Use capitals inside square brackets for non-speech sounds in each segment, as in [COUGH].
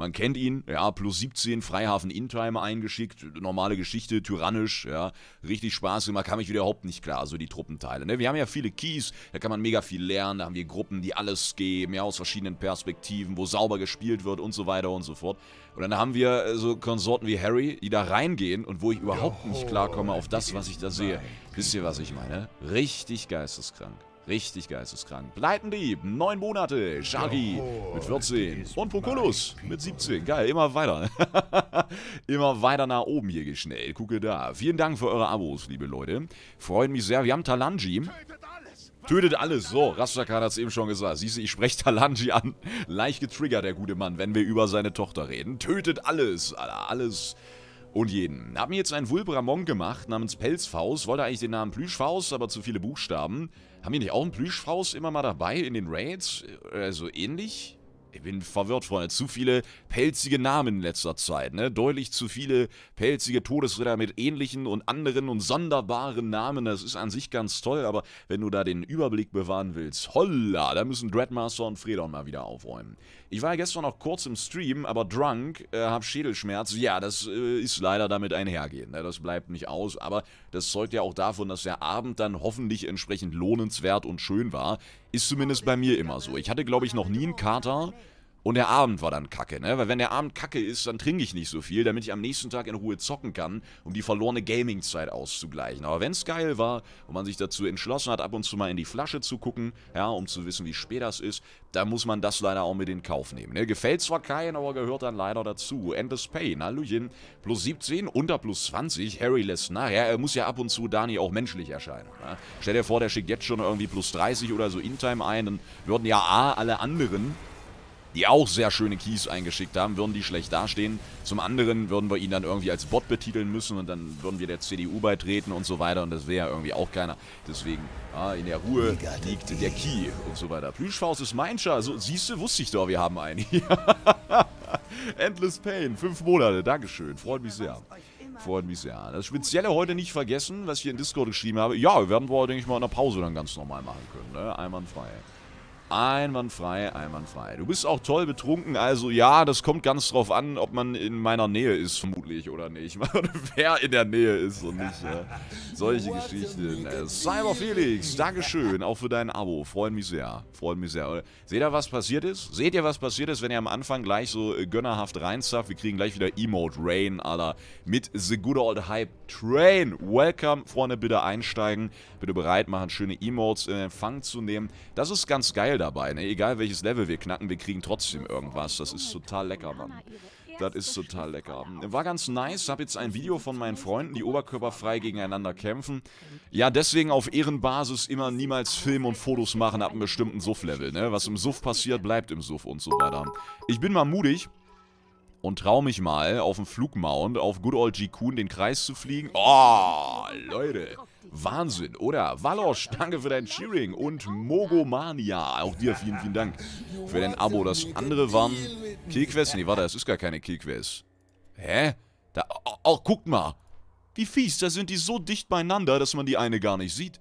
man kennt ihn, ja, plus 17, Freihafen Intime eingeschickt, normale Geschichte, tyrannisch, ja, richtig Spaß gemacht, kam ich überhaupt nicht klar, so die Truppenteile, ne? Wir haben ja viele Keys, da kann man mega viel lernen, da haben wir Gruppen, die alles geben, ja, aus verschiedenen Perspektiven, wo sauber gespielt wird und so weiter und so fort. Und dann haben wir äh, so Konsorten wie Harry, die da reingehen und wo ich überhaupt nicht oh, klarkomme auf das, was ich da sehe. Wisst ihr, was ich meine? Richtig geisteskrank. Richtig geisteskrank. Bleiten Dieb, 9 Monate. Shari oh, mit 14. Und Pokulus mit 17. Geil, immer weiter. [LAUGHS] immer weiter nach oben hier geschnellt. Gucke da. Vielen Dank für eure Abos, liebe Leute. Freuen mich sehr. Wir haben Talanji. Tötet alles. So, Rastakan hat es eben schon gesagt. Siehst du, ich spreche Talanji an. [LAUGHS] Leicht getriggert, der gute Mann, wenn wir über seine Tochter reden. Tötet alles. Alles und jeden. Haben jetzt einen Vulbramon gemacht namens Pelzfaust, wollte eigentlich den Namen Plüschfaust, aber zu viele Buchstaben. Haben wir nicht auch einen Plüschfraus immer mal dabei in den Raids? Also ähnlich? Ich bin verwirrt, Freunde. Zu viele pelzige Namen in letzter Zeit, ne? Deutlich zu viele pelzige Todesritter mit ähnlichen und anderen und sonderbaren Namen. Das ist an sich ganz toll, aber wenn du da den Überblick bewahren willst, holla, da müssen Dreadmaster und Fredon mal wieder aufräumen. Ich war ja gestern noch kurz im Stream, aber drunk, äh, hab Schädelschmerz. Ja, das äh, ist leider damit einhergehend. Ne? Das bleibt nicht aus. Aber das zeugt ja auch davon, dass der Abend dann hoffentlich entsprechend lohnenswert und schön war. Ist zumindest bei mir immer so. Ich hatte, glaube ich, noch nie einen Kater. Und der Abend war dann kacke, ne? Weil wenn der Abend kacke ist, dann trinke ich nicht so viel, damit ich am nächsten Tag in Ruhe zocken kann, um die verlorene Gaming-Zeit auszugleichen. Aber wenn es geil war und man sich dazu entschlossen hat, ab und zu mal in die Flasche zu gucken, ja, um zu wissen, wie spät das ist, dann muss man das leider auch mit in Kauf nehmen, ne? Gefällt zwar keinen, aber gehört dann leider dazu. Endless Pain, Hallöchen. Plus 17, unter plus 20, Harry lässt nach. Ja, Er muss ja ab und zu Dani auch menschlich erscheinen, ne? Stell dir vor, der schickt jetzt schon irgendwie plus 30 oder so in Time ein, dann würden ja A, alle anderen die auch sehr schöne Keys eingeschickt haben, würden die schlecht dastehen. Zum anderen würden wir ihn dann irgendwie als Bot betiteln müssen und dann würden wir der CDU beitreten und so weiter und das wäre ja irgendwie auch keiner. Deswegen, ah, in der Ruhe liegt der Key und so weiter. Plüschfaust ist meinscher. So, siehst du, wusste ich doch, wir haben einen [LAUGHS] Endless Pain, fünf Monate, Dankeschön, freut mich sehr. Freut mich sehr. Das Spezielle heute nicht vergessen, was ich hier in Discord geschrieben habe. Ja, werden wir, denke ich mal, in der Pause dann ganz normal machen können. Ne? Einwandfrei. Einwandfrei, einwandfrei. Du bist auch toll betrunken, also ja, das kommt ganz drauf an, ob man in meiner Nähe ist, vermutlich, oder nicht. [LAUGHS] Wer in der Nähe ist und nicht. Ja. Solche Geschichten. Äh, Cyber Felix, Dankeschön, auch für dein Abo. Freuen mich sehr. Freuen mich sehr. Seht ihr, was passiert ist? Seht ihr, was passiert ist, wenn ihr am Anfang gleich so äh, gönnerhaft reinzafft? Wir kriegen gleich wieder Emote Rain, Alter. Mit The Good Old Hype Train. Welcome, Freunde, bitte einsteigen. Bitte bereit machen, schöne Emotes in Empfang zu nehmen. Das ist ganz geil dabei, ne? Egal welches Level wir knacken, wir kriegen trotzdem irgendwas. Das ist total lecker, Mann. Das ist total lecker. War ganz nice. Hab jetzt ein Video von meinen Freunden, die oberkörperfrei gegeneinander kämpfen. Ja, deswegen auf Ehrenbasis immer niemals Film und Fotos machen ab einem bestimmten Suff-Level, ne? Was im Suff passiert, bleibt im Suff und so weiter. Ich bin mal mutig und trau mich mal, auf dem Flugmount, auf Good Old G-Kun den Kreis zu fliegen. Oh, Leute. Wahnsinn, oder? Valosch, danke für dein Cheering und Mogomania, auch dir vielen, vielen Dank für dein Abo. Das andere waren Killquests? Nee, warte, das ist gar keine Killquest. Hä? Da, oh, oh, guckt mal. Wie fies, da sind die so dicht beieinander, dass man die eine gar nicht sieht.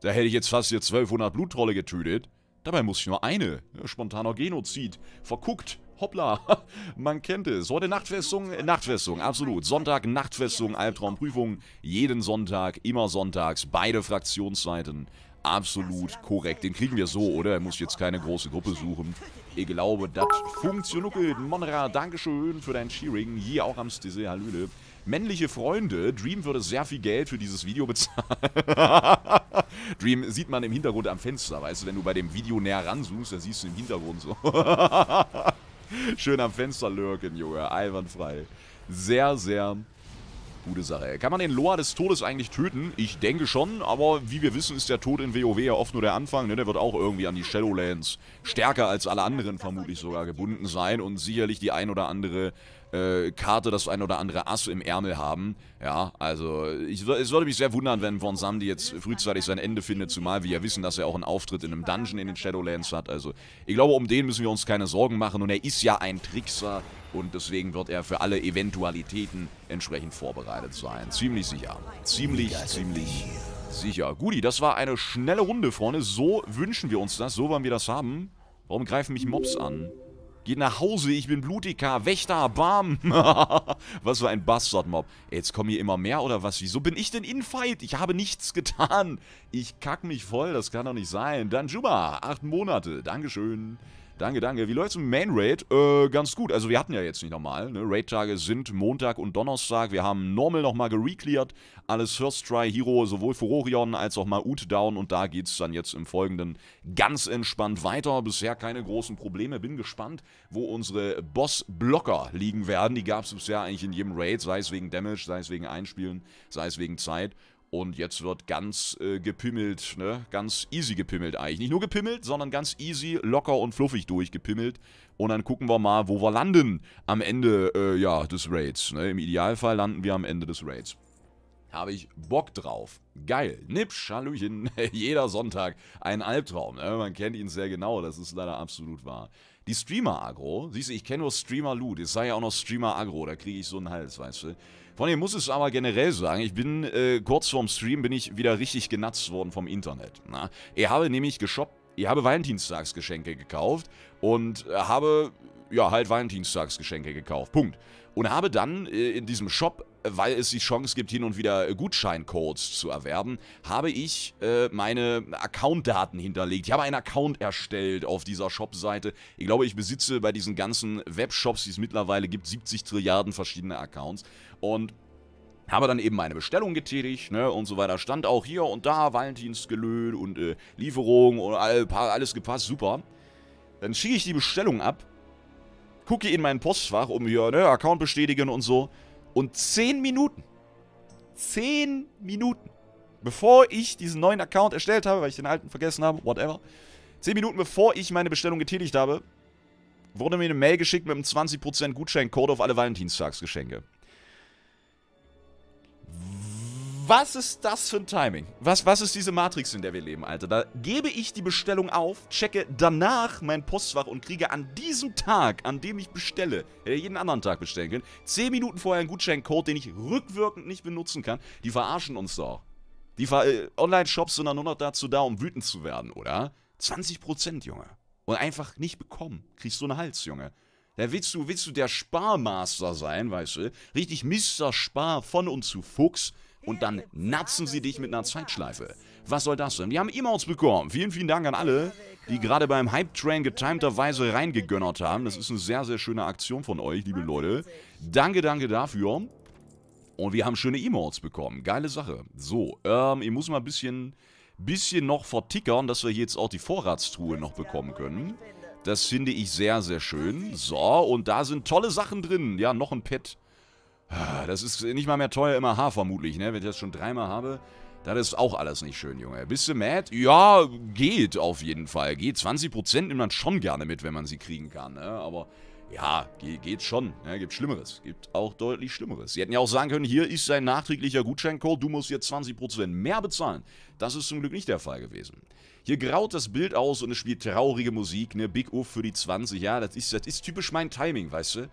Da hätte ich jetzt fast hier 1200 Bluttrolle getötet. Dabei muss ich nur eine. Ja, ne, spontaner Genozid. Verguckt. Hoppla, [LAUGHS] man kennt es. Heute Nachtfestung, Nachtfestung, absolut. Sonntag, Nachtfestung, Albtraumprüfung. Jeden Sonntag, immer sonntags, beide Fraktionsseiten. Absolut korrekt. Den kriegen wir so, oder? Er muss jetzt keine große Gruppe suchen. Ich glaube, das funktioniert. Monra, Dankeschön für dein Cheering. Hier auch am Stisse, Hallöle. Männliche Freunde. Dream würde sehr viel Geld für dieses Video bezahlen. [LAUGHS] Dream sieht man im Hintergrund am Fenster, weißt du? Wenn du bei dem Video näher ranzoomst, dann siehst du im Hintergrund so. [LAUGHS] Schön am Fenster lurken, Junge. Einwandfrei. Sehr, sehr gute Sache. Kann man den Loa des Todes eigentlich töten? Ich denke schon, aber wie wir wissen, ist der Tod in WoW ja oft nur der Anfang. Ne? Der wird auch irgendwie an die Shadowlands stärker als alle anderen vermutlich sogar gebunden sein und sicherlich die ein oder andere äh, Karte das ein oder andere Ass im Ärmel haben. Ja, also ich, es würde mich sehr wundern, wenn Von Sandy jetzt frühzeitig sein Ende findet, zumal wir ja wissen, dass er auch einen Auftritt in einem Dungeon in den Shadowlands hat. Also ich glaube, um den müssen wir uns keine Sorgen machen und er ist ja ein Trickser und deswegen wird er für alle Eventualitäten entsprechend vorbereitet sein. Ziemlich sicher. Ziemlich, ziemlich sicher. Guti, das war eine schnelle Runde, Freunde. So wünschen wir uns das, so wollen wir das haben. Warum greifen mich Mobs an? Geht nach Hause, ich bin Blutika, Wächter, bam. [LAUGHS] was für ein Bastard-Mob. Jetzt kommen hier immer mehr oder was? Wieso bin ich denn in Fight? Ich habe nichts getan. Ich kack mich voll, das kann doch nicht sein. Dann Juba, acht Monate, Dankeschön. Danke, danke. Wie läuft's im Main Raid? Äh, ganz gut. Also wir hatten ja jetzt nicht nochmal. Ne? Raid-Tage sind Montag und Donnerstag. Wir haben Normal nochmal gerecleared. Alles First Try Hero, sowohl Furorion als auch mal Ut down. Und da geht's dann jetzt im Folgenden ganz entspannt weiter. Bisher keine großen Probleme. Bin gespannt, wo unsere Boss-Blocker liegen werden. Die gab's bisher eigentlich in jedem Raid. Sei es wegen Damage, sei es wegen Einspielen, sei es wegen Zeit. Und jetzt wird ganz äh, gepimmelt, ne? Ganz easy gepimmelt eigentlich. Nicht nur gepimmelt, sondern ganz easy, locker und fluffig durchgepimmelt. Und dann gucken wir mal, wo wir landen am Ende äh, ja, des Raids. Ne? Im Idealfall landen wir am Ende des Raids. Habe ich Bock drauf. Geil. Nipsch, Hallöchen. [LAUGHS] Jeder Sonntag ein Albtraum. Ne? Man kennt ihn sehr genau. Das ist leider absolut wahr. Die Streamer-Agro. Siehst du, ich kenne nur Streamer-Loot. Es sei ja auch noch Streamer-Agro. Da kriege ich so einen Hals, weißt du. Von muss es aber generell sagen, ich bin äh, kurz vorm Stream bin ich wieder richtig genatzt worden vom Internet. Na? Ich habe nämlich geshoppt, ich habe Valentinstagsgeschenke gekauft und äh, habe ja, halt Valentinstagsgeschenke gekauft. Punkt. Und habe dann äh, in diesem Shop weil es die Chance gibt, hin und wieder Gutscheincodes zu erwerben, habe ich äh, meine Accountdaten hinterlegt. Ich habe einen Account erstellt auf dieser Shopseite. Ich glaube, ich besitze bei diesen ganzen Webshops, die es mittlerweile gibt, 70 Trilliarden verschiedene Accounts. Und habe dann eben meine Bestellung getätigt ne, und so weiter. Stand auch hier und da Valentinsgelöt und äh, Lieferung und all, alles gepasst, super. Dann schicke ich die Bestellung ab, gucke in mein Postfach, um hier ne, Account bestätigen und so und 10 Minuten. 10 Minuten. Bevor ich diesen neuen Account erstellt habe, weil ich den alten vergessen habe, whatever. 10 Minuten bevor ich meine Bestellung getätigt habe, wurde mir eine Mail geschickt mit einem 20% Gutscheincode auf alle Valentinstagsgeschenke. Was ist das für ein Timing? Was, was ist diese Matrix, in der wir leben, Alter? Da gebe ich die Bestellung auf, checke danach mein Postfach und kriege an diesem Tag, an dem ich bestelle, hätte jeden anderen Tag bestellen können, 10 Minuten vorher einen Gutscheincode, den ich rückwirkend nicht benutzen kann. Die verarschen uns doch. Die äh, Online-Shops sind dann nur noch dazu da, um wütend zu werden, oder? 20%, Junge. Und einfach nicht bekommen. Kriegst du einen Hals, Junge. Da willst du, willst du der Sparmaster sein, weißt du? Richtig Mr. Spar von und zu Fuchs und dann natzen sie dich mit einer Zeitschleife. Was soll das denn? Wir haben E-Mails bekommen. Vielen, vielen Dank an alle, die gerade beim Hype-Train getimterweise reingegönnert haben. Das ist eine sehr, sehr schöne Aktion von euch, liebe Leute. Danke, danke dafür. Und wir haben schöne E-Mails bekommen. Geile Sache. So, ähm, ich muss mal ein bisschen, bisschen noch vertickern, dass wir jetzt auch die Vorratstruhe noch bekommen können. Das finde ich sehr, sehr schön. So, und da sind tolle Sachen drin. Ja, noch ein Pet. Ah, das ist nicht mal mehr teuer, immer Haar vermutlich, ne? Wenn ich das schon dreimal habe, das ist auch alles nicht schön, Junge. Bist du mad? Ja, geht auf jeden Fall. Geht 20% nimmt man schon gerne mit, wenn man sie kriegen kann, ne? Aber ja, geht, schon. Ne? Gibt Schlimmeres. Gibt auch deutlich Schlimmeres. Sie hätten ja auch sagen können, hier ist ein nachträglicher Gutscheincode, du musst jetzt 20% mehr bezahlen. Das ist zum Glück nicht der Fall gewesen. Hier graut das Bild aus und es spielt traurige Musik, ne? Big Uff für die 20. Ja, das ist, das ist typisch mein Timing, weißt du?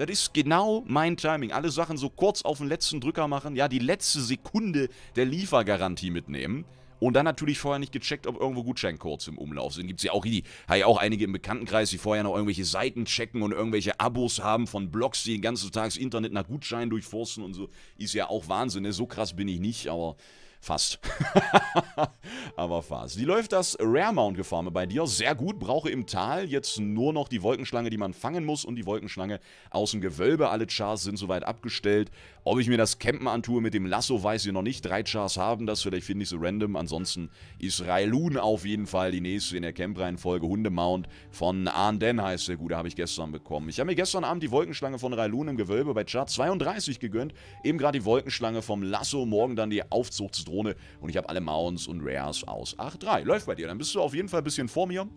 Das ist genau mein Timing. Alle Sachen so kurz auf den letzten Drücker machen, ja, die letzte Sekunde der Liefergarantie mitnehmen. Und dann natürlich vorher nicht gecheckt, ob irgendwo Gutscheincodes im Umlauf sind. Gibt es ja auch ja auch einige im Bekanntenkreis, die vorher noch irgendwelche Seiten checken und irgendwelche Abos haben von Blogs, die den ganzen Tag das Internet nach Gutscheinen durchforsten und so. Ist ja auch Wahnsinn, ne? so krass bin ich nicht, aber Fast. [LAUGHS] Aber fast. Wie läuft das Rare Mount Gefarme bei dir? Sehr gut. Brauche im Tal jetzt nur noch die Wolkenschlange, die man fangen muss und die Wolkenschlange aus dem Gewölbe. Alle Chars sind soweit abgestellt. Ob ich mir das Campen antue mit dem Lasso, weiß ich noch nicht. Drei Chars haben das. Vielleicht finde ich so random. Ansonsten ist Israelun auf jeden Fall die nächste in der Camp-Reihenfolge. Hundemount von Arnden heißt der gute. Habe ich gestern bekommen. Ich habe mir gestern Abend die Wolkenschlange von Railun im Gewölbe bei Chart 32 gegönnt. Eben gerade die Wolkenschlange vom Lasso. Morgen dann die Aufzuchtsdruck Drohne und ich habe alle Mounts und Rares aus 8.3. Läuft bei dir, dann bist du auf jeden Fall ein bisschen vor mir.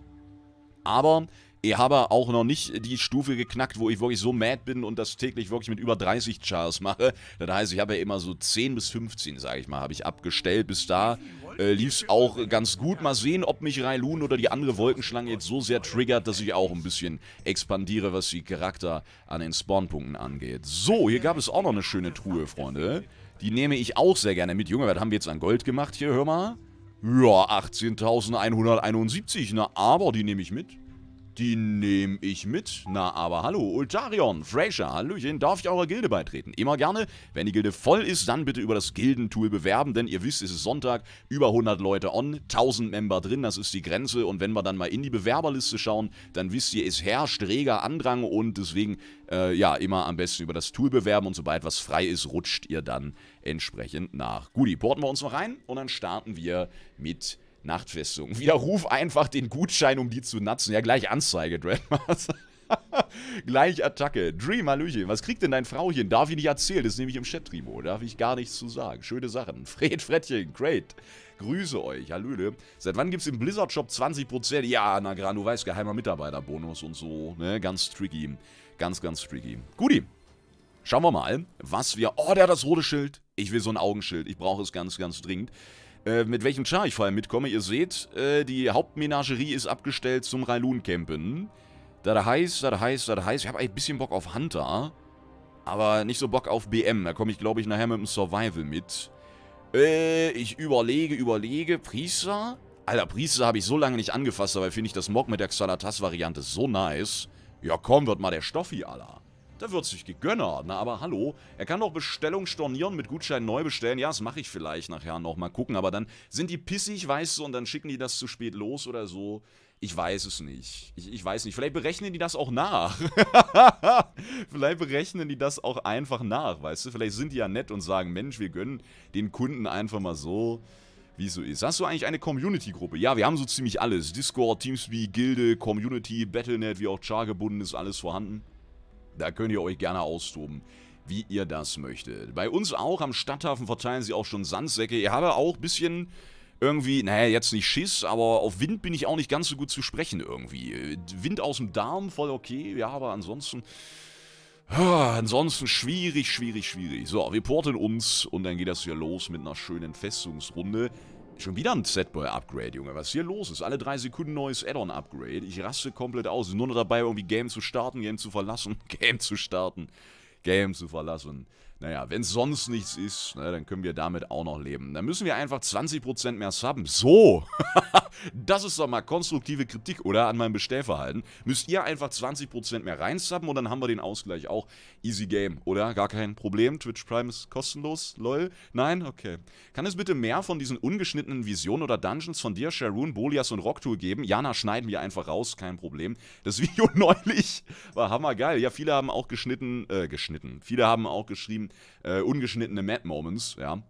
Aber ich habe auch noch nicht die Stufe geknackt, wo ich wirklich so mad bin und das täglich wirklich mit über 30 Chars mache. Das heißt, ich habe ja immer so 10 bis 15, sage ich mal, habe ich abgestellt. Bis da äh, lief es auch ganz gut. Mal sehen, ob mich Railun oder die andere Wolkenschlange jetzt so sehr triggert, dass ich auch ein bisschen expandiere, was die Charakter an den Spawnpunkten angeht. So, hier gab es auch noch eine schöne Truhe, Freunde. Die nehme ich auch sehr gerne mit. Junge, was haben wir jetzt an Gold gemacht hier? Hör mal. Ja, 18.171. Na, ne? aber die nehme ich mit. Die nehme ich mit. Na aber hallo, Ultarion, Fraser, Hallöchen, darf ich eurer Gilde beitreten? Immer gerne. Wenn die Gilde voll ist, dann bitte über das Gildentool bewerben, denn ihr wisst, es ist Sonntag, über 100 Leute on, 1000 Member drin, das ist die Grenze und wenn wir dann mal in die Bewerberliste schauen, dann wisst ihr, es herrscht reger Andrang und deswegen, äh, ja, immer am besten über das Tool bewerben und sobald was frei ist, rutscht ihr dann entsprechend nach. Gut, die porten wir uns noch rein und dann starten wir mit Nachtfestung. [LAUGHS] Widerruf einfach den Gutschein, um die zu nutzen. Ja, gleich Anzeige, Dreadmaster. [LAUGHS] Gleich Attacke. Dream, Hallöchen. Was kriegt denn dein Frauchen? Darf ich nicht erzählen. Das ist nämlich im Chat, -Tribo. Darf ich gar nichts zu sagen. Schöne Sachen. [LAUGHS] Fred, Frettchen. Great. Grüße euch. Hallöle. Seit wann gibt es im Blizzard Shop 20%? Ja, na gran, du weißt, geheimer Mitarbeiterbonus und so. Ne? Ganz tricky. Ganz, ganz tricky. Guti. Schauen wir mal, was wir... Oh, der hat das rote Schild. Ich will so ein Augenschild. Ich brauche es ganz, ganz dringend. Äh, mit welchem Char ich vor allem mitkomme. Ihr seht, äh, die Hauptmenagerie ist abgestellt zum Railun-Campen. Da heißt, da heißt, da heißt. Ich habe ein bisschen Bock auf Hunter. Aber nicht so Bock auf BM. Da komme ich, glaube ich, nachher mit dem Survival mit. Äh, ich überlege, überlege. Priester? Alter, Priester habe ich so lange nicht angefasst. Dabei finde ich das Mog mit der Xalatas-Variante so nice. Ja komm, wird mal der Stoffi, Alter. Da wird sich gegönnert. Na, aber hallo. Er kann doch Bestellung stornieren, mit Gutschein neu bestellen. Ja, das mache ich vielleicht nachher noch. Mal gucken. Aber dann sind die pissig, weißt du, und dann schicken die das zu spät los oder so. Ich weiß es nicht. Ich, ich, weiß nicht. Vielleicht berechnen die das auch nach. [LAUGHS] Vielleicht berechnen die das auch einfach nach, weißt du? Vielleicht sind die ja nett und sagen, Mensch, wir gönnen den Kunden einfach mal so, wie es so ist. Hast du eigentlich eine Community-Gruppe? Ja, wir haben so ziemlich alles. Discord, Teamspeak, Gilde, Community, Battlenet, wie auch Char gebunden ist, alles vorhanden. Da könnt ihr euch gerne austoben wie ihr das möchtet. Bei uns auch, am Stadthafen verteilen sie auch schon Sandsäcke. Ich habe auch ein bisschen irgendwie, naja, jetzt nicht Schiss, aber auf Wind bin ich auch nicht ganz so gut zu sprechen irgendwie. Wind aus dem Darm, voll okay, ja, aber ansonsten... Ah, ansonsten schwierig, schwierig, schwierig. So, wir porten uns und dann geht das hier los mit einer schönen Festungsrunde. Schon wieder ein Z-Boy-Upgrade, Junge. Was hier los ist. Alle drei Sekunden neues Add-on-Upgrade. Ich raste komplett aus. Nur noch dabei, irgendwie Game zu starten, Game zu verlassen. [LAUGHS] Game zu starten. Game zu verlassen. Naja, wenn es sonst nichts ist, ne, dann können wir damit auch noch leben. Dann müssen wir einfach 20% mehr subben. So! [LAUGHS] das ist doch mal konstruktive Kritik, oder? An meinem Bestellverhalten. Müsst ihr einfach 20% mehr reinsubben und dann haben wir den Ausgleich auch. Easy Game, oder? Gar kein Problem. Twitch Prime ist kostenlos. Lol. Nein? Okay. Kann es bitte mehr von diesen ungeschnittenen Visionen oder Dungeons von dir, Sharon, Bolias und Rocktour geben? Jana schneiden wir einfach raus, kein Problem. Das [LAUGHS] Video neulich war hammergeil. Ja, viele haben auch geschnitten, äh, geschnitten. Viele haben auch geschrieben, äh, ungeschnittene Mad-Moments, ja.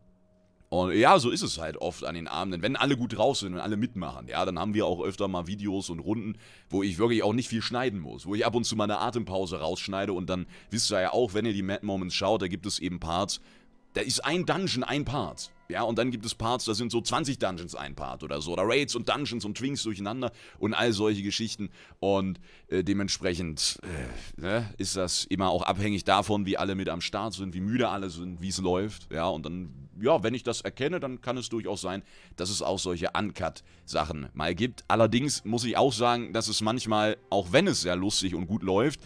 Und ja, so ist es halt oft an den Abenden, wenn alle gut drauf sind und alle mitmachen. Ja, dann haben wir auch öfter mal Videos und Runden, wo ich wirklich auch nicht viel schneiden muss. Wo ich ab und zu mal eine Atempause rausschneide und dann wisst ihr ja auch, wenn ihr die Mad Moments schaut, da gibt es eben Parts. Da ist ein Dungeon, ein Part. Ja, und dann gibt es Parts, da sind so 20 Dungeons ein Part oder so. Oder Raids und Dungeons und Twinks durcheinander und all solche Geschichten. Und äh, dementsprechend äh, ne, ist das immer auch abhängig davon, wie alle mit am Start sind, wie müde alle sind, wie es läuft. Ja, und dann, ja, wenn ich das erkenne, dann kann es durchaus sein, dass es auch solche Uncut-Sachen mal gibt. Allerdings muss ich auch sagen, dass es manchmal, auch wenn es sehr lustig und gut läuft,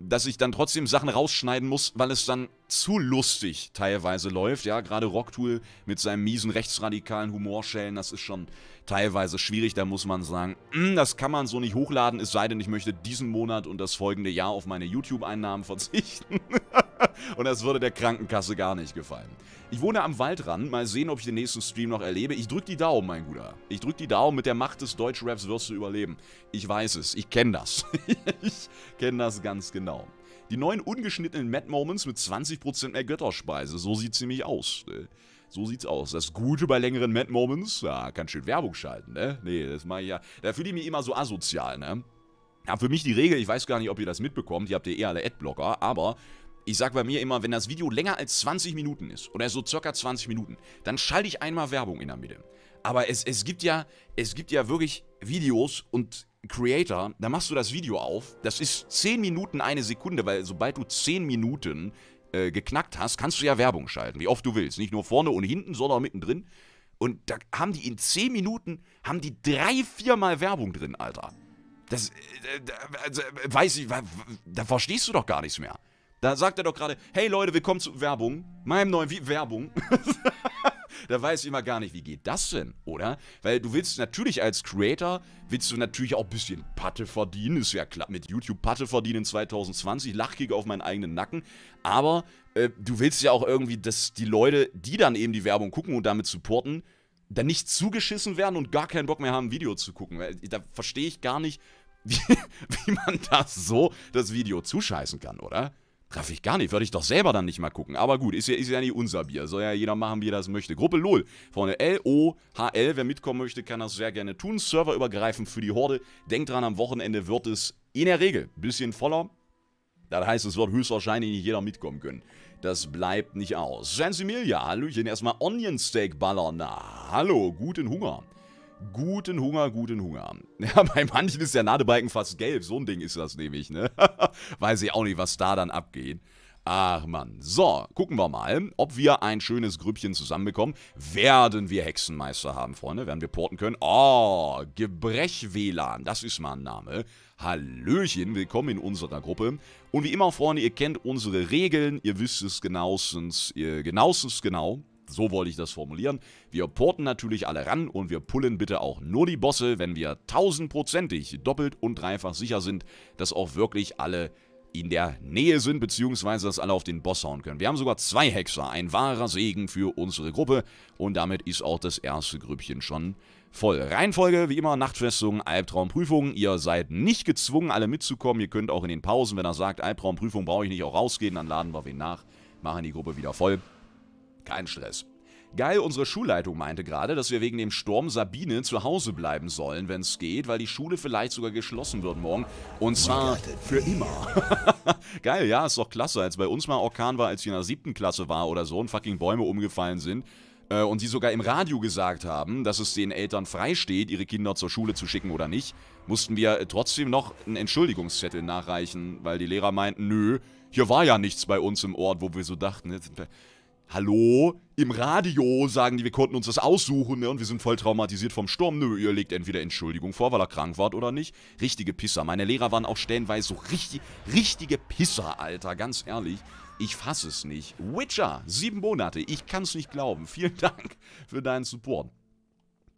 dass ich dann trotzdem Sachen rausschneiden muss, weil es dann zu lustig teilweise läuft. Ja, gerade Rocktool mit seinem miesen rechtsradikalen Humorschellen, das ist schon teilweise schwierig. Da muss man sagen, hm, das kann man so nicht hochladen, es sei denn, ich möchte diesen Monat und das folgende Jahr auf meine YouTube-Einnahmen verzichten. [LAUGHS] und das würde der Krankenkasse gar nicht gefallen. Ich wohne am Waldrand, mal sehen, ob ich den nächsten Stream noch erlebe. Ich drück die Daumen, mein Guter. Ich drück die Daumen, mit der Macht des Deutschraps wirst du überleben. Ich weiß es, ich kenne das. [LAUGHS] ich kenne das ganz genau. Die neuen ungeschnittenen Mad Moments mit 20% mehr Götterspeise. So sieht's nämlich aus. Ne? So sieht's aus. Das Gute bei längeren Mad Moments, ja, kann schön Werbung schalten, ne? Nee, das mache ich ja. Da fühle ich mich immer so asozial, ne? Ja, für mich die Regel, ich weiß gar nicht, ob ihr das mitbekommt, ihr habt ja eh alle Adblocker, aber ich sag bei mir immer, wenn das Video länger als 20 Minuten ist, oder so circa 20 Minuten, dann schalte ich einmal Werbung in der Mitte. Aber es, es, gibt ja, es gibt ja wirklich Videos und Creator, da machst du das Video auf. Das ist 10 Minuten eine Sekunde, weil sobald du 10 Minuten äh, geknackt hast, kannst du ja Werbung schalten, wie oft du willst. Nicht nur vorne und hinten, sondern auch mittendrin. Und da haben die in 10 Minuten, haben die drei, viermal Werbung drin, Alter. Das, äh, also, weiß ich, da verstehst du doch gar nichts mehr. Da sagt er doch gerade, hey Leute, willkommen zu Werbung, meinem neuen Vi Werbung. [LAUGHS] da weiß ich immer gar nicht, wie geht das denn, oder? Weil du willst natürlich als Creator, willst du natürlich auch ein bisschen Patte verdienen, ist ja klar, mit YouTube Patte verdienen 2020, Lachkicke auf meinen eigenen Nacken, aber äh, du willst ja auch irgendwie, dass die Leute, die dann eben die Werbung gucken und damit supporten, dann nicht zugeschissen werden und gar keinen Bock mehr haben, ein Video zu gucken. Weil, äh, Da verstehe ich gar nicht, [LAUGHS] wie, wie man das so, das Video zuscheißen kann, oder? Raff ich gar nicht, würde ich doch selber dann nicht mal gucken. Aber gut, ist ja, ist ja nicht unser Bier. Soll ja jeder machen, wie er das möchte. Gruppe LOL, vorne L-O-H-L. Wer mitkommen möchte, kann das sehr gerne tun. Serverübergreifend für die Horde. Denkt dran, am Wochenende wird es in der Regel ein bisschen voller. Das heißt, es wird höchstwahrscheinlich nicht jeder mitkommen können. Das bleibt nicht aus. Sansimilia, Hallöchen, erstmal Onion Steak ballern. hallo, guten Hunger. Guten Hunger, guten Hunger. [LAUGHS] Ja, bei manchen ist der Nadebalken fast gelb. So ein Ding ist das nämlich, ne? [LAUGHS] Weiß ich auch nicht, was da dann abgeht. Ach man. So, gucken wir mal, ob wir ein schönes Grüppchen zusammenbekommen. Werden wir Hexenmeister haben, Freunde? Werden wir porten können? Oh, Gebrech-WLAN, das ist mein Name. Hallöchen, willkommen in unserer Gruppe. Und wie immer, Freunde, ihr kennt unsere Regeln, ihr wisst es genauestens, ihr genauestens genau. So wollte ich das formulieren. Wir porten natürlich alle ran und wir pullen bitte auch nur die Bosse, wenn wir tausendprozentig doppelt und dreifach sicher sind, dass auch wirklich alle in der Nähe sind, beziehungsweise dass alle auf den Boss hauen können. Wir haben sogar zwei Hexer, ein wahrer Segen für unsere Gruppe und damit ist auch das erste Grüppchen schon voll. Reihenfolge, wie immer, Nachtfestung, Albtraumprüfung. Ihr seid nicht gezwungen, alle mitzukommen. Ihr könnt auch in den Pausen, wenn er sagt, Albtraumprüfung brauche ich nicht, auch rausgehen, dann laden wir wen nach, machen die Gruppe wieder voll. Kein Stress. Geil, unsere Schulleitung meinte gerade, dass wir wegen dem Sturm Sabine zu Hause bleiben sollen, wenn es geht, weil die Schule vielleicht sogar geschlossen wird morgen. Und zwar für immer. [LAUGHS] Geil, ja, ist doch klasse. Als bei uns mal Orkan war, als ich in der siebten Klasse war oder so und fucking Bäume umgefallen sind, äh, und sie sogar im Radio gesagt haben, dass es den Eltern freisteht, ihre Kinder zur Schule zu schicken oder nicht, mussten wir äh, trotzdem noch einen Entschuldigungszettel nachreichen, weil die Lehrer meinten, nö, hier war ja nichts bei uns im Ort, wo wir so dachten hallo, im Radio sagen die, wir konnten uns das aussuchen, ne? Und wir sind voll traumatisiert vom Sturm. Nö, ihr legt entweder Entschuldigung vor, weil er krank war oder nicht. Richtige Pisser. Meine Lehrer waren auch stellenweise so richtig, richtige Pisser, Alter. Ganz ehrlich. Ich fasse es nicht. Witcher, sieben Monate. Ich kann es nicht glauben. Vielen [LAUGHS] Dank für deinen Support.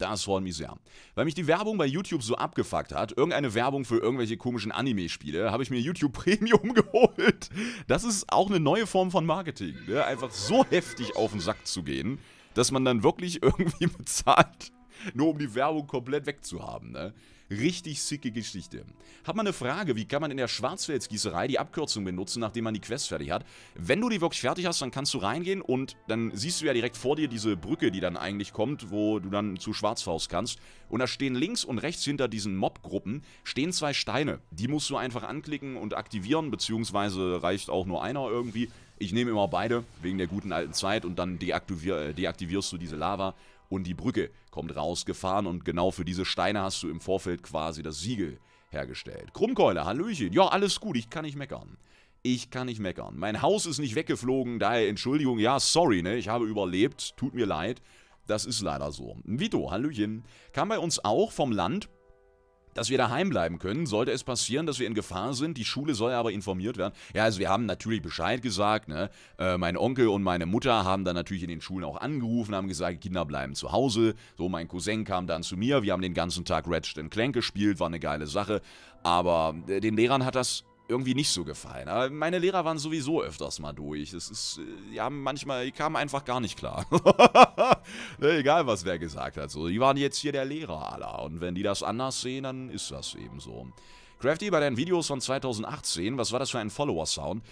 Das freut mich sehr. Weil mich die Werbung bei YouTube so abgefuckt hat, irgendeine Werbung für irgendwelche komischen Anime-Spiele, habe ich mir YouTube [LAUGHS] Premium geholt. Das ist auch eine neue Form von Marketing. Ne? Einfach so heftig auf den Sack zu gehen, dass man dann wirklich [LAUGHS] irgendwie bezahlt, nur um die Werbung komplett wegzuhaben. Ne? Richtig sicke Geschichte. Hat man eine Frage, wie kann man in der Schwarzwaldgießerei die Abkürzung benutzen, nachdem man die Quest fertig hat? Wenn du die wirklich fertig hast, dann kannst du reingehen und dann siehst du ja direkt vor dir diese Brücke, die dann eigentlich kommt, wo du dann zu Schwarzfaust kannst. Und da stehen links und rechts hinter diesen Mobgruppen stehen zwei Steine. Die musst du einfach anklicken und aktivieren, beziehungsweise reicht auch nur einer irgendwie. Ich nehme immer beide, wegen der guten alten Zeit und dann deaktivier äh, deaktivierst du diese Lava und die Brücke kommt rausgefahren und genau für diese Steine hast du im Vorfeld quasi das Siegel hergestellt. Krummkeule, Hallöchen. Ja, alles gut, ich kann nicht meckern. Ich kann nicht meckern. Mein Haus ist nicht weggeflogen, daher Entschuldigung, ja, sorry, ne, ich habe überlebt, tut mir leid. Das ist leider so. Vito, Hallöchen. Kam bei uns auch vom Land dass wir daheim bleiben können, sollte es passieren, dass wir in Gefahr sind. Die Schule soll aber informiert werden. Ja, also wir haben natürlich Bescheid gesagt. Ne? Äh, mein Onkel und meine Mutter haben dann natürlich in den Schulen auch angerufen, haben gesagt, Kinder bleiben zu Hause. So, mein Cousin kam dann zu mir. Wir haben den ganzen Tag Ratchet Clank gespielt, war eine geile Sache. Aber äh, den Lehrern hat das irgendwie nicht so gefallen. Aber meine Lehrer waren sowieso öfters mal durch. Das ist, äh, die manchmal, die kamen einfach gar nicht klar. [LAUGHS] Ne, egal, was wer gesagt hat. So, die waren jetzt hier der Lehrer aller. Und wenn die das anders sehen, dann ist das eben so. Crafty, bei deinen Videos von 2018, was war das für ein Follower-Sound?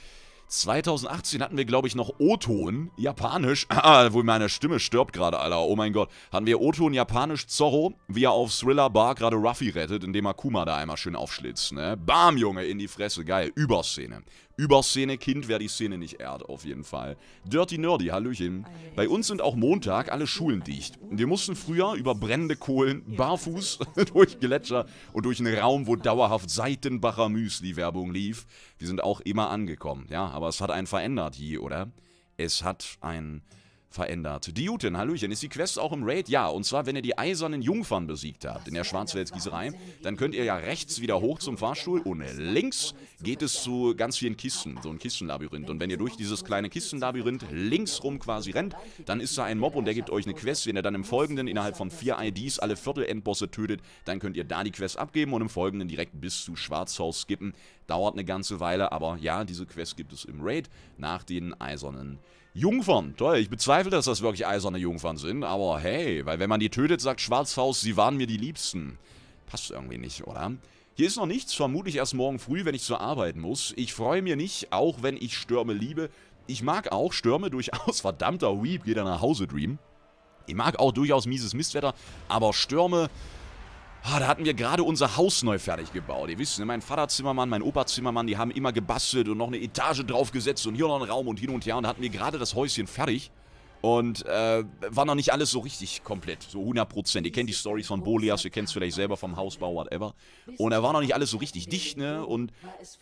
2018 hatten wir, glaube ich, noch O-Ton, Japanisch. [CLEARS THROAT] Ah, wo meine Stimme stirbt gerade, Alter. Oh mein Gott. Hatten wir O-Ton, Japanisch, Zorro, wie er auf Thriller Bar gerade Ruffy rettet, indem er Kuma da einmal schön aufschlitzt, ne? Bam, Junge, in die Fresse. Geil. Überszene. Überszene Kind, wer die Szene nicht ehrt, auf jeden Fall. Dirty Nerdy, Hallöchen. Bei uns sind auch Montag alle Schulen dicht. Wir mussten früher über brennende Kohlen barfuß [LAUGHS] durch Gletscher und durch einen Raum, wo dauerhaft Seitenbacher Müsli-Werbung lief. Wir sind auch immer angekommen. Ja, aber es hat einen verändert, je, oder? Es hat einen verändert. Diutin, Hallöchen, ist die Quest auch im Raid? Ja, und zwar, wenn ihr die eisernen Jungfern besiegt habt in der Schwarzwelsgießerei, dann könnt ihr ja rechts wieder hoch zum Fahrstuhl und links geht es zu ganz vielen Kisten, so ein Kistenlabyrinth. Und wenn ihr durch dieses kleine Kistenlabyrinth links rum quasi rennt, dann ist da ein Mob und der gibt euch eine Quest. Wenn ihr dann im Folgenden innerhalb von vier IDs alle Viertel-Endbosse tötet, dann könnt ihr da die Quest abgeben und im Folgenden direkt bis zu Schwarzhaus skippen. Dauert eine ganze Weile, aber ja, diese Quest gibt es im Raid nach den eisernen Jungfern. Jungfern, toll. Ich bezweifle, dass das wirklich eiserne Jungfern sind, aber hey, weil wenn man die tötet, sagt Schwarzhaus, sie waren mir die Liebsten. Passt irgendwie nicht, oder? Hier ist noch nichts, vermutlich erst morgen früh, wenn ich zur Arbeit muss. Ich freue mich nicht, auch wenn ich Stürme liebe. Ich mag auch Stürme durchaus. [LAUGHS] Verdammter Weep, geht er nach Hause, Dream. Ich mag auch durchaus mieses Mistwetter, aber Stürme, Oh, da hatten wir gerade unser Haus neu fertig gebaut. Ihr wisst, ne, mein Vater Zimmermann, mein Opa Zimmermann, die haben immer gebastelt und noch eine Etage draufgesetzt und hier noch einen Raum und hin und her. Und da hatten wir gerade das Häuschen fertig. Und äh, war noch nicht alles so richtig komplett, so 100%. Ihr kennt die Stories von Bolias, ihr kennt es vielleicht selber vom Hausbau, whatever. Und da war noch nicht alles so richtig dicht, ne? Und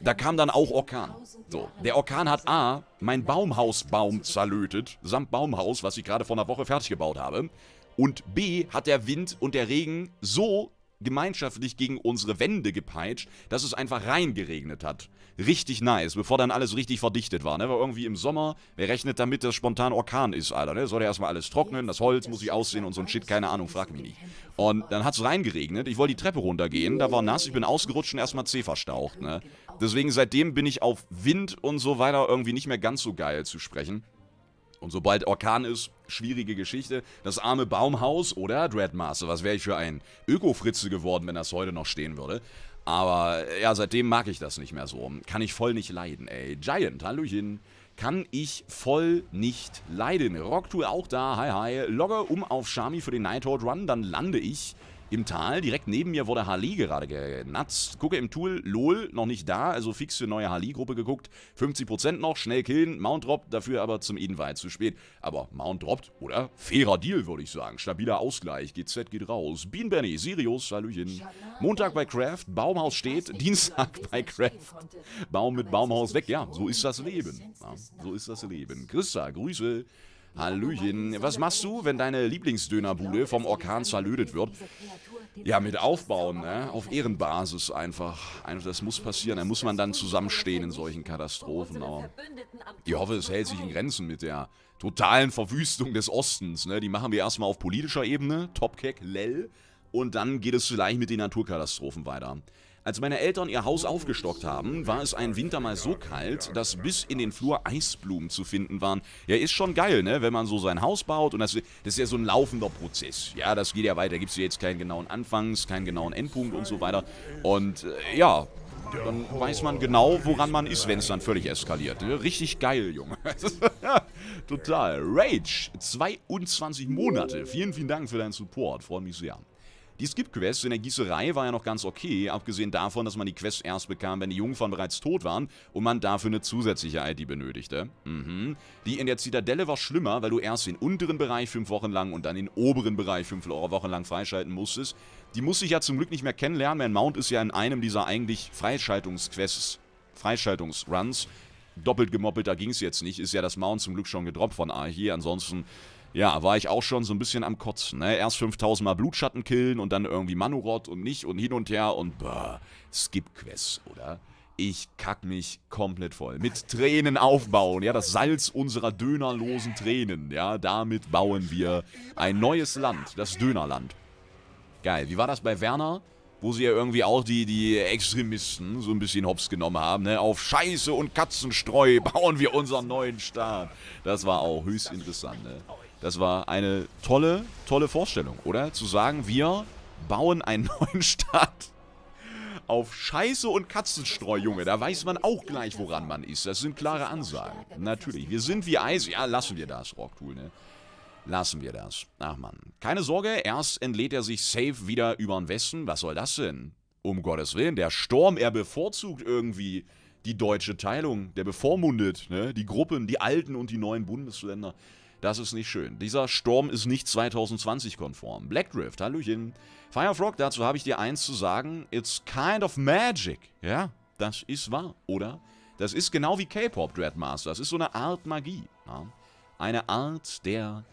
da kam dann auch Orkan. So, der Orkan hat A, mein Baumhausbaum zerlötet, samt Baumhaus, was ich gerade vor einer Woche fertig gebaut habe. Und B, hat der Wind und der Regen so gemeinschaftlich gegen unsere Wände gepeitscht, dass es einfach reingeregnet hat. Richtig nice, bevor dann alles richtig verdichtet war, ne? Weil irgendwie im Sommer, wer rechnet damit, dass spontan Orkan ist, Alter, ne? Soll ja erstmal alles trocknen, das Holz muss sich aussehen und so ein Shit, keine Ahnung, frag mich nicht. Und dann hat es reingeregnet, ich wollte die Treppe runtergehen, da war nass, ich bin ausgerutscht und erstmal C verstaucht, ne? Deswegen seitdem bin ich auf Wind und so weiter irgendwie nicht mehr ganz so geil zu sprechen. Und sobald Orkan ist, schwierige Geschichte. Das arme Baumhaus, oder? Dreadmaster, was wäre ich für ein Öko-Fritze geworden, wenn das heute noch stehen würde. Aber ja, seitdem mag ich das nicht mehr so. Kann ich voll nicht leiden, ey. Giant, Hallöchen. Kann ich voll nicht leiden. Rocktool auch da, hi hi. Logger um auf Shami für den Nighthawk Run, dann lande ich im Tal. Direkt neben mir wurde Harley gerade genatzt. Gucke im Tool, LOL, noch nicht da, also fix für neue Harley-Gruppe geguckt. 50% noch, schnell killen, Mount droppt, dafür aber zum Eden weit zu spät. Aber Mount droppt, oder? Fairer Deal, würde ich sagen. Stabiler Ausgleich, GZ geht raus. Bean Benny, Sirius, Hallöchen. Montag bei Craft, Baumhaus steht, Dienstag bei Craft. Baum mit Baumhaus weg, ja, so ist das Leben. Ja, so ist das Leben. Christa, Grüße. Hallöchen. Was machst du, wenn deine Lieblingsdönerbude vom Orkan zerlödet wird? Ja, mit aufbauen, ne? auf Ehrenbasis einfach. Also das muss passieren, da muss man dann zusammenstehen in solchen Katastrophen. Aber ich hoffe, es hält sich in Grenzen mit der totalen Verwüstung des Ostens. Ne? Die machen wir erstmal auf politischer Ebene, Topkek, Lell. Und dann geht es vielleicht mit den Naturkatastrophen weiter. Als meine Eltern ihr Haus aufgestockt haben, war es ein Winter mal so kalt, dass bis in den Flur Eisblumen zu finden waren. Ja, ist schon geil, ne? Wenn man so sein Haus baut und das, das ist ja so ein laufender Prozess. Ja, das geht ja weiter. Gibt es ja jetzt keinen genauen Anfangs, keinen genauen Endpunkt und so weiter. Und äh, ja, dann weiß man genau, woran man ist, wenn es dann völlig eskaliert. Ne? Richtig geil, Junge. [LAUGHS] Total. Rage, 22 Monate. Vielen, vielen Dank für deinen Support. Freue mich sehr. Die skip quests in der Gießerei war ja noch ganz okay, abgesehen davon, dass man die Quests erst bekam, wenn die Jungfern bereits tot waren und man dafür eine zusätzliche ID benötigte. Mhm. Die in der Zitadelle war schlimmer, weil du erst den unteren Bereich fünf Wochen lang und dann den oberen Bereich fünf Wochen lang freischalten musstest. Die musste ich ja zum Glück nicht mehr kennenlernen, mein Mount ist ja in einem dieser eigentlich Freischaltungsquests, Freischaltungsruns doppelt gemoppelt, da ging es jetzt nicht. Ist ja das Mount zum Glück schon gedroppt von A hier. Ansonsten ja, war ich auch schon so ein bisschen am Kotzen. Ne? Erst 5000 Mal Blutschatten killen und dann irgendwie Manurot und nicht und hin und her und boah, Skip-Quests, oder? Ich kack mich komplett voll. Mit Tränen aufbauen, ja, das Salz unserer dönerlosen Tränen, ja, damit bauen wir ein neues Land, das Dönerland. Geil, wie war das bei Werner? Wo sie ja irgendwie auch die, die Extremisten so ein bisschen hops genommen haben, ne? Auf Scheiße und Katzenstreu bauen wir unseren neuen Staat. Das war auch höchst interessant, ne? Das war eine tolle, tolle Vorstellung, oder? Zu sagen, wir bauen einen [LAUGHS] neuen Staat auf Scheiße und Katzenstreu, Junge. Da weiß man auch gleich, woran man ist. Das sind klare Ansagen. Natürlich. Wir sind wie Eis. Ja, lassen wir das, Rocktool, ne? Lassen wir das. Ach man. Keine Sorge, erst entlädt er sich safe wieder über den Westen. Was soll das denn? Um Gottes Willen, der Sturm, er bevorzugt irgendwie die deutsche Teilung. Der bevormundet, ne? Die Gruppen, die alten und die neuen Bundesländer. Das ist nicht schön. Dieser Sturm ist nicht 2020-konform. Blackdrift, hallöchen. Firefrog, dazu habe ich dir eins zu sagen. It's kind of magic. Ja, das ist wahr, oder? Das ist genau wie K-Pop Dreadmaster. Das ist so eine Art Magie. Ja? Eine Art der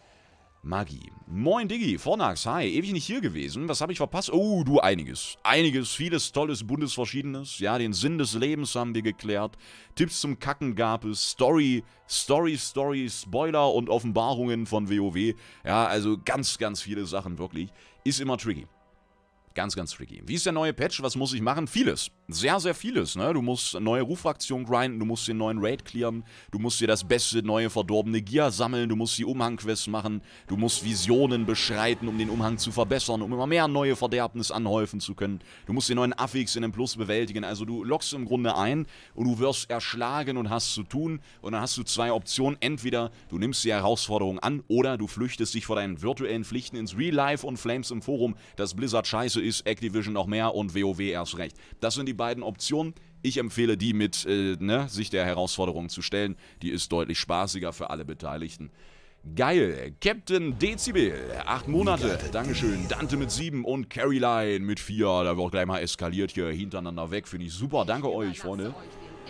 Magie. Moin Diggi, Fornax, hi, ewig nicht hier gewesen, was habe ich verpasst? Oh, du, einiges, einiges, vieles Tolles, Bundesverschiedenes, ja, den Sinn des Lebens haben wir geklärt, Tipps zum Kacken gab es, Story, Story, Story, Spoiler und Offenbarungen von WoW, ja, also ganz, ganz viele Sachen, wirklich, ist immer tricky. Ganz, ganz tricky. Wie ist der neue Patch? Was muss ich machen? Vieles sehr, sehr vieles, ne? Du musst neue Rufaktion grinden, du musst den neuen Raid clearen, du musst dir das beste neue verdorbene Gear sammeln, du musst die Umhangquests machen, du musst Visionen beschreiten, um den Umhang zu verbessern, um immer mehr neue Verderbnis anhäufen zu können. Du musst den neuen Affix in den Plus bewältigen, also du lockst im Grunde ein und du wirst erschlagen und hast zu tun und dann hast du zwei Optionen, entweder du nimmst die Herausforderung an oder du flüchtest dich vor deinen virtuellen Pflichten ins Real Life und Flames im Forum, dass Blizzard scheiße ist, Activision noch mehr und WoW erst recht. Das sind die die beiden Optionen. Ich empfehle die mit äh, ne, sich der Herausforderung zu stellen. Die ist deutlich spaßiger für alle Beteiligten. Geil. Captain Dezibel, acht Monate. Dankeschön. Dante mit sieben und Caroline mit vier. Da wird gleich mal eskaliert hier hintereinander weg. Finde ich super. Danke euch, Freunde.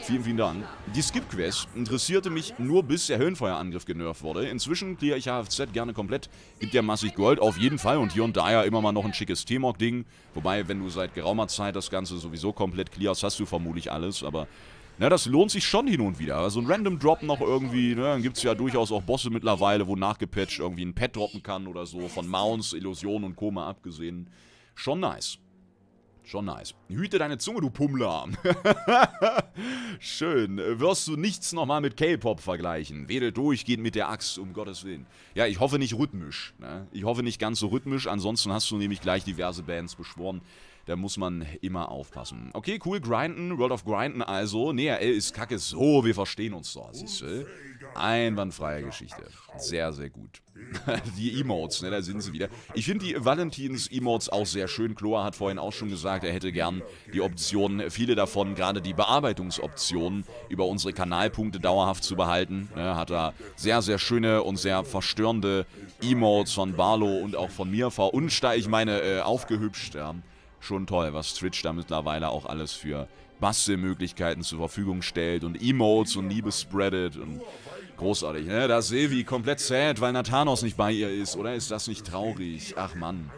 Vielen, vielen Dank. Die Skip-Quest interessierte mich nur bis der Höllenfeuerangriff genervt wurde. Inzwischen clear ich HFZ gerne komplett, gibt ja massig Gold auf jeden Fall und hier und da ja immer mal noch ein schickes T-Mog-Ding. Wobei, wenn du seit geraumer Zeit das Ganze sowieso komplett clearst, hast du vermutlich alles, aber... Na, das lohnt sich schon hin und wieder. So also ein Random Drop noch irgendwie, ne, dann es ja durchaus auch Bosse mittlerweile, wo nachgepatcht irgendwie ein Pet droppen kann oder so, von Mounts, Illusionen und Koma abgesehen. Schon nice. Schon nice. Hüte deine Zunge, du Pummler. [LAUGHS] Schön. Wirst du nichts nochmal mit K-Pop vergleichen. Wedel durchgehend mit der Axt, um Gottes Willen. Ja, ich hoffe nicht rhythmisch. Ne? Ich hoffe nicht ganz so rhythmisch. Ansonsten hast du nämlich gleich diverse Bands beschworen, da muss man immer aufpassen. Okay, cool, grinden, World of Grinden also. Nee, er ist kacke, so, wir verstehen uns doch, siehst du. Einwandfreie Geschichte. Sehr, sehr gut. [LAUGHS] die Emotes, ne, da sind sie wieder. Ich finde die Valentins-Emotes auch sehr schön. Chloa hat vorhin auch schon gesagt, er hätte gern die Optionen, viele davon, gerade die Bearbeitungsoptionen, über unsere Kanalpunkte dauerhaft zu behalten. Ne, hat er sehr, sehr schöne und sehr verstörende Emotes von Barlow und auch von mir verunsteigt, ich meine, äh, aufgehübscht. Ja schon toll, was Twitch da mittlerweile auch alles für Bastelmöglichkeiten zur Verfügung stellt und Emotes und Liebe spreadet und großartig, ne? Da ist Silvi komplett sad, weil Nathanos nicht bei ihr ist, oder? Ist das nicht traurig? Ach Mann.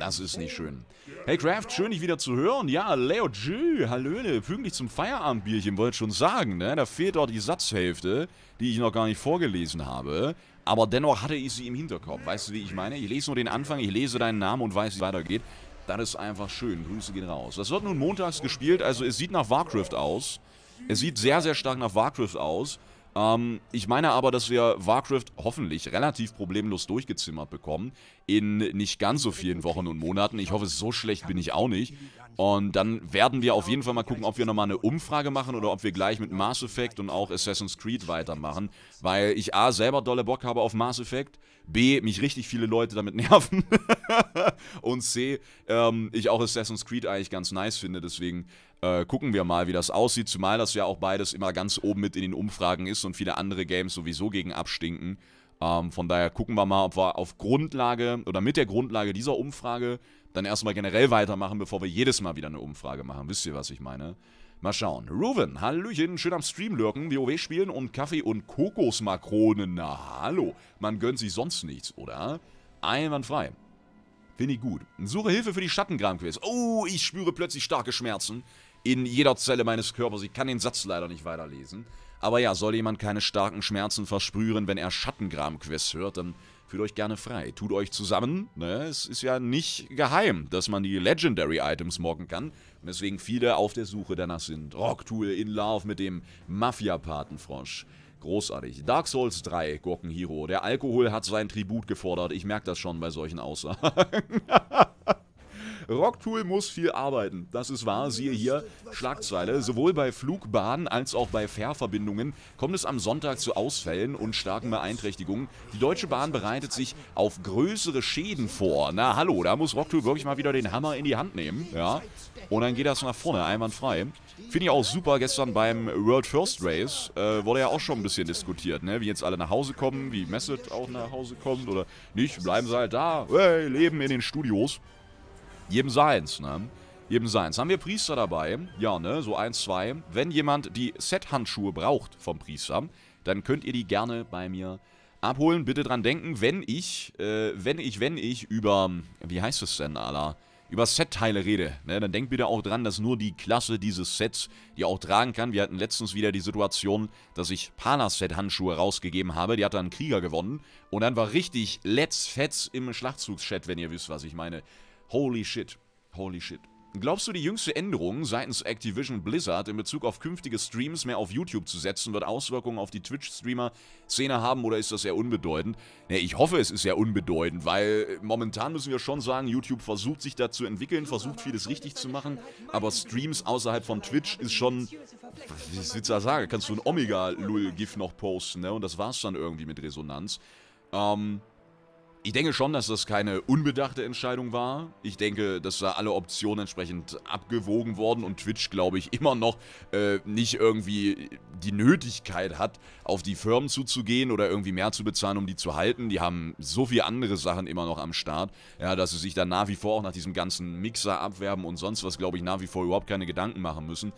Das ist nicht schön. Hey Craft, schön dich wieder zu hören. Ja, Leo G, hallöle, pünktlich zum Feierabendbierchen, wollte ich schon sagen, ne? Da fehlt doch die Satzhälfte, die ich noch gar nicht vorgelesen habe. Aber dennoch hatte ich sie im Hinterkopf. Weißt du, wie ich meine? Ich lese nur den Anfang, ich lese deinen Namen und weiß, wie es weitergeht. Das ist einfach schön. Grüße gehen raus. Das wird nun montags gespielt, also es sieht nach Warcraft aus. Es sieht sehr, sehr stark nach Warcraft aus. Ähm, ich meine aber, dass wir Warcraft hoffentlich relativ problemlos durchgezimmert bekommen. In nicht ganz so vielen Wochen und Monaten. Ich hoffe, so schlecht bin ich auch nicht. Und dann werden wir auf jeden Fall mal gucken, ob wir nochmal eine Umfrage machen oder ob wir gleich mit Mass Effect und auch Assassin's Creed weitermachen. Weil ich A, selber dolle Bock habe auf Mass Effect B, mich richtig viele Leute damit [LAUGHS] nerven. und C, ähm, ich auch Assassin's Creed eigentlich ganz nice finde. Deswegen äh, gucken wir mal, wie das aussieht. Zumal das ja auch beides immer ganz oben mit in den Umfragen ist und viele andere Games sowieso gegen abstinken. Ähm, von daher gucken wir mal, ob wir auf Grundlage oder mit der Grundlage dieser Umfrage dann erstmal generell weitermachen, bevor wir jedes Mal wieder eine Umfrage machen. Wisst ihr, was ich meine? Mal schauen. Ruven, Hallöchen, schön am Stream lurken, WoW spielen und Kaffee und Kokosmakronen. Na, hallo. Man gönnt sich sonst nichts, oder? Einwandfrei. Finde ich gut. Suche Hilfe für die Schattengram-Quiz. Oh, ich spüre plötzlich starke Schmerzen in jeder Zelle meines Körpers. Ich kann den Satz leider nicht weiterlesen. Aber ja, soll jemand keine starken Schmerzen versprühen, wenn er Schattengram-Quiz hört, dann Fühlt euch gerne frei. Tut euch zusammen. Ne? Es ist ja nicht geheim, dass man die Legendary Items morgen kann. Und deswegen viele auf der Suche danach sind. Rocktool in Love mit dem Mafia-Patenfrosch. Großartig. Dark Souls 3, Gurkenhero. Der Alkohol hat sein Tribut gefordert. Ich merke das schon bei solchen Aussagen. [LAUGHS] Rocktool muss viel arbeiten. Das ist wahr, siehe hier Schlagzeile. Sowohl bei Flugbahnen als auch bei Fährverbindungen kommt es am Sonntag zu Ausfällen und starken Beeinträchtigungen. Die Deutsche Bahn bereitet sich auf größere Schäden vor. Na hallo, da muss Rocktool wirklich mal wieder den Hammer in die Hand nehmen. Ja. Und dann geht das nach vorne, einwandfrei. Finde ich auch super, gestern beim World First Race äh, wurde ja auch schon ein bisschen diskutiert, ne? wie jetzt alle nach Hause kommen, wie Messet auch nach Hause kommt oder nicht, bleiben sie halt da, hey, leben in den Studios. Jedem seins, ne? Jedem seins. Haben wir Priester dabei? Ja, ne? So eins, zwei. Wenn jemand die Set-Handschuhe braucht vom Priester, dann könnt ihr die gerne bei mir abholen. Bitte dran denken, wenn ich, äh, wenn ich, wenn ich über, wie heißt es denn, Allah? über Set-Teile rede, ne, dann denkt bitte auch dran, dass nur die Klasse dieses Sets die auch tragen kann. Wir hatten letztens wieder die Situation, dass ich Panas-Set-Handschuhe rausgegeben habe. Die hat dann Krieger gewonnen. Und dann war richtig Let's Fets im Schlachtzugs-Chat, wenn ihr wisst, was ich meine. Holy shit. Holy shit. Glaubst du, die jüngste Änderung seitens Activision Blizzard in Bezug auf künftige Streams mehr auf YouTube zu setzen, wird Auswirkungen auf die Twitch-Streamer-Szene haben oder ist das eher unbedeutend? Ne, ich hoffe, es ist eher unbedeutend, weil äh, momentan müssen wir schon sagen, YouTube versucht sich da zu entwickeln, versucht vieles richtig zu machen, aber Streams außerhalb von Twitch ist schon. Was ich du da sagen? Kannst du ein Omega-Lull-GIF noch posten, ne? Und das war's dann irgendwie mit Resonanz. Ähm. Ich denke schon, dass das keine unbedachte Entscheidung war. Ich denke, dass da alle Optionen entsprechend abgewogen wurden und Twitch, glaube ich, immer noch äh, nicht irgendwie die Nötigkeit hat, auf die Firmen zuzugehen oder irgendwie mehr zu bezahlen, um die zu halten. Die haben so viele andere Sachen immer noch am Start, ja, dass sie sich dann nach wie vor auch nach diesem ganzen Mixer abwerben und sonst was, glaube ich, nach wie vor überhaupt keine Gedanken machen müssen.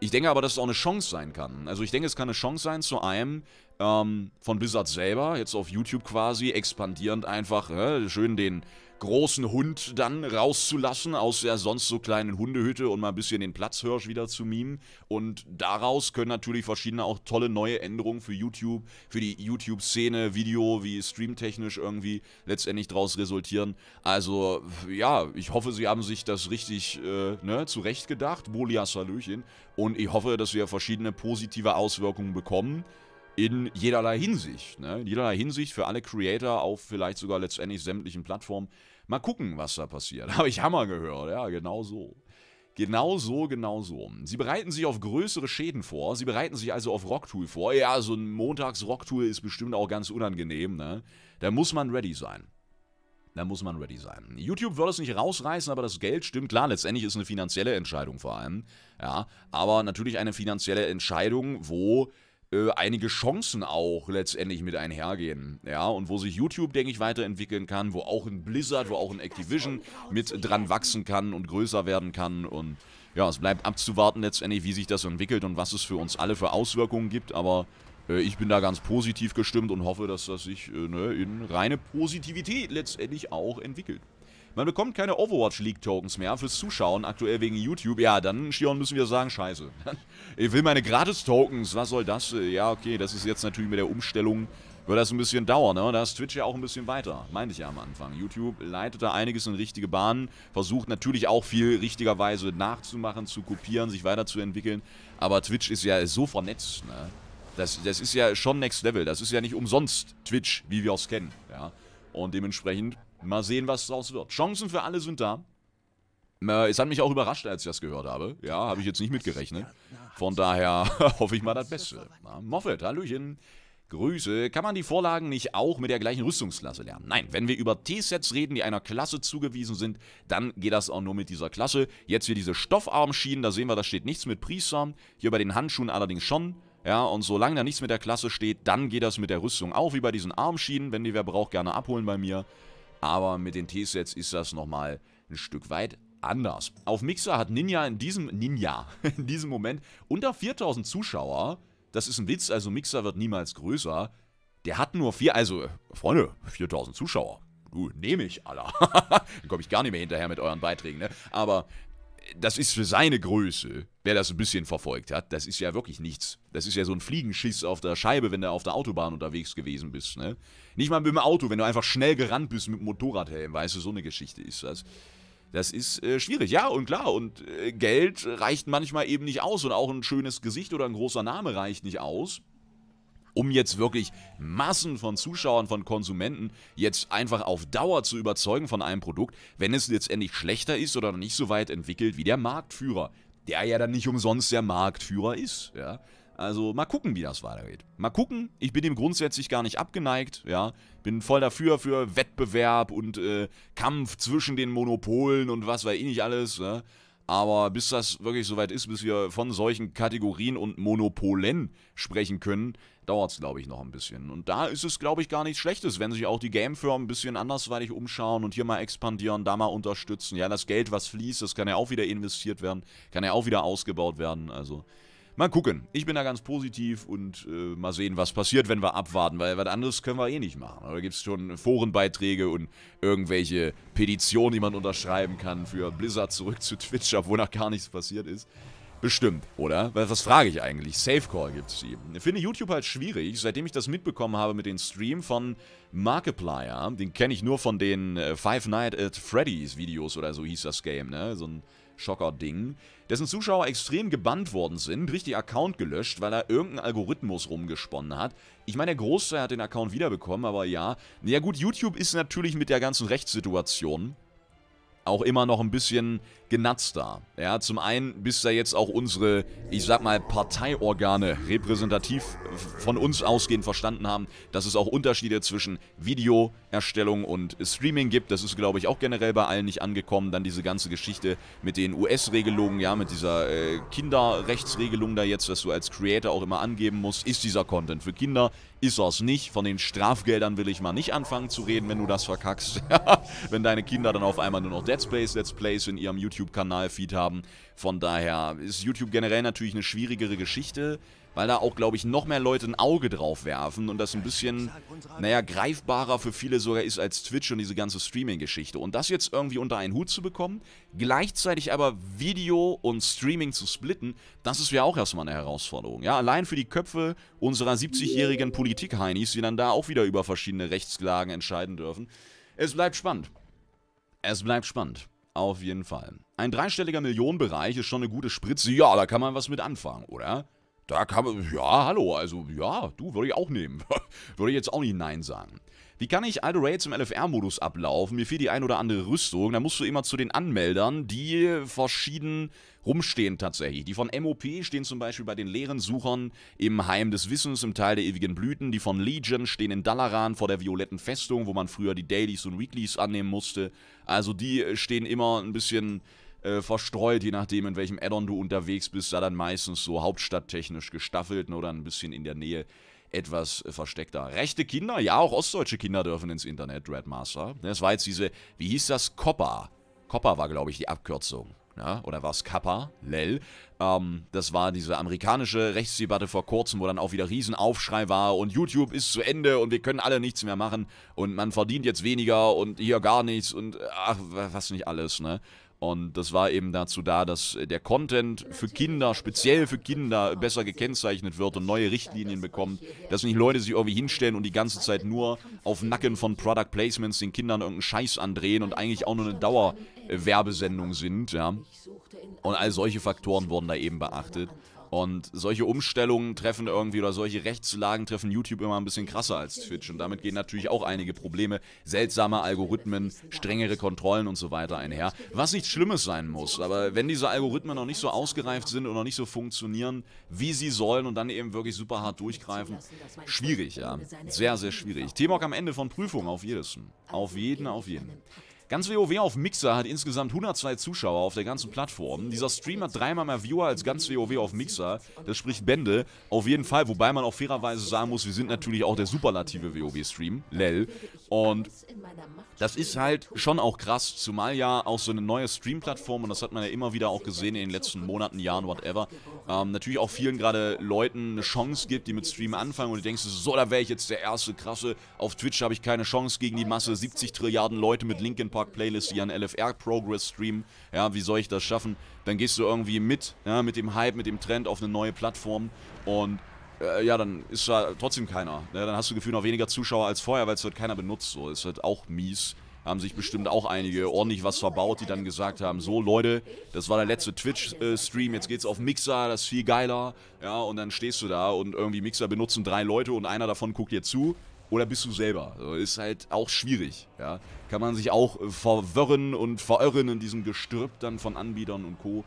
Ich denke aber, dass es auch eine Chance sein kann. Also ich denke, es kann eine Chance sein, zu einem, ähm, von Blizzard selber, jetzt auf YouTube quasi, expandierend einfach, äh, schön den großen Hund dann rauszulassen aus der sonst so kleinen Hundehütte und mal ein bisschen den Platzhirsch wieder zu mimen. Und daraus können natürlich verschiedene auch tolle neue Änderungen für YouTube, für die YouTube-Szene, Video, wie streamtechnisch irgendwie letztendlich daraus resultieren. Also ja, ich hoffe, sie haben sich das richtig äh, ne, zurechtgedacht. Bolia Salöchen. Und ich hoffe, dass wir verschiedene positive Auswirkungen bekommen in jederlei Hinsicht. Ne? In jederlei Hinsicht für alle Creator auf vielleicht sogar letztendlich sämtlichen Plattformen. Mal gucken, was da passiert. [LAUGHS] Habe ich Hammer gehört, ja, genau so. Genau so, genau so. Sie bereiten sich auf größere Schäden vor. Sie bereiten sich also auf Rocktool vor. Ja, so ein Montags-Rocktool ist bestimmt auch ganz unangenehm. Ne? Da muss man ready sein. Da muss man ready sein. YouTube wird es nicht rausreißen, aber das Geld stimmt. Klar, letztendlich ist es eine finanzielle Entscheidung vor allem. Ja, aber natürlich eine finanzielle Entscheidung, wo äh, einige Chancen auch letztendlich mit einhergehen. Ja, und wo sich YouTube, denke ich, weiterentwickeln kann, wo auch ein Blizzard, wo auch ein Activision mit dran wachsen kann und größer werden kann und ja, es bleibt abzuwarten letztendlich, wie sich das entwickelt und was es für uns alle für Auswirkungen gibt, aber äh, ich bin da ganz positiv gestimmt und hoffe, dass das sich äh, ne, in reine Positivität letztendlich auch entwickelt. Man bekommt keine Overwatch League Tokens mehr fürs Zuschauen, aktuell wegen YouTube. Ja, dann, Shion, müssen wir sagen, scheiße. [LAUGHS] Ich will meine Gratis-Tokens, was soll das? Ja, okay, das ist jetzt natürlich mit der Umstellung, wird das ein bisschen dauern, ne? Da ist Twitch ja auch ein bisschen weiter, meinte ich ja am Anfang. YouTube leitet da einiges in richtige Bahnen, versucht natürlich auch viel richtigerweise nachzumachen, zu kopieren, sich weiterzuentwickeln. Aber Twitch ist ja so vernetzt, ne? Das, das ist ja schon Next Level. Das ist ja nicht umsonst Twitch, wie wir es kennen, ja? Und dementsprechend Mal sehen, was draus wird. Chancen für alle sind da. Äh, es hat mich auch überrascht, als ich das gehört habe. Ja, habe ich jetzt nicht mitgerechnet. Von daher [LAUGHS] hoffe ich mal das Beste. Moffett, Hallöchen. Grüße. Kann man die Vorlagen nicht auch mit der gleichen Rüstungsklasse lernen? Nein, wenn wir über T-Sets reden, die einer Klasse zugewiesen sind, dann geht das auch nur mit dieser Klasse. Jetzt hier diese Stoffarmschienen, da sehen wir, da steht nichts mit Priestern. Hier bei den Handschuhen allerdings schon. Ja, und solange da nichts mit der Klasse steht, dann geht das mit der Rüstung auch, wie bei diesen Armschienen. Wenn die wer braucht, gerne abholen bei mir aber mit den T-Sets ist das nochmal ein Stück weit anders. Auf Mixer hat Ninja in diesem Ninja [LAUGHS] in diesem Moment unter 4000 Zuschauer. Das ist ein Witz, also Mixer wird niemals größer. Der hat nur 4, also äh, Freunde, 4000 Zuschauer. Du, nehme ich, aller. [LAUGHS] Dann komme ich gar nicht mehr hinterher mit euren Beiträgen, ne? Aber das ist für seine Größe, wer das ein bisschen verfolgt hat, das ist ja wirklich nichts. Das ist ja so ein Fliegenschiss auf der Scheibe, wenn du auf der Autobahn unterwegs gewesen bist, ne? Nicht mal mit dem Auto, wenn du einfach schnell gerannt bist mit dem Motorradhelm, weißt du, so eine Geschichte ist das. Das ist äh, schwierig, ja, und klar, und äh, Geld reicht manchmal eben nicht aus und auch ein schönes Gesicht oder ein großer Name reicht nicht aus um jetzt wirklich Massen von Zuschauern, von Konsumenten jetzt einfach auf Dauer zu überzeugen von einem Produkt, wenn es letztendlich schlechter ist oder nicht so weit entwickelt wie der Marktführer, der ja dann nicht umsonst der Marktführer ist, ja. Also mal gucken, wie das weitergeht. Mal gucken, ich bin dem grundsätzlich gar nicht abgeneigt, ja. Bin voll dafür für Wettbewerb und äh, Kampf zwischen den Monopolen und was weiß ich nicht alles, ja? Aber bis das wirklich soweit ist, bis wir von solchen Kategorien und Monopolen sprechen können, dauert es, glaube ich, noch ein bisschen. Und da ist es, glaube ich, gar nichts Schlechtes, wenn sich auch die Gamefirmen ein bisschen andersweitig umschauen und hier mal expandieren, da mal unterstützen. Ja, das Geld, was fließt, das kann ja auch wieder investiert werden, kann ja auch wieder ausgebaut werden. Also, mal gucken. Ich bin da ganz positiv und äh, mal sehen, was passiert, wenn wir abwarten, weil was anderes können wir eh nicht machen. Da gibt es schon Forenbeiträge und irgendwelche Petitionen, die man unterschreiben kann, für Blizzard zurück zu Twitch, obwohl noch gar nichts passiert ist. Bestimmt, oder? Was, was frage ich eigentlich? Safe gibt's sie. Finde YouTube halt schwierig, seitdem ich das mitbekommen habe mit dem Stream von Markiplier. Den kenne ich nur von den äh, Five Nights at Freddy's Videos oder so hieß das Game, ne? So ein Schocker-Ding, dessen Zuschauer extrem gebannt worden sind, richtig Account gelöscht, weil er irgendeinen Algorithmus rumgesponnen hat. Ich meine, der Großteil hat den Account wiederbekommen, aber ja. Ja gut, YouTube ist natürlich mit der ganzen Rechtssituation auch immer noch ein bisschen genatzt da. Ja, zum einen, bis da jetzt auch unsere, ich sag mal, Parteiorgane repräsentativ von uns ausgehend verstanden haben, dass es auch Unterschiede zwischen Videoerstellung und Streaming gibt. Das ist, glaube ich, auch generell bei allen nicht angekommen. Dann diese ganze Geschichte mit den US-Regelungen, ja, mit dieser äh, Kinderrechtsregelung da jetzt, dass du als Creator auch immer angeben musst, ist dieser Content für Kinder, ist das nicht. Von den Strafgeldern will ich mal nicht anfangen zu reden, wenn du das verkackst. [LAUGHS] wenn deine Kinder dann auf einmal nur noch Dead Space, Let's Plays in ihrem YouTube YouTube-Kanal-Feed haben. Von daher ist YouTube generell natürlich eine schwierigere Geschichte, weil da auch, glaube ich, noch mehr Leute ein Auge drauf werfen und das ein bisschen, naja, greifbarer für viele sogar ist als Twitch und diese ganze Streaming-Geschichte. Und das jetzt irgendwie unter einen Hut zu bekommen, gleichzeitig aber Video und Streaming zu splitten, das ist ja auch erstmal eine Herausforderung. Ja, allein für die Köpfe unserer 70-jährigen Politik-Heinis, die dann da auch wieder über verschiedene Rechtslagen entscheiden dürfen. Es bleibt spannend. Es bleibt spannend. Auf jeden Fall. Ein dreistelliger Millionenbereich ist schon eine gute Spritze. Ja, da kann man was mit anfangen, oder? Da kann man, ja, hallo, also ja, du würde ich auch nehmen. [LAUGHS] würde ich jetzt auch nicht Nein sagen. Wie kann ich alte Raids im LFR-Modus ablaufen? Mir fehlt die ein oder andere Rüstung. Da musst du immer zu den Anmeldern, die verschieden rumstehen tatsächlich. Die von MOP stehen zum Beispiel bei den leeren Suchern im Heim des Wissens, im Teil der ewigen Blüten. Die von Legion stehen in Dalaran vor der violetten Festung, wo man früher die Dailies und Weeklies annehmen musste. Also die äh, stehen immer ein bisschen äh, verstreut, je nachdem, in welchem Addon du unterwegs bist, da dann meistens so hauptstadttechnisch gestaffelt oder ein bisschen in der Nähe etwas äh, versteckter. Rechte Kinder, ja, auch ostdeutsche Kinder dürfen ins Internet, Dreadmaster. Das ne, war jetzt diese, wie hieß das? Copper. Copper war, glaube ich, die Abkürzung. Ja, ne? oder war es Kappa? Lell. Ähm, das war diese amerikanische Rechtsdebatte vor kurzem, wo dann auch wieder Riesenaufschrei war und YouTube ist zu Ende und wir können alle nichts mehr machen und man verdient jetzt weniger und hier gar nichts und äh, ach, was nicht alles, ne? Und das war eben dazu da, dass der Content für Kinder, speziell für Kinder, besser gekennzeichnet wird und neue Richtlinien bekommt. Dass nicht Leute sich irgendwie hinstellen und die ganze Zeit nur auf Nacken von Product Placements den Kindern irgendeinen Scheiß andrehen und eigentlich auch nur eine Dauerwerbesendung sind. Ja. Und all solche Faktoren wurden da eben beachtet. Und solche Umstellungen treffen irgendwie oder solche Rechtslagen treffen YouTube immer ein bisschen krasser als Twitch. Und damit gehen natürlich auch einige Probleme, seltsame Algorithmen, strengere Kontrollen und so weiter einher. Was nichts Schlimmes sein muss. Aber wenn diese Algorithmen noch nicht so ausgereift sind und noch nicht so funktionieren, wie sie sollen und dann eben wirklich super hart durchgreifen, schwierig, ja. Sehr, sehr schwierig. Thema am Ende von Prüfungen, auf jedes. Auf jeden, auf jeden. Ganz WoW auf Mixer hat insgesamt 102 Zuschauer auf der ganzen Plattform. Dieser Stream hat dreimal mehr Viewer als ganz WoW auf Mixer. Das spricht Bände. Auf jeden Fall, wobei man auch fairerweise sagen muss, wir sind natürlich auch der superlative WoW-Stream, LEL. Und das ist halt schon auch krass, zumal ja auch so eine neue Stream-Plattform, und das hat man ja immer wieder auch gesehen in den letzten Monaten, Jahren, whatever, ähm, natürlich auch vielen gerade Leuten eine Chance gibt, die mit Streamen anfangen und du denkst, so, da wäre ich jetzt der erste krasse. Auf Twitch habe ich keine Chance gegen die Masse, 70 Trilliarden Leute mit Linkin Park Park Playlist, ihren LFR Progress Stream. Ja, wie soll ich das schaffen? Dann gehst du irgendwie mit, ja, mit dem Hype, mit dem Trend auf eine neue Plattform und äh, ja, dann ist da trotzdem keiner. Ja, ne? dann hast du Gefühl noch weniger Zuschauer als vorher, weil es wird keiner benutzt. So, ist halt auch mies haben sich bestimmt auch einige ordentlich was verbaut, die dann gesagt haben, so Leute, das war der letzte Twitch-Stream, äh, jetzt geht's auf Mixer, das ist viel geiler. Ja, und dann stehst du da und irgendwie Mixer benutzen drei Leute und einer davon guckt dir zu oder bist du selber? ist halt auch schwierig, ja. Kann man sich auch äh, verwirren und verirren in diesem Gestirb dann von Anbietern und Co.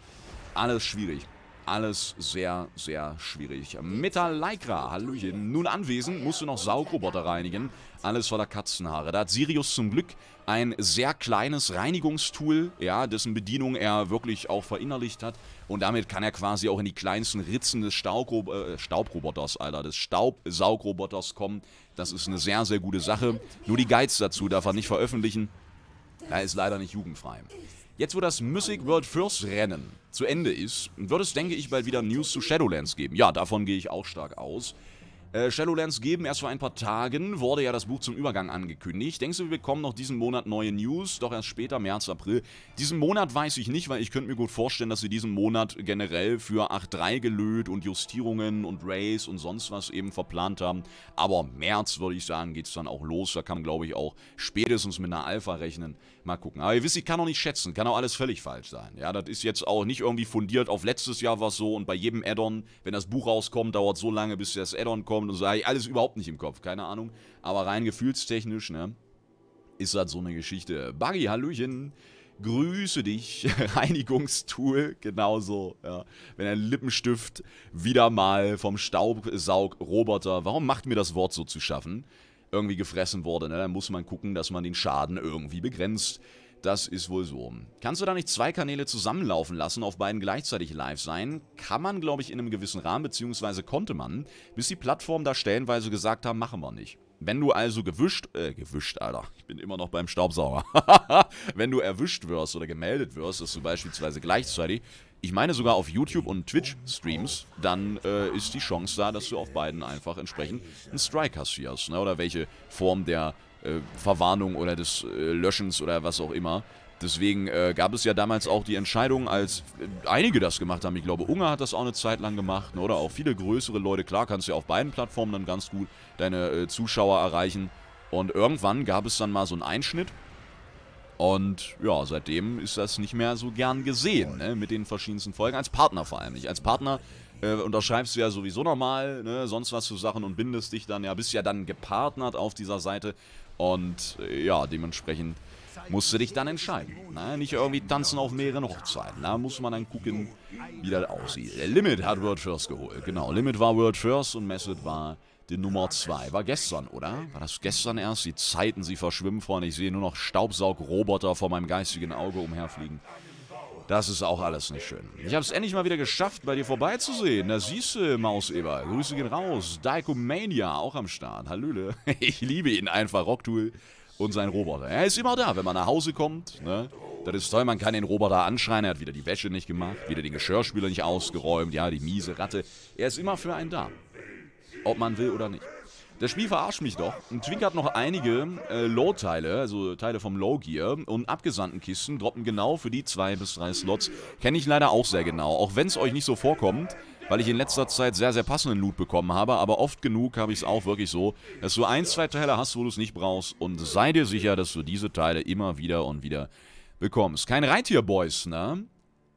Alles schwierig alles sehr, sehr schwierig. Metal Lycra, Hallöchen. Nun anwesend, musste noch Saugroboter reinigen. Alles voller Katzenhaare. Da hat Sirius zum Glück ein sehr kleines Reinigungstool, ja, dessen Bedienung er wirklich auch verinnerlicht hat. Und damit kann er quasi auch in die kleinsten Ritzen des Staubro äh, Staubroboters, Alter, des Staubsaugroboters kommen. Das ist eine sehr, sehr gute Sache. Nur die Guides dazu darf er nicht veröffentlichen. Er ist leider nicht jugendfrei. Jetzt wo das Music World First Rennen zu Ende ist, wird es, denke ich, bald wieder News zu Shadowlands geben. Ja, davon gehe ich auch stark aus. Äh, Shadowlands geben, erst vor ein paar Tagen wurde ja das Buch zum Übergang angekündigt. Denkst du, wir bekommen noch diesen Monat neue News? Doch erst später, März, April. Diesen Monat weiß ich nicht, weil ich könnte mir gut vorstellen, dass sie diesen Monat generell für 8.3 gelöht und Justierungen und Rays und sonst was eben verplant haben. Aber März, würde ich sagen, geht es dann auch los. Da kann man, glaube ich, auch spätestens mit einer Alpha rechnen. Mal gucken. Aber ihr wisst, ich kann auch nicht schätzen. Kann auch alles völlig falsch sein. Ja, das ist jetzt auch nicht irgendwie fundiert auf letztes Jahr was so und bei jedem Addon, wenn das Buch rauskommt, dauert so lange, bis das Addon kommt und so. Ich Alles überhaupt nicht im Kopf, keine Ahnung. Aber rein gefühlstechnisch, ne, ist das so eine Geschichte. Buggy, Hallöchen. Grüße dich, [LAUGHS] Reinigungstool, genauso, ja. Wenn ein Lippenstift wieder mal vom Staubsaugroboter, warum macht mir das Wort so zu schaffen? irgendwie gefressen wurde. Ne? Dann muss man gucken, dass man den Schaden irgendwie begrenzt. Das ist wohl so. Kannst du da nicht zwei Kanäle zusammenlaufen lassen, auf beiden gleichzeitig live sein? Kann man, glaube ich, in einem gewissen Rahmen, beziehungsweise konnte man, bis die Plattformen da stellenweise gesagt haben, machen wir nicht. Wenn du also gewischt, äh, gewischt, Alter, ich bin immer noch beim Staubsauger. [LAUGHS] Wenn du erwischt wirst oder gemeldet wirst, dass du beispielsweise gleichzeitig ich meine sogar auf YouTube und Twitch streams, dann äh, ist die Chance da, dass du auf beiden einfach entsprechend einen Strike hast. Ne? Oder welche Form der äh, Verwarnung oder des äh, Löschens oder was auch immer. Deswegen äh, gab es ja damals auch die Entscheidung, als äh, einige das gemacht haben. Ich glaube, Unger hat das auch eine Zeit lang gemacht, ne? oder auch viele größere Leute. Klar kannst du ja auf beiden Plattformen dann ganz gut deine äh, Zuschauer erreichen. Und irgendwann gab es dann mal so einen Einschnitt, und ja, seitdem ist das nicht mehr so gern gesehen, ne? mit den verschiedensten Folgen, als Partner vor allem nicht. Als Partner äh, unterschreibst du ja sowieso nochmal, ne? sonst was zu Sachen und bindest dich dann ja, bist ja dann gepartnert auf dieser Seite und äh, ja, dementsprechend musst du dich dann entscheiden. Ne? Nicht irgendwie tanzen auf mehreren Hochzeiten. Da muss man dann gucken, wie das aussieht. Limit hat World First geholt. Genau, Limit war World First und Method war die Nummer 2. War gestern, oder? War das gestern erst? Die Zeiten, sie verschwimmen, Freunde. Ich sehe nur noch Staubsaugroboter vor meinem geistigen Auge umherfliegen. Das ist auch alles nicht schön. Ich habe es endlich mal wieder geschafft, bei dir vorbeizusehen. Da siehst du, Mauseber. Grüße gehen raus. Daikomania auch am Start. Hallöle. [LAUGHS] Ich liebe ihn einfach, Rocktool und sein Roboter. Er ist immer da, wenn man nach Hause kommt. Ne? Das ist toll, man kann den Roboter anschreien. Er hat wieder die Wäsche nicht gemacht, wieder den Geschirrspüler nicht ausgeräumt. Ja, die miese Ratte. Er ist immer für einen da ob man will oder nicht. Das Spiel verarscht mich doch. Ein Twink hat noch einige äh, Low-Teile, also Teile vom Low Gear und abgesandten Kisten droppen genau für die zwei bis drei Slots. Kenne ich leider auch sehr genau, auch wenn es euch nicht so vorkommt, weil ich in letzter Zeit sehr, sehr passenden Loot bekommen habe, aber oft genug habe ich es auch wirklich so, dass du ein, zwei Teile hast, wo du es nicht brauchst und sei dir sicher, dass du diese Teile immer wieder und wieder bekommst. Kein Reittier, Boys, ne?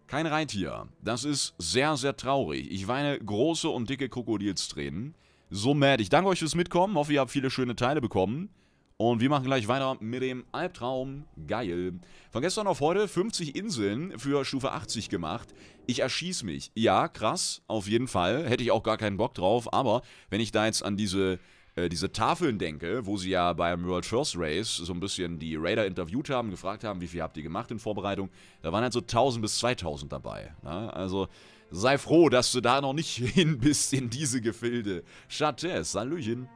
Kein Reittier. Das ist sehr, sehr traurig. Ich weine große und dicke Krokodilstränen so mad. Ich danke euch fürs Mitkommen. Hoffe, ihr habt viele schöne Teile bekommen. Und wir machen gleich weiter mit dem Albtraum. Geil. Von gestern auf heute 50 Inseln für Stufe 80 gemacht. Ich erschieß mich. Ja, krass, auf jeden Fall. Hätte ich auch gar keinen Bock drauf. Aber wenn ich da jetzt an diese, äh, diese Tafeln denke, wo sie ja beim World First Race so ein bisschen die Raider interviewt haben, gefragt haben, wie viel habt ihr gemacht in Vorbereitung, da waren halt so 1000 bis 2000 dabei. Na? Ne? Also Sei froh, dass du da noch nicht [LAUGHS] hin bist in diese Gefilde. Chattes, Hallöchen.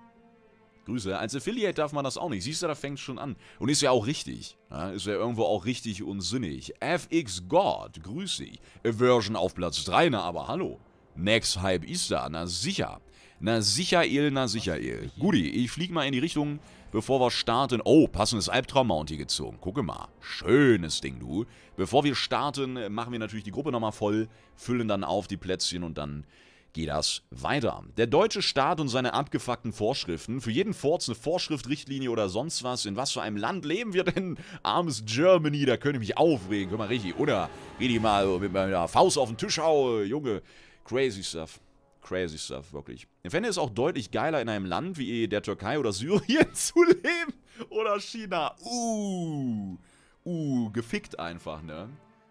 Grüße. Als Affiliate darf man das auch nicht. Siehst du, da fängt schon an. Und ist ja auch richtig. Ja, ist ja irgendwo auch richtig und sinnig. FX God, grüß dich. Aversion auf Platz 3, na aber hallo. Next Hype ist da, na sicher. Na sicher, El, na sicher, El. Guti, ich flieg mal in die Richtung bevor wir starten. Oh, passendes Albtraum-Mounty gezogen. Gucke mal. Schönes Ding, du. Bevor wir starten, machen wir natürlich die Gruppe nochmal voll, füllen dann auf die Plätzchen und dann geht das weiter. Der deutsche Staat und seine abgefuckten Vorschriften. Für jeden Forts eine Vorschrift, Richtlinie oder sonst was. In was für einem Land leben wir denn? Armes Germany, da könnte ich mich aufregen. Guck mal, richtig, oder? Rede ich mal mit meiner Faust auf den Tisch haue, Junge. Crazy stuff. Crazy Stuff, wirklich. Ich fände es auch deutlich geiler, in einem Land wie der Türkei oder Syrien [LAUGHS] zu leben. Oder China. Uh. Uh, gefickt einfach, ne?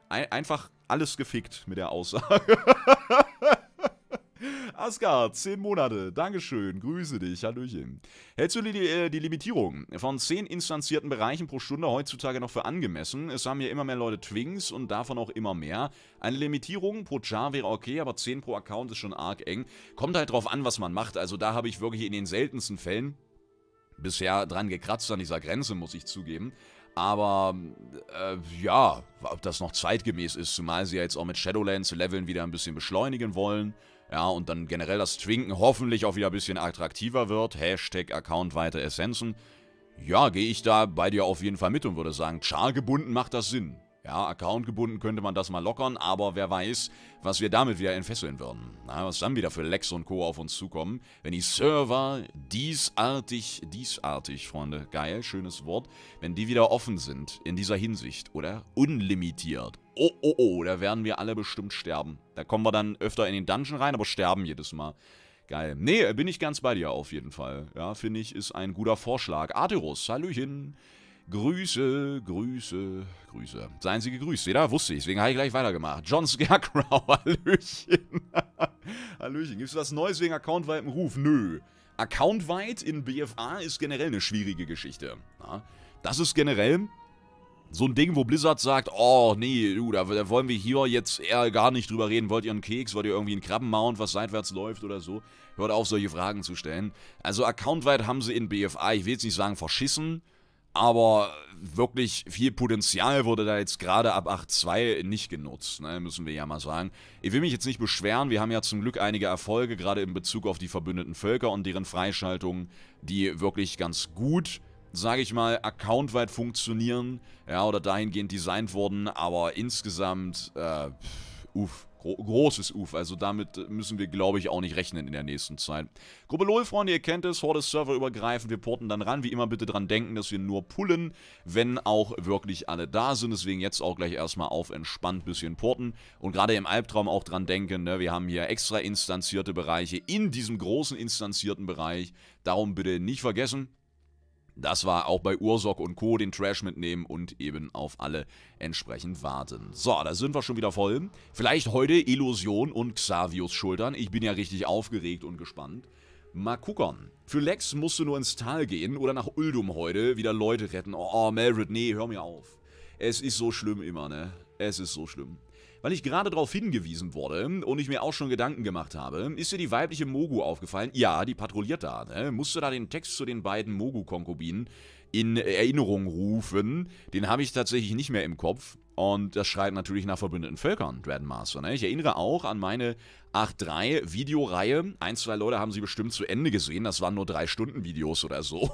Ein einfach alles gefickt mit der Aussage. [LAUGHS] Asgard, 10 Monate. Dankeschön. Grüße dich. Hallöchen. Hältst du die, äh, die, Limitierung von 10 instanzierten Bereichen pro Stunde heutzutage noch für angemessen? Es haben hier immer mehr Leute Twings und davon auch immer mehr. Eine Limitierung pro Jar wäre okay, aber 10 pro Account ist schon arg eng. Kommt halt drauf an, was man macht. Also da habe ich wirklich in den seltensten Fällen bisher dran gekratzt an dieser Grenze, muss ich zugeben. Aber äh, ja, ob das noch zeitgemäß ist, zumal sie ja jetzt auch mit Shadowlands Leveln wieder ein bisschen beschleunigen wollen. Ja, und dann generell das Trinken hoffentlich auch wieder ein bisschen attraktiver wird. Hashtag Account weiter Essenzen. Ja, gehe ich da bei dir auf jeden Fall mit und würde sagen, chargebunden macht das Sinn. Ja, Account gebunden könnte man das mal lockern, aber wer weiß, was wir damit wieder entfesseln würden. Na, was dann wieder für Lex und Co. auf uns zukommen, wenn die Server diesartig, diesartig, Freunde, geil, schönes Wort, wenn die wieder offen sind in dieser Hinsicht, oder? Unlimitiert oh, oh, oh, da werden wir alle bestimmt sterben. Da kommen wir dann öfter in den Dungeon rein, aber sterben jedes Mal. Geil. Nee, äh, bin ich ganz bei dir auf jeden Fall. Ja, finde ich, ist ein guter Vorschlag. Aterus, Hallöchen. Grüße, Grüße, Grüße. Seien Sie gegrüßt, seht ihr? Wusste ich, deswegen habe ich gleich weitergemacht. John Scarecrow, [LAUGHS] Hallöchen. Hallöchen, Gibt es was Neues wegen accountweiten Ruf? Nö. Accountweit in BFA ist generell eine schwierige Geschichte. Das ist generell so ein Ding, wo Blizzard sagt, oh nee, du, da, da, wollen wir hier jetzt eher gar nicht drüber reden. Wollt ihr einen Keks? Wollt ihr irgendwie einen Krabbenmount, was seitwärts läuft oder so? Hört auf, solche Fragen zu stellen. Also accountweit haben sie in BFA, ich will jetzt nicht sagen verschissen, aber wirklich viel Potenzial wurde da jetzt gerade ab 8.2 nicht genutzt, ne? müssen wir ja mal sagen. Ich will mich jetzt nicht beschweren, wir haben ja zum Glück einige Erfolge, gerade in Bezug auf die verbündeten Völker und deren Freischaltung, die wirklich ganz gut sage ich mal, accountweit funktionieren, ja, oder dahingehend designt wurden, aber insgesamt, äh, uff, gro großes Uff, also damit müssen wir, glaube ich, auch nicht rechnen in der nächsten Zeit. Gruppe LOL, Freunde, ihr kennt es, Horde Server übergreifen, wir porten dann ran, wie immer bitte dran denken, dass wir nur pullen, wenn auch wirklich alle da sind, deswegen jetzt auch gleich erstmal auf entspannt bisschen porten und gerade im Albtraum auch dran denken, ne? wir haben hier extra instanzierte Bereiche in diesem großen instanzierten Bereich, darum bitte nicht vergessen, das war auch bei Ursok und Co. den Trash mitnehmen und eben auf alle entsprechend warten. So, da sind wir schon wieder voll. Vielleicht heute Illusion und Xavius Schultern. Ich bin ja richtig aufgeregt und gespannt. Mal gucken. Für Lex musst du nur ins Tal gehen oder nach Uldum heute wieder Leute retten. Oh, oh nee, hör mir auf. Es ist so schlimm immer, ne? Es ist so schlimm. Weil ich gerade darauf hingewiesen wurde und ich mir auch schon Gedanken gemacht habe, ist dir die weibliche Mogu aufgefallen? Ja, die patrouilliert da. Ne? Musst du da den Text zu den beiden Mogu-Konkubinen in Erinnerung rufen. Den habe ich tatsächlich nicht mehr im Kopf. Und das schreit natürlich nach verbündeten Völkern, Dread Master. Ne? Ich erinnere auch an meine 8.3 Videoreihe. Ein, zwei Leute haben sie bestimmt zu Ende gesehen. Das waren nur 3 Stunden Videos oder so.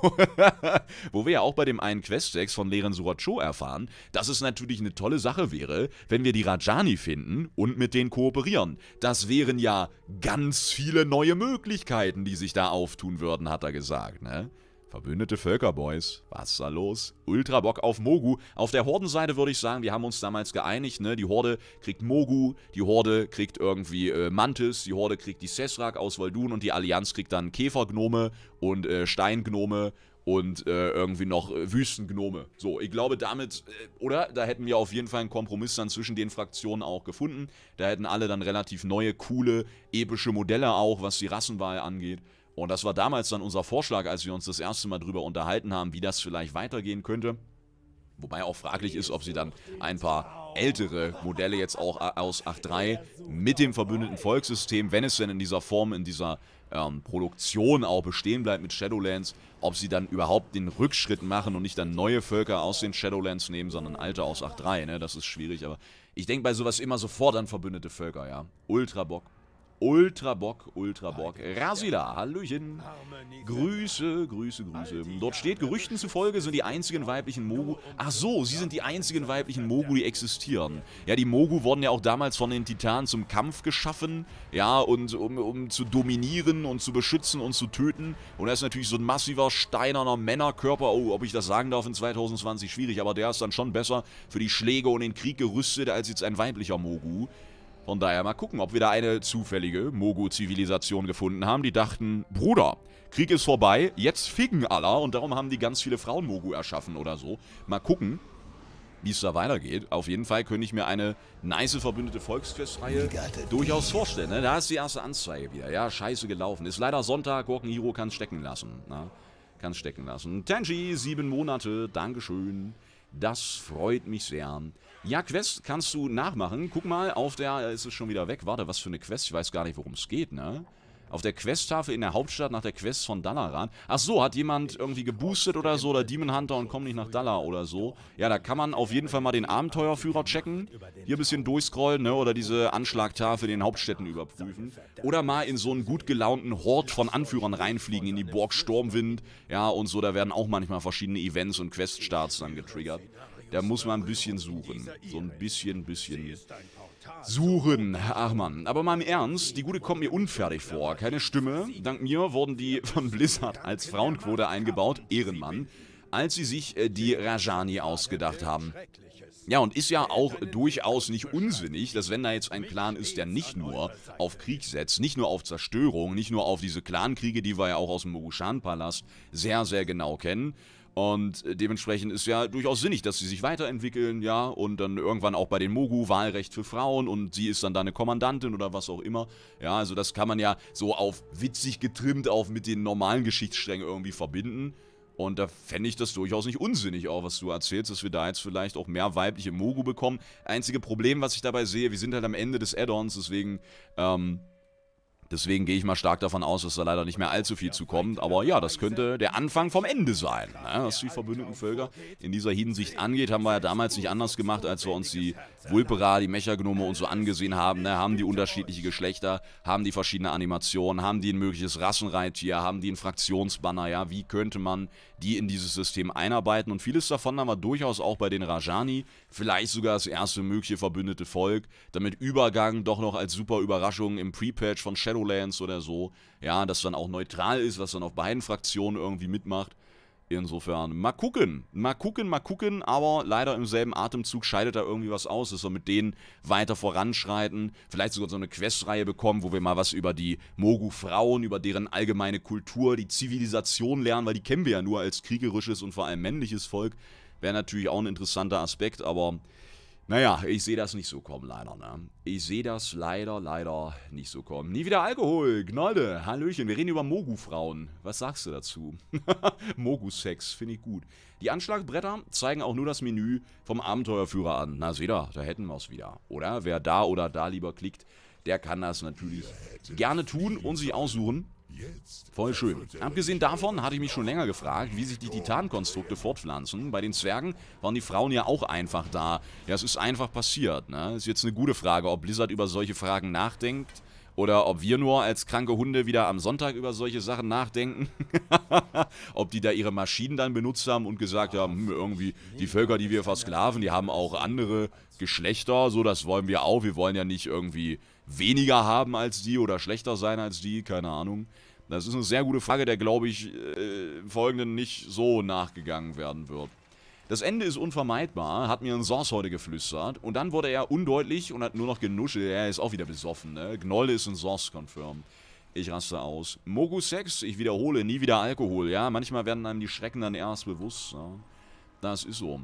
[LAUGHS] Wo wir ja auch bei dem einen Questex von Lehren Suracho erfahren, dass es natürlich eine tolle Sache wäre, wenn wir die Rajani finden und mit denen kooperieren. Das wären ja ganz viele neue Möglichkeiten, die sich da auftun würden, hat er gesagt. Ne? Verbündete Völkerboys, was ist da los? Ultra Bock auf Mogu. Auf der Hordenseite würde ich sagen, wir haben uns damals geeinigt, ne? Die Horde kriegt Mogu, die Horde kriegt irgendwie äh, Mantis, die Horde kriegt die Sesrak aus Voldun und die Allianz kriegt dann Käfergnome und äh, Steingnome und äh, irgendwie noch äh, Wüstengnome. So, ich glaube damit, äh, oder? Da hätten wir auf jeden Fall einen Kompromiss dann zwischen den Fraktionen auch gefunden. Da hätten alle dann relativ neue, coole, epische Modelle auch, was die Rassenwahl angeht. Und das war damals dann unser Vorschlag, als wir uns das erste Mal drüber unterhalten haben, wie das vielleicht weitergehen könnte. Wobei auch fraglich ist, ob sie dann ein paar ältere Modelle jetzt auch aus 8.3 mit dem verbündeten Volkssystem, wenn es denn in dieser Form, in dieser ähm, Produktion auch bestehen bleibt mit Shadowlands, ob sie dann überhaupt den Rückschritt machen und nicht dann neue Völker aus den Shadowlands nehmen, sondern alte aus 8.3, ne? Das ist schwierig, aber ich denke bei sowas immer sofort an verbündete Völker, ja. Ultra Bock. Ultra Bock, Ultra Bock. Rasila, Hallöchen. Grüße, Grüße, Grüße. Dort steht, Gerüchten zufolge sind die einzigen weiblichen Mogu... Ach so, sie sind die einzigen weiblichen Mogu, die existieren. Ja, die Mogu wurden ja auch damals von den Titanen zum Kampf geschaffen. Ja, und um, um zu dominieren und zu beschützen und zu töten. Und da ist natürlich so ein massiver, steinerner Männerkörper. Oh, ob ich das sagen darf in 2020, schwierig. Aber der ist dann schon besser für die Schläge und den Krieg gerüstet als jetzt ein weiblicher Mogu. Von daher mal gucken, ob wir da eine zufällige Mogu-Zivilisation gefunden haben, die dachten, Bruder, Krieg ist vorbei, jetzt ficken aller und darum haben die ganz viele Frauen-Mogu erschaffen oder so. Mal gucken, wie es da weitergeht. Auf jeden Fall könnte ich mir eine nice verbündete Volksfestreihe durchaus vorstellen. Ne? Da ist die erste Anzeige wieder. Ja, scheiße gelaufen. Ist leider Sonntag, Gorkenhiro kann stecken lassen. Na, ne? kann stecken lassen. Tenji, sieben Monate, Dankeschön. Das freut mich sehr. Ja, Quest kannst du nachmachen. Guck mal, auf der... Äh, ist es schon wieder weg? Warte, was für eine Quest? Ich weiß gar nicht, worum es geht, ne? Auf der Questtafel in der Hauptstadt nach der Quest von Dalaran. Ach so, hat jemand irgendwie geboostet oder so? Oder Demon Hunter und kommt nicht nach Dalla oder so? Ja, da kann man auf jeden Fall mal den Abenteuerführer checken. Hier ein bisschen durchscrollen, ne? Oder diese Anschlagtafel in den Hauptstädten überprüfen. Oder mal in so einen gut gelaunten Hort von Anführern reinfliegen in die Burg Sturmwind. Ja, und so, da werden auch manchmal verschiedene Events und Queststarts dann getriggert. Da muss man ein bisschen suchen. So ein bisschen, bisschen suchen. Ach man. Aber mal im Ernst, die Gute kommt mir unfertig vor. Keine Stimme. Dank mir wurden die von Blizzard als Frauenquote eingebaut. Ehrenmann. Als sie sich äh, die Rajani ausgedacht haben. Ja, und ist ja auch durchaus nicht unsinnig, dass wenn da jetzt ein Clan ist, der nicht nur auf Krieg setzt, nicht nur auf Zerstörung, nicht nur auf diese Clankriege, die wir ja auch aus dem Mogushan-Palast sehr, sehr genau kennen, und äh, dementsprechend ist ja durchaus sinnig, dass sie sich weiterentwickeln, ja, und dann irgendwann auch bei den Mogu Wahlrecht für Frauen und sie ist dann da eine Kommandantin oder was auch immer. Ja, also das kann man ja so auf witzig getrimmt auf mit den normalen Geschichtssträngen irgendwie verbinden. Und da fände ich das durchaus nicht unsinnig, auch was du erzählst, dass wir da jetzt vielleicht auch mehr weibliche Mogu bekommen. Einzige Problem, was ich dabei sehe, wir sind halt am Ende des Add-ons, deswegen, ähm, Deswegen gehe ich mal stark davon aus, dass da leider nicht mehr allzu viel zu kommt. Aber ja, das könnte der Anfang vom Ende sein. Ne? Was die verbündeten Völker in dieser Hinsicht angeht, haben wir ja damals nicht anders gemacht, als wir uns die Vulpera, die Mechagnome und so angesehen haben. Ne? Haben die unterschiedliche Geschlechter, haben die verschiedene Animationen, haben die ein mögliches Rassenreittier, haben die ein Fraktionsbanner. Ja, wie könnte man die in dieses System einarbeiten? Und vieles davon haben wir durchaus auch bei den Rajani. Vielleicht sogar das erste mögliche verbündete Volk, damit Übergang doch noch als super Überraschung im Pre-Patch von Shadow Shadowlands oder so, ja, das dann auch neutral ist, was dann auf beiden Fraktionen irgendwie mitmacht. Insofern, mal gucken, mal gucken, mal gucken, aber leider im selben Atemzug scheidet da irgendwie was aus, dass wir mit denen weiter voranschreiten, vielleicht sogar so eine Questreihe bekommen, wo wir mal was über die Mogu-Frauen, über deren allgemeine Kultur, die Zivilisation lernen, weil die kennen wir ja nur als kriegerisches und vor allem männliches Volk, wäre natürlich auch ein interessanter Aspekt, aber naja, ich sehe das nicht so kommen, leider, ne? Ich sehe das leider, leider nicht so kommen. Nie wieder Alkohol, Gnolde, Hallöchen. Wir reden über Mogu-Frauen. Was sagst du dazu? [LAUGHS] Mogu-Sex, finde ich gut. Die Anschlagbretter zeigen auch nur das Menü vom Abenteuerführer an. Na, seht ihr, da hätten wir es wieder, oder? Wer da oder da lieber klickt, der kann das natürlich gerne tun und sich aussuchen. Voll schön. Abgesehen davon hatte ich mich schon länger gefragt, wie sich die Titankonstrukte fortpflanzen. Bei den Zwergen waren die Frauen ja auch einfach da. Ja, es ist einfach passiert, ne? Ist jetzt eine gute Frage, ob Blizzard über solche Fragen nachdenkt oder ob wir nur als kranke Hunde wieder am Sonntag über solche Sachen nachdenken. [LAUGHS] ob die da ihre Maschinen dann benutzt haben und gesagt haben, hm, irgendwie die Völker, die wir versklaven, die haben auch andere Geschlechter, so das wollen wir auch. Wir wollen ja nicht irgendwie weniger haben als die oder schlechter sein als die, keine Ahnung. Das ist eine sehr gute Frage, der, glaube ich, äh, folgenden nicht so nachgegangen werden wird. Das Ende ist unvermeidbar, hat mir ein Source heute geflüstert. Und dann wurde er undeutlich und hat nur noch genuschelt. Er ist auch wieder besoffen, ne? Gnolle ist ein Source confirmed. Ich raste aus. Mogu Sex, ich wiederhole, nie wieder Alkohol, ja? Manchmal werden einem die Schrecken dann erst bewusst, ja? Das ist so.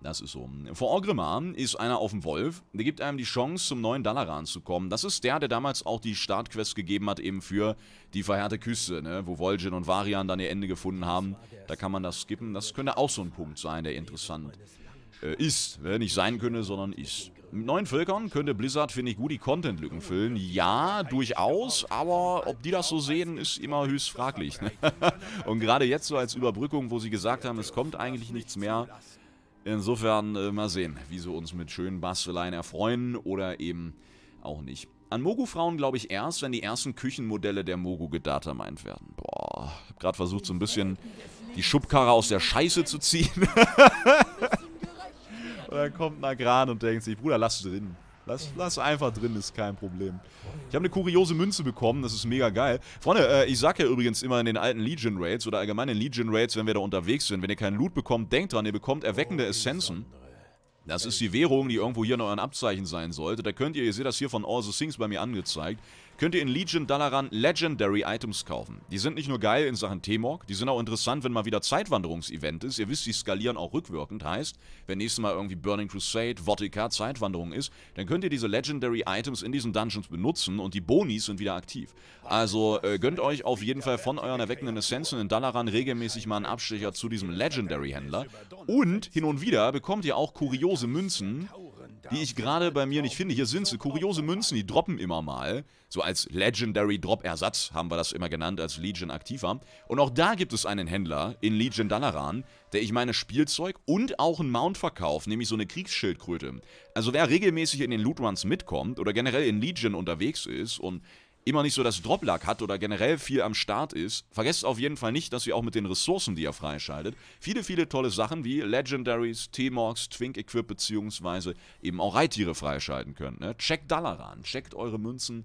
Das ist so. Vor Orgrimmar ist einer auf dem Wolf. Der gibt einem die Chance, zum neuen Dalaran zu kommen. Das ist der, der damals auch die Startquest gegeben hat, eben für die verheerte Küste, ne? wo Vol'jin und Varian dann ihr Ende gefunden haben. Da kann man das skippen. Das könnte auch so ein Punkt sein, der interessant äh, ist. Ne, nicht sein könnte, sondern ist. Mit neuen Völkern könnte Blizzard, finde ich, gut die Content-Lücken füllen. Ja, durchaus, aber ob die das so sehen, ist immer höchst fraglich. Ne? [LAUGHS] Und gerade jetzt so als Überbrückung, wo sie gesagt haben, es kommt eigentlich nichts mehr, Insofern äh, mal sehen, wie sie uns mit schönen Basteleien erfreuen oder eben auch nicht. An Mogu-Frauen glaube ich erst, wenn die ersten Küchenmodelle der Mogu gedatamined werden. Boah, hab gerade versucht so ein bisschen die Schubkarre aus der Scheiße zu ziehen. [LAUGHS] und dann kommt Nagran und denkt sich, Bruder, lass es drin. Lass, lass einfach drin, ist kein Problem. Ich habe eine kuriose Münze bekommen, das ist mega geil. Freunde, äh, ich sag ja übrigens immer in den alten Legion Raids oder allgemein in Legion Raids, wenn wir da unterwegs sind, wenn ihr keinen Loot bekommt, denkt dran, ihr bekommt erweckende oh, Essenzen. Das ist die Währung, die irgendwo hier in euren Abzeichen sein sollte. Da könnt ihr, ihr seht das hier von All the Things bei mir angezeigt könnt ihr in Legion Dalaran Legendary Items kaufen. Die sind nicht nur geil in Sachen T-Morg, die sind auch interessant, wenn mal wieder Zeitwanderungsevent ist. Ihr wisst, die skalieren auch rückwirkend. Heißt, wenn nächstes Mal irgendwie Burning Crusade, Votica, Zeitwanderung ist, dann könnt ihr diese Legendary Items in diesen Dungeons benutzen und die Bonis sind wieder aktiv. Also äh, gönnt euch auf jeden Fall von euren erweckenden Essenzen in Dalaran regelmäßig mal einen Abstecher zu diesem Legendary Händler. Und hin und wieder bekommt ihr auch kuriose Münzen, die ich gerade bei mir nicht finde. Hier sind so kuriose Münzen, die droppen immer mal. So als Legendary Drop Ersatz haben wir das immer genannt, als Legion aktiver. Und auch da gibt es einen Händler in Legion Dalaran, der ich meine Spielzeug und auch einen Mount verkauft, nämlich so eine Kriegsschildkröte. Also wer regelmäßig in den Loot Runs mitkommt oder generell in Legion unterwegs ist und immer nicht so das Droplack hat oder generell viel am Start ist, vergesst auf jeden Fall nicht, dass ihr auch mit den Ressourcen, die ihr freischaltet, viele, viele tolle Sachen wie Legendaries, T-Morgs, Twink-Equip beziehungsweise eben auch Reittiere freischalten könnt. Ne? Checkt Dalaran, checkt eure Münzen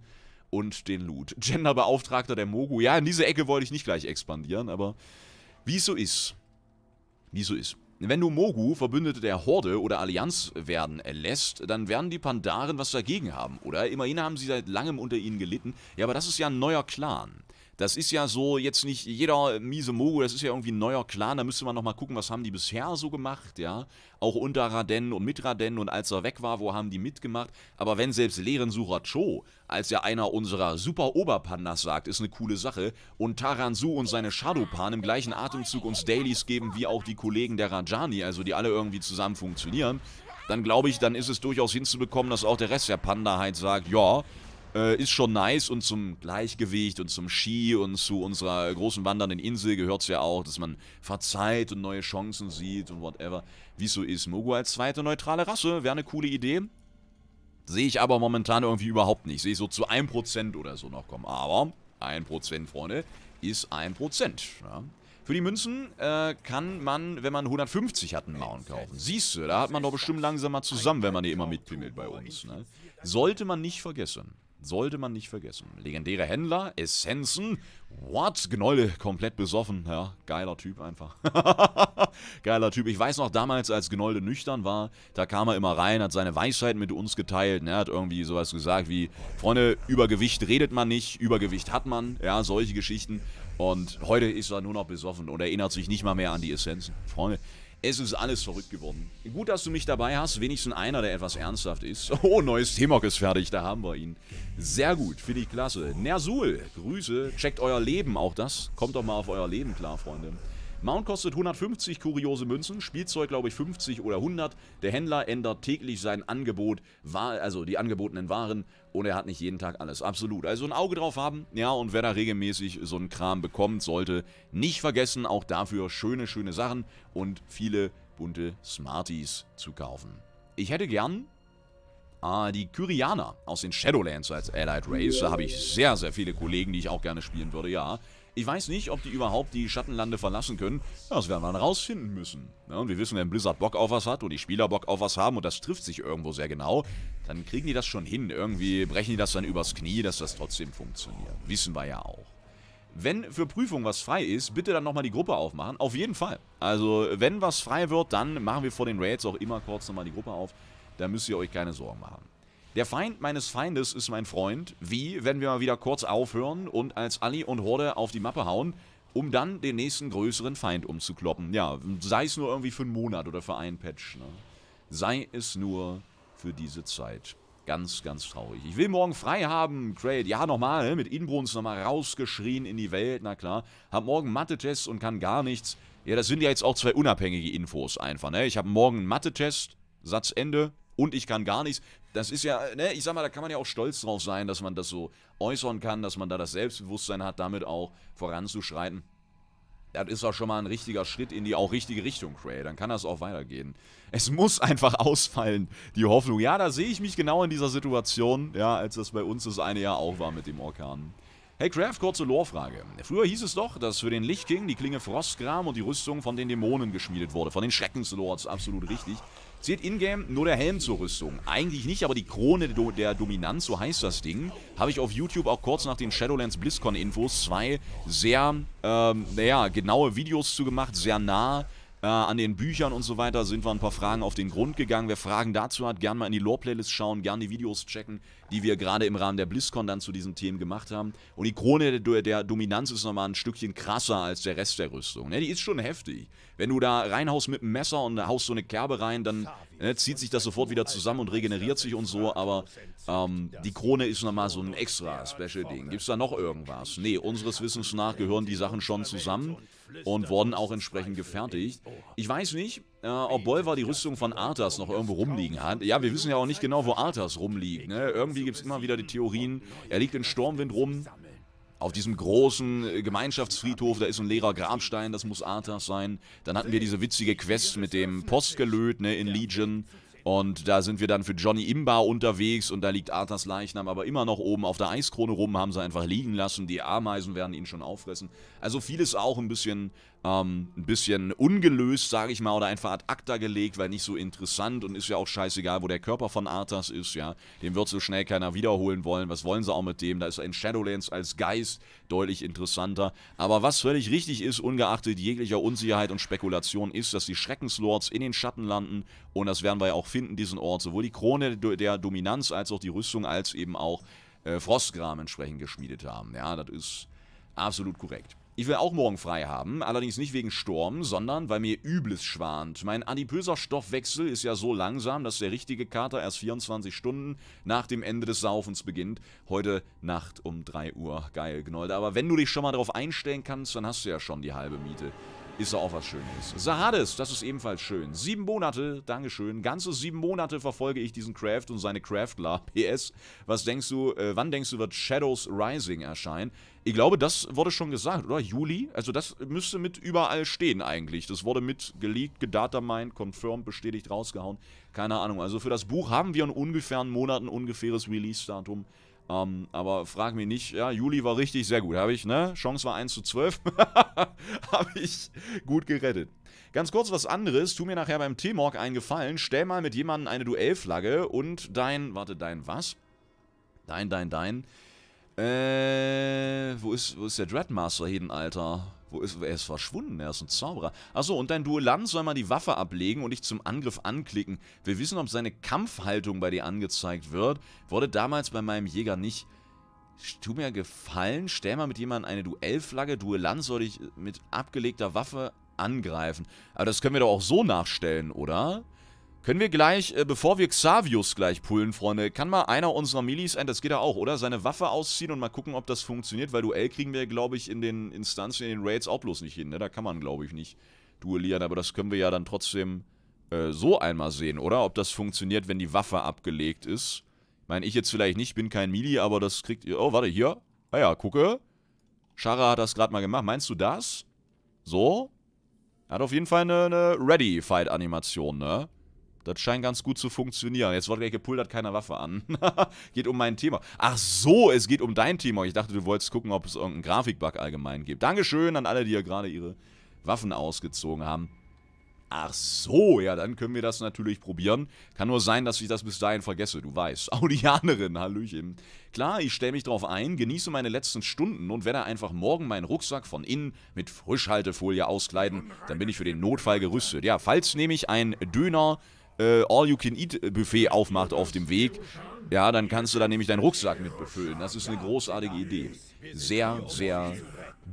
und den Loot. [LAUGHS] Genderbeauftragter der Mogu. Ja, in diese Ecke wollte ich nicht gleich expandieren, aber wie es so ist. Wie es so ist. Wenn du Mogu Verbündete der Horde oder Allianz werden lässt, dann werden die Pandaren was dagegen haben, oder? Immerhin haben sie seit langem unter ihnen gelitten. Ja, aber das ist ja ein neuer Clan. Das ist ja so jetzt nicht jeder miese Mogo, das ist ja irgendwie ein neuer Clan, da müsste man nochmal gucken, was haben die bisher so gemacht, ja. Auch unter Raden und mit Raden und als er weg war, wo haben die mitgemacht. Aber wenn selbst Lehrensucher Cho, als ja einer unserer super Oberpandas sagt, ist eine coole Sache und Taran Su und seine Shadowpan im gleichen Atemzug uns Dailies geben, wie auch die Kollegen der Rajani, also die alle irgendwie zusammen funktionieren, dann glaube ich, dann ist es durchaus hinzubekommen, dass auch der Rest der Panda halt sagt, ja, äh, ist schon nice und zum Gleichgewicht und zum Ski und zu unserer großen wandernden Insel gehört es ja auch, dass man verzeiht und neue Chancen sieht und whatever. Wie so ist, Mogu als zweite neutrale Rasse wäre eine coole Idee. Sehe ich aber momentan irgendwie überhaupt nicht. Sehe ich so zu 1% oder so noch kommen. Aber 1%, Freunde, ist 1%. Ja. Für die Münzen äh, kann man, wenn man 150 hat, einen Mount kaufen. Siehst du, da hat man doch bestimmt langsam mal zusammen, wenn man hier immer mitpimmelt bei uns. Ne? Sollte man nicht vergessen. Sollte man nicht vergessen. Legendäre Händler, Essenzen. What? Gnäule, komplett besoffen. Ja, geiler Typ einfach. [LAUGHS] geiler Typ. Ich weiß noch damals, als Gnolde nüchtern war, da kam er immer rein, hat seine Weisheit mit uns geteilt. Er ne, hat irgendwie sowas gesagt wie, Freunde, über Gewicht redet man nicht, Übergewicht hat man. Ja, solche Geschichten. Und heute ist er nur noch besoffen und erinnert sich nicht mal mehr an die Essenzen. Freunde, es ist alles verrückt geworden. Gut, dass du mich dabei hast. Wenigstens einer, der etwas ernsthaft ist. [LAUGHS] Oh, neues T-Mock ist fertig. Da haben wir ihn. Sehr gut. Finde ich klasse. Nersul, Grüße. Checkt euer Leben auch das. Kommt doch mal auf euer Leben klar, Freunde. Mount kostet 150 kuriose Münzen, Spielzeug glaube ich 50 oder 100. Der Händler ändert täglich sein Angebot, also die angebotenen Waren und er hat nicht jeden Tag alles. Absolut. Also ein Auge drauf haben. Ja, und wer da regelmäßig so einen Kram bekommt, sollte nicht vergessen, auch dafür schöne, schöne Sachen und viele bunte Smarties zu kaufen. Ich hätte gern äh, die Kyriana aus den Shadowlands als Allied Race. Da habe ich sehr, sehr viele Kollegen, die ich auch gerne spielen würde, ja. Ich weiß nicht, ob die überhaupt die Schattenlande verlassen können. Das werden wir dann rausfinden müssen. Ja, und wir wissen, wenn Blizzard Bock auf was hat und die Spieler Bock auf was haben und das trifft sich irgendwo sehr genau, dann kriegen die das schon hin. Irgendwie brechen die das dann übers Knie, dass das trotzdem funktioniert. Wissen wir ja auch. Wenn für Prüfung was frei ist, bitte dann nochmal die Gruppe aufmachen. Auf jeden Fall. Also, wenn was frei wird, dann machen wir vor den Raids auch immer kurz nochmal die Gruppe auf. Da müsst ihr euch keine Sorgen machen. Der Feind meines Feindes ist mein Freund. Wie, wenn wir mal wieder kurz aufhören und als Ali und Horde auf die Mappe hauen, um dann den nächsten größeren Feind umzukloppen. Ja, sei es nur irgendwie für einen Monat oder für einen Patch. Ne? Sei es nur für diese Zeit. Ganz, ganz traurig. Ich will morgen frei haben, Crate. Ja, nochmal, mit Inbruns nochmal rausgeschrien in die Welt, na klar. Hab morgen Mathe-Test und kann gar nichts. Ja, das sind ja jetzt auch zwei unabhängige Infos einfach, ne? Ich habe morgen einen Mathe-Test, Satzende, und ich kann gar nichts. Das ist ja, ne, ich sag mal, da kann man ja auch stolz drauf sein, dass man das so äußern kann, dass man da das Selbstbewusstsein hat, damit auch voranzuschreiten. Das ist auch schon mal ein richtiger Schritt in die auch richtige Richtung, Cray. Dann kann das auch weitergehen. Es muss einfach [LAUGHS] ausfallen, die Hoffnung. Ja, da sehe ich mich genau in dieser Situation, ja, als das bei uns das eine Jahr auch war mit dem Orkan. Hey Craft, kurze Lore-Frage. Früher hieß es doch, dass für den Lichtking die Klinge Frostgram und die Rüstung von den Dämonen geschmiedet wurde. Von den Schreckenslords, absolut richtig. Seht ingame nur der Helm zur Rüstung. Eigentlich nicht, aber die Krone der Dominanz, so heißt das Ding, habe ich auf YouTube auch kurz nach den Shadowlands BlizzCon Infos zwei sehr, ähm, naja, genaue Videos zu gemacht, sehr nah äh, an den Büchern und so weiter sind wir ein paar Fragen auf den Grund gegangen. Wer Fragen dazu hat, gerne mal in die Lore-Playlist schauen, gerne die Videos checken, die wir gerade im Rahmen der BlizzCon dann zu diesen Themen gemacht haben. Und die Krone der, der Dominanz ist nochmal ein Stückchen krasser als der Rest der Rüstung. Ne? Die ist schon heftig. Wenn du da reinhaust mit einem Messer und haust so eine Kerbe rein, dann ne, zieht sich das sofort wieder zusammen und regeneriert sich und so. Aber ähm, die Krone ist nochmal so ein extra Special-Ding. Gibt es da noch irgendwas? Nee, unseres Wissens nach gehören die Sachen schon zusammen und wurden auch entsprechend gefertigt. Ich weiß nicht, äh, ob Bolvar die Rüstung von Arthas noch irgendwo rumliegen hat. Ja, wir wissen ja auch nicht genau, wo Arthas rumliegt. Ne? Irgendwie gibt es immer wieder die Theorien, er liegt in Sturmwind rum. Auf diesem großen äh, Gemeinschaftsfriedhof, da ist ein leerer Grabstein, das muss Arthas sein. Dann hatten wir diese witzige Quest mit dem Postgelöt ne, in Legion. Und da sind wir dann für Johnny Imbar unterwegs und da liegt Arthas Leichnam aber immer noch oben auf der Eiskrone rum, haben sie einfach liegen lassen. Die Ameisen werden ihn schon auffressen. Also vieles auch ein bisschen ähm, ein bisschen ungelöst, sage ich mal, oder einfach ad acta gelegt, weil nicht so interessant und ist ja auch scheißegal, wo der Körper von Arthas ist, ja. Den wird so schnell keiner wiederholen wollen. Was wollen sie auch mit dem? Da ist ein Shadowlands als Geist deutlich interessanter. Aber was völlig richtig ist, ungeachtet jeglicher Unsicherheit und Spekulation, ist, dass die Schreckenslords in den Schatten landen und das werden wir ja auch finden, diesen Ort. Sowohl die Krone der Dominanz als auch die Rüstung als eben auch äh, Frostgram entsprechend geschmiedet haben. Ja, das ist absolut korrekt. Ich will auch morgen frei haben, allerdings nicht wegen Sturm, sondern weil mir Übles schwant. Mein adipöser Stoffwechsel ist ja so langsam, dass der richtige Kater erst 24 Stunden nach dem Ende des Saufens beginnt. Heute Nacht um 3 Uhr. Geil, Gnolde. Aber wenn du dich schon mal darauf einstellen kannst, dann hast du ja schon die halbe Miete. Ist ja auch was Schönes. Sahades, das ist ebenfalls schön. Sieben Monate, Dankeschön. Ganze sieben Monate verfolge ich diesen Craft und seine Craftler. PS, [LAUGHS] was denkst du, äh, wann denkst du, wird Shadows Rising erscheinen? Ich glaube, das wurde schon gesagt, oder? Juli? Also das müsste mit überall stehen eigentlich. Das wurde mit geleakt, gedatamined, confirmed, bestätigt, rausgehauen. Keine Ahnung. Also für das Buch haben wir in ungefähren ein ungefähres Release-Datum. Ähm, aber frag mich nicht, ja, Juli war richtig sehr gut, habe ich, ne? Chance war 1 zu 12, [LAUGHS] habe ich gut gerettet. Ganz kurz was anderes, tu mir nachher beim T-Morg einen Gefallen, stell mal mit jemandem eine Duellflagge und dein, warte, dein was? Dein, dein, dein, äh, wo ist, wo ist der Dreadmaster hin, Alter? Wo ist, er ist verschwunden, er ist ein Zauberer. Achso, und dein Duellant soll mal die Waffe ablegen und dich zum Angriff anklicken. Wir wissen, ob seine Kampfhaltung bei dir angezeigt wird. Wurde damals bei meinem Jäger nicht. Tu mir Gefallen, stell mal mit jemandem eine Duellflagge. Duellant soll dich mit abgelegter Waffe angreifen. Aber das können wir doch auch so nachstellen, oder? Können wir gleich, äh, bevor wir Xavius gleich pullen, Freunde, kann mal einer unserer Milis, das geht ja auch, oder? Seine Waffe ausziehen und mal gucken, ob das funktioniert, weil Duell kriegen wir, glaube ich, in den Instanzen, in den Raids auch bloß nicht hin, ne? Da kann man, glaube ich, nicht duellieren, aber das können wir ja dann trotzdem äh, so einmal sehen, oder? Ob das funktioniert, wenn die Waffe abgelegt ist. Ich meine, ich jetzt vielleicht nicht, bin kein Mili, aber das kriegt ihr... Oh, warte, hier. Ah ja, gucke. Shara hat das gerade mal gemacht. Meinst du das? So. Hat auf jeden Fall eine, eine Ready-Fight-Animation, ne? Das scheint ganz gut zu funktionieren. Jetzt wurde gleich gepult, hat keine Waffe an. [LAUGHS] geht um mein Thema. Ach so, es geht um dein Thema. Ich dachte, du wolltest gucken, ob es irgendeinen Grafikbug allgemein gibt. Dankeschön an alle, die ja gerade ihre Waffen ausgezogen haben. Ach so, ja, dann können wir das natürlich probieren. Kann nur sein, dass ich das bis dahin vergesse, du weißt. [LAUGHS] Audianerin, Hallöchen. Klar, ich stelle mich drauf ein, genieße meine letzten Stunden und werde einfach morgen meinen Rucksack von innen mit Frischhaltefolie auskleiden. Dann bin ich für den Notfall gerüstet. Ja, falls nämlich ein Döner äh, All-You-Can-Eat-Buffet aufmacht auf dem Weg, ja, dann kannst du da nämlich deinen Rucksack mit befüllen. Das ist eine großartige Idee. Sehr, sehr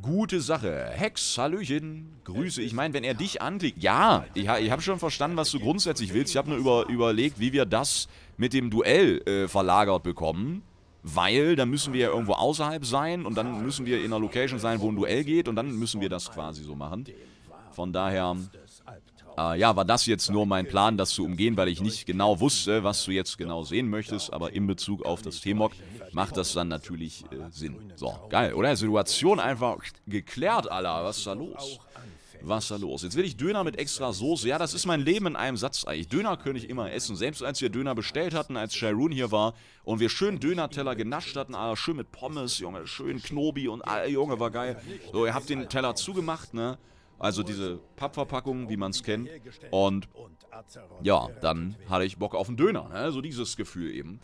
gute Sache. Hex, Hallöchen, Grüße. Ich meine, wenn er dich anklickt, ja, ich, ich habe schon verstanden, was du grundsätzlich willst. Ich habe nur über, überlegt, wie wir das mit dem Duell äh, verlagert bekommen. Weil dann müssen wir ja irgendwo außerhalb sein und dann müssen wir in einer Location sein, wo ein Duell geht und dann müssen wir das quasi so machen. Von daher äh, ja, war das jetzt nur mein Plan, das zu umgehen, weil ich nicht genau wusste, was du jetzt genau sehen möchtest, aber in Bezug auf das T-Mock macht das dann natürlich äh, Sinn. So, geil, oder? Situation einfach geklärt, Alter. Was ist da los? Was ist da los? Jetzt will ich Döner mit extra Soße. Ja, das ist mein Leben in einem Satz eigentlich. Döner könnte ich immer essen. Selbst als wir Döner bestellt hatten, als Shirun hier war und wir schön Döner-Teller genascht hatten, ah, schön mit Pommes, Junge, schön Knobi und ah, Junge, war geil. So, ihr habt den Teller zugemacht, ne? Also diese Pappverpackung, wie man es kennt. Und ja, dann hatte ich Bock auf einen Döner. Ne? So dieses Gefühl eben.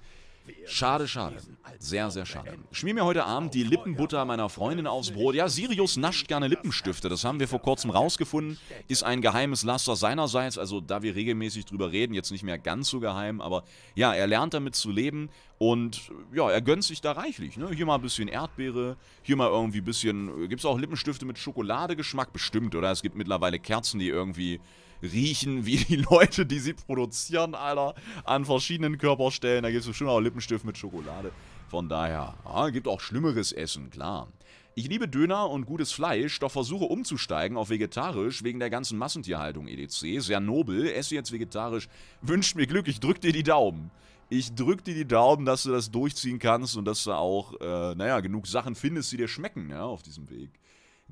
Schade, schade. Sehr, sehr schade. Ich schmier mir heute Abend die Lippenbutter meiner Freundin aufs Brot. Ja, Sirius nascht gerne Lippenstifte. Das haben wir vor kurzem rausgefunden. Ist ein geheimes Laster seinerseits. Also, da wir regelmäßig drüber reden, jetzt nicht mehr ganz so geheim. Aber ja, er lernt damit zu leben und ja, er gönnt sich da reichlich. Ne? Hier mal ein bisschen Erdbeere, hier mal irgendwie ein bisschen... Äh, gibt es auch Lippenstifte mit Schokoladegeschmack? Bestimmt, oder? Es gibt mittlerweile Kerzen, die irgendwie riechen wie die [LAUGHS] Leute, die sie produzieren, Alter. An verschiedenen Körperstellen. Da gibt es bestimmt auch Lippenstift mit Schokolade. Von daher, ja, gibt auch schlimmeres Essen, klar. Ich liebe Döner und gutes Fleisch, doch versuche umzusteigen auf vegetarisch wegen der ganzen Massentierhaltung EDC. Sehr nobel, esse jetzt vegetarisch. Wünscht mir Glück, ich drück dir die Daumen. Ich drück dir die Daumen, dass du das durchziehen kannst und dass du auch, äh, naja, genug Sachen findest, die dir schmecken, ja, auf diesem Weg.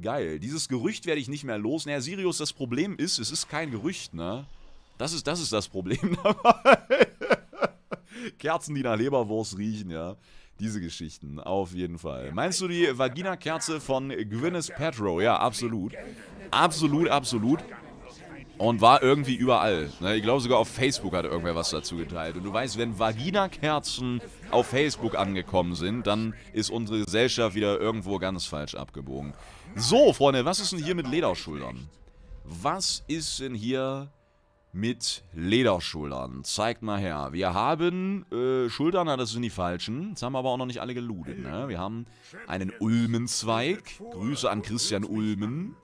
Geil. Dieses Gerücht werde ich nicht mehr los. Naja, Sirius, das Problem ist, es ist kein Gerücht, ne? Das ist, das ist das Problem [LAUGHS] dabei. Kerzen, die nach Leberwurst riechen, ja. Diese Geschichten, auf jeden Fall. Meinst du die Vagina-Kerze von Gwyneth Petro? Ja, absolut. Absolut, absolut und war irgendwie überall. Ne? Ich glaube sogar auf Facebook hat irgendwer was dazu geteilt. Und du weißt, wenn Vagina-Kerzen auf Facebook angekommen sind, dann ist unsere Gesellschaft wieder irgendwo ganz falsch abgebogen. So, Freunde, was ist denn hier mit Lederschultern? Was ist denn hier mit Lederschultern? Zeigt mal her. Wir haben äh, Schultern, na, das sind die falschen. Jetzt haben wir aber auch noch nicht alle geludet, ne? Wir haben einen Ulmenzweig. Grüße an Christian Ulmen.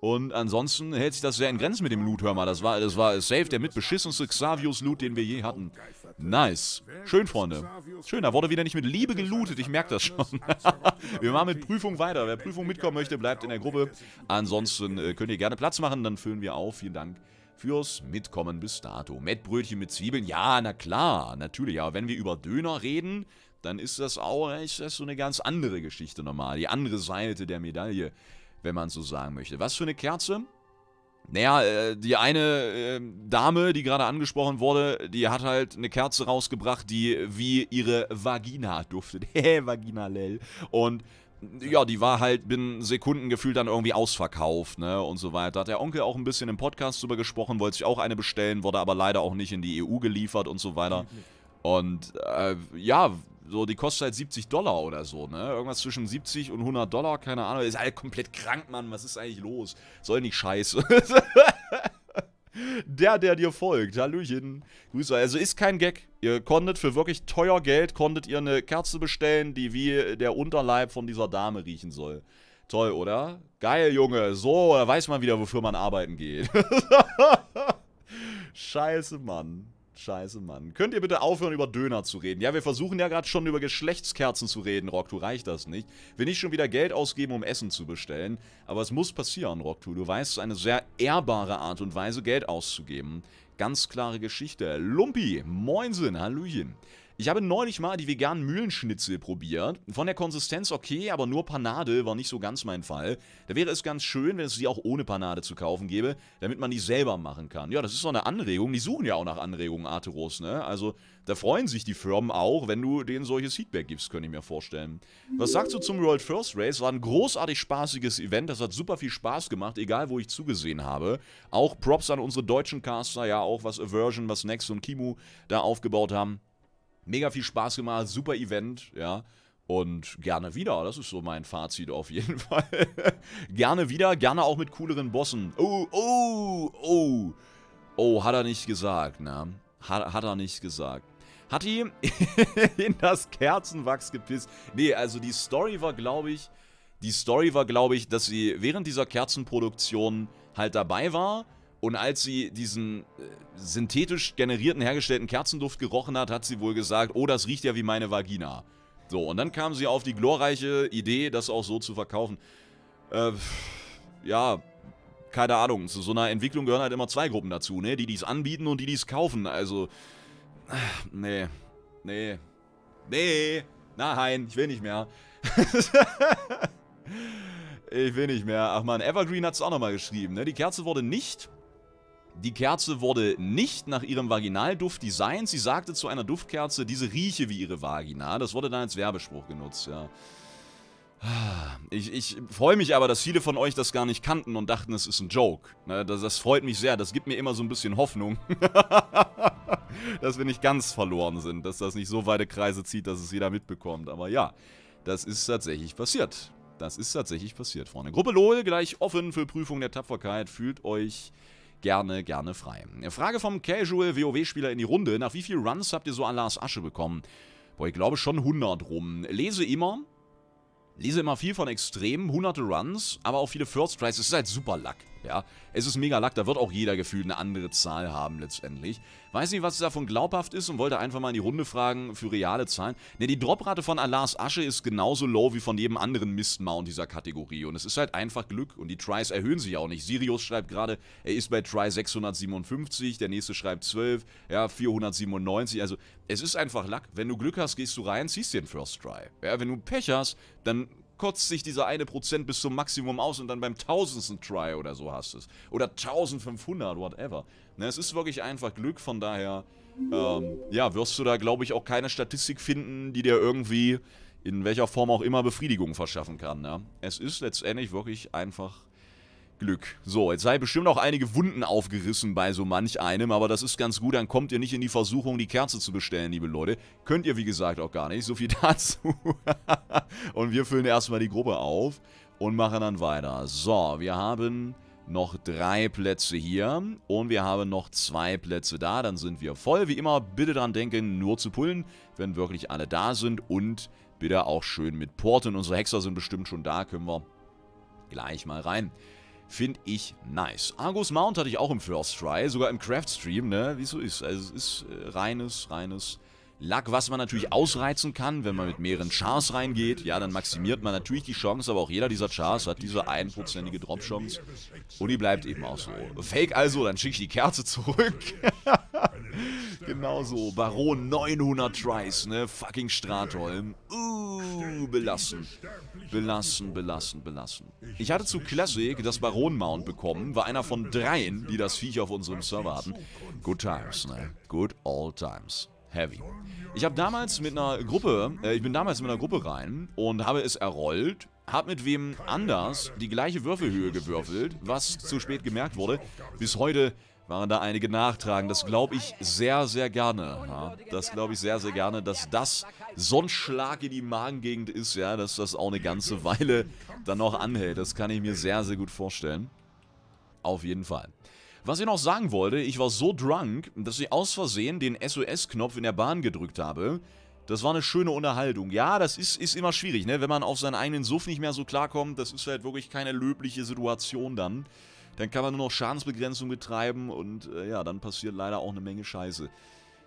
Und ansonsten hält sich das sehr in Grenzen mit dem Loot, hör mal. Das war, das war safe der mitbeschissenste Xavius-Loot, den wir je hatten. Nice. Schön, Freunde. Schön, da wurde wieder nicht mit Liebe gelootet. Ich merke das schon. [LAUGHS] wir machen mit Prüfung weiter. Wer Prüfung mitkommen möchte, bleibt in der Gruppe. Ansonsten äh, könnt ihr gerne Platz machen, dann füllen wir auf. Vielen Dank fürs Mitkommen bis dato. Mettbrötchen mit Zwiebeln, ja, na klar, natürlich. Aber wenn wir über Döner reden, dann ist das auch ist so eine ganz andere Geschichte nochmal. Die andere Seite der Medaille wenn man so sagen möchte. Was für eine Kerze? Naja, äh, die eine ähm, Dame, die gerade angesprochen wurde, die hat halt eine Kerze rausgebracht, die wie ihre Vagina [LAUGHS] duftet. [LAUGHS] Hä, Vagina Lell. Und ja, die war halt binnen Sekunden gefühlt dann irgendwie ausverkauft, ne, und so weiter. Hat der Onkel auch ein bisschen im Podcast drüber gesprochen, wollte sich auch eine bestellen, wurde aber leider auch nicht in die EU geliefert und so weiter. Und äh, ja, so, die kostet halt 70 Dollar oder so, ne? Irgendwas zwischen 70 und 100 Dollar, keine Ahnung. Ist halt komplett krank, Mann. Was ist eigentlich los? Soll nicht scheiße. [LAUGHS] der, der dir folgt. Hallöchen. Grüße. Also ist kein Gag. Ihr konntet für wirklich teuer Geld, konntet ihr eine Kerze bestellen, die wie der Unterleib von dieser Dame riechen soll. Toll, oder? Geil, Junge. So, da weiß man wieder, wofür man arbeiten geht. [LAUGHS] Scheiße, Mann. Scheiße, Mann. Könnt ihr bitte aufhören, über Döner zu reden? Ja, wir versuchen ja gerade schon über Geschlechtskerzen zu reden, Roktu. Reicht das nicht? Will nicht schon wieder Geld ausgeben, um Essen zu bestellen. Aber es muss passieren, Roktu. Du weißt, es ist eine sehr ehrbare Art und Weise, Geld auszugeben. Ganz klare Geschichte. Lumpi, Moinsen, Hallöchen. Ich habe neulich mal die veganen Mühlenschnitzel probiert. Von der Konsistenz okay, aber nur Panade war nicht so ganz mein Fall. Da wäre es ganz schön, wenn es die auch ohne Panade zu kaufen gäbe, damit man die selber machen kann. Ja, das ist so eine Anregung. Die suchen ja auch nach Anregungen, Arteros, ne? Also, da freuen sich die Firmen auch, wenn du denen solches Feedback gibst, könnte ich mir vorstellen. Was sagst du zum World First Race? War ein großartig spaßiges Event. Das hat super viel Spaß gemacht, egal wo ich zugesehen habe. Auch Props an unsere deutschen Caster, ja, auch was Aversion, was Next und Kimu da aufgebaut haben mega viel Spaß gemacht, super Event, ja. Und gerne wieder, das ist so mein Fazit auf jeden [LAUGHS] Fall. gerne wieder, gerne auch mit cooleren Bossen. Oh, oh, oh. Oh, hat er nicht gesagt, ne? Hat, hat er nicht gesagt. Hat ihm [LAUGHS] in das Kerzenwachs gepisst. Nee, also die Story war, glaube ich, die Story war, glaube ich, dass sie während dieser Kerzenproduktion halt dabei war und als sie diesen äh, synthetisch generierten, hergestellten Kerzenduft gerochen hat, hat sie wohl gesagt, oh, das riecht ja wie meine Vagina. So, und dann kam sie auf die glorreiche Idee, das auch so zu verkaufen. Äh, ja, keine Ahnung. Zu so einer Entwicklung gehören halt immer zwei Gruppen dazu, ne? Die, die es anbieten und die, die es kaufen. Also, äh, nee, nee, nee, nein, ich will nicht mehr. [LAUGHS] ich will nicht mehr. Ach man, Evergreen hat es auch nochmal geschrieben, ne? Die Kerze wurde nicht die Kerze wurde nicht nach ihrem Vaginalduft designt, sie sagte zu einer Duftkerze, diese rieche wie ihre Vagina. Das wurde dann als Werbespruch genutzt, ja. Ich, ich freue mich aber, dass viele von euch das gar nicht kannten und dachten, es ist ein Joke. Ne? Das, das freut mich sehr, das gibt mir immer so ein bisschen Hoffnung, [LAUGHS] dass wir nicht ganz verloren sind, dass das nicht so weite Kreise zieht, dass es jeder mitbekommt. Aber ja, das ist tatsächlich passiert. Das ist tatsächlich passiert, Freunde. Gruppe LOL gleich offen für Prüfung der Tapferkeit. Fühlt euch gerne, gerne frei. Frage vom Casual WoW-Spieler in die Runde. Nach wie vielen Runs habt ihr so an Lars Asche bekommen? Boah, ich glaube schon 100 rum. Lese immer, lese immer viel von Extrem. hunderte Runs, aber auch viele First Tries. Es ist halt super Luck. Ja, es ist mega luck, da wird auch jeder gefühlt eine andere Zahl haben letztendlich. Weiß nicht, was davon glaubhaft ist und wollte einfach mal in die Runde fragen für reale Zahlen. Ne, die Droprate von Alars Asche ist genauso low wie von jedem anderen Mistmount dieser Kategorie und es ist halt einfach Glück und die Tries erhöhen sich auch nicht. Sirius schreibt gerade, er ist bei Try 657, der nächste schreibt 12, ja, 497, also es ist einfach luck. Wenn du Glück hast, gehst du rein, ziehst den First Try. Ja, wenn du Pech hast, dann kotzt sich dieser eine Prozent bis zum Maximum aus und dann beim tausendsten Try oder so hast du es. Oder 1500, whatever. Ne, es ist wirklich einfach Glück, von daher, ähm, ja, wirst du da, glaube ich, auch keine Statistik finden, die dir irgendwie in welcher Form auch immer Befriedigung verschaffen kann. Ne? Es ist letztendlich wirklich einfach Glück. So, jetzt sei bestimmt auch einige Wunden aufgerissen bei so manch einem, aber das ist ganz gut, dann kommt ihr nicht in die Versuchung, die Kerze zu bestellen, liebe Leute. Könnt ihr, wie gesagt, auch gar nicht. So viel [LAUGHS] dazu. und wir füllen erstmal die Gruppe auf und machen dann weiter. So, wir haben noch drei Plätze hier und wir haben noch zwei Plätze da, dann sind wir voll. Wie immer, bitte dran denken, nur zu pullen, wenn wirklich alle da sind und bitte auch schön mit Porten. Unsere Hexer sind bestimmt schon da, können wir gleich mal rein. Finde ich nice. Argus Mount hatte ich auch im First Try, sogar im Craft-Stream, ne? Wie es so ist. Also es ist äh, reines, reines Lack, was man natürlich ausreizen kann, wenn man mit mehreren Chars reingeht. Ja, dann maximiert man natürlich die Chance, aber auch jeder dieser Chars hat diese einprozentige Drop-Chance. Und die bleibt eben auch so. Fake also, dann schicke ich die Kerze zurück. [LAUGHS] [LAUGHS] genau so. Baron 900 Tries, ne? Fucking Stratholm. Uh, belassen. Belassen, belassen, belassen. Ich hatte zu Classic das Baron-Mount bekommen. War einer von dreien, die das Viech auf unserem Server hatten. Good times, ne? Good old times. Heavy. Ich habe damals mit einer Gruppe, äh, ich bin damals mit einer Gruppe rein und habe es errollt, hab mit wem anders die gleiche Würfelhöhe gewürfelt, was zu spät gemerkt wurde. Bis heute waren da einige nachtragen. Das glaube ich sehr, sehr gerne. Ja. Das glaube ich sehr, sehr gerne, dass das so ein Schlag in die Magengegend ist, ja, dass das auch eine ganze Weile dann noch anhält. Das kann ich mir sehr, sehr gut vorstellen. Auf jeden Fall. Was ich noch sagen wollte, ich war so drunk, dass ich aus Versehen den SOS-Knopf in der Bahn gedrückt habe. Das war eine schöne Unterhaltung. Ja, das ist, ist immer schwierig, ne? Wenn man auf seinen eigenen Suff nicht mehr so klarkommt, das ist halt wirklich keine löbliche Situation dann. Dann kann man nur noch Schadensbegrenzung betreiben und äh, ja, dann passiert leider auch eine Menge Scheiße.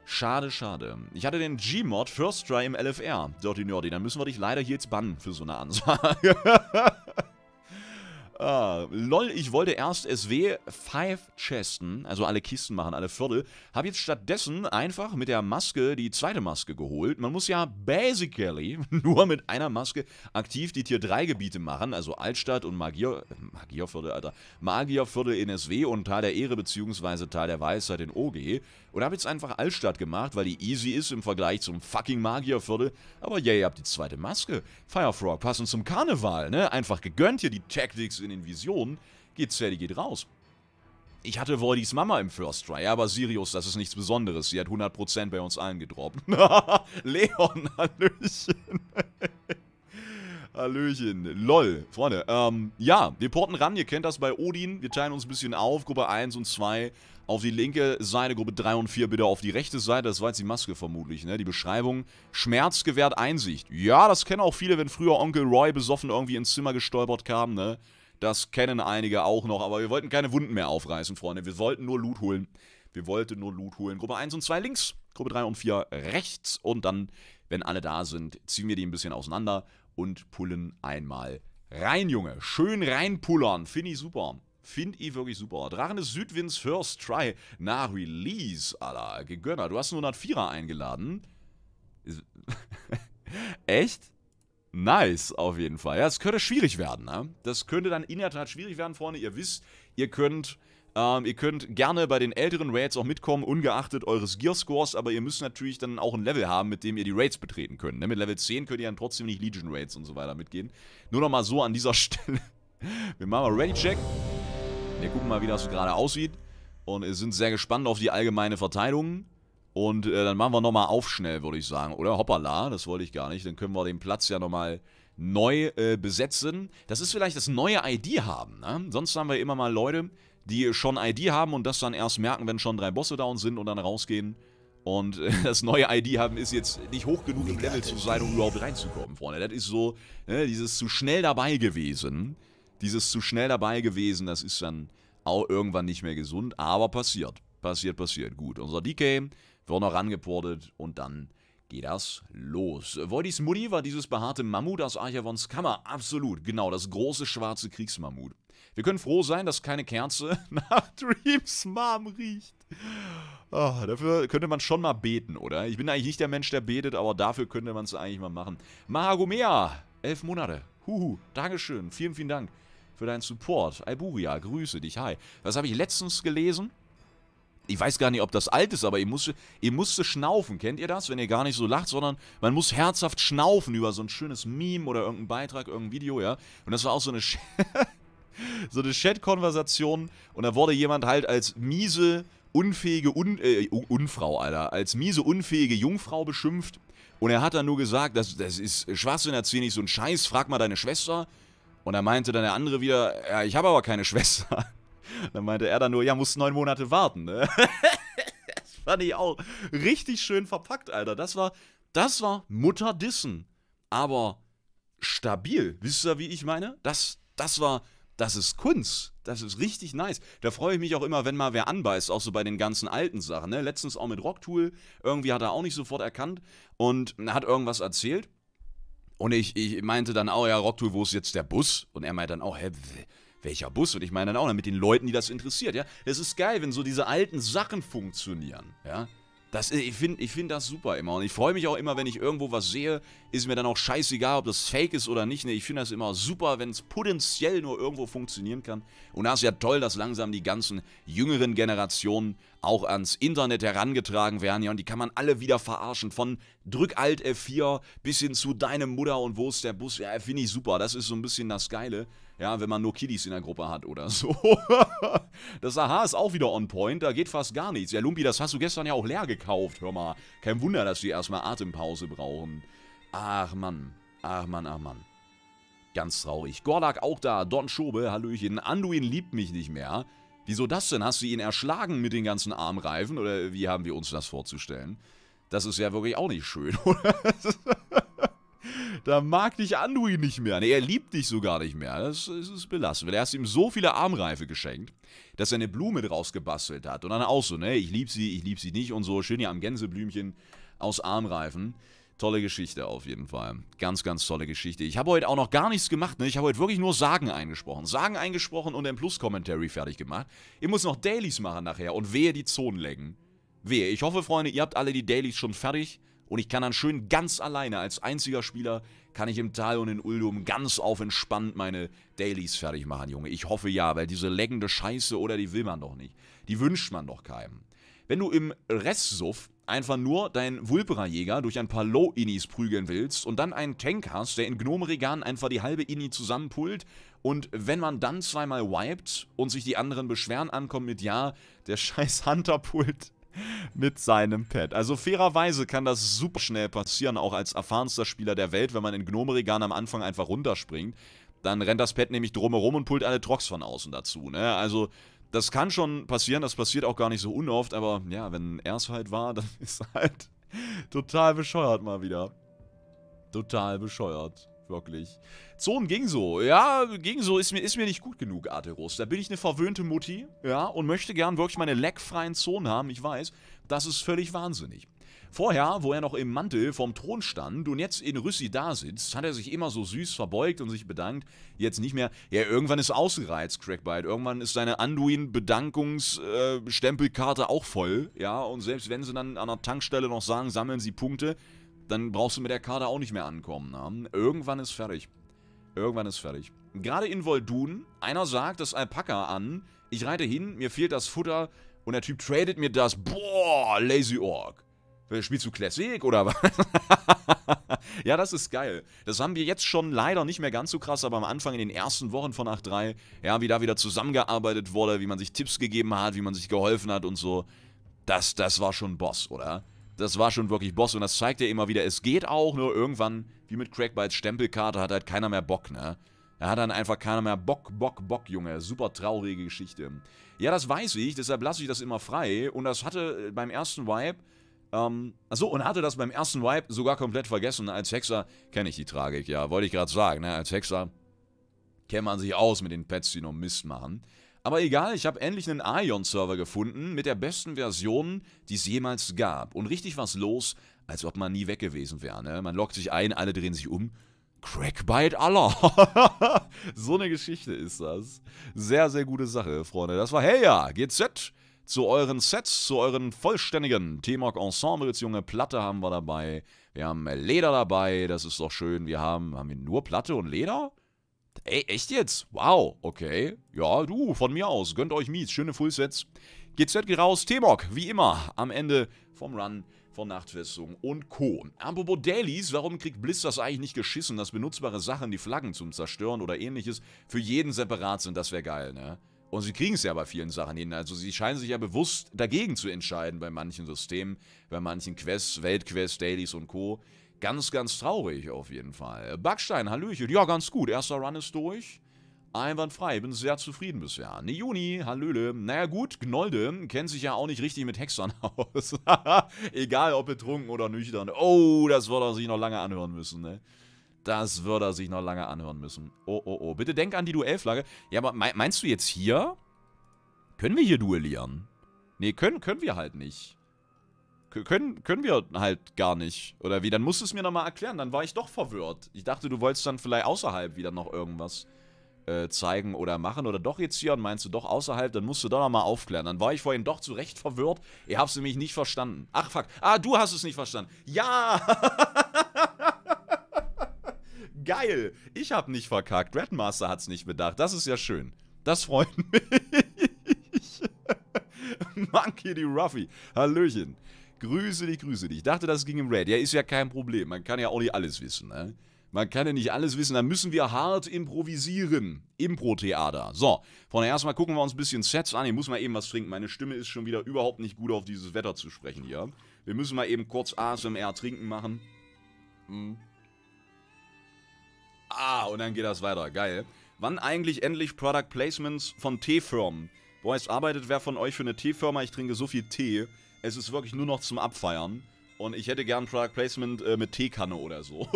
Schade, schade. Ich hatte den G-Mod First Try im LFR. Dirty Nerdy, dann müssen wir dich leider hier jetzt bannen für so eine Ansage. [LAUGHS] Ah, lol, ich wollte erst SW 5 chesten, also alle Kisten machen, alle Viertel. Habe jetzt stattdessen einfach mit der Maske die zweite Maske geholt. Man muss ja basically [LAUGHS] nur mit einer Maske aktiv die Tier 3 Gebiete machen, also Altstadt und Magier, äh, Magierviertel, Alter, Magierviertel in SW und Tal der Ehre bzw. Tal der Weisheit in OG. Und habe jetzt einfach Altstadt gemacht, weil die easy ist im Vergleich zum fucking Magierviertel. Aber yay, ihr habt die zweite Maske. Firefrog, passend zum Karneval, ne? Einfach gegönnt hier die Tactics in den Visionen. Geht's fertig, geht raus. Ich hatte Voidys Mama im First Try, aber Sirius, das ist nichts Besonderes. Sie hat 100% bei uns allen gedroppt. [LAUGHS] Leon, [LAUGHS] Hallöchen. [LAUGHS] Hallöchen. Lol, Freunde. Ähm, ja, wir porten ran. Ihr kennt das bei Odin. Wir teilen uns ein bisschen auf. Gruppe 1 und 2 auf die linke Seite, Gruppe 3 und 4 bitte auf die rechte Seite. Das war jetzt die Maske vermutlich, ne? Die Beschreibung, Schmerz gewährt Einsicht. Ja, das kennen auch viele, wenn früher Onkel Roy besoffen irgendwie ins Zimmer gestolpert kam, ne? Das kennen einige auch noch, aber wir wollten keine Wunden mehr aufreißen, Freunde. Wir wollten nur Loot holen. Wir wollten nur Loot holen. Gruppe 1 und 2 links, Gruppe 3 und 4 rechts. Und dann, wenn alle da sind, ziehen wir die ein bisschen auseinander und pullen einmal rein, Junge. Schön reinpullern. Finde ich super. Finde ich wirklich super. Drachen ist Südwinds First Try nach Release, Alter. Gegönner, du hast einen 104er eingeladen. [LAUGHS] Echt? Nice, auf jeden Fall. Ja, es könnte schwierig werden, ne? Das könnte dann in der Tat schwierig werden, Freunde. Ihr wisst, ihr könnt ähm, ihr könnt gerne bei den älteren Raids auch mitkommen, ungeachtet eures Gear-Scores, aber ihr müsst natürlich dann auch ein Level haben, mit dem ihr die Raids betreten könnt. Ne? Mit Level 10 könnt ihr dann trotzdem nicht Legion-Raids und so weiter mitgehen. Nur nochmal so an dieser [LAUGHS] Stelle. Wir machen mal Ready-Check. Wir gucken mal, wie das gerade aussieht. Und sind sehr gespannt auf die allgemeine Verteilung. Und äh, dann machen wir nochmal auf schnell, würde ich sagen. Oder hoppala, das wollte ich gar nicht. Dann können wir den Platz ja nochmal neu äh, besetzen. Das ist vielleicht das neue ID haben. Ne? Sonst haben wir immer mal Leute, die schon ID haben und das dann erst merken, wenn schon drei Bosse down sind und dann rausgehen. Und äh, das neue ID haben ist jetzt nicht hoch genug im Level zu sein, um überhaupt reinzukommen, Freunde. Das ist so, ne, dieses zu schnell dabei gewesen dieses zu schnell dabei gewesen, das ist dann auch irgendwann nicht mehr gesund, aber passiert. Passiert, passiert. Gut, unser DK wird noch rangeportet und dann geht das los. Voidis Mutti war dieses behaarte Mammut aus Archavons Kammer. Absolut, genau, das große schwarze Kriegsmammut. Wir können froh sein, dass keine Kerze [LAUGHS] nach Dreams Mom riecht. Oh, dafür könnte man schon mal beten, oder? Ich bin eigentlich nicht der Mensch, der betet, aber dafür könnte man es eigentlich mal machen. Mahagomea, elf Monate. Huhu, Dankeschön, vielen, vielen Dank für deinen Support. Alburia, grüße dich, hi. Was habe ich letztens gelesen? Ich weiß gar nicht, ob das alt ist, aber ihr musste, ihr musste schnaufen. Kennt ihr das? Wenn ihr gar nicht so lacht, sondern man muss herzhaft schnaufen über so ein schönes Meme oder irgendeinen Beitrag, irgendein Video, ja. Und das war auch so eine, [LAUGHS] so eine Chat-Konversation. Und da wurde jemand halt als miese, unfähige, un, äh, Unfrau, Alter, als miese, unfähige Jungfrau beschimpft. Und er hat dann nur gesagt, das, das ist Schwachsinn, erzähl nicht so einen Scheiß, frag mal deine Schwester. Und dann meinte dann der andere wieder, ja, ich habe aber keine Schwester. [LAUGHS] Dann meinte er dann nur, ja, musst neun Monate warten. Ne? [LAUGHS] das fand ich auch richtig schön verpackt, Alter. Das war, das war Mutter Aber stabil. Wisst ihr, wie ich meine? Das, das war, das ist Kunst. Das ist richtig nice. Da freue ich mich auch immer, wenn mal wer anbeißt, auch so bei den ganzen alten Sachen. Ne? Letztens auch mit Rocktool. Irgendwie hat er auch nicht sofort erkannt und hat irgendwas erzählt. Und ich, ich meinte dann auch, ja, Rocktool, wo ist jetzt der Bus? Und er meinte dann auch, hä, welcher Bus? Und ich meine dann auch, mit den Leuten, die das interessiert, ja. Es ist geil, wenn so diese alten Sachen funktionieren, ja. Das, äh, ich finde ich find das super immer. Und ich freue mich auch immer, wenn ich irgendwo was sehe. Ist mir dann auch scheißegal, ob das fake ist oder nicht. Ne? ich finde das immer super, wenn es potenziell nur irgendwo funktionieren kann. Und das ist ja toll, dass langsam die ganzen jüngeren Generationen auch ans Internet herangetragen werden. Ja, und die kann man alle wieder verarschen. Von drück Alt F4 bis hin zu deine Mutter und wo ist der Bus. Ja, finde ich super. Das ist so ein bisschen das Geile. Ja, wenn man nur Kiddies in der Gruppe hat oder so. [LAUGHS] das Aha ist auch wieder on point, da geht fast gar nichts. Ja, Lumpi, das hast du gestern ja auch leer gekauft, hör mal. Kein Wunder, dass die erstmal Atempause brauchen. Ach Mann, ach Mann, ach Mann. Ganz traurig. Gorlak auch da, Don Schobe, Hallöchen. Anduin liebt mich nicht mehr. Wieso das denn? Hast du ihn erschlagen mit den ganzen Armreifen? Oder wie haben wir uns das vorzustellen? Das ist ja wirklich auch nicht schön, [LAUGHS] oder? [LAUGHS] da mag dich Anduin nicht mehr. Nee, er liebt dich so gar nicht mehr. Das, das ist belastend, weil er hast ihm so viele Armreife geschenkt, dass er eine Blume draus gebastelt hat. Und dann auch so, ne, ich lieb sie, ich lieb sie nicht und so. Schön hier am Gänseblümchen aus Armreifen. Tolle Geschichte auf jeden Fall. Ganz, ganz tolle Geschichte. Ich habe heute auch noch gar nichts gemacht. Ne? Ich habe heute wirklich nur Sagen eingesprochen. Sagen eingesprochen und ein Plus-Commentary fertig gemacht. Ich muss noch Dailies machen nachher und wehe die Zonen lecken. Wehe. Ich hoffe, Freunde, ihr habt alle die Dailies schon fertig. Und ich kann dann schön ganz alleine als einziger Spieler, kann ich im Tal und in Uldum ganz auf entspannt meine Dailies fertig machen, Junge. Ich hoffe ja, weil diese leckende Scheiße, oder die will man doch nicht. Die wünscht man doch keinem. Wenn du im Restsuff einfach nur deinen Vulpera-Jäger durch ein paar Low-Inis prügeln willst und dann einen Tank hast, der in Gnome-Regan einfach die halbe Ini zusammenpult und wenn man dann zweimal wiped und sich die anderen beschweren ankommt mit, ja, der [LAUGHS] scheiß Hunter pult [LAUGHS] mit seinem Pad. Also fairerweise kann das super schnell passieren, auch als erfahrenster Spieler der Welt, wenn man in Gnome Regan am Anfang einfach runterspringt. Dann rennt das Pad nämlich drumherum und pullt alle Trox von außen dazu. Ne? Also das kann schon passieren, das passiert auch gar nicht so unoft, aber ja, wenn er es halt war, [LAUGHS] dann ist halt total bescheuert mal wieder. Total bescheuert wirklich. Zon ging so. Ja, ging so ist mir, ist mir nicht gut genug, Aterus. Da bin ich eine verwöhnte Mutti, ja, und möchte gern wirklich meine leckfreien Zonen haben. Ich weiß, das ist völlig wahnsinnig. Vorher, wo er noch im Mantel vom Thron stand und jetzt in Rüssi da sitzt, hat er sich immer so süß verbeugt und sich bedankt. Jetzt nicht mehr. Ja, irgendwann ist ausgereizt, Crackbite. Irgendwann ist seine Anduin-Bedankungsstempelkarte äh, auch voll. Ja, und selbst wenn sie dann an der Tankstelle noch sagen, sammeln sie Punkte, dann brauchst du mit der Karte auch nicht mehr ankommen. Ne? Irgendwann ist fertig. Irgendwann ist fertig. Gerade in Voldun, einer sagt das Alpaka an, ich reite hin, mir fehlt das Futter und der Typ tradet mir das. Boah, Lazy Orc. Äh, spielst du Classic oder was? [LAUGHS] ja, das ist geil. Das haben wir jetzt schon leider nicht mehr ganz so krass, aber am Anfang in den ersten Wochen von 8.3, ja, wie da wieder zusammengearbeitet wurde, wie man sich Tipps gegeben hat, wie man sich geholfen hat und so. Das, das war schon Boss, oder? das war schon wirklich Boss und das zeigt er immer wieder. Es geht auch, nur irgendwann, wie mit Crackbites Stempelkarte, hat halt keiner mehr Bock, ne? Er hat dann einfach keiner mehr Bock, Bock, Bock, Junge. Super traurige Geschichte. Ja, das weiß ich, deshalb lasse ich das immer frei. Und das hatte äh, beim ersten Vibe, ähm, achso, und hatte das beim ersten Vibe sogar komplett vergessen. Als Hexer kenne ich die Tragik, ja, wollte ich gerade sagen, ne? Als Hexer kennt man sich aus mit den Pets, die nur Mist machen. Aber egal, ich habe endlich einen Ion-Server gefunden mit der besten Version, die es jemals gab. Und richtig was los, als ob man nie weg gewesen wäre. Ne? Man lockt sich ein, alle drehen sich um. Crackbite aller. [LAUGHS] so eine Geschichte ist das. Sehr, sehr gute Sache, Freunde. Das war Heya, GZ. Zu euren Sets, zu euren vollständigen T-Mock Ensembles, junge Platte haben wir dabei. Wir haben Leder dabei, das ist doch schön. Wir haben, haben wir nur Platte und Leder? Ey, echt jetzt? Wow, okay. Ja, du, von mir aus. Gönnt euch Mies. Schöne Fullsets. GZ geht raus. T-Mock, wie immer, am Ende vom Run von Nachtfestung und Co. Apropos Dailies, warum kriegt Bliss das eigentlich nicht geschissen, dass benutzbare Sachen, die Flaggen zum Zerstören oder ähnliches, für jeden separat sind? Das wäre geil, ne? Und sie kriegen es ja bei vielen Sachen hin. Also sie scheinen sich ja bewusst dagegen zu entscheiden bei manchen Systemen, bei manchen Quests, Weltquests, Dailies und Co. Ganz, ganz traurig auf jeden Fall. Backstein, Hallöchen. Ja, ganz gut. Erster Run ist durch. Einwandfrei, bin sehr zufrieden bisher. Ne Juni, Hallöle. Naja gut, Gnolde kennt sich ja auch nicht richtig mit Hexern [LAUGHS] aus. Egal ob betrunken oder nüchtern. Oh, das wird er sich noch lange anhören müssen, ne? Das wird er sich noch lange anhören müssen. Oh, oh, oh. Bitte denk an die Duellflagge. Ja, aber meinst du jetzt hier? Können wir hier duellieren? Nee, können, können wir halt nicht können, können wir halt gar nicht. Oder wie? Dann musst du es mir nochmal erklären. Dann war ich doch verwirrt. Ich dachte, du wolltest dann vielleicht außerhalb wieder noch irgendwas äh, zeigen oder machen. Oder doch jetzt hier und meinst du doch außerhalb, dann musst du doch nochmal aufklären. Dann war ich vorhin doch zu Recht verwirrt. Ihr habt es nämlich nicht verstanden. Ach, fuck. Ah, du hast es nicht verstanden. Ja! [LAUGHS] Geil. Ich hab nicht verkackt. Redmaster hat's nicht bedacht. Das ist ja schön. Das freut [LAUGHS] mich. Monkey die Ruffy. Hallöchen. Grüße dich, grüße dich. Ich dachte, das ging im Red. Ja, ist ja kein Problem. Man kann ja auch nicht alles wissen. Ne? Man kann ja nicht alles wissen. Dann müssen wir hart improvisieren. Impro-Theater. So, von erstmal gucken wir uns ein bisschen Sets an. Ich muss mal eben was trinken. Meine Stimme ist schon wieder überhaupt nicht gut auf dieses Wetter zu sprechen hier. Wir müssen mal eben kurz ASMR trinken machen. Hm. Ah, und dann geht das weiter. Geil. Wann eigentlich endlich Product Placements von T-Firmen? Boys, arbeitet wer von euch für eine T-Firma? Ich trinke so viel Tee. Es ist wirklich nur noch zum Abfeiern. Und ich hätte gern Product Placement äh, mit Teekanne oder so.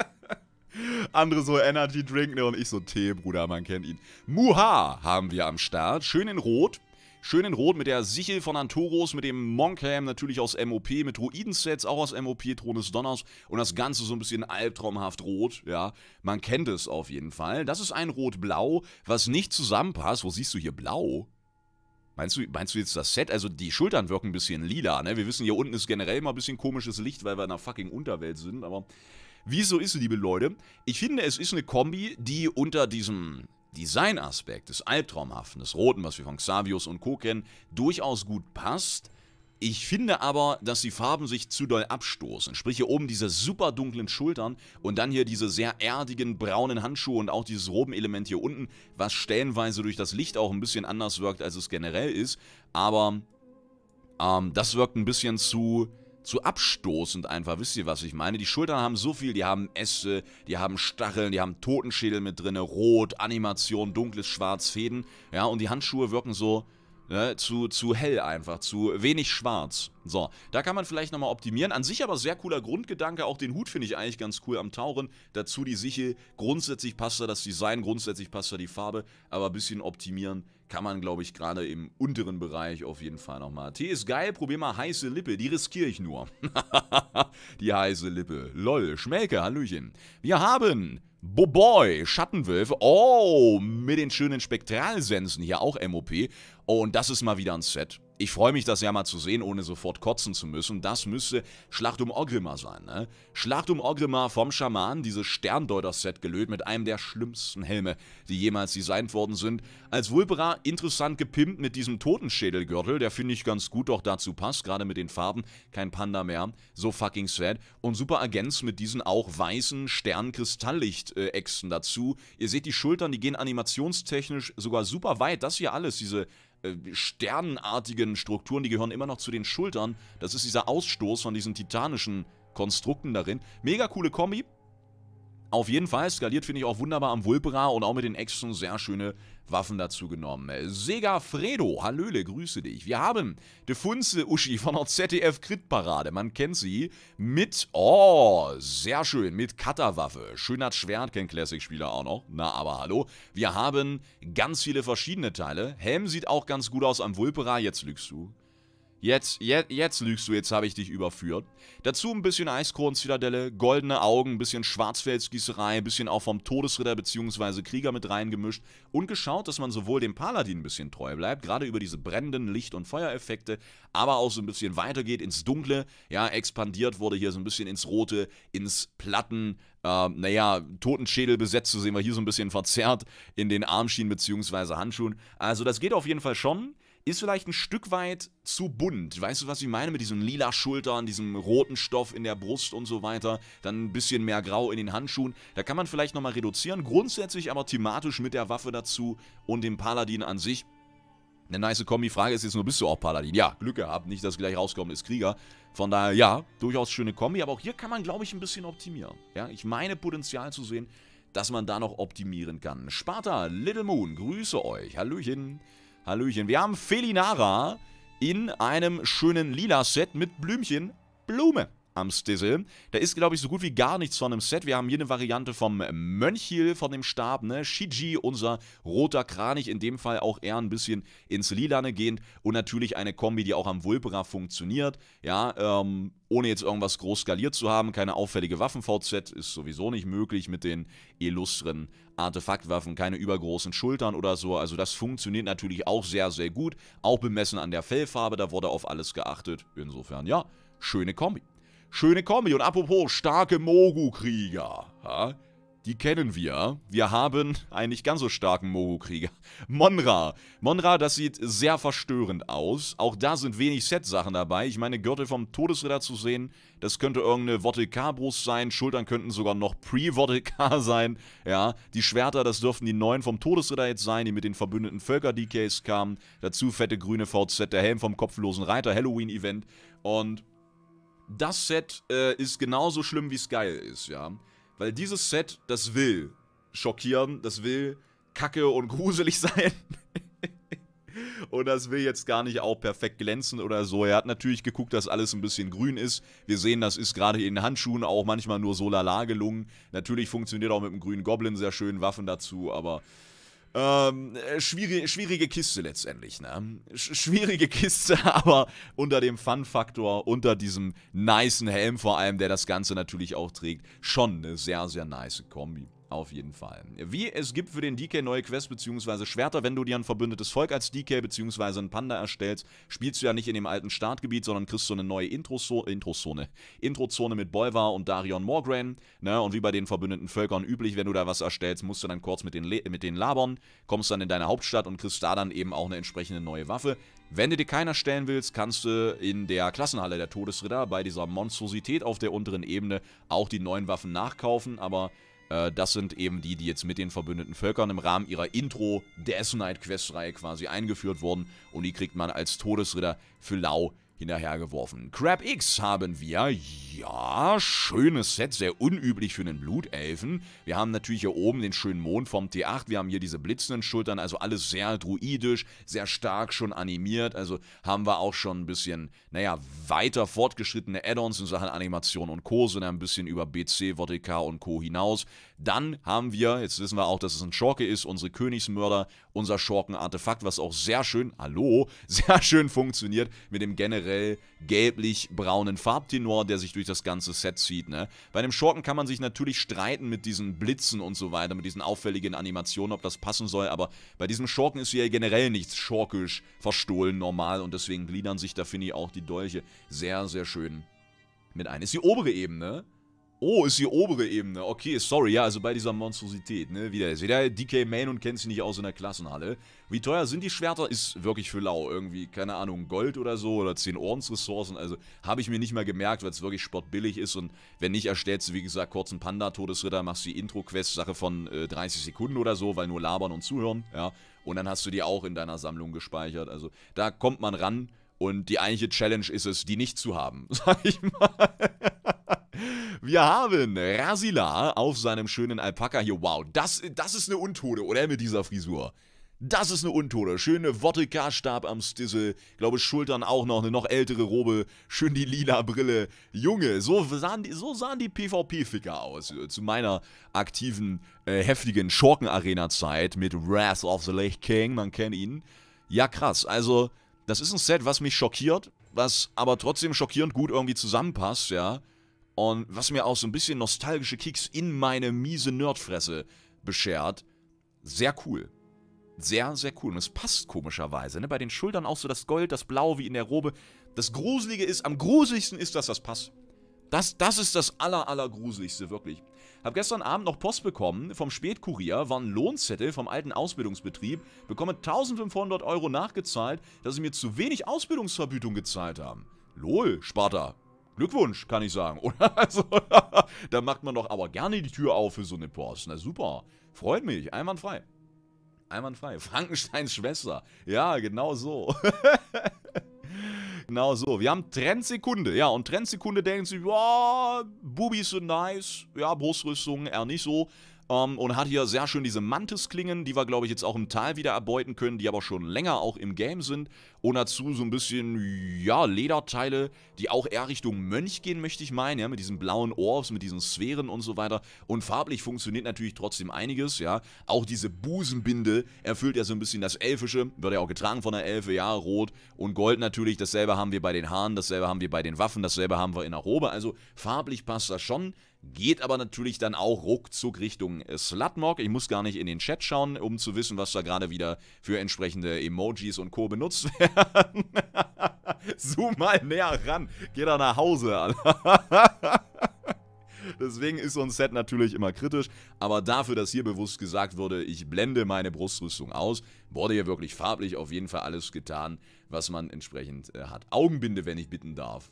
[LAUGHS] Andere so Energy Drink, ne, und ich so Tee, Bruder, man kennt ihn. Muha haben wir am Start. Schön in Rot. Schön in Rot mit der Sichel von Antoros, mit dem Monkham natürlich aus MOP, mit Druidensets auch aus MOP, Thron des Donners und das Ganze so ein bisschen albtraumhaft rot, ja. Man kennt es auf jeden Fall. Das ist ein Rot-Blau, was nicht zusammenpasst. Wo siehst du hier Blau? Meinst du, meinst du jetzt das Set? Also die Schultern wirken ein bisschen lila, ne? Wir wissen, hier unten ist generell mal ein bisschen komisches Licht, weil wir in einer fucking Unterwelt sind, aber... Wie es so ist, liebe Leute, ich finde, es ist eine Kombi, die unter diesem Designaspekt des Albtraumhaften, des Roten, was wir von Xavius und Co. kennen, durchaus gut passt. Ich finde aber, dass die Farben sich zu doll abstoßen. Sprich hier oben diese super dunklen Schultern und dann hier diese sehr erdigen braunen Handschuhe und auch dieses Robenelement hier unten, was stellenweise durch das Licht auch ein bisschen anders wirkt, als es generell ist. Aber ähm, das wirkt ein bisschen zu zu abstoßend einfach. Wisst ihr, was ich meine? Die Schultern haben so viel, die haben Äste, die haben Stacheln, die haben Totenschädel mit drin, Rot, Animation, dunkles Schwarz, Fäden. Ja, und die Handschuhe wirken so, Ne, zu, zu hell einfach, zu wenig schwarz. So, da kann man vielleicht nochmal optimieren. An sich aber sehr cooler Grundgedanke. Auch den Hut finde ich eigentlich ganz cool am Tauren. Dazu die Sichel. Grundsätzlich passt da das Design, grundsätzlich passt da die Farbe. Aber ein bisschen optimieren kann man, glaube ich, gerade im unteren Bereich auf jeden Fall nochmal. Tee ist geil, probier mal heiße Lippe. Die riskiere ich nur. [LAUGHS] die heiße Lippe. Lol, Schmelke, Hallöchen. Wir haben Boboy, Schattenwölfe. Oh, mit den schönen Spektralsensen hier auch MOP. Oh, Und das ist mal wieder ein Set. Ich freue mich, das ja mal zu sehen, ohne sofort kotzen zu müssen. Das müsste Schlacht um Orgrimmar sein, ne? Schlacht um Orgrimmar vom Schaman, dieses Sterndeuter-Set gelöt mit einem der schlimmsten Helme, die jemals designt worden sind. Als Vulpera interessant gepimpt mit diesem Totenschädelgürtel, der finde ich ganz gut doch dazu passt, gerade mit den Farben. Kein Panda mehr, so fucking sad. Und super ergänzt mit diesen auch weißen Sternkristalllicht-Echsen dazu. Ihr seht die Schultern, die gehen animationstechnisch sogar super weit. Das hier alles, diese äh, sternenartigen Strukturen, die gehören immer noch zu den Schultern. Das ist dieser Ausstoß von diesen titanischen Konstrukten darin. Mega coole Kombi. Auf jeden Fall skaliert finde ich auch wunderbar am Vulpera und auch mit den Action sehr schöne Waffen dazu genommen. Sega Fredo, Hallöle, grüße dich. Wir haben Defunze Uschi von der ZDF Crit-Parade, man kennt sie, mit, oh, sehr schön, mit Cutterwaffe. Schön hat Schwert, kennt Classic-Spieler auch noch, na aber hallo. Wir haben ganz viele verschiedene Teile. Helm sieht auch ganz gut aus am Vulpera, jetzt lügst du. Jetzt, jetzt, jetzt lügst du, jetzt habe ich dich überführt. Dazu ein bisschen Eiskorn-Zitadelle, goldene Augen, ein bisschen Schwarzfelsgießerei, ein bisschen auch vom Todesritter bzw. Krieger mit reingemischt und geschaut, dass man sowohl dem Paladin ein bisschen treu bleibt, gerade über diese brennenden Licht- und Feuereffekte, aber auch so ein bisschen weitergeht ins Dunkle, ja, expandiert wurde hier so ein bisschen ins Rote, ins Platten, äh, naja, Totenschädel besetzt, so sehen wir hier so ein bisschen verzerrt in den Armschienen bzw. Handschuhen. Also das geht auf jeden Fall schon ist vielleicht ein Stück weit zu bunt. Weißt du, was ich meine? Mit diesen lila Schultern, diesem roten Stoff in der Brust und so weiter. Dann ein bisschen mehr Grau in den Handschuhen. Da kann man vielleicht nochmal reduzieren. Grundsätzlich aber thematisch mit der Waffe dazu und dem Paladin an sich. Eine nice Kombi. Frage ist jetzt nur, bist du auch Paladin? Ja, Glück gehabt. Nicht, dass gleich rauskommt, ist Krieger. Von daher, ja, durchaus schöne Kombi. Aber auch hier kann man, glaube ich, ein bisschen optimieren. Ja, ich meine Potenzial zu sehen, dass man da noch optimieren kann. Sparta, Little Moon, grüße euch. Hallöchen. Hallöchen. Wir haben Felinara in einem schönen lila Set mit Blümchen. Blume am Stissel. Da ist, glaube ich, so gut wie gar nichts von einem Set. Wir haben hier eine Variante vom Mönchil, von dem Stab, ne? Shiji, unser roter Kranich, in dem Fall auch eher ein bisschen ins Lilane gehend. Und natürlich eine Kombi, die auch am Vulpera funktioniert. Ja, ähm, ohne jetzt irgendwas groß skaliert zu haben. Keine auffällige Waffen-VZ ist sowieso nicht möglich mit den illustren Artefaktwaffen, keine übergroßen Schultern oder so. Also das funktioniert natürlich auch sehr, sehr gut. Auch bemessen an der Fellfarbe, da wurde auf alles geachtet. Insofern, ja, schöne Kombi schöne Kombi. Und apropos starke Mogu-Krieger. Ja? Die kennen wir. Wir haben einen nicht ganz so starken Mogu-Krieger. Monra. Monra, das sieht sehr verstörend aus. Auch da sind wenig Set-Sachen dabei. Ich meine, Gürtel vom Todesritter zu sehen, das könnte irgendeine vottel brust sein. Schultern könnten sogar noch pre vottel [LAUGHS] sein. Ja, die Schwerter, das dürften die neuen vom Todesritter jetzt sein, die mit den verbündeten Völker-DKs kamen. Dazu fette grüne VZ, der Helm vom kopflosen Reiter, Halloween-Event. Und das Set äh, ist genauso schlimm, wie es geil ist, ja. Weil dieses Set, das will schockieren, das will kacke und [LAUGHS] gruselig sein. und das will jetzt gar nicht auch perfekt glänzen oder so. Er hat natürlich geguckt, dass alles ein bisschen grün ist. Wir sehen, das ist gerade in den Handschuhen auch manchmal nur so lala gelungen. Natürlich funktioniert auch mit dem grünen Goblin sehr schön Waffen dazu, aber ähm, äh, schwierige, schwierige Kiste letztendlich, ne? Sch schwierige [LAUGHS] Kiste, aber unter dem Fun-Faktor, unter diesem niceen Helm vor allem, der das Ganze natürlich auch trägt, schon eine sehr, sehr nice Kombi. Auf jeden Fall. Wie es gibt für den DK neue Quests bzw. Schwerter, wenn du dir ein verbündetes Volk als DK bzw. ein Panda erstellst, spielst du ja nicht in dem alten Startgebiet, sondern kriegst so eine neue Introzone, Introzone, Introzone mit Bolvar und Darion Morgrain. Ne? Und wie bei den verbündeten Völkern üblich, wenn du da was erstellst, musst du dann kurz mit den, mit den labern, kommst dann in deine Hauptstadt und kriegst da dann eben auch eine entsprechende neue Waffe. Wenn du dir keiner stellen willst, kannst du in der Klassenhalle der Todesritter bei dieser Monstrosität auf der unteren Ebene auch die neuen Waffen nachkaufen, aber äh, das sind eben die, die jetzt mit den verbündeten Völkern im Rahmen ihrer Intro Death Knight Quest-Reihe quasi eingeführt wurden. Und die kriegt man als Todesritter für Lau hinterhergeworfen. Crab X haben wir. Ja, schönes Set, sehr unüblich für einen Blutelfen. Wir haben natürlich hier oben den schönen Mond vom T8. Wir haben hier diese blitzenden Schultern, also alles sehr druidisch, sehr stark schon animiert. Also haben wir auch schon ein bisschen, naja, weiter fortgeschrittene Add-ons in Sachen Animation und Co. Sind ein bisschen über BC, Vortica und Co. hinaus. Dann haben wir, jetzt wissen wir auch, dass es ein Schorke ist, unsere Königsmörder unser Schorken-Artefakt, was auch sehr schön, hallo, [LAUGHS] sehr schön funktioniert mit dem generell gelblich-braunen Farbtenor, der sich durch das ganze Set zieht. Ne? Bei dem Schorken kann man sich natürlich streiten mit diesen Blitzen und so weiter, mit diesen auffälligen Animationen, ob das passen soll, aber bei diesem Schorken ist ja generell nichts schorkisch verstohlen normal und deswegen gliedern sich da, finde ich, auch die Dolche sehr, sehr schön mit ein. Ist die obere Ebene, ne. Oh, ist die obere Ebene. Okay, sorry, ja, also bei dieser Monstrosität, ne? Wieder ist wieder DK Main und kennt sie nicht aus in der Klassenhalle. Wie teuer sind die Schwerter? Ist wirklich für lau. Irgendwie, keine Ahnung, Gold oder so oder 10 Ordensressourcen. Also habe ich mir nicht mal gemerkt, weil es wirklich sportbillig ist. Und wenn nicht, erstellst du, wie gesagt, kurz einen Panda-Todesritter, machst die Intro-Quest, Sache von äh, 30 Sekunden oder so, weil nur labern und zuhören, ja. Und dann hast du die auch in deiner Sammlung gespeichert. Also da kommt man ran. Und die eigentliche Challenge ist es, die nicht zu haben, [LAUGHS] sag ich mal. Wir haben Rasila auf seinem schönen Alpaka hier. Wow, das, das ist eine Untode, oder? Mit dieser Frisur. Das ist eine Untode. Schöne Wottelka-Stab am Stissel. Ich Glaube Schultern auch noch. Eine noch ältere Robe. Schön die lila Brille. Junge, so sahen die, so die PvP-Ficker aus. Äh, zu meiner aktiven, äh, heftigen Schurken-Arena-Zeit mit Wrath of the Lake King. Man kennt ihn. Ja, krass. Also, das ist ein Set, was mich schockiert, was aber trotzdem schockierend gut irgendwie zusammenpasst, ja. Und was mir auch so ein bisschen nostalgische Kicks in meine miese Nerdfresse beschert. Sehr cool. Sehr, sehr cool. Und es passt komischerweise, ne? Bei den Schultern auch so das Gold, das Blau wie in der Robe. Das Gruselige ist, am gruseligsten ist, dass das passt. Das, das ist das aller, Allergruseligste, wirklich. Hab gestern Abend noch Post bekommen vom Spätkurier, war ein Lohnzettel vom alten Ausbildungsbetrieb, bekomme 1500 Euro nachgezahlt, dass sie mir zu wenig Ausbildungsvergütung gezahlt haben. Lol, Sparta. Glückwunsch, kann ich sagen, [LAUGHS] oder? Also, [LAUGHS] da macht man doch aber gerne die Tür auf für so eine Post. Na super, freut mich, einwandfrei. Einwandfrei. [LAUGHS] Frankensteins Schwester. Ja, genau so. Genau so. Wir haben Trendsekunde. Ja, und Trendsekunde denken sie, ja, Boobies sind nice. Ja, Brustrüstung eher nicht so ähm, und hat hier sehr schön diese Mantis-Klingen, die wir, glaube ich, jetzt auch im Tal wieder erbeuten können, die aber schon länger auch im Game sind. Und dazu so ein bisschen, ja, Lederteile, die auch eher Richtung Mönch gehen, möchte ich meinen, ja, mit diesen blauen Orbs, mit diesen Sphären und so weiter. Und farblich funktioniert natürlich trotzdem einiges, ja. Auch diese Busenbinde erfüllt ja so ein bisschen das Elfische, wird ja auch getragen von der Elfe, ja, rot und gold natürlich. Dasselbe haben wir bei den Haaren, dasselbe haben wir bei den Waffen, dasselbe haben wir in der Robe. Also farblich passt das schon. Geht aber natürlich dann auch ruckzuck Richtung äh, Slutmog. Ich muss gar nicht in den Chat schauen, um zu wissen, was da gerade wieder für entsprechende Emojis und Co. benutzt [LAUGHS] werden. Zoom mal näher ran. Geh da nach Hause, Alter. [LAUGHS] Deswegen ist so ein Set natürlich immer kritisch, aber dafür, dass hier bewusst gesagt wurde, ich blende meine Brustrüstung aus, wurde hier wirklich farblich auf jeden Fall alles getan, was man entsprechend äh, hat. Augenbinde, wenn ich bitten darf.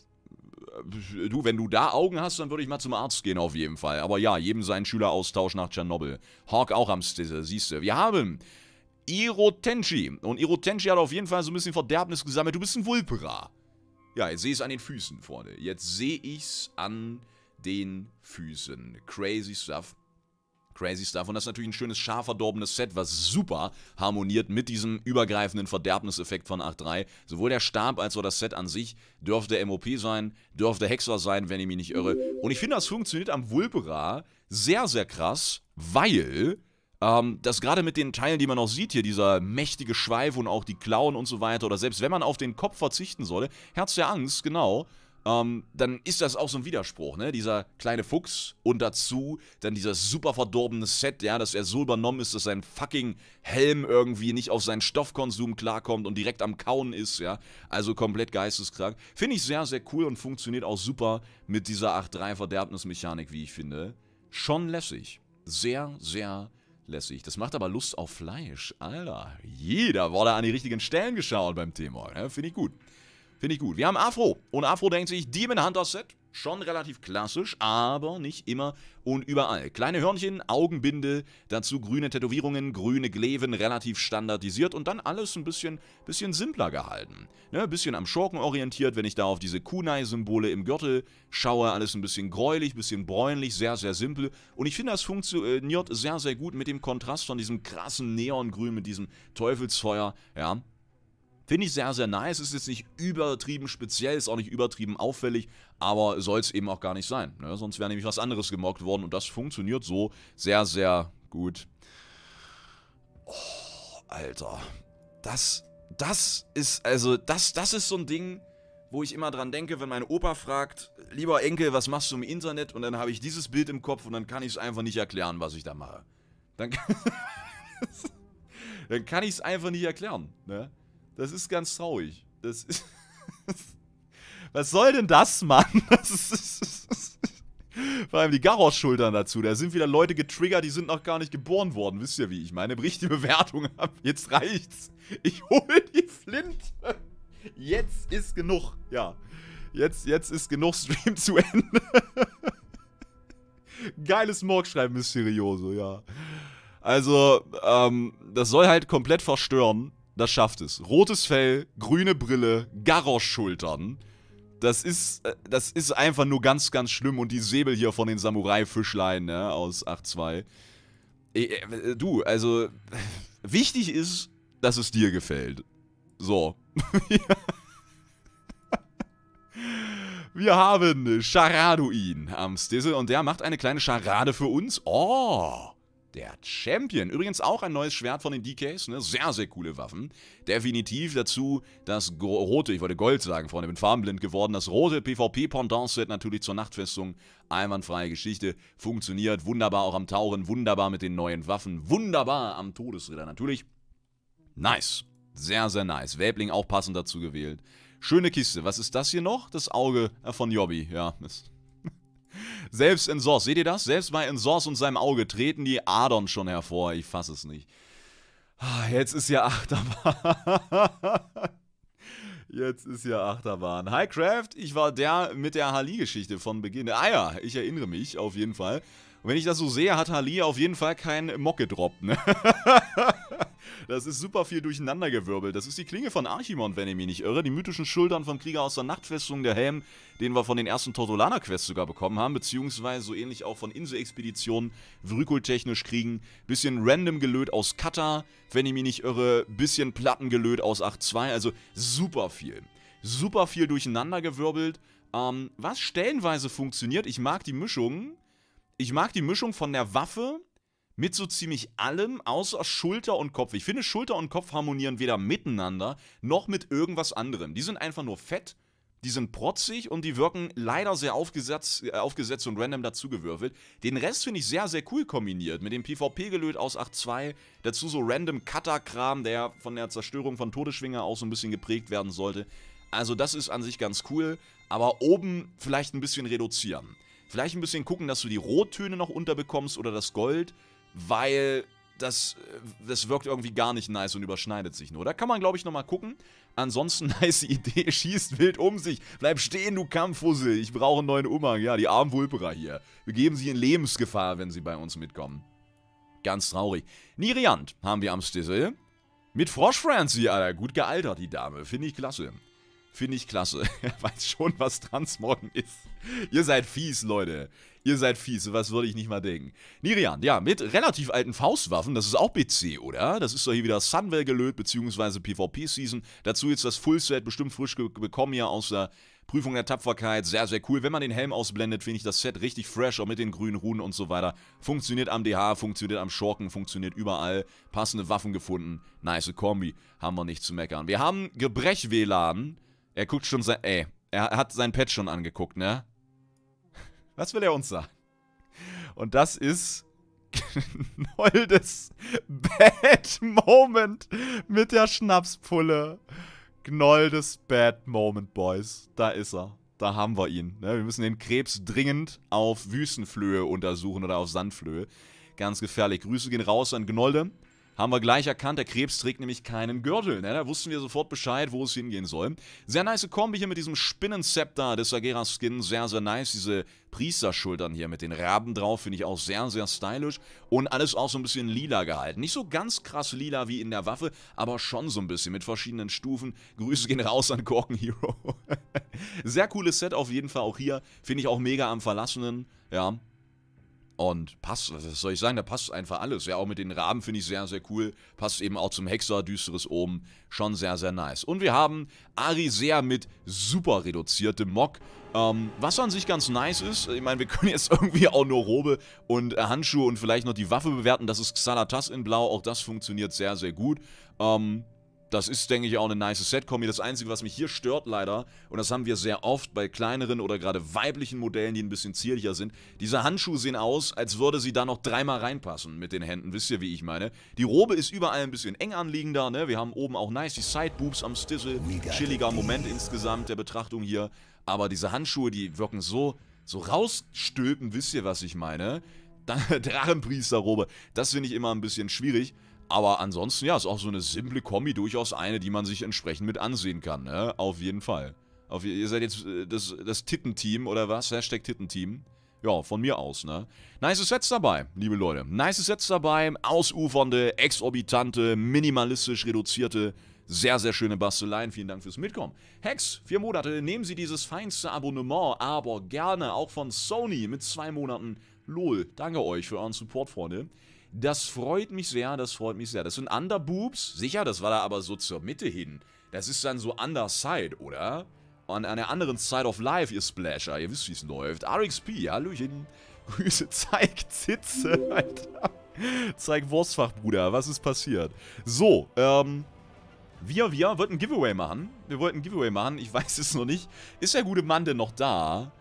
Äh, du, wenn du da Augen hast, dann würde ich mal zum Arzt gehen auf jeden Fall. Aber ja, jedem seinen Schüleraustausch nach Tschernobyl. Hawk auch am Stisse, siehst du. Wir haben Iro Tenchi. Und Iro Tenchi hat auf jeden Fall so ein bisschen Verderbnis gesammelt. Du bist ein Vulpera. Ja, jetzt sehe ich es an den Füßen, Freunde. Jetzt sehe ich es an den Füßen. Crazy stuff. Crazy Stuff. Und das ist natürlich ein schönes, scharf verdorbenes Set, was super harmoniert mit diesem übergreifenden Verderbniseffekt von 8.3. Sowohl der Stab als auch das Set an sich dürfte MOP sein, dürfte Hexer sein, wenn ich mich nicht irre. Und ich finde, das funktioniert am Vulpera sehr, sehr krass, weil ähm, dass gerade mit den Teilen, die man auch sieht hier, dieser mächtige Schweif und auch die Klauen und so weiter, oder selbst wenn man auf den Kopf verzichten solle, Herz der Angst, genau, ähm, dann ist das auch so ein Widerspruch, ne? Dieser kleine Fuchs und dazu dann dieses super verdorbene Set, ja, dass er so übernommen ist, dass sein fucking Helm irgendwie nicht auf seinen Stoffkonsum klarkommt und direkt am Kauen ist, ja. Also komplett geisteskrank. Finde ich sehr, sehr cool und funktioniert auch super mit dieser 8-3-Verderbnismechanik, wie ich finde. Schon lässig. Sehr, sehr lässig. Das macht aber Lust auf Fleisch. Alter, jeder wurde an die richtigen Stellen geschaut beim Thema. Ja, ne? finde ich gut. Finde ich gut. Wir haben Afro. Und Afro denkt sich, Demon Hunter Set. Schon relativ klassisch, aber nicht immer und überall. Kleine Hörnchen, Augenbinde, dazu grüne Tätowierungen, grüne Gleven, relativ standardisiert und dann alles ein bisschen, bisschen simpler gehalten. Ne, ein bisschen am Schurken orientiert, wenn ich da auf diese Kunai-Symbole im Gürtel schaue, alles ein bisschen gräulich, bisschen bräunlich, sehr, sehr simpel. Und ich finde, das funktioniert sehr, sehr gut mit dem Kontrast von diesem krassen Neongrün, mit diesem Teufelsfeuer, ja. Finde ich sehr, sehr nice. Ist jetzt nicht übertrieben speziell, ist auch nicht übertrieben auffällig, aber soll es eben auch gar nicht sein. Ne? Sonst wäre nämlich was anderes gemockt worden und das funktioniert so sehr, sehr gut. Oh, Alter. Das, das ist, also, das, das ist so ein Ding, wo ich immer dran denke, wenn mein Opa fragt, lieber Enkel, was machst du im Internet? Und dann habe ich dieses Bild im Kopf und dann kann ich es einfach nicht erklären, was ich da mache. Dann kann, [LAUGHS] dann kann ich es einfach nicht erklären. Ne? Das ist ganz traurig. Das ist. [LAUGHS] Was soll denn das, Mann? [LAUGHS] Das ist, das ist, vor allem die Garrosh-Schultern dazu. Da sind wieder Leute getriggert, die sind noch gar nicht geboren worden. Wisst ihr, wie ich meine? Bricht die Bewertung ab. Jetzt reicht's. Ich hole die Flinte. Jetzt ist genug. Ja. Jetzt, jetzt ist genug Stream zu Ende. [LAUGHS] Geiles Morgschreiben, Mysterioso, ja. Also, ähm, das soll halt komplett verstören das schafft es. Rotes Fell, grüne Brille, Garrosch-Schultern. Das ist, äh, das ist einfach nur ganz, ganz schlimm. Und die Säbel hier von den Samurai-Fischlein, ne, aus 8.2. Äh, äh, du, also, [LAUGHS] wichtig ist, dass es dir gefällt. So. [LAUGHS] Wir haben Charadoin am Stissel und der macht eine kleine Charade für uns. Oh! der Champion. Übrigens auch ein neues Schwert von den DKs, ne? sehr, sehr coole Waffen. Definitiv dazu das rote, ich wollte Gold sagen, Freunde, bin farbenblind geworden. Das rote PvP-Pendant-Set natürlich zur Nachtfestung. Einwandfreie Geschichte, funktioniert wunderbar auch am Tauren, wunderbar mit den neuen Waffen, wunderbar am Todesritter natürlich. Nice, sehr, sehr nice. Wäbling auch passend dazu gewählt. Schöne Kiste. Was ist das hier noch? Das Auge äh, von Jobby. Ja, ist selbst in Source, seht ihr das? Selbst bei in Source und seinem Auge treten die Adern schon hervor. Ich fasse es nicht. Ah, jetzt ist ja Achterbahn. [LAUGHS] Jetzt ist ja Achterbahn. Hi Craft, ich war der mit der Hali-Geschichte von Beginn. Ah ja, ich erinnere mich auf jeden Fall. Und wenn ich das so sehe, hat Halir auf jeden Fall keinen Mock gedroppt, ne? [LAUGHS] Das ist super viel durcheinandergewirbelt. Das ist die Klinge von Archimon, wenn ich mich nicht irre. Die mythischen Schultern vom Krieger aus der Nachtfestung, der Helm, den wir von den ersten Tortolana-Quests sogar bekommen haben, beziehungsweise so ähnlich auch von Insel-Expeditionen, Vrykul-technisch kriegen. Bisschen random gelöt aus Kata, wenn ich mich nicht irre. Bisschen Platten gelöt aus 8.2. Also super viel. Super viel durcheinandergewirbelt. Ähm, was stellenweise funktioniert, ich mag die Mischungen ich mag die Mischung von der Waffe mit so ziemlich allem außer Schulter und Kopf. Ich finde, Schulter und Kopf harmonieren weder miteinander noch mit irgendwas anderem. Die sind einfach nur fett, die sind protzig und die wirken leider sehr aufgesetzt, äh, aufgesetzt und random dazugewürfelt. Den Rest finde ich sehr, sehr cool kombiniert. Mit dem PvP-Gelöt aus 8.2, dazu so random Cutter-Kram, der von der Zerstörung von Todesschwinger aus so ein bisschen geprägt werden sollte. Also das ist an sich ganz cool, aber oben vielleicht ein bisschen reduzieren. Vielleicht ein bisschen gucken, dass du die Rottöne noch unterbekommst oder das Gold, weil das, äh, das wirkt irgendwie gar nicht nice und überschneidet sich nur. Da kann man, glaube ich, nochmal gucken. Ansonsten, [LAUGHS] nice Idee, schießt wild um sich. Bleib stehen, du Kampfhussel. Ich brauche einen neuen Umhang. Ja, die armen Wulperer hier. Wir geben sie in Lebensgefahr, wenn sie bei uns mitkommen. Ganz traurig. Niriant haben wir am Stissel. Mit Frosch Francie, Alter. Gut gealtert, die Dame. Finde ich klasse. Finde ich klasse. [LAUGHS] Er weiß schon, was Transmorgen ist. Ihr seid fies, Leute. Ihr seid fies, was würde ich nicht mal denken. Nirian, ja, mit relativ alten Faustwaffen, das ist auch BC, oder? Das ist doch hier wieder Sunwell gelöt, beziehungsweise PvP-Season. Dazu jetzt das Fullset, bestimmt frisch bekommen hier aus der Prüfung der Tapferkeit, sehr, sehr cool. Wenn man den Helm ausblendet, finde ich das Set richtig fresh, auch mit den grünen Runen und so weiter. Funktioniert am DH, funktioniert am Schorken, funktioniert überall. Passende Waffen gefunden, nice Kombi, haben wir nicht zu meckern. Wir haben Gebrech-WLAN, er guckt schon sein... Ey, er hat sein Pad schon angeguckt, ne? [LAUGHS] Was will er uns sagen? Und das ist... Gnoldes [LAUGHS] genau Bad Moment mit der Schnapspulle. Gnoldes Bad Moment, Boys. Da ist er. Da haben wir ihn. Ne? Wir müssen den Krebs dringend auf Wüstenflöhe untersuchen oder auf Sandflöhe. Ganz gefährlich. Grüße gehen raus an Gnolde haben wir gleich erkannt, der Krebs trägt nämlich keinen Gürtel. Ne? Da wussten wir sofort Bescheid, wo es hingehen soll. Sehr nice Kombi hier mit diesem Spinnenzepter des Sagera skin Sehr, sehr nice. Diese Priesterschultern hier mit den Raben drauf finde ich auch sehr, sehr stylisch. Und alles auch so ein bisschen lila gehalten. Nicht so ganz krass lila wie in der Waffe, aber schon so ein bisschen mit verschiedenen Stufen. Grüße gehen raus an Korken Hero. [LAUGHS] sehr cooles Set auf jeden Fall auch hier. Finde ich auch mega am Verlassenen. Ja, und passt, was soll ich sagen, da passt einfach alles. Ja, auch mit den Raben finde ich sehr, sehr cool. Passt eben auch zum Hexer, düsteres Oben. Schon sehr, sehr nice. Und wir haben Arisea mit super reduziertem Mock. Ähm, was an sich ganz nice ist. Ich meine, wir können jetzt [LAUGHS] irgendwie auch nur Robe und äh, Handschuhe und vielleicht noch die Waffe bewerten. Das ist Xalatas in Blau. Auch das funktioniert sehr, sehr gut. Ähm, das ist, denke ich, auch eine nice Set-Kombi. Das Einzige, was mich hier stört leider, und das haben wir sehr oft bei kleineren oder gerade weiblichen Modellen, die ein bisschen zierlicher sind, diese Handschuhe sehen aus, als würde sie da noch dreimal reinpassen mit den Händen. Wisst ihr, wie ich meine? Die Robe ist überall ein bisschen eng anliegender, ne? Wir haben oben auch nice die Side-Boobs am Stissel. Chilliger Moment insgesamt der Betrachtung hier. Aber diese Handschuhe, die wirken so, so rausstülpen, wisst ihr, was ich meine? [LAUGHS] Drachenpriester-Robe. Das finde ich immer ein bisschen schwierig. Aber ansonsten, ja, ist auch so eine simple Kombi durchaus eine, die man sich entsprechend mit ansehen kann, ne? Auf jeden Fall. Auf, ihr seid jetzt äh, das, das Tittenteam oder was? Hashtag Tittenteam. Ja, von mir aus, ne? Nice Sets dabei, liebe Leute. Nice Sets dabei, ausufernde, exorbitante, minimalistisch reduzierte, sehr, sehr schöne Basteleien. Vielen Dank fürs Mitkommen. Hex, vier Monate. Nehmen Sie dieses feinste Abonnement, aber gerne auch von Sony mit zwei Monaten. LOL, danke euch für euren Support, Freunde. Das freut mich sehr, das freut mich sehr. Das sind Underboobs. Sicher, das war da aber so zur Mitte hin. Das ist dann so Underside, oder? An einer anderen Side of Life, ihr Splasher. Ihr wisst, wie es läuft. RXP, Hallöchen. [LAUGHS] Grüße, zeig Zitze, [LAUGHS] Alter. Zeig Wurstfach, Bruder. Was ist passiert? So, ähm... Wir, wir wollten ein Giveaway machen. Wir wollten ein Giveaway machen. Ich weiß es noch nicht. Ist der gute Mann denn noch da?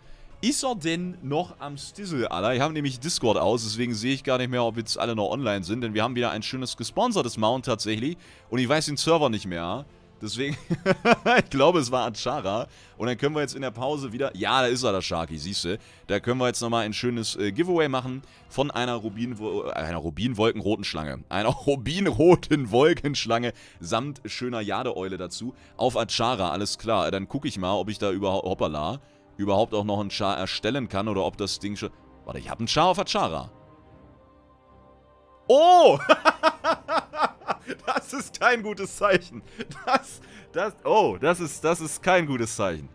Ist er denn noch am Stizzle, Alter? Ich habe nämlich Discord aus, deswegen sehe ich gar nicht mehr, ob jetzt alle noch online sind. Denn wir haben wieder ein schönes gesponsertes Mount tatsächlich. Und ich weiß den Server nicht mehr. Deswegen, [LAUGHS] ich glaube, es war Achara. Und dann können wir jetzt in der Pause wieder... Ja, da ist er, der Sharky, siehst du. Da können wir jetzt nochmal ein schönes äh, Giveaway machen von einer, Rubin, äh, einer Rubinwolkenroten Schlange. Einer [LAUGHS] Rubinroten Wolkenschlange samt schöner Jadeeule dazu auf Achara, alles klar. Dann gucke ich mal, ob ich da überhaupt... Hoppala überhaupt auch noch ein Char erstellen kann oder ob das Ding schon... Warte, ich habe ein Char auf Achara. Oh! [LAUGHS] das ist kein gutes Zeichen. Das, das, oh, das ist, das ist kein gutes Zeichen.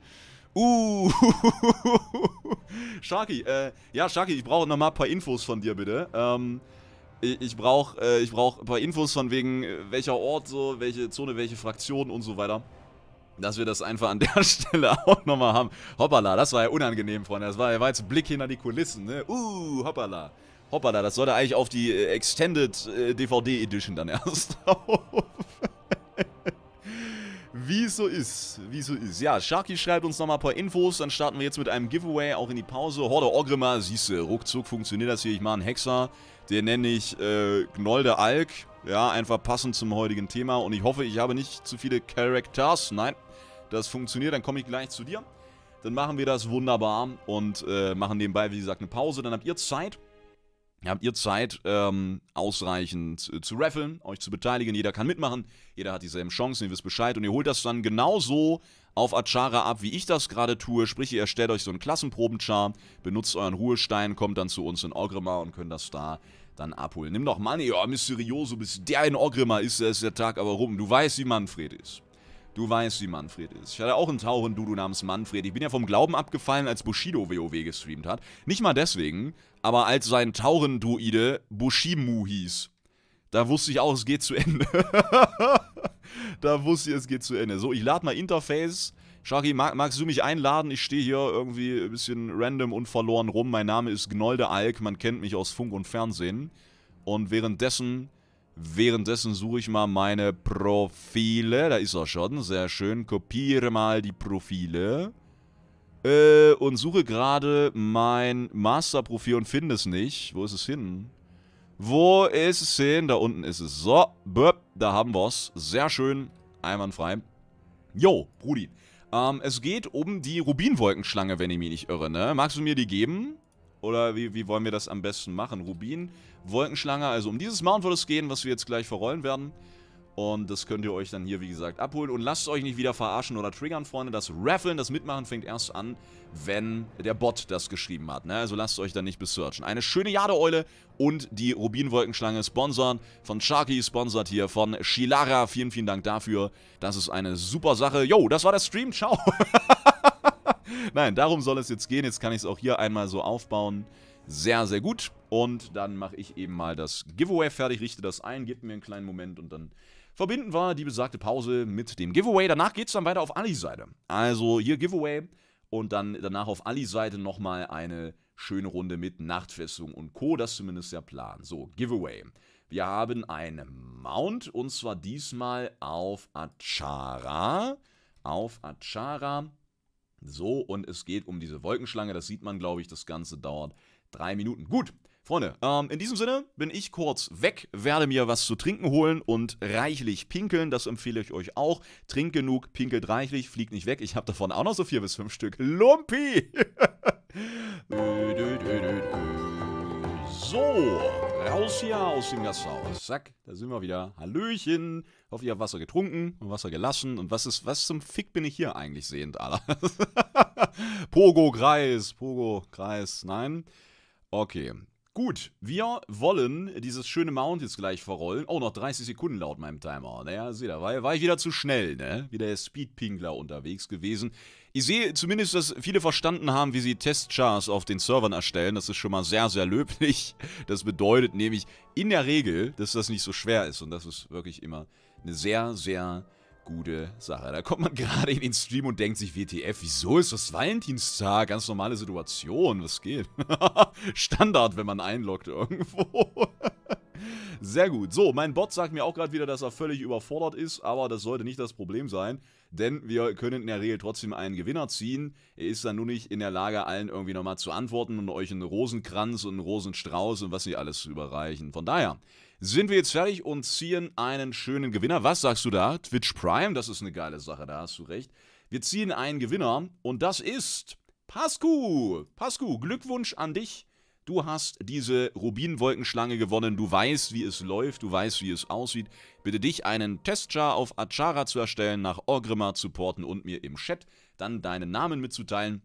Uh, [LAUGHS] Sharky, äh, ja, Sharky, ich brauche nochmal ein paar Infos von dir, bitte. Ähm, ich, ich brauche äh, ich brauch ein paar Infos von wegen äh, welcher Ort so, welche Zone, welche Fraktion und so weiter dass wir das einfach an [LAUGHS] der Stelle auch nochmal haben. Hoppala, das war ja unangenehm, Freunde. Das war, war jetzt Blick hinter die Kulissen, ne? Uh, hoppala. Hoppala, das sollte eigentlich auf die äh, Extended DVD äh, Edition dann [LAUGHS] erst auf. wie so ist, wie so ist. Ja, Sharky schreibt uns nochmal ein paar Infos, dann starten wir jetzt mit einem Giveaway auch in die Pause. Horde siehst du, ruckzuck funktioniert das hier. Ich mache einen Hexer, den nenne ich äh, Gnolde Alk. Ja, einfach passend zum heutigen Thema und ich hoffe, ich habe nicht zu viele Characters. Nein, das funktioniert, dann komme ich gleich zu dir. Dann machen wir das wunderbar und äh, machen nebenbei, wie gesagt, eine Pause. Dann habt ihr Zeit, habt ihr Zeit, ähm, ausreichend zu, zu raffeln, euch zu beteiligen. Jeder kann mitmachen, jeder hat dieselben Chancen, ihr wisst Bescheid. Und ihr holt das dann genauso auf Achara ab, wie ich das gerade tue. Sprich, ihr erstellt euch so einen Klassenprobenchar, benutzt euren Ruhestein, kommt dann zu uns in Orgrimmar und könnt das da dann abholen. Nimm doch Money, oh, Mysterioso, bis der in Orgrimmar ist, da ist der Tag aber rum. Du weißt, wie Manfred ist. Du weißt, wie Manfred ist. Ich hatte auch einen tauren Dudu namens Manfred. Ich bin ja vom Glauben abgefallen, als Bushido WoW gestreamt hat. Nicht mal deswegen, aber als sein tauren Druide Bushimu hieß. Da wusste ich auch, es geht zu Ende. [LAUGHS] da wusste ich, es geht zu Ende. So, ich lade mal Interface. Shaki, mag, magst du mich einladen? Ich stehe hier irgendwie ein bisschen random und verloren rum. Mein Name ist Gnolde Alk, man kennt mich aus Funk und Fernsehen. Und währenddessen Währenddessen suche ich mal meine Profile. Da ist er schon. Sehr schön. Kopiere mal die Profile. Äh, und suche gerade mein Masterprofil und finde es nicht. Wo ist es hin? Wo ist es hin? Da unten ist es. So, böp, da haben wir es. Sehr schön. Einwandfrei. Jo, Brudi. Ähm, es geht um die Rubinwolkenschlange, wenn ich mich nicht irre, ne? Magst du mir die geben? Oder wie, wie wollen wir das am besten machen? Rubin, Wolkenschlange, also um dieses Mount wird es gehen, was wir jetzt gleich verrollen werden. Und das könnt ihr euch dann hier, wie gesagt, abholen. Und lasst euch nicht wieder verarschen oder triggern, Freunde. Das Raffeln, das Mitmachen fängt erst an, wenn der Bot das geschrieben hat. Ne? Also lasst euch dann nicht besearchen. Eine schöne Jadeeule und die Rubinwolkenschlange sponsern. Von Sharky sponsert hier, von Shilara. Vielen, vielen Dank dafür. Das ist eine super Sache. Yo, das war der Stream. Ciao. [LAUGHS] Nein, darum soll es jetzt gehen. Jetzt kann ich es auch hier einmal so aufbauen. Sehr, sehr gut. Und dann mache ich eben mal das Giveaway fertig, richte das ein, gebt mir einen kleinen Moment und dann verbinden wir die besagte Pause mit dem Giveaway. Danach geht es dann weiter auf Alis Seite. Also hier Giveaway und dann danach auf Alis Seite nochmal eine schöne Runde mit Nachtfestung und Co. Das zumindest der Plan. So, Giveaway. Wir haben einen Mount und zwar diesmal auf Achara. Auf Achara. So, und es geht um diese Wolkenschlange. Das sieht man, glaube ich, das Ganze dauert drei Minuten. Gut, Freunde, ähm, in diesem Sinne bin ich kurz weg, werde mir was zu trinken holen und reichlich pinkeln. Das empfehle ich euch auch. Trinkt genug, pinkelt reichlich, fliegt nicht weg. Ich habe davon auch noch so vier bis fünf Stück. Lumpi! [LAUGHS] so, raus hier aus dem Gasthaus. Zack, da sind wir wieder. Hallöchen hoffe, ich habe Wasser getrunken und Wasser gelassen. Und was ist, was zum Fick bin ich hier eigentlich sehend, Alter? [LAUGHS] Pogo-Kreis, Pogo-Kreis, nein. Okay, Gut, wir wollen dieses schöne Mount jetzt gleich verrollen. Oh, noch 30 Sekunden laut meinem Timer. Naja, seht ihr, war, war ich wieder zu schnell, ne? Wieder der Speedpingler unterwegs gewesen. Ich sehe zumindest, dass viele verstanden haben, wie sie Testchars auf den Servern erstellen. Das ist schon mal sehr, sehr löblich. Das bedeutet nämlich in der Regel, dass das nicht so schwer ist. Und das ist wirklich immer eine sehr, sehr gute Sache. Da kommt man [LAUGHS] gerade in den Stream und denkt sich, WTF, wieso ist das Valentinstag? Ganz normale Situation, was geht? [LAUGHS] Standard, wenn man einloggt irgendwo. [LAUGHS] Sehr gut. So, mein Bot sagt mir auch gerade wieder, dass er völlig überfordert ist, aber das sollte nicht das Problem sein, denn wir können in der Regel trotzdem einen Gewinner ziehen. Er ist dann nur nicht in der Lage, allen irgendwie nochmal zu antworten und euch einen Rosenkranz und einen Rosenstrauß und was nicht alles zu überreichen. Von daher, sind wir jetzt fertig und ziehen einen schönen Gewinner. Was sagst du da? Twitch Prime, das ist eine geile Sache, da hast du recht. Wir ziehen einen Gewinner und das ist Pascu. Pascu, Glückwunsch an dich. Du hast diese Rubinwolkenschlange gewonnen. Du weißt, wie es läuft. Du weißt, wie es aussieht. Bitte dich, einen Testjar auf Achara zu erstellen, nach Orgrimmar zu porten und mir im Chat dann deinen Namen mitzuteilen.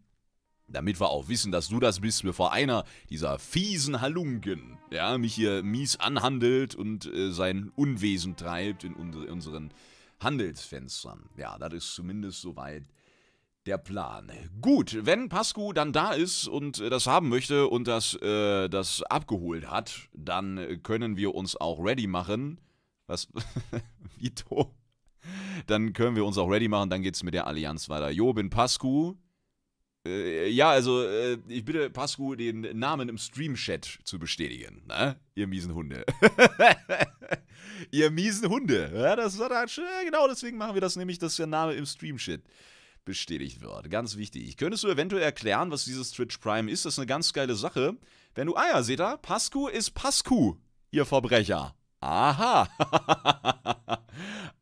Damit wir auch wissen, dass du das bist, bevor einer dieser fiesen Halunken, ja, mich hier mies anhandelt und äh, sein Unwesen treibt in unsere, unseren Handelsfenstern. Ja, das ist zumindest soweit der Plan. Gut, wenn Pascu dann da ist und äh, das haben möchte und das, äh, das abgeholt hat, dann können wir uns auch ready machen. Was? Vito? [LAUGHS] Dann können wir uns auch ready machen, dann geht's mit der Allianz weiter. Jo, bin Pascu. Äh, ja, also äh, ich bitte Pascu, den Namen im Stream-Chat zu bestätigen. Na? Ne? Ihr miesen Hunde. [LAUGHS] ihr miesen Hunde. Ja, das war dann, äh, genau deswegen machen wir das nämlich, dass der Name im Stream-Chat bestätigt wird. Ganz wichtig. Könntest du eventuell erklären, was dieses Twitch Prime ist? Das ist eine ganz geile Sache. Wenn du, ah ja, seht ihr, Pascu ist Pascu, ihr Verbrecher. Aha. [LAUGHS]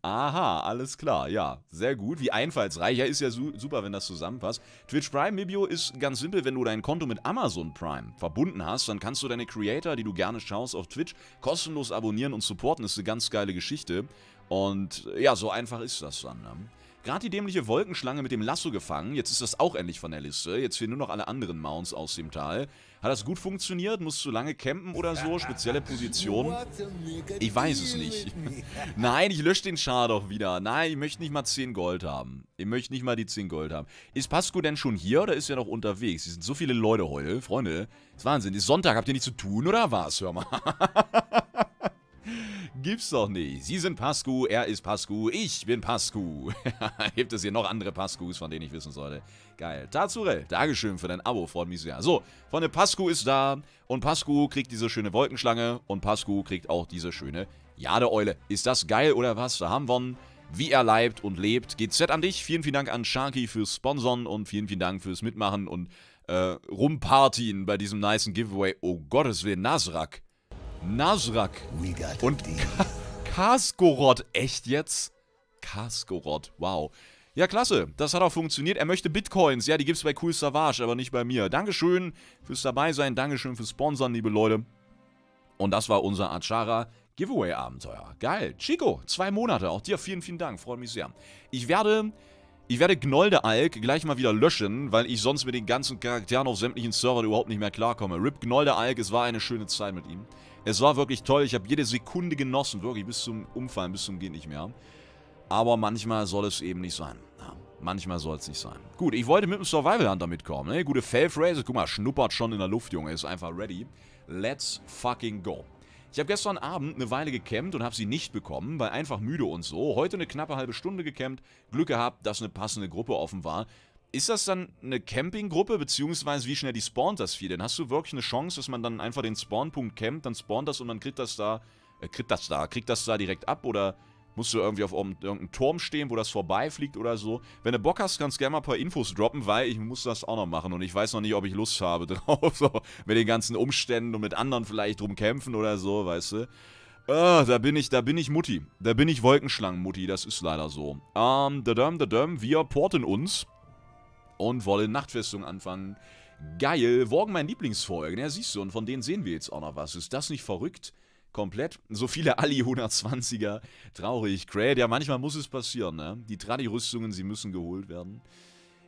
Aha, alles klar. Ja, sehr gut. Wie einfallsreich. Ja, ist ja su super, wenn das zusammenpasst. Twitch Prime Mibio ist ganz simpel. Wenn du dein Konto mit Amazon Prime verbunden hast, dann kannst du deine Creator, die du gerne schaust, auf Twitch kostenlos abonnieren und supporten. Das ist eine ganz geile Geschichte. Und äh, ja, so einfach ist das dann. Ne? Gerade die dämliche Wolkenschlange mit dem Lasso gefangen. Jetzt ist das auch endlich von der Liste. Jetzt fehlen nur noch alle anderen Mounts aus dem Tal. Hat das gut funktioniert? Musst du lange campen oder so? Spezielle Positionen? Ich weiß es nicht. [LAUGHS] Nein, ich lösche den Char doch wieder. Nein, ich möchte nicht mal 10 Gold haben. Ich möchte nicht mal die 10 Gold haben. Ist Pasco denn schon hier oder ist er noch unterwegs? Es sind so viele Leute heute, Freunde. Das ist Wahnsinn. Ist Sonntag, habt ihr nichts zu tun oder was? Hör mal. [LAUGHS] Gibt's doch nicht. Sie sind Pascu, er ist Pascu, ich bin Pascu. [LAUGHS] Gibt es hier noch andere Pascus, von denen ich wissen sollte? Geil. Tazurell, Dankeschön für dein Abo, Freund Misia. So, Freunde, Pascu ist da und Pascu kriegt diese schöne Wolkenschlange und Pascu kriegt auch diese schöne Jadeeule. Ist das geil oder was? Da haben wir einen wie er leibt und lebt. GZ an dich. Vielen, vielen Dank an Sharky fürs Sponsoren und vielen, vielen Dank fürs Mitmachen und äh, Rumpartien bei diesem niceen Giveaway. Oh Gottes Willen, Nasrak. Nasrak und Kasgorod. Echt jetzt? Kasgorod, wow. Ja, klasse. Das hat auch funktioniert. Er möchte Bitcoins. Ja, die gibt es bei Cool Savage, aber nicht bei mir. Dankeschön fürs Dabeisein. Dankeschön fürs Sponsern, liebe Leute. Und das war unser Achara Giveaway-Abenteuer. Geil. Chico, zwei Monate. Auch dir vielen, vielen Dank. Freut mich sehr. Ich werde... Ich werde Gnolde Alk gleich mal wieder löschen, weil ich sonst mit den ganzen Charakteren auf sämtlichen Servern überhaupt nicht mehr klarkomme. RIP Gnolde Alk, es war eine schöne Zeit mit ihm. Es war wirklich toll. Ich habe jede Sekunde genossen, wirklich bis zum Umfallen, bis zum Gehen nicht mehr. Aber manchmal soll es eben nicht sein. Ja, manchmal soll es nicht sein. Gut, ich wollte mit dem Survival Hunter mitkommen. Ne? Gute fail Guck mal, schnuppert schon in der Luft, Junge. Ist einfach ready. Let's fucking go. Ich habe gestern Abend eine Weile gecampt und habe sie nicht bekommen, weil einfach müde und so. Heute eine knappe halbe Stunde gecampt. Glück gehabt, dass eine passende Gruppe offen war ist das dann eine Campinggruppe, beziehungsweise wie schnell die spawnt das Vieh? Denn hast du wirklich eine Chance, dass man dann einfach den Spawnpunkt campt, dann spawnt das und man kriegt das da, äh, kriegt das da, kriegt das da direkt ab oder musst du irgendwie auf irgendeinem Turm stehen, wo das vorbeifliegt oder so. Wenn du Bock hast, kannst du gerne mal ein paar Infos droppen, weil ich muss das auch noch machen und ich weiß noch nicht, ob ich Lust habe [LAUGHS] drauf, so, mit den ganzen Umständen und mit anderen vielleicht drum kämpfen oder so, weißt du. Ah, da bin ich, da bin ich Mutti. Da bin ich Wolkenschlangenmutti, das ist leider so. Ähm, da dadam, dadam, wir porten uns und wollen Nachtfestung anfangen. Geil, morgen mein Lieblingsfolgen. Ja, siehst du, und von denen sehen wir jetzt auch noch was. Ist das nicht verrückt? Komplett. So viele Ali 120er. Traurig. Craig, Ja, manchmal muss es passieren, ne? Die Tradi-Rüstungen, sie müssen geholt werden.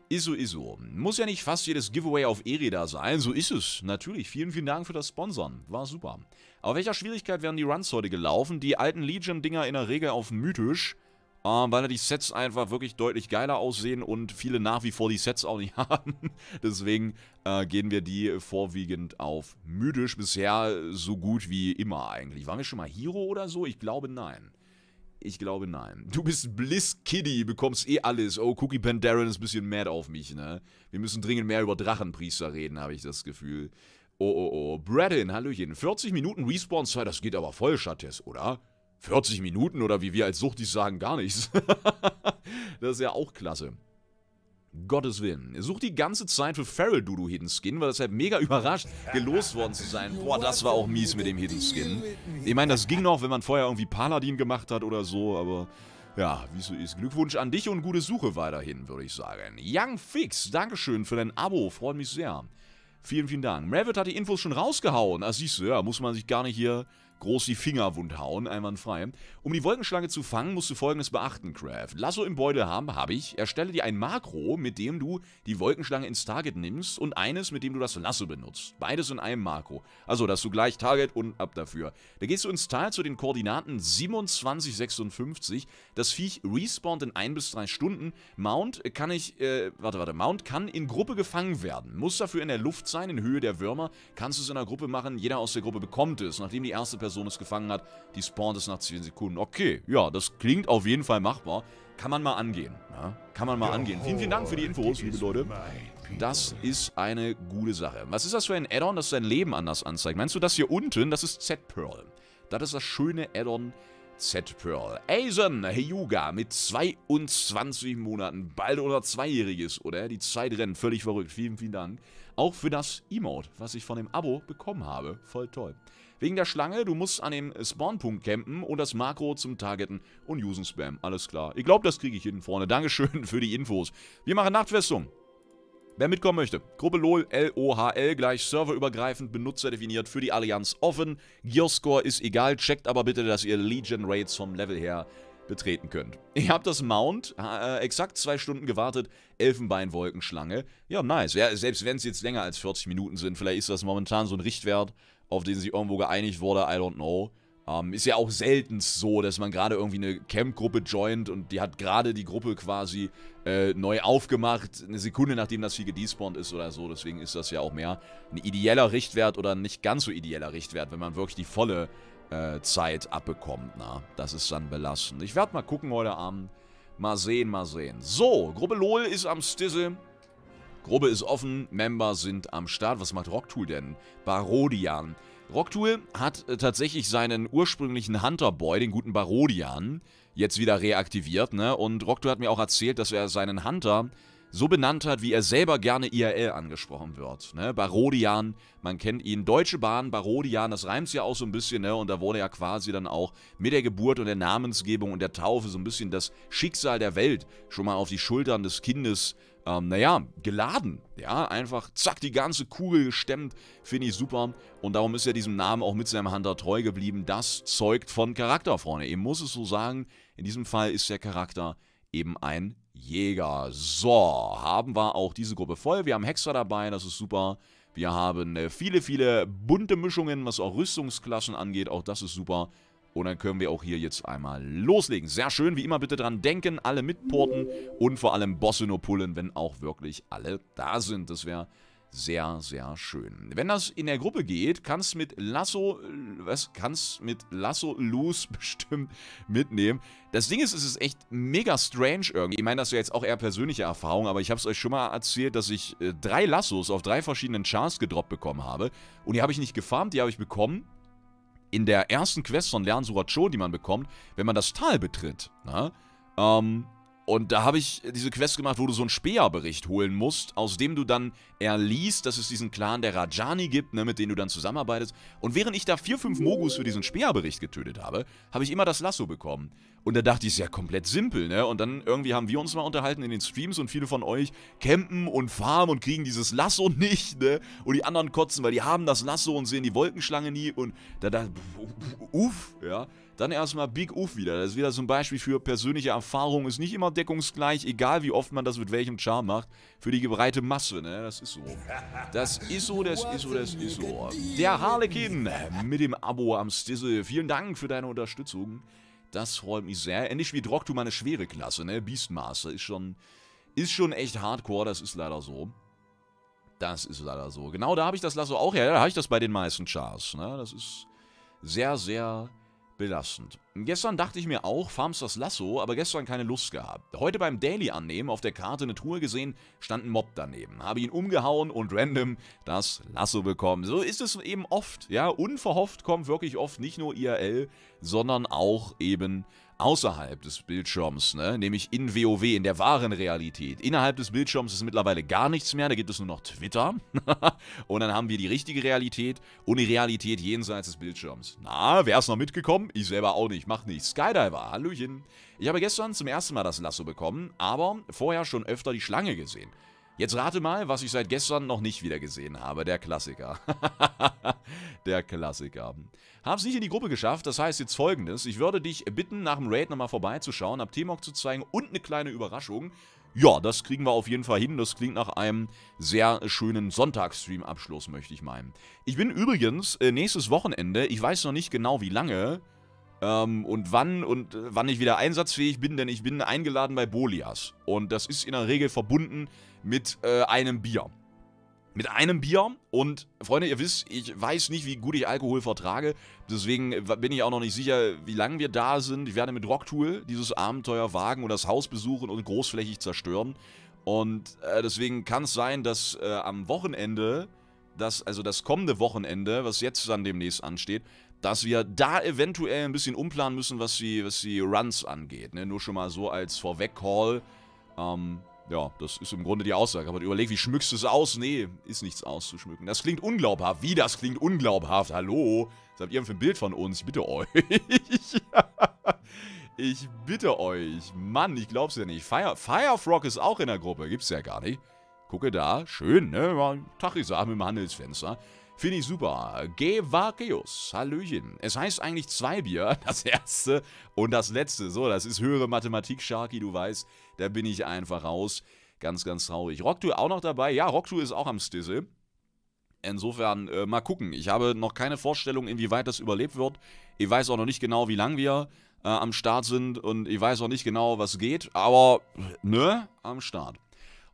Iso Iso. Muss ja nicht fast jedes Giveaway auf Ereda sein, so ist es. Natürlich, vielen, vielen Dank für das Sponsern. War super. Auf welcher Schwierigkeit werden die Runs heute gelaufen? Die alten Legion-Dinger in der Regel auf mythisch. Ähm, weil die Sets einfach wirklich deutlich geiler aussehen und viele nach wie vor die Sets auch nicht [LAUGHS] haben. Deswegen äh, gehen wir die vorwiegend auf mythisch. Bisher so gut wie immer eigentlich. Waren wir schon mal Hero oder so? Ich glaube nein. Ich glaube nein. Du bist Bliss Kitty, bekommst eh alles. Oh, Cookie Pandaren ist ein bisschen mad auf mich, ne? Wir müssen dringend mehr über Drachenpriester reden, habe ich das Gefühl. Oh, oh, oh. Bradin, Hallöchen. 40 Minuten Respawn-Zeit, das geht aber voll, Schattes, oder? 40 Minuten oder wie wir als Suchtis sagen, gar nichts. [LAUGHS] das ist ja auch klasse. Gottes Willen. Such die ganze Zeit für Feral Dudu Hidden Skin, war deshalb mega überrascht, gelost worden zu sein. Boah, das war auch mies mit dem Hidden Skin. Ich meine, das ging noch, wenn man vorher irgendwie Paladin gemacht hat oder so, aber ja, wie so ist. Glückwunsch an dich und gute Suche weiterhin, würde ich sagen. Young Fix, Dankeschön für dein Abo, freut mich sehr. Vielen, vielen Dank. Revit hat die Infos schon rausgehauen. Ah, siehst du, ja, muss man sich gar nicht hier groß die Finger wund hauen, einwandfrei. Um die Wolkenschlange zu fangen, musst du folgendes beachten, Craft. Lasso im Beutel haben, habe ich. Erstelle dir ein Makro, mit dem du die Wolkenschlange ins Target nimmst und eines, mit dem du das Lasso benutzt. Beides in einem Makro. Also, dass du gleich Target und ab dafür. Da gehst du ins Tal zu den Koordinaten 27, 56. Das Viech respawnt in 1 bis drei Stunden. Mount kann ich, äh, warte, warte, Mount kann in Gruppe gefangen werden. Muss dafür in der Luft sein, in Höhe der Würmer. Kannst du es in der Gruppe machen, jeder aus der Gruppe bekommt es. Nachdem die erste Person Person es gefangen hat, die spawnt es nach 10 Sekunden. Okay, ja, das klingt auf jeden Fall machbar. Kann man mal angehen. Ja? Kann man mal angehen. Vielen, vielen Dank für die Infos, oh, liebe Leute. Das ist eine gute Sache. Was ist das für ein Addon, das sein Leben anders anzeigt? Meinst du, das hier unten, das ist Z-Pearl. Das ist das schöne Addon Z-Pearl. Asen Hyuga mit 22 Monaten, bald oder zweijähriges, oder? Die Zeit rennt, völlig verrückt. Vielen, vielen Dank. Auch für das Emote, was ich von dem Abo bekommen habe. Voll toll. Wegen der Schlange, du musst an dem Spawnpunkt campen und das Makro zum Targeten und Usen Spam. Alles klar. Ich glaube, das kriege ich hinten vorne. Dankeschön [LAUGHS] für die Infos. Wir machen Nachtfestung. Wer mitkommen möchte, Gruppe LOL, LOHL, gleich serverübergreifend, benutzerdefiniert, für die Allianz offen. Gearscore ist egal, checkt aber bitte, dass ihr Legion Raids vom Level her betreten könnt. [LAUGHS] Ich habe das Mount äh, exakt zwei Stunden gewartet, Elfenbeinwolkenschlange. Ja, nice. Ja, selbst wenn es jetzt länger als 40 Minuten sind, vielleicht ist das momentan so ein Richtwert auf den sich irgendwo geeinigt wurde, I don't know. Ähm, ist ja auch selten so, dass man gerade irgendwie eine Camp-Gruppe joint und die hat gerade die Gruppe quasi äh, neu aufgemacht, eine Sekunde nachdem das Vieh gedespawnt ist oder so. Deswegen ist das ja auch mehr ein ideeller Richtwert oder ein nicht ganz so ideeller Richtwert, wenn man wirklich die volle äh, Zeit abbekommt. Na, das ist dann belastend. Ich werde mal gucken heute Abend. Mal sehen, mal sehen. So, Gruppe LOL ist am Stizzle. Gruppe ist offen, Member sind am Start. Was macht Rocktool denn? Barodian. Rocktool hat äh, tatsächlich seinen ursprünglichen Hunterboy, den guten Barodian, jetzt wieder reaktiviert, ne? Und Rocktool hat mir auch erzählt, dass er seinen Hunter so benannt hat, wie er selber gerne IRL angesprochen wird. Ne? Barodian, man kennt ihn, Deutsche Bahn, Barodian, das reimt ja auch so ein bisschen, ne? und da wurde ja quasi dann auch mit der Geburt und der Namensgebung und der Taufe so ein bisschen das Schicksal der Welt schon mal auf die Schultern des Kindes ähm, naja, geladen. Ja, einfach zack, die ganze Kugel gestemmt. Finde ich super. Und darum ist er diesem Namen auch mit seinem Hunter treu geblieben. Das zeugt von Charakter, Freunde. Eben muss es so sagen. In diesem Fall ist der Charakter eben ein Jäger. So, haben wir auch diese Gruppe voll. Wir haben Hexer dabei, das ist super. Wir haben äh, viele, viele bunte Mischungen, was auch Rüstungsklassen angeht. Auch das ist super. Und dann können wir auch hier jetzt einmal loslegen. Sehr schön, wie immer bitte dran denken, alle mitporten und vor allem Bosse nur pullen, wenn auch wirklich alle da sind. Das wäre sehr, sehr schön. Wenn das in der Gruppe geht, kannst mit Lasso, äh, was, kannst mit Lasso Loose [LAUGHS] bestimmt mitnehmen. Das Ding ist, es ist echt mega strange irgendwie. Ich meine, das ist ja jetzt auch eher persönliche Erfahrung, aber ich habe es euch schon mal erzählt, dass ich äh, drei Lassos auf drei verschiedenen Chars gedroppt bekommen habe. Und die habe ich nicht gefarmt, die habe ich bekommen in der ersten Quest von Lern Surat die man bekommt, wenn man das Tal betritt, na, ne? ähm, und da habe ich diese Quest gemacht, wo du so einen Speerbericht holen musst, aus dem du dann erliest, dass es diesen Clan der Rajani gibt, ne, mit denen du dann zusammenarbeitest. Und während ich da vier, fünf Mogus für diesen Speerbericht getötet habe, habe ich immer das Lasso bekommen. Und da dachte ich, ist ja komplett simpel, ne? Und dann irgendwie haben wir uns mal unterhalten in den Streams und viele von euch campen und farmen und kriegen dieses Lasso nicht, ne? Und die anderen kotzen, weil die haben das Lasso und sehen die Wolkenschlange nie und da da uff, ja. Dann erstmal Big Uff wieder. Das ist wieder so ein Beispiel für persönliche Erfahrung. Ist nicht immer deckungsgleich, egal wie oft man das mit welchem Charme macht. Für die breite Masse, ne? Das ist so. Das ist so, das ist so, das ist so. Der Harlekin mit dem Abo am Stizzle. Vielen Dank für deine Unterstützung. Das freut mich sehr. Ähnlich wie Drogtu meine schwere Klasse, ne? Beastmaster ist schon, ist schon echt hardcore. Das ist leider so. Das ist leider so. Genau da habe ich das Lasso auch her. Ja, da habe ich das bei den meisten Chars. Ne? Das ist sehr, sehr belastend. Gestern dachte ich mir auch, farmst das Lasso, aber gestern keine Lust gehabt. Heute beim Daily annehmen auf der Karte eine Truhe gesehen, stand ein Mob daneben. Habe ihn umgehauen und random das Lasso bekommen. So ist es eben oft, ja. Unverhofft kommt wirklich oft nicht nur IRL, sondern auch eben außerhalb des Bildschirms, ne? nämlich in WoW, in der wahren Realität. Innerhalb des Bildschirms ist mittlerweile gar nichts mehr, da gibt es nur noch Twitter. [LAUGHS] und dann haben wir die richtige Realität und die Realität jenseits des Bildschirms. Na, wer ist noch mitgekommen? Ich selber auch nicht, mach nicht. Skydiver, Hallöchen. Ich habe gestern zum ersten Mal das Lasso bekommen, aber vorher schon öfter die Schlange gesehen. Jetzt rate mal, was ich seit gestern noch nicht wieder gesehen habe. Der Klassiker. [LAUGHS] der Klassiker. Hab's nicht in die Gruppe geschafft, das heißt jetzt folgendes. Ich würde dich bitten, nach dem Raid nochmal vorbeizuschauen, ab T-Mock zu zeigen und eine kleine Überraschung. Ja, das kriegen wir auf jeden Fall hin. Das klingt nach einem sehr schönen Sonntagsstream-Abschluss, möchte ich meinen. Ich bin übrigens äh, nächstes Wochenende, ich weiß noch nicht genau wie lange, ähm, und wann und äh, wann ich wieder einsatzfähig bin, denn ich bin eingeladen bei Bolias. Und das ist in der Regel verbunden mit äh, einem Bier. Mit einem Bier und Freunde, ihr wisst, ich weiß nicht, wie gut ich Alkohol vertrage. Deswegen äh, bin ich auch noch nicht sicher, wie lange wir da sind. Ich werde mit Rocktool dieses Abenteuer wagen und das Haus besuchen und großflächig zerstören. Und äh, deswegen kann es sein, dass äh, am Wochenende, das, also das kommende Wochenende, was jetzt dann demnächst ansteht, dass wir da eventuell ein bisschen umplanen müssen, was die, was die Runs angeht. Ne? Nur schon mal so als Vorweg-Call. Ähm, ja, das ist im Grunde die Aussage. Aber überleg, wie schmückst du es aus? Nee, ist nichts auszuschmücken. Das klingt unglaubhaft. Wie, das klingt unglaubhaft? Hallo? Was habt ihr für ein Bild von uns? Ich bitte euch. [LAUGHS] ich bitte euch. Mann, ich glaub's ja nicht. Fire, Firefrog ist auch in der Gruppe. Gibt's ja gar nicht. Gucke da. Schön, ne? Tachysar mit dem Handelsfenster. Finde ich super. Gevareus. Hallöchen. Es heißt eigentlich zwei Bier. [LAUGHS] Das erste und das letzte. So, das ist höhere Mathematik, Sharky, du weißt. Da bin ich einfach raus. Ganz, ganz traurig. Rocktu auch noch dabei. Ja, Rocktu ist auch am Stissel. Insofern, äh, mal gucken. Ich habe noch keine Vorstellung, inwieweit das überlebt wird. Ich weiß auch noch nicht genau, wie lange wir äh, am Start sind. Und ich weiß auch nicht genau, was geht. Aber, ne, am Start.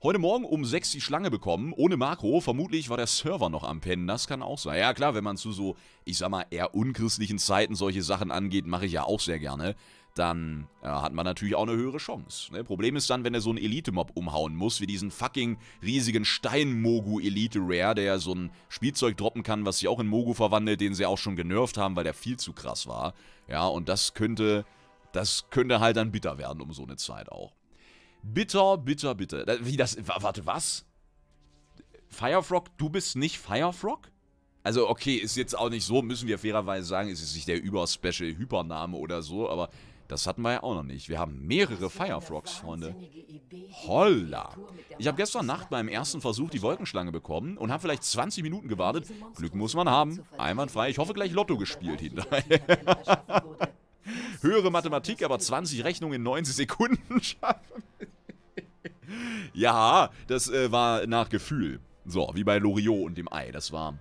Heute Morgen um 6 die Schlange bekommen, ohne Makro. Vermutlich war der Server noch am Pennen. Das kann auch sein. Ja klar, wenn man zu so, ich sag mal, eher unchristlichen Zeiten solche Sachen angeht, mache ich ja auch sehr gerne. Dann äh, hat man natürlich auch eine höhere Chance. Ne? Problem ist dann, wenn er so einen Elite-Mob umhauen muss, wie diesen fucking riesigen Stein-Mogu-Elite-Rare, der ja so ein Spielzeug droppen kann, was sich auch in Mogu verwandelt, den sie auch schon genervt haben, weil der viel zu krass war. Ja, und das könnte, das könnte halt dann bitter werden um so eine Zeit auch. Bitter, bitter, bitter. Wie das. Warte, was? Firefrog, du bist nicht Firefrog? Also, okay, ist jetzt auch nicht so, müssen wir fairerweise sagen, ist jetzt nicht der überspecial Hypername oder so, aber das hatten wir ja auch noch nicht. Wir haben mehrere Firefrogs, Freunde. Holla! Ich habe gestern Nacht beim ersten Versuch die Wolkenschlange bekommen und habe vielleicht 20 Minuten gewartet. Glück muss man haben. Einwandfrei. Ich hoffe, gleich Lotto gespielt hinterher. Höhere Mathematik, aber 20 Rechnungen in 90 Sekunden [LAUGHS] schaffen. ja, das äh, war nach Gefühl. So, wie bei Loriot und dem Ei. Das war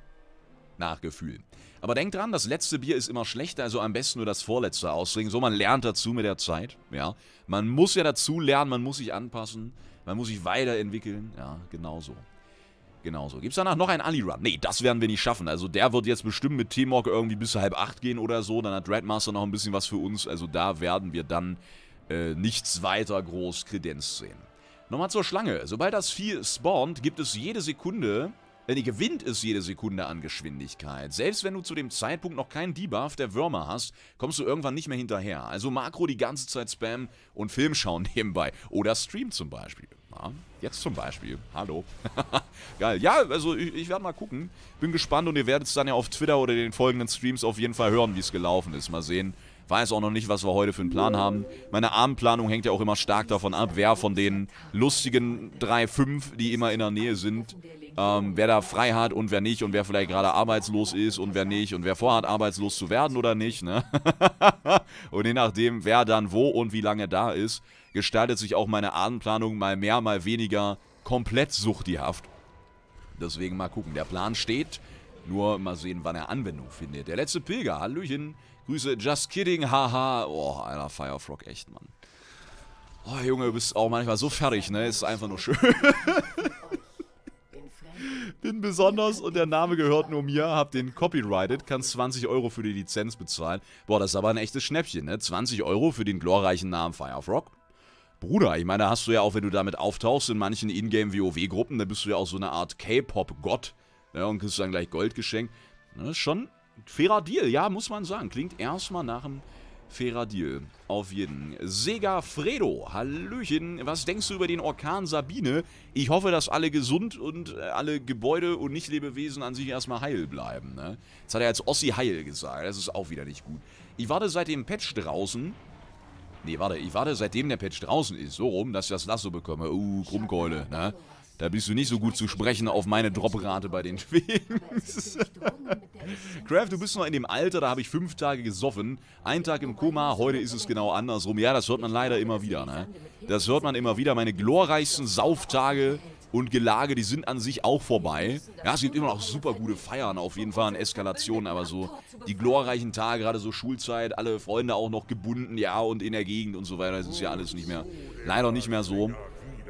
nach Gefühl. Aber denkt dran, das letzte Bier ist immer schlechter, also am besten nur das vorletzte ausdringen. So, man lernt dazu mit der Zeit. Ja, man muss ja dazu lernen, man muss sich anpassen, man muss sich weiterentwickeln. Ja, genau so genauso. Gibt es danach noch einen Ali-Run? Nee, das werden wir nicht schaffen. Also der wird jetzt bestimmt mit T-Mog irgendwie bis halb acht gehen oder so. Dann hat Redmaster noch ein bisschen was für uns. Also da werden wir dann äh, nichts weiter groß Kredenz sehen. Nochmal zur Schlange. Sobald das Vieh spawnt, gibt es jede Sekunde... Äh, nee, gewinnt es jede Sekunde an Geschwindigkeit. Selbst wenn du zu dem Zeitpunkt noch keinen Debuff der Würmer hast, kommst du irgendwann nicht mehr hinterher. Also Makro die ganze Zeit spammen und Film schauen [LAUGHS] nebenbei. Oder Stream zum Beispiel jetzt zum Beispiel. Hallo. [LAUGHS] Geil. Ja, also ich, ich werde mal gucken. Bin gespannt und ihr werdet es dann ja auf Twitter oder den folgenden Streams auf jeden Fall hören, wie es gelaufen ist. Mal sehen. Weiß auch noch nicht, was wir heute für einen Plan haben. Meine Armplanung hängt ja auch immer stark davon ab, wer von den lustigen 3-5, die immer in der Nähe sind, ähm, wer da frei hat und wer nicht und wer vielleicht gerade arbeitslos ist und wer nicht und wer vorhat, arbeitslos zu werden oder nicht. Ne? [LAUGHS] und je nachdem, wer dann wo und wie lange da ist, gestaltet sich auch meine Abendplanung mal mehr, mal weniger komplett suchtihaft. Deswegen mal gucken. Der Plan steht. Nur mal sehen, wann er Anwendung findet. Der letzte Pilger. Hallöchen. Grüße. Just kidding. Haha. Oh, einer Firefrog. Echt, Mann. Oh, Junge, du bist auch manchmal so fertig, ne? Ist einfach nur schön. [LAUGHS] Bin besonders und der Name gehört nur mir. Hab den copyrighted. Kann 20 Euro für die Lizenz bezahlen. Boah, das ist aber ein echtes Schnäppchen, ne? 20 Euro für den glorreichen Namen Firefrog. Bruder, ich meine, da hast du ja auch, wenn du damit auftauchst in manchen Ingame-WoW-Gruppen, dann bist du ja auch so eine Art K-Pop-Gott. Ja, ne, und kriegst dann gleich Gold geschenkt. Das ne, ist schon ein fairer Deal, ja, muss man sagen. Klingt erstmal nach einem fairer Deal. Auf jeden. Sega Fredo, Hallöchen. Was denkst du über den Orkan Sabine? Ich hoffe, dass alle gesund und äh, alle Gebäude und Nichtlebewesen an sich erstmal heil bleiben. Ne? Das hat er als Ossi heil gesagt. Das ist auch wieder nicht gut. Ich warte seit dem Patch draußen Nee, warte, ich warte, seitdem der Patch draußen ist, so rum, dass ich das Lasso bekomme. Uh, Krummkeule, ne? Da bist du nicht so gut zu sprechen auf meine Droprate bei den Schweden. [LAUGHS] Craft, du bist noch in dem Alter, da habe ich fünf Tage gesoffen, einen Tag im Koma, heute ist es genau andersrum. Ja, das hört man leider immer wieder, ne? Das hört man immer wieder, meine glorreichsten Sauftage und Gelage, die sind an sich auch vorbei. Ja, es gibt immer noch super gute Feiern, auf jeden Fall an Eskalationen, aber so die glorreichen Tage, gerade so Schulzeit, alle Freunde auch noch gebunden, ja, und in der Gegend und so weiter, das ist ja alles nicht mehr, leider nicht mehr so.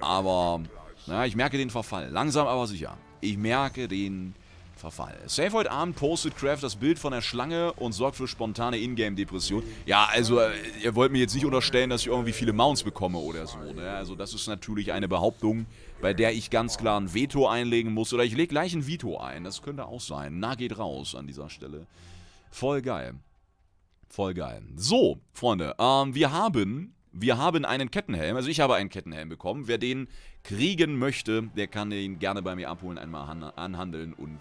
Aber, naja, ich merke den Verfall, langsam aber sicher. Ich merke den Verfall. Safe heute Abend postet Kraft das Bild von der Schlange und sorgt für spontane Ingame-Depression. Ja, also, äh, ihr wollt mir jetzt nicht unterstellen, dass ich irgendwie viele Mounts bekomme oder so. Ne? Also, das ist natürlich eine Behauptung, bei der ich ganz klar ein Veto einlegen muss. Oder ich lege gleich ein Veto ein. Das könnte auch sein. Na, geht raus an dieser Stelle. Voll geil. Voll geil. So, Freunde, ähm, wir haben wir haben einen Kettenhelm, also ich habe einen Kettenhelm bekommen. Wer den kriegen möchte, der kann den gerne bei mir abholen, einmal anhandeln und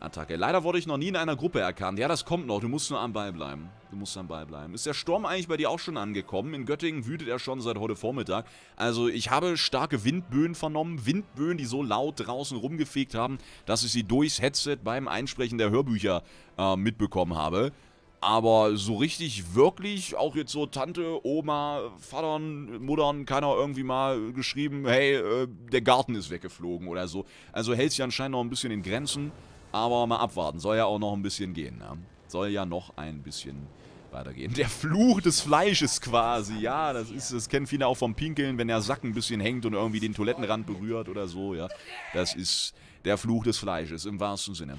Attacke. Leider wurde ich noch nie in einer Gruppe erkannt. Ja, das kommt noch. Du musst nur am Ball bleiben. Du musst am Ball bleiben. Ist der Sturm eigentlich bei dir auch schon angekommen? In Göttingen wütet er schon seit heute Vormittag. Also ich habe starke Windböen vernommen. Windböen, die so laut draußen rumgefegt haben, dass ich sie durchs Headset beim Einsprechen der Hörbücher äh, mitbekommen habe. Aber so richtig, wirklich, auch jetzt so Tante, Oma, Vatern, Muttern, keiner irgendwie mal geschrieben, hey, äh, der Garten ist weggeflogen oder so. Also hält sich anscheinend noch ein bisschen in Grenzen. Aber mal abwarten. Soll ja auch noch ein bisschen gehen. Ne? Soll ja noch ein bisschen weitergehen. Der Fluch des Fleisches quasi. Ja, das ist, das kennen viele auch vom Pinkeln, wenn der Sack ein bisschen hängt und irgendwie den Toilettenrand berührt oder so, ja. Das ist der Fluch des Fleisches im wahrsten Sinne.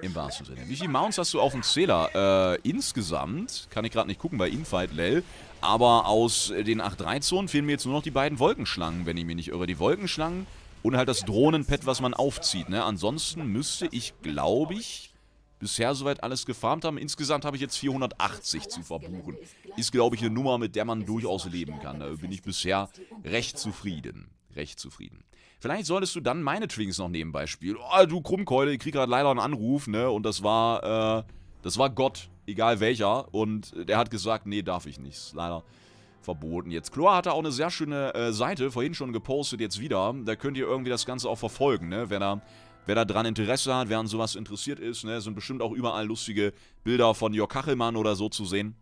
Im wahrsten Sinne. Wie viele Mounts hast du auf dem Zähler? Äh, insgesamt, kann ich gerade nicht gucken bei Infight Lell, aber aus den 8-3-Zonen fehlen mir jetzt nur noch die beiden Wolkenschlangen, wenn ich mich nicht irre. Die Wolkenschlangen und halt das Drohnenpad, was man aufzieht. Ne? Ansonsten müsste ich, glaube ich, bisher soweit alles gefarmt haben. Insgesamt habe ich jetzt 480 zu verbuchen. Ist, glaube ich, eine Nummer, mit der man durchaus leben kann. Da bin ich bisher recht zufrieden. Recht zufrieden. Vielleicht solltest du dann meine Twinks noch nehmen, Beispiel. Oh, du Krummkeule, ich krieg gerade leider einen Anruf, ne? Und das war, äh, das war Gott, egal welcher. Und der hat gesagt, nee, darf ich nicht. Leider verboten jetzt. Chlor hatte auch eine sehr schöne äh, Seite, vorhin schon gepostet, jetzt wieder. Da könnt ihr irgendwie das Ganze auch verfolgen, ne? Wer da Wer da dran Interesse hat, wer an sowas interessiert ist, ne, sind bestimmt auch überall lustige Bilder von Jörg Kachelmann oder so zu sehen.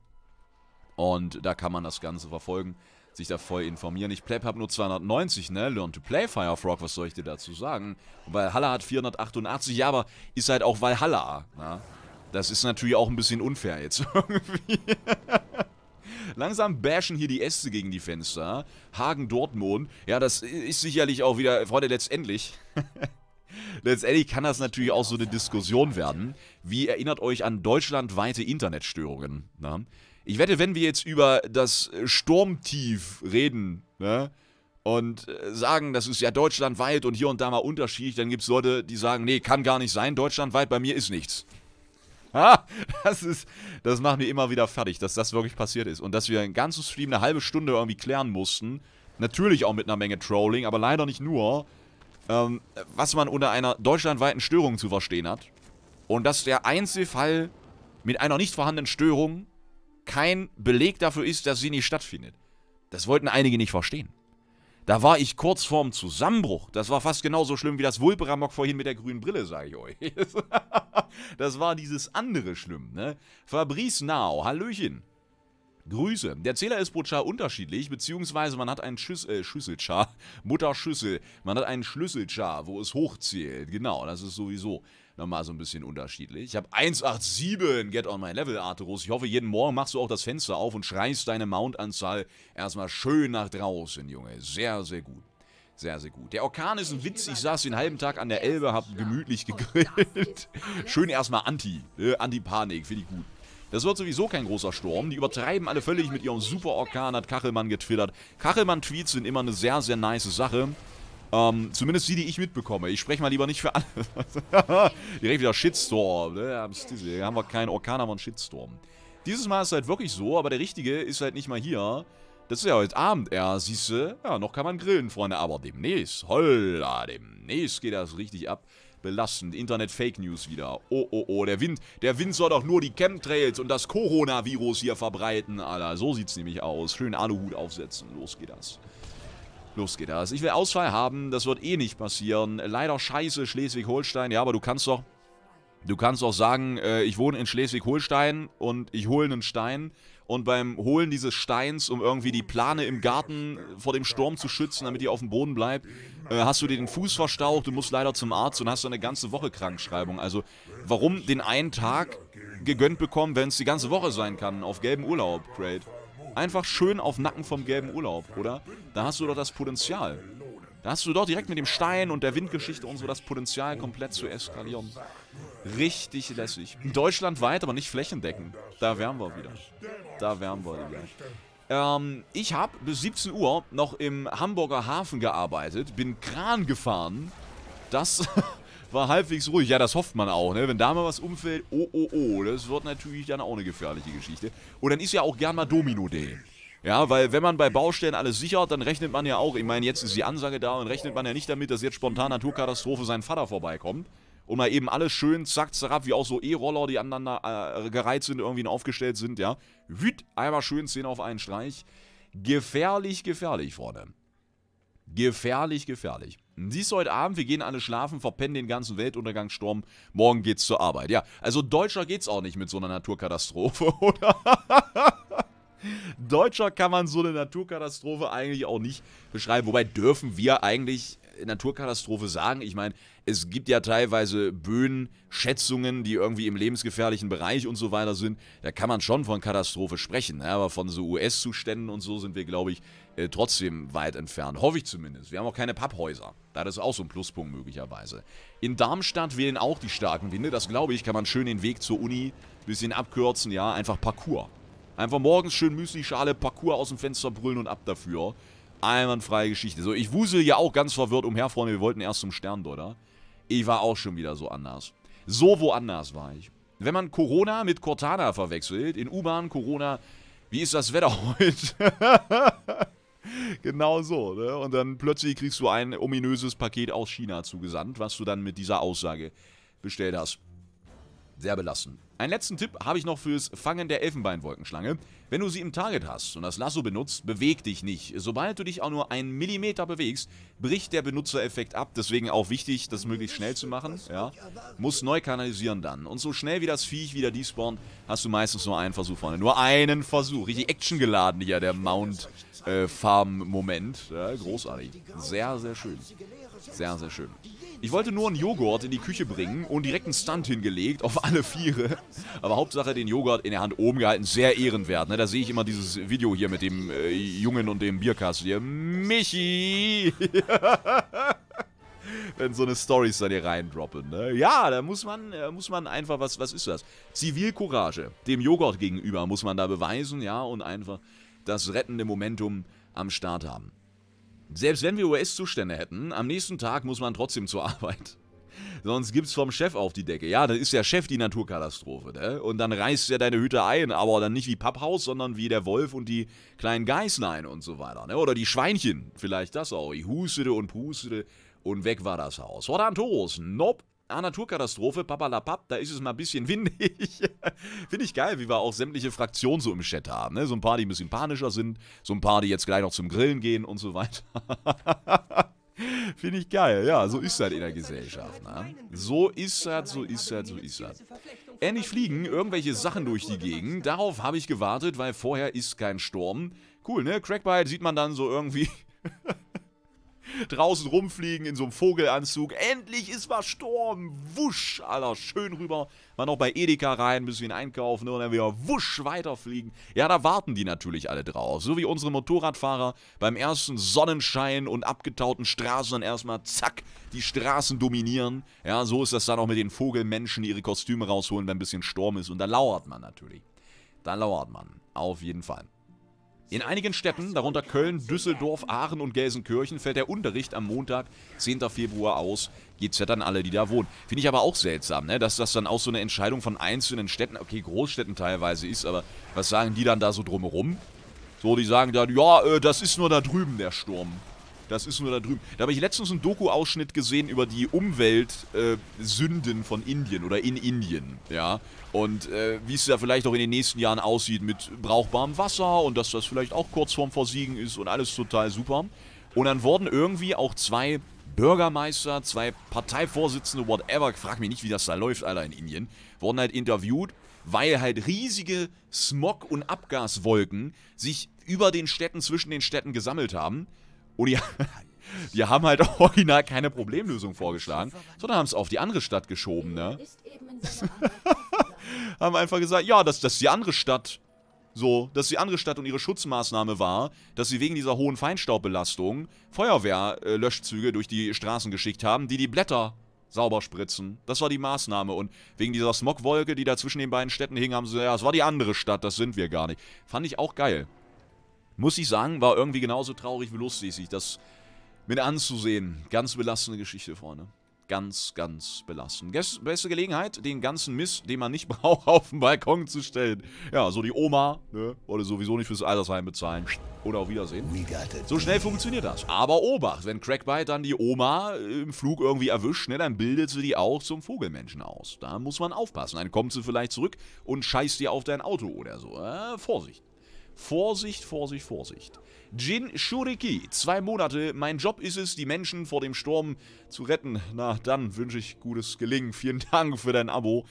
Und da kann man das Ganze verfolgen, sich da voll informieren. Ich Pleb hab nur 290, ne? Learn to play Firefrog, was soll ich dir dazu sagen? Valhalla hat 488, ja, aber ist halt auch Valhalla, ne? Das ist natürlich auch ein bisschen unfair jetzt [LAUGHS] irgendwie. Langsam bashen hier die Äste gegen die Fenster. Hagen Dortmund. Ja, das ist sicherlich auch wieder, Freunde, letztendlich. [LAUGHS] letztendlich kann das natürlich auch so eine Diskussion werden. Wie erinnert euch an deutschlandweite Internetstörungen? Na? Ich wette, wenn wir jetzt über das Sturmtief reden, ne? und äh, sagen, das ist ja deutschlandweit und hier und da mal unterschiedlich, dann gibt es Leute, die sagen, nee, kann gar nicht sein, deutschlandweit, bei mir ist nichts. [LAUGHS] das ist, das macht mir immer wieder fertig, dass das wirklich passiert ist. Und dass wir einen ganzen Stream eine halbe Stunde irgendwie klären mussten. Natürlich auch mit einer Menge Trolling, aber leider nicht nur. Ähm, was man unter einer deutschlandweiten Störung zu verstehen hat. Und dass der Einzelfall mit einer nicht vorhandenen Störung kein Beleg dafür ist, dass sie nicht stattfindet. Das wollten einige nicht verstehen. Da war ich kurz vorm Zusammenbruch. Das war fast genauso schlimm wie das Wulperamok vorhin mit der grünen Brille, sage ich euch. [LAUGHS] das war dieses andere schlimm, ne? Fabrice Now, Hallöchen. Grüße. Der Zähler ist pro Char unterschiedlich, beziehungsweise man hat einen Schüss, äh, Schüsselchar, Mutterschüssel, man hat einen Schlüsselchar, wo es hochzählt. Genau, das ist sowieso nochmal so ein bisschen unterschiedlich. Ich habe 187, get on my level, Arterus. Ich hoffe, jeden Morgen machst du auch das Fenster auf und schreist deine Mountanzahl erstmal schön nach draußen, Junge. Sehr, sehr gut. Sehr, sehr gut. Der Orkan ist ein Witz. Ich saß den halben Tag an der Elbe, hab gemütlich gegrillt. [LAUGHS] Schön erstmal Anti. Ne? Anti-Panik, finde ich gut. Das wird sowieso kein großer Sturm. Die übertreiben alle völlig mit ihrem Super-Orkan, hat Kachelmann getwittert. Kachelmann-Tweets sind immer eine sehr, sehr nice Sache. Ähm, zumindest die, die ich mitbekomme. Ich spreche mal lieber nicht für alle. [LAUGHS] Direkt wieder Shitstorm. Ne? Hier haben wir keinen Orkan, haben einen Shitstorm. Dieses Mal ist es halt wirklich so, aber der Richtige ist halt nicht mal hier. Das ist ja heute Abend erst, siehste. Ja, noch kann man grillen, Freunde, aber demnächst, holla, demnächst geht das richtig ab. Belastend, Internet-Fake News wieder. Oh, oh, oh, der Wind, der Wind soll doch nur die Chemtrails und das Coronavirus hier verbreiten, Alter. So sieht's nämlich aus. Schön Aluhut aufsetzen, los geht das. Los geht das. Ich will Ausfall haben, das wird eh nicht passieren. Leider scheiße, Schleswig-Holstein. Ja, aber du kannst doch, du kannst doch sagen, äh, ich wohne in Schleswig-Holstein und ich hole einen Stein. Und beim Holen dieses Steins, um irgendwie die Plane im Garten vor dem Sturm zu schützen, damit die auf dem Boden bleibt, äh, hast du dir den Fuß verstaucht, du musst leider zum Arzt und hast eine ganze Woche Krankschreibung. Also warum den einen Tag gegönnt bekommen, wenn es die ganze Woche sein kann, auf gelbem Urlaub, Crate einfach schön auf Nacken vom gelben Urlaub, oder? Da hast du doch das Potenzial. Da hast du doch direkt mit dem Stein und der Windgeschichte und so das Potenzial komplett zu eskalieren. Richtig lässig. Deutschlandweit, aber nicht flächendeckend. Da wären wir wieder. Da wären wir wieder. Ähm, ich habe bis 17 Uhr noch im Hamburger Hafen gearbeitet, bin Kran gefahren. Das [LAUGHS] war halbwegs ruhig. Ja, das hofft man auch, ne? Wenn da mal was umfällt, oh, oh, oh. Das wird natürlich dann auch eine gefährliche Geschichte. Und dann ist ja auch gern mal Domino-Day. Ja, weil wenn man bei Baustellen alles sichert, dann rechnet man ja auch, ich meine, jetzt ist die Ansage da und rechnet man ja nicht damit, dass jetzt spontan Naturkatastrophe sein Vater vorbeikommt und mal eben alles schön zack, zerab, wie auch so E-Roller, die aneinander äh, gereiht sind, irgendwie aufgestellt sind, ja. Wüt, einmal schön 10 auf einen Streich. Gefährlich, gefährlich, Freunde. Gefährlich, gefährlich. Siehst du heute Abend, wir gehen alle schlafen, verpennen den ganzen Weltuntergangssturm, morgen geht's zur Arbeit. Ja, also Deutscher geht's auch nicht mit so einer Naturkatastrophe, [LAUGHS] oder? Deutscher kann man so eine Naturkatastrophe eigentlich auch nicht beschreiben. Wobei dürfen wir eigentlich Naturkatastrophe sagen? Ich meine, es gibt ja teilweise Böen, Schätzungen, die irgendwie im lebensgefährlichen Bereich und so weiter sind. Da kann man schon von Katastrophe sprechen. Ne? Aber von so US-Zuständen und so sind wir, glaube ich, äh, trotzdem weit entfernt. Hoffe ich zumindest. Wir haben auch keine Papphäuser. Da ist auch so ein Pluspunkt möglicherweise. In Darmstadt wählen auch die starken Winde. Das glaube ich, kann man schön den Weg zur Uni bisschen abkürzen. Ja, einfach Parcours. Einfach morgens schön Müsli-Schale, Parcours aus dem Fenster brüllen und ab dafür. Einwandfreie Geschichte. So, ich wusel ja auch ganz verwirrt umher, Freunde. Wir wollten erst zum Stern, Sterndeuter. Ich war auch schon wieder so anders. So woanders war ich. Wenn man Corona mit Cortana verwechselt, in U-Bahn, Corona, wie ist das Wetter [LAUGHS] heute? [LAUGHS] genau so. Ne? Und dann plötzlich kriegst du ein ominöses Paket aus China zugesandt, was du dann mit dieser Aussage bestellt hast. Sehr belassen. Einen letzten Tipp habe ich noch fürs Fangen der Elfenbeinwolkenschlange. Wenn du sie im Target hast und das Lasso benutzt, beweg dich nicht. Sobald du dich auch nur einen Millimeter bewegst, bricht der Benutzereffekt ab. Deswegen auch wichtig, das möglichst schnell zu machen. Ja. Muss neu kanalisieren dann. Und so schnell wie das Viech wieder despawnt, hast du meistens nur einen Versuch vorne. Nur einen Versuch. Richtig actiongeladen hier, der Mount äh, Farm-Moment. Ja, großartig. Sehr, sehr schön. Sehr, sehr schön. Ich wollte nur einen Joghurt in die Küche bringen und direkt einen Stunt hingelegt auf alle Viere. Aber Hauptsache den Joghurt in der Hand oben gehalten. Sehr ehrenwert. Ne? Da sehe ich immer dieses Video hier mit dem äh, Jungen und dem Bierkasten hier. Michi! [LAUGHS] Wenn so eine Storys da dir reindroppen. Ne? Ja, da muss man, äh, muss man einfach, was, was ist das? Zivilcourage. Dem Joghurt gegenüber muss man da beweisen, ja, und einfach das rettende Momentum am Start haben. Selbst wenn wir US-Zustände hätten, am nächsten Tag muss man trotzdem zur Arbeit. [LAUGHS] Sonst gibt's vom Chef auf die Decke. Ja, dann ist der Chef die Naturkatastrophe, ne? Und dann reißt er deine Hütte ein, aber dann nicht wie Papphaus, sondern wie der Wolf und die kleinen Geißlein und so weiter, ne? Oder die Schweinchen, vielleicht das auch. Ich hustete und pustete und weg war das Haus. War da ein Nope. Ah, Naturkatastrophe, papalapap, da ist es mal ein bisschen windig. [LAUGHS] Finde ich geil, wie wir auch sämtliche Fraktionen so im Chat haben. Ne? So ein paar, die ein bisschen panischer sind, so ein paar, die jetzt gleich noch zum Grillen gehen und so weiter. [LAUGHS] Finde ich geil, ja, so ist das in der Gesellschaft. Ne? So ist das, so ist das, so ist das. Ähnlich fliegen irgendwelche Sachen durch die Gegend. Darauf habe ich gewartet, weil vorher ist kein Sturm. Cool, ne? Crackbite sieht man dann so irgendwie [LAUGHS] draußen rumfliegen in so einem Vogelanzug. Endlich ist was Sturm. Wusch, aller schön rüber. Mal noch bei Edeka rein, müssen wir ihn einkaufen ne? und dann wieder wusch weiterfliegen. Ja, da warten die natürlich alle drauf. So wie unsere Motorradfahrer beim ersten Sonnenschein und abgetauten Straßen dann erstmal zack die Straßen dominieren. Ja, so ist das dann auch mit den Vogelmenschen, die ihre Kostüme rausholen, wenn ein bisschen Sturm ist. Und da lauert man natürlich. Da lauert man. Auf jeden Fall. In einigen Städten, darunter Köln, Düsseldorf, Aachen und Gelsenkirchen, fällt der Unterricht am Montag, 10. Februar aus. Geht's ja dann alle, die da wohnen. Finde ich aber auch seltsam, ne? dass das dann auch so eine Entscheidung von einzelnen Städten, okay, Großstädten teilweise ist, aber was sagen die dann da so drumherum? So, die sagen dann, ja, äh, das ist nur da drüben der Sturm. Das ist nur da drüben. Da habe ich letztens einen Doku-Ausschnitt gesehen über die Umweltsünden äh, von Indien oder in Indien, ja. Und äh, wie es da vielleicht auch in den nächsten Jahren aussieht mit brauchbarem Wasser und dass das vielleicht auch kurz vorm Versiegen ist und alles total super. Und dann wurden irgendwie auch zwei Bürgermeister, zwei Parteivorsitzende, whatever, frag mich nicht, wie das da läuft, Alter, in Indien, wurden halt interviewt, weil halt riesige Smog- und Abgaswolken sich über den Städten, zwischen den Städten gesammelt haben. Und [LAUGHS] ja, die haben halt original keine Problemlösung vorgeschlagen, sondern haben es auf die andere Stadt geschoben, ne? [LAUGHS] haben einfach gesagt, ja, dass, dass die andere Stadt so, dass die andere Stadt und ihre Schutzmaßnahme war, dass sie wegen dieser hohen Feinstaubbelastung Feuerwehrlöschzüge äh, durch die Straßen geschickt haben, die die Blätter sauber spritzen. Das war die Maßnahme. Und wegen dieser Smogwolke, die da zwischen den beiden Städten hing, haben sie, ja, es war die andere Stadt, das sind wir gar nicht. Fand ich auch geil muss ich sagen, war irgendwie genauso traurig wie lustig, sich das mit anzusehen. Ganz belastende Geschichte, Freunde. Ganz, ganz belastend. Gest beste Gelegenheit, den ganzen Mist, den man nicht [LAUGHS] braucht, auf den Balkon zu stellen. Ja, so die Oma, ne, wollte sowieso nicht fürs Altersheim bezahlen. Oder auf Wiedersehen. So schnell funktioniert das. Aber Obacht, wenn Crackbite dann die Oma äh, im Flug irgendwie erwischt, ne, dann bildet sie die auch zum Vogelmenschen aus. Da muss man aufpassen. Dann kommt sie vielleicht zurück und scheißt dir auf dein Auto oder so. Äh, Vorsicht. Vorsicht, Vorsicht, Vorsicht. Jin Shuriki, zwei Monate. Mein Job ist es, die Menschen vor dem Sturm zu retten. Na, dann wünsche ich gutes Gelingen. Vielen Dank für dein Abo.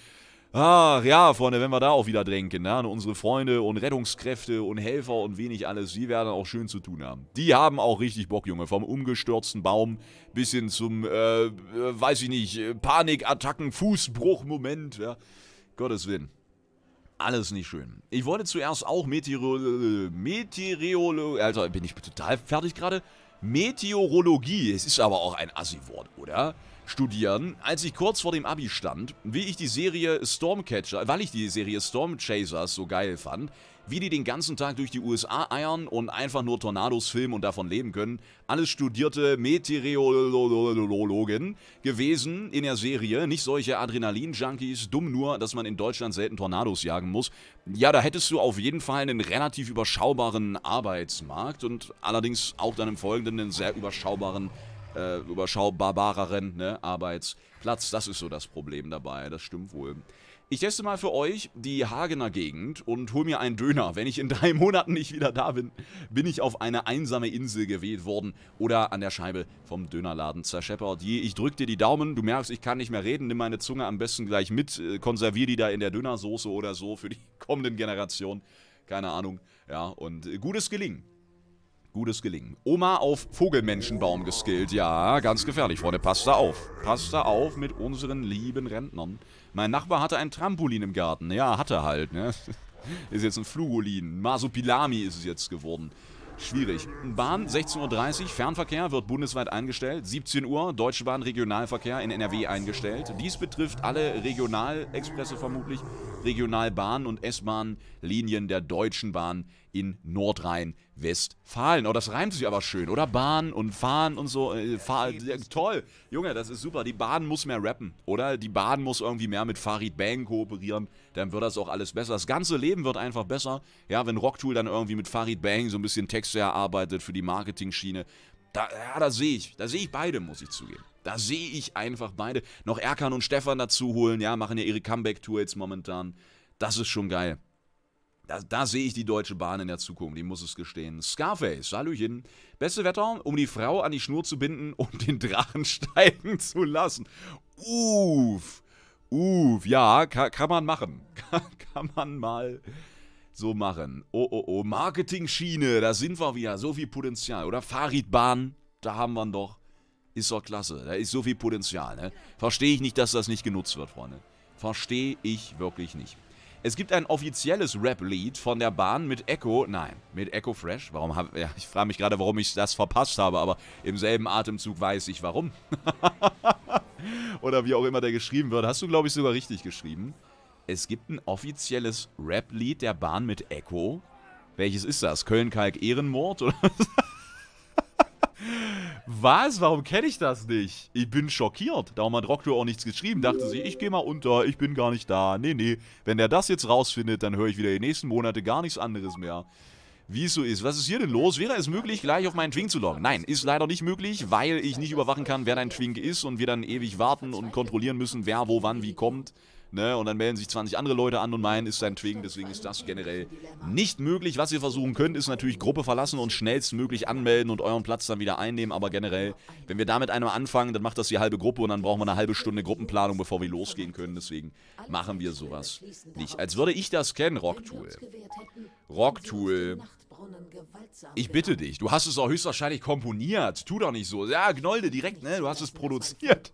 Ach ja, Freunde, wenn wir da auch wieder denken, ne? Und unsere Freunde und Rettungskräfte und Helfer und wenig alles, die werden auch schön zu tun haben. Die haben auch richtig Bock, Junge. Vom umgestürzten Baum bis hin zum, äh, äh weiß ich nicht, Panikattacken, Fußbruch-Moment, ja. Gottes Willen alles nicht schön. Ich wollte zuerst auch Meteorologie, Meteorolo Alter, also bin ich total fertig gerade? Meteorologie, es ist aber auch ein Assi-Wort, oder? Studieren, als ich kurz vor dem Abi stand, wie ich die Serie Stormcatcher, weil ich die Serie Stormchasers so geil fand, wie die den ganzen Tag durch die USA eiern und einfach nur Tornados filmen und davon leben können. Alles studierte Meteorologen gewesen in der Serie, nicht solche Adrenalin-Junkies, dumm nur, dass man in Deutschland selten Tornados jagen muss. Ja, da hättest du auf jeden Fall einen relativ überschaubaren Arbeitsmarkt und allerdings auch dann im Folgenden einen sehr überschaubaren äh, überschaubareren ne, Arbeitsplatz. Das ist so das Problem dabei, das stimmt wohl. Ich teste mal für euch die Hagener Gegend und hol mir einen Döner. Wenn ich in drei [LAUGHS] Monaten nicht wieder da bin, bin ich auf eine einsame Insel gewählt worden oder an der Scheibe vom Dönerladen zerscheppert. Je, ich drück dir die Daumen, du merkst, ich kann nicht mehr reden, nimm meine Zunge am besten gleich mit, äh, konservier die da in der Dönersoße oder so für die [LAUGHS] kommenden Generationen. Keine Ahnung. Ja, und äh, gutes Gelingen. Gutes Gelingen. Oma auf Vogelmenschenbaum geskillt. Ja, ganz gefährlich, Freunde. Passt da auf. Passt da auf mit unseren lieben Rentnern. Mein Nachbar hatte ein Trampolin im Garten. Ja, hat er halt, ne? [LAUGHS] Ist jetzt ein Flugolin. Masupilami ist es jetzt geworden. Schwierig. Bahn 16.30 Uhr, Fernverkehr wird bundesweit eingestellt. 17 Uhr, Deutsche Bahn Regionalverkehr in NRW eingestellt. Dies betrifft alle Regionalexpresse vermutlich, Regionalbahn und S-Bahn-Linien der Deutschen Bahn in Nordrhein-Westfalen. Oh, das reimt sich aber schön, oder? Bahn und Fahren und so. Äh, fahr ja, toll. Junge, das ist super. Die Bahn muss mehr rappen, oder? Die Bahn muss irgendwie mehr mit Farid Bang kooperieren. Dann wird das auch alles besser. Das ganze Leben wird einfach besser. Ja, wenn Rocktool dann irgendwie mit Farid Bang so ein bisschen Texte erarbeitet für die Marketing-Schiene. Da, ja, da sehe ich. Da sehe ich beide, muss ich zugeben. Da sehe ich einfach beide. Noch Erkan und Stefan dazu holen, ja, machen ja ihre Comeback-Tour jetzt momentan. Das ist schon geil. Da, da, sehe ich die Deutsche Bahn in der Zukunft, die muss es gestehen. Scarface, Hallöchen. Beste Wetter, um die Frau an die Schnur zu binden [LAUGHS] und den Drachen [LAUGHS] steigen zu lassen. Uff. Uff, ja, kann, kann man machen. [LAUGHS] Kann, kann man mal so machen. Oh, oh, oh. Marketing-Schiene, da sind wir wieder. So viel Potenzial. Oder Fahrradbahn, da haben wir doch. Ist doch klasse. Da ist so viel Potenzial, ne? Verstehe ich nicht, dass das nicht genutzt wird, Freunde. Verstehe ich wirklich nicht. Es gibt ein offizielles Rap-Lied von der Bahn mit Echo, nein, mit Echo Fresh. Warum habe, ja, ich frage mich gerade, warum ich das verpasst habe, aber im selben Atemzug weiß ich warum. [LAUGHS] Oder wie auch immer der geschrieben wird. Hast du, glaube ich, sogar richtig geschrieben. Es gibt ein offizielles Rap-Lied der Bahn mit Echo. Welches ist das? Köln-Kalk-Ehrenmord? Oder [LAUGHS] Was? Warum kenne ich das nicht? Ich bin schockiert. Darum hat Rockduo auch nichts geschrieben. Dachte sich, ich gehe mal unter, ich bin gar nicht da. Nee, nee. Wenn der das jetzt rausfindet, dann höre ich wieder die nächsten Monate gar nichts anderes mehr. Wie es so ist. Was ist hier denn los? Wäre es möglich, gleich auf meinen Twink zu loggen? Nein, ist leider nicht möglich, weil ich nicht überwachen kann, wer dein Twink ist und wir dann ewig warten und kontrollieren müssen, wer wo wann wie kommt. Ne? Und dann melden sich 20 andere Leute an und meinen, ist ein Twing, deswegen ist das generell nicht möglich. Was ihr versuchen könnt, ist natürlich Gruppe verlassen und schnellstmöglich anmelden und euren Platz dann wieder einnehmen. Aber generell, wenn wir damit einmal anfangen, dann macht das die halbe Gruppe und dann brauchen wir eine halbe Stunde Gruppenplanung, bevor wir losgehen können. Deswegen machen wir sowas nicht. Als würde ich das kennen, Rocktool. Rocktool. Ich bitte dich, du hast es auch höchstwahrscheinlich komponiert. Tu doch nicht so. Ja, Gnolde, direkt, ne? Du hast es produziert.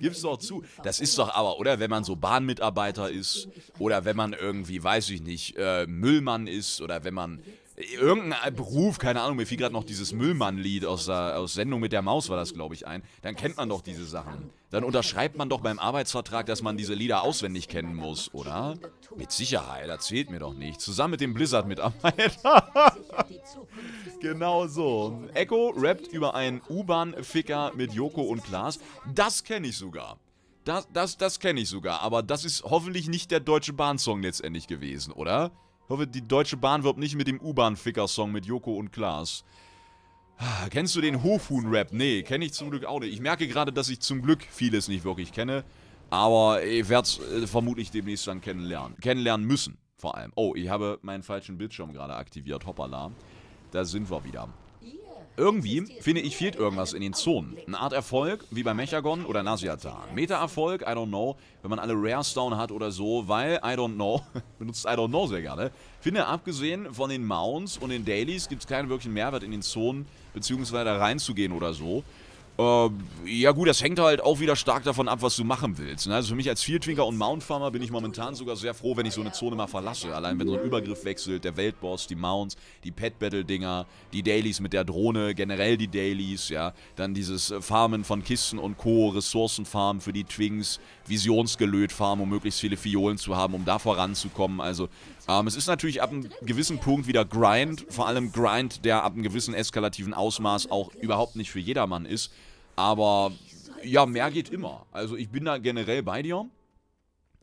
Gib es doch zu. Das ist doch aber, oder? Wenn man so Bahnmitarbeiter ist oder wenn man irgendwie, weiß ich nicht, äh, Müllmann ist oder wenn man irgendein Beruf, keine Ahnung, mir fiel gerade noch dieses Müllmann-Lied aus, aus Sendung mit der Maus war das, glaube ich, ein. Dann kennt man doch diese Sachen. Dann unterschreibt man doch beim Arbeitsvertrag, dass man diese Lieder auswendig kennen muss, oder? Mit Sicherheit, erzählt mir doch nicht. Zusammen mit dem Blizzard-Mitarbeiter. [LAUGHS] genau so. Echo rappt über einen U-Bahn-Ficker mit Joko und Klaas. Das kenne ich sogar. Das, das, das kenne ich sogar, aber das ist hoffentlich nicht der Deutsche Bahn-Song letztendlich gewesen, oder? hoffe, die Deutsche Bahn wirbt nicht mit dem U-Bahn-Ficker-Song mit Joko und Klaas. Ah, kennst du den Hofhuhn-Rap? Nee, kenne ich zum Glück auch nicht. Ich merke gerade, dass ich zum Glück vieles nicht wirklich kenne. Aber ich werde es äh, vermutlich demnächst dann kennenlernen. Kennenlernen müssen, vor allem. Oh, ich habe meinen falschen Bildschirm gerade aktiviert. Hoppala. Da sind wir wieder. Irgendwie, finde ich, fehlt irgendwas in den Zonen. Eine Art Erfolg, wie bei Mechagon oder Nasiata. Meta-Erfolg, I don't know, wenn man alle Rares down hat oder so, weil, I don't know, [LAUGHS] benutzt I don't know sehr gerne. Finde, abgesehen von den Mounts und den Dailies gibt es keinen wirklichen Mehrwert in den Zonen, beziehungsweise da reinzugehen oder so. Ähm, ja gut, das hängt halt auch wieder stark davon ab, was du machen willst. Ne? Also für mich als Fieldwinker und Mount Farmer bin ich momentan sogar sehr froh, wenn ich so eine Zone mal verlasse. Allein wenn so ein Übergriff wechselt, der Weltboss, die Mounts, die Pet-Battle-Dinger, die Dailies mit der Drohne, generell die Dailies, ja. Dann dieses äh, Farmen von Kisten und Co., Ressourcenfarmen für die Twings, Visionsgelötfarmen, um möglichst viele Fiolen zu haben, um da voranzukommen. Also ähm, es ist natürlich ab einem gewissen Punkt wieder Grind, vor allem Grind, der ab einem gewissen eskalativen Ausmaß auch überhaupt nicht für jedermann ist. Aber ja, mehr geht immer. Also ich bin da generell bei dir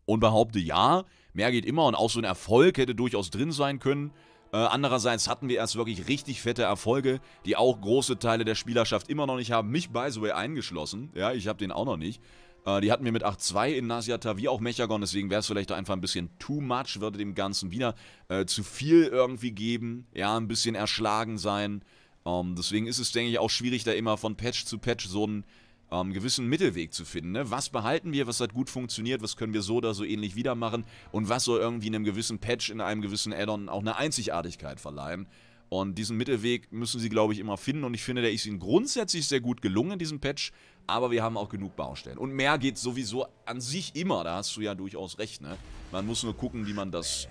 und behaupte ja, mehr geht immer und auch so ein Erfolg hätte durchaus drin sein können. Äh, andererseits hatten wir erst wirklich richtig fette Erfolge, die auch große Teile der Spielerschaft immer noch nicht haben. Mich, by the way, eingeschlossen. Ja, ich habe den auch noch nicht. Äh, die hatten wir mit 8-2 in Nasiata wie auch Mechagon, deswegen wäre es vielleicht einfach ein bisschen too much, würde dem Ganzen wieder äh, zu viel irgendwie geben. Ja, ein bisschen erschlagen sein. Ähm, deswegen ist es, denke ich, auch schwierig, da immer von Patch zu Patch so einen ähm, gewissen Mittelweg zu finden. Ne? Was behalten wir, was hat gut funktioniert, was können wir so oder so ähnlich wieder machen und was soll irgendwie einem gewissen Patch, in einem gewissen Addon auch eine Einzigartigkeit verleihen. Und diesen Mittelweg müssen sie, glaube ich, immer finden. Und ich finde, der ist ihnen grundsätzlich sehr gut gelungen, in diesem Patch. Aber wir haben auch genug Baustellen. Und mehr geht sowieso an sich immer. Da hast du ja durchaus recht, ne? Man muss nur gucken, wie man das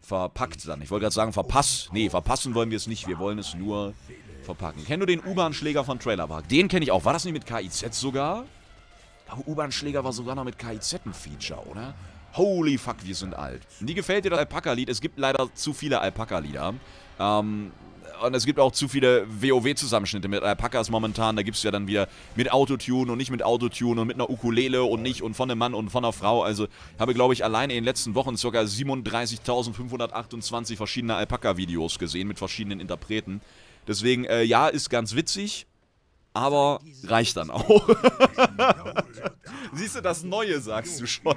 verpackt dann. Ich wollte gerade sagen, verpasst. Nee, verpassen wollen wir es nicht. Wir wollen es nur verpacken. Kennst du den U-Bahn-Schläger von Trailer Park? Den kenne ich auch. War das nicht mit KIZ sogar? Der U-Bahn-Schläger war sogar noch mit KIZ ein Feature, oder? Holy fuck, wir sind alt. Wie gefällt dir das Alpaka-Lied? Es gibt leider zu viele Alpaka-Lieder. Ähm, und es gibt auch zu viele WoW-Zusammenschnitte mit Alpakas momentan. Da gibt es ja dann wieder mit Autotune und nicht mit Autotune und mit einer Ukulele und nicht und von einem Mann und von einer Frau. Also habe, glaube ich, alleine in den letzten Wochen ca. 37.528 verschiedene Alpaka-Videos gesehen mit verschiedenen Interpreten. Deswegen, äh, ja, ist ganz witzig, aber reicht dann auch. [LAUGHS] Siehst du, das Neue sagst du schon.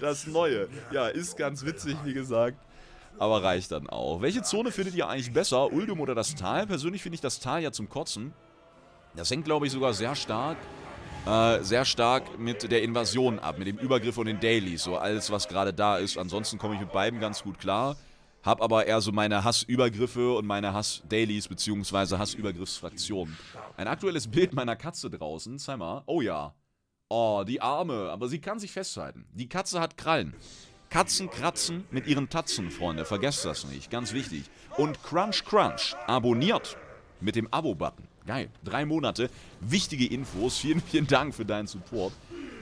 Das Neue. Ja, ist ganz witzig, wie gesagt. Aber reicht dann auch. Welche Zone findet ihr eigentlich besser? Uldum oder das Tal? Persönlich finde ich das Tal ja zum Kotzen. Das hängt, glaube ich, sogar sehr stark äh, sehr stark mit der Invasion ab, mit dem Übergriff und den Dailies, so alles, was gerade da ist. Ansonsten komme ich mit beiden ganz gut klar. Hab aber eher so meine Hassübergriffe und meine Hass-Dailies bzw. Hassübergriffsfraktionen. Ein aktuelles Bild meiner Katze draußen, zeig mal. Oh ja. Oh, die Arme, aber sie kann sich festhalten. Die Katze hat Krallen. Katzen kratzen mit ihren Tatzen, Freunde. Vergesst das nicht, ganz wichtig. Und Crunch Crunch abonniert mit dem Abo-Button. Geil. Drei Monate. Wichtige Infos. [LAUGHS] Vielen, vielen Dank für deinen Support.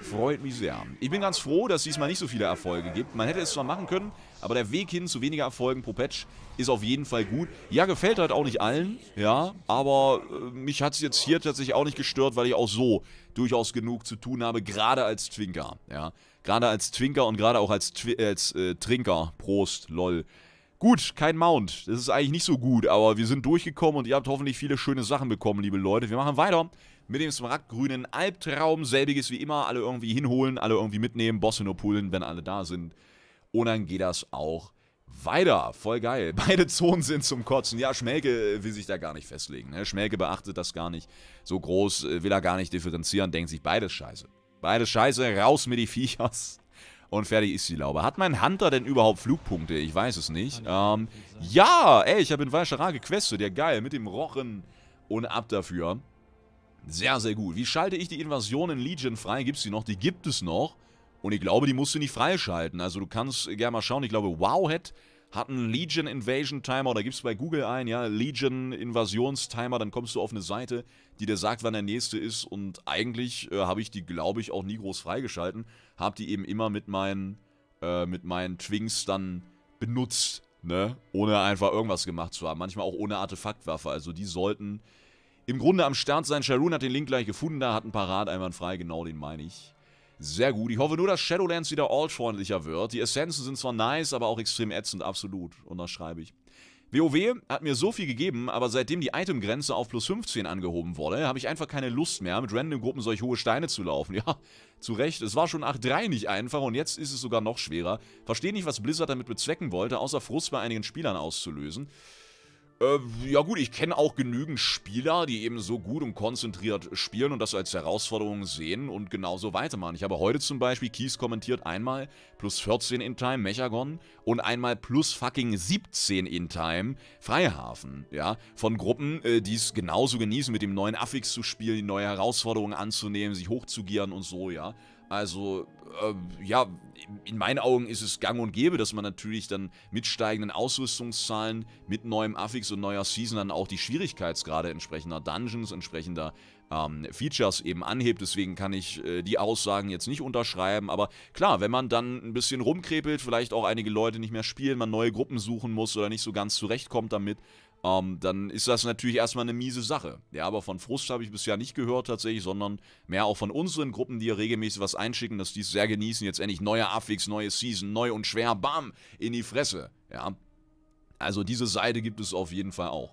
Freut mich sehr. Ich bin ganz froh, dass es diesmal nicht so viele Erfolge gibt. Man hätte es zwar machen können, aber der Weg hin zu weniger Erfolgen pro Patch ist auf jeden Fall gut. Ja, gefällt halt auch nicht allen, ja, aber äh, mich hat es jetzt hier tatsächlich auch nicht gestört, weil ich auch so durchaus genug zu tun habe, gerade als Twinker, ja. Gerade als Twinker und gerade auch als, Twi als äh, Trinker. Prost, lol. Gut, kein Mount. Das ist eigentlich nicht so gut, aber wir sind durchgekommen und ihr habt hoffentlich viele schöne Sachen bekommen, liebe Leute. Wir machen weiter mit dem smaragdgrünen Albtraum. Selbiges wie immer, alle irgendwie hinholen, alle irgendwie mitnehmen, Bosse nur pullen, wenn alle da sind. Und dann geht das auch weiter. Voll geil. [LAUGHS] Beide Zonen sind zum Kotzen. Ja, Schmelke will sich da gar nicht festlegen. Ne? Schmelke beachtet das gar nicht. So groß äh, will er gar nicht differenzieren. Denkt sich, beides scheiße. Beides scheiße. Raus mit die Viechers. [LAUGHS] Und fertig ist die Laube. Hat mein Hunter denn überhaupt Flugpunkte? Ich weiß es nicht. Ähm, ja, ey, ich habe in Valshara gequestet. Ja, geil. Mit dem Rochen und ab dafür. Sehr, sehr gut. Wie schalte ich die Invasion in Legion frei? Gibt es die noch? Die gibt es noch. Und ich glaube, die musst du nicht freischalten. Also du kannst gerne mal schauen. Ich glaube, Wowhead hat einen Legion Invasion Timer. Oder es bei Google ein, ja, Legion Timer. Dann kommst du auf eine Seite, die dir sagt, wann der nächste ist. Und eigentlich äh, habe ich die, glaube ich, auch nie groß freigeschalten. Habe die eben immer mit meinen, äh, mit meinen Twinks dann benutzt. Ne? Ohne einfach irgendwas gemacht zu haben. Manchmal auch ohne Artefaktwaffe. Also die sollten im Grunde am Start sein. Sharon hat den Link gleich gefunden. Da hat ein Parat frei. Genau den meine ich. Sehr gut. Ich hoffe nur, dass Shadowlands wieder altfreundlicher wird. Die Essenzen sind zwar nice, aber auch extrem ätzend, absolut. Unterschreibe ich. WoW hat mir so viel gegeben, aber seitdem die Itemgrenze auf plus 15 angehoben wurde, habe ich einfach keine Lust mehr, mit random Gruppen solch hohe Steine zu laufen. Ja, zu Recht, es war schon 8.3 nicht einfach und jetzt ist es sogar noch schwerer. Verstehe nicht, was Blizzard damit bezwecken wollte, außer Frust bei einigen Spielern auszulösen. Äh, ja gut, ich kenne auch genügend Spieler, die eben so gut und konzentriert spielen und das als Herausforderung sehen und genauso weitermachen. Ich habe heute zum Beispiel Kies kommentiert einmal plus 14 in Time Mechagon und einmal plus fucking 17 in Time Freihafen, ja, von Gruppen, äh, die es genauso genießen, mit dem neuen Affix zu spielen, die neue Herausforderungen anzunehmen, sich hochzugieren und so, ja. Also, äh, ja, in meinen Augen ist es gang und gäbe, dass man natürlich dann mit steigenden Ausrüstungszahlen, mit neuem Affix und neuer Season dann auch die Schwierigkeitsgrade entsprechender Dungeons, entsprechender ähm, Features eben anhebt. Deswegen kann ich äh, die Aussagen jetzt nicht unterschreiben. Aber klar, wenn man dann ein bisschen rumkrepelt, vielleicht auch einige Leute nicht mehr spielen, man neue Gruppen suchen muss oder nicht so ganz zurechtkommt damit, ähm, dann ist das natürlich erstmal eine miese Sache. Ja, aber von Frust habe ich bisher nicht gehört tatsächlich, sondern mehr auch von unseren Gruppen, die ja regelmäßig was einschicken, dass die es sehr genießen. Jetzt endlich neuer Affix, neue Season, neu und schwer, bam, in die Fresse. Ja, also diese Seite gibt es auf jeden Fall auch.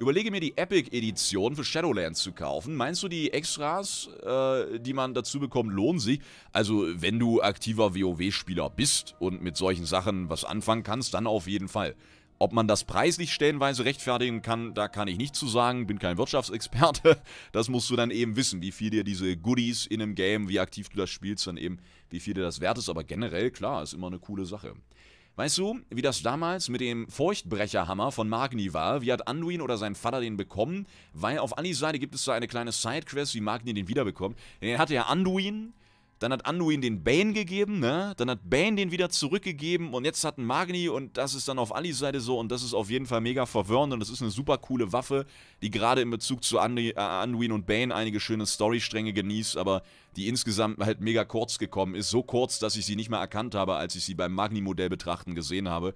Überlege mir die Epic-Edition für Shadowlands zu kaufen. Meinst du, die Extras, äh, die man dazu bekommt, lohnen sich? Also, wenn du aktiver WoW-Spieler bist und mit solchen Sachen was anfangen kannst, dann auf jeden Fall. Ob man das preislich stellenweise rechtfertigen kann, da kann ich nicht zu sagen, bin kein Wirtschaftsexperte. [LAUGHS] Das musst du dann eben wissen, wie viel dir diese Goodies in einem Game, wie aktiv du das spielst, dann eben, wie viel dir das wert ist. Aber generell, klar, ist immer eine coole Sache. Weißt du, wie das damals mit dem Furchtbrecherhammer von Magni war? Wie hat Anduin oder sein Vater den bekommen? Weil auf Anis Seite gibt es da eine kleine Sidequest, wie Magni den wiederbekommt. Den hatte ja Anduin dann hat Anduin den Bane gegeben, ne? Dann hat Bane den wieder zurückgegeben und jetzt hat ein Magni und das ist dann auf Alis Seite so und das ist auf jeden Fall mega verwirrend und das ist eine super coole Waffe, die gerade in Bezug zu äh, Anduin äh, und Bane einige schöne Storystränge genießt, aber die insgesamt halt mega kurz gekommen ist. So kurz, dass ich sie nicht mehr erkannt habe, als ich sie beim Magni-Modell betrachten gesehen habe.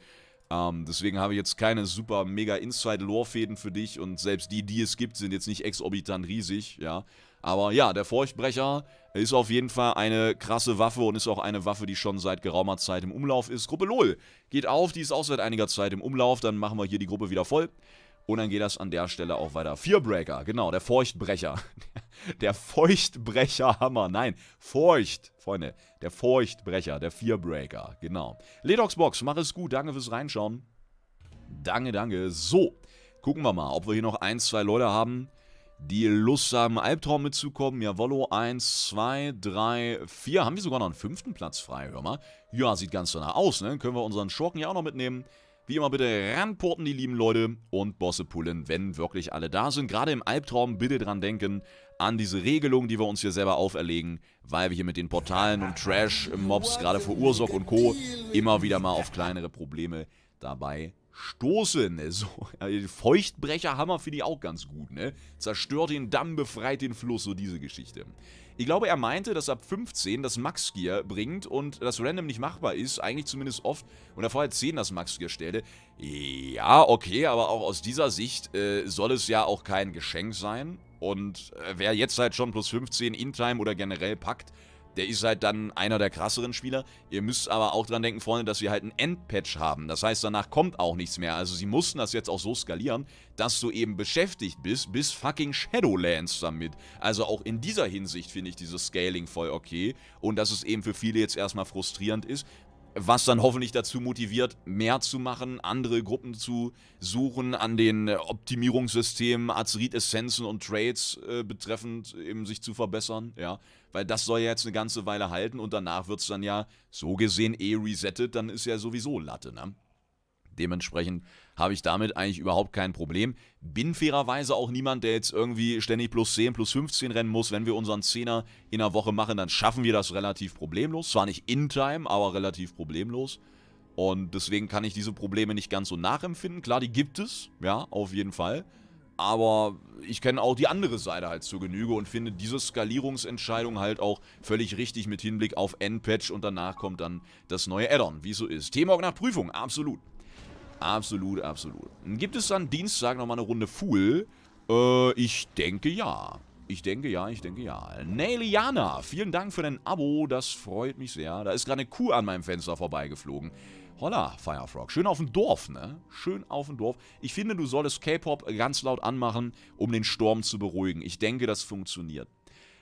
Ähm, deswegen habe ich jetzt keine super mega Inside-Lore-Fäden für dich und selbst die, die es gibt, sind jetzt nicht exorbitant riesig, ja. Aber ja, der Furchtbrecher ist auf jeden Fall eine krasse Waffe und ist auch eine Waffe, die schon seit geraumer Zeit im Umlauf ist. Gruppe LOL geht auf, die ist auch seit einiger Zeit im Umlauf. Dann machen wir hier die Gruppe wieder voll. Und dann geht das an der Stelle auch weiter. Fearbreaker, genau, der Feuchtbrecher. [LAUGHS] Der Feuchtbrecherhammer. Nein, Feucht, Freunde. Der Feuchtbrecher, der Fearbreaker, genau. Ledoxbox, mach es gut. Danke fürs Reinschauen. Danke, danke. So, gucken wir mal, ob wir hier noch ein, zwei Leute haben die Lust lustsamen Albtraum mitzukommen. Jawollo, eins, zwei, drei, vier. Haben wir sogar noch einen fünften Platz frei, hör mal. Ja, sieht ganz danach aus, ne? Können wir unseren Schurken ja auch noch mitnehmen. Wie immer bitte ranporten, die lieben Leute, und Bosse pullen, wenn wirklich alle da sind. Gerade im Albtraum bitte dran denken, an diese Regelung, die wir uns hier selber auferlegen, weil wir hier mit den Portalen und Trash-Mobs, gerade vor Ursock und Co., immer wieder mal auf kleinere Probleme dabei Stoßen, ne? so, [LAUGHS] Feuchtbrecherhammer finde ich auch ganz gut, ne? Zerstört den Damm, befreit den Fluss, so diese Geschichte. Ich glaube, er meinte, dass ab 15 das Max-Gear bringt und das Random nicht machbar ist, eigentlich zumindest oft, und er vorher 10 das Max-Gear stellte. Ja, okay, aber auch aus dieser Sicht äh, soll es ja auch kein Geschenk sein. Und äh, wer jetzt halt schon plus 15 in-Time oder generell packt, der ist halt dann einer der krasseren Spieler. Ihr müsst aber auch dran denken, Freunde, dass wir halt einen Endpatch haben. Das heißt, danach kommt auch nichts mehr. Also sie mussten das jetzt auch so skalieren, dass du eben beschäftigt bist, bis fucking Shadowlands damit. Also auch in dieser Hinsicht finde ich dieses Scaling voll okay. Und dass es eben für viele jetzt erstmal frustrierend ist, was dann hoffentlich dazu motiviert, mehr zu machen, andere Gruppen zu suchen, an den Optimierungssystemen, Azerit-Essenzen und Trades äh, betreffend eben sich zu verbessern, ja weil das soll ja jetzt eine ganze Weile halten und danach wird es dann ja so gesehen eh resettet, dann ist ja sowieso Latte, ne? Dementsprechend habe ich damit eigentlich überhaupt kein Problem. Bin fairerweise auch niemand, der jetzt irgendwie ständig plus 10, plus 15 rennen muss. Wenn wir unseren 10er in der Woche machen, dann schaffen wir das relativ problemlos. Zwar nicht in Time, aber relativ problemlos. Und deswegen kann ich diese Probleme nicht ganz so nachempfinden. Klar, die gibt es, ja, auf jeden Fall. Aber ich kenne auch die andere Seite halt zur Genüge und finde diese Skalierungsentscheidung halt auch völlig richtig mit Hinblick auf Endpatch und danach kommt dann das neue Addon, wie es so ist. T-Morg nach Prüfung, absolut. Absolut, absolut. Gibt es dann Dienstag nochmal eine Runde Fool? Äh, ich denke ja. Ich denke ja, ich denke ja. Nailiana, vielen Dank für dein Abo, das freut mich sehr. Da ist gerade eine Kuh an meinem Fenster vorbeigeflogen. Holla, Firefrog. Schön auf dem Dorf, ne? Schön auf dem Dorf. Ich finde, du solltest K-Pop ganz laut anmachen, um den Sturm zu beruhigen. Ich denke, das funktioniert.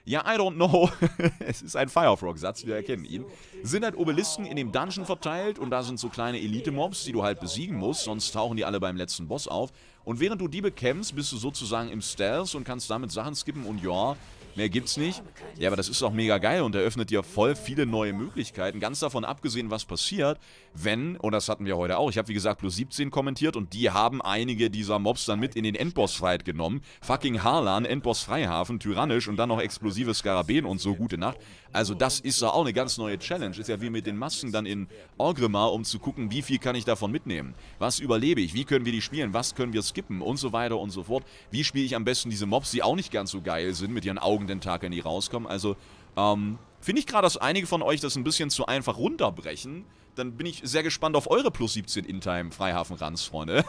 Ja, I don't know. [LAUGHS] es ist ein Firefrog-Satz, wir erkennen ihn. Sind halt Obelisken in dem Dungeon verteilt und da sind so kleine Elite-Mobs, die du halt besiegen musst, sonst tauchen die alle beim letzten Boss auf. Und während du die bekämpfst, bist du sozusagen im Stealth und kannst damit Sachen skippen und ja, Mehr gibt's nicht. Ja, aber das ist auch mega geil und eröffnet dir voll viele neue Möglichkeiten. Ganz davon abgesehen, was passiert, wenn, und das hatten wir heute auch, ich habe wie gesagt plus 17 kommentiert und die haben einige dieser Mobs dann mit in den Endboss-Fight genommen. Fucking Harlan, Endboss Freihafen, tyrannisch und dann noch explosive Skarabäen und so, gute Nacht. Also das ist ja auch eine ganz neue Challenge. Ist ja wie mit den Masken dann in Orgrimmar, um zu gucken, wie viel kann ich davon mitnehmen? Was überlebe ich? Wie können wir die spielen? Was können wir skippen? Und so weiter und so fort. Wie spiele ich am besten diese Mobs, die auch nicht ganz so geil sind, mit ihren Augen den Tag, wenn die rauskommen? Also, ähm, finde ich gerade, dass einige von euch das ein bisschen zu einfach runterbrechen. Dann bin ich sehr gespannt auf eure Plus 17 In-Time Freihafen-Ranz, Freunde.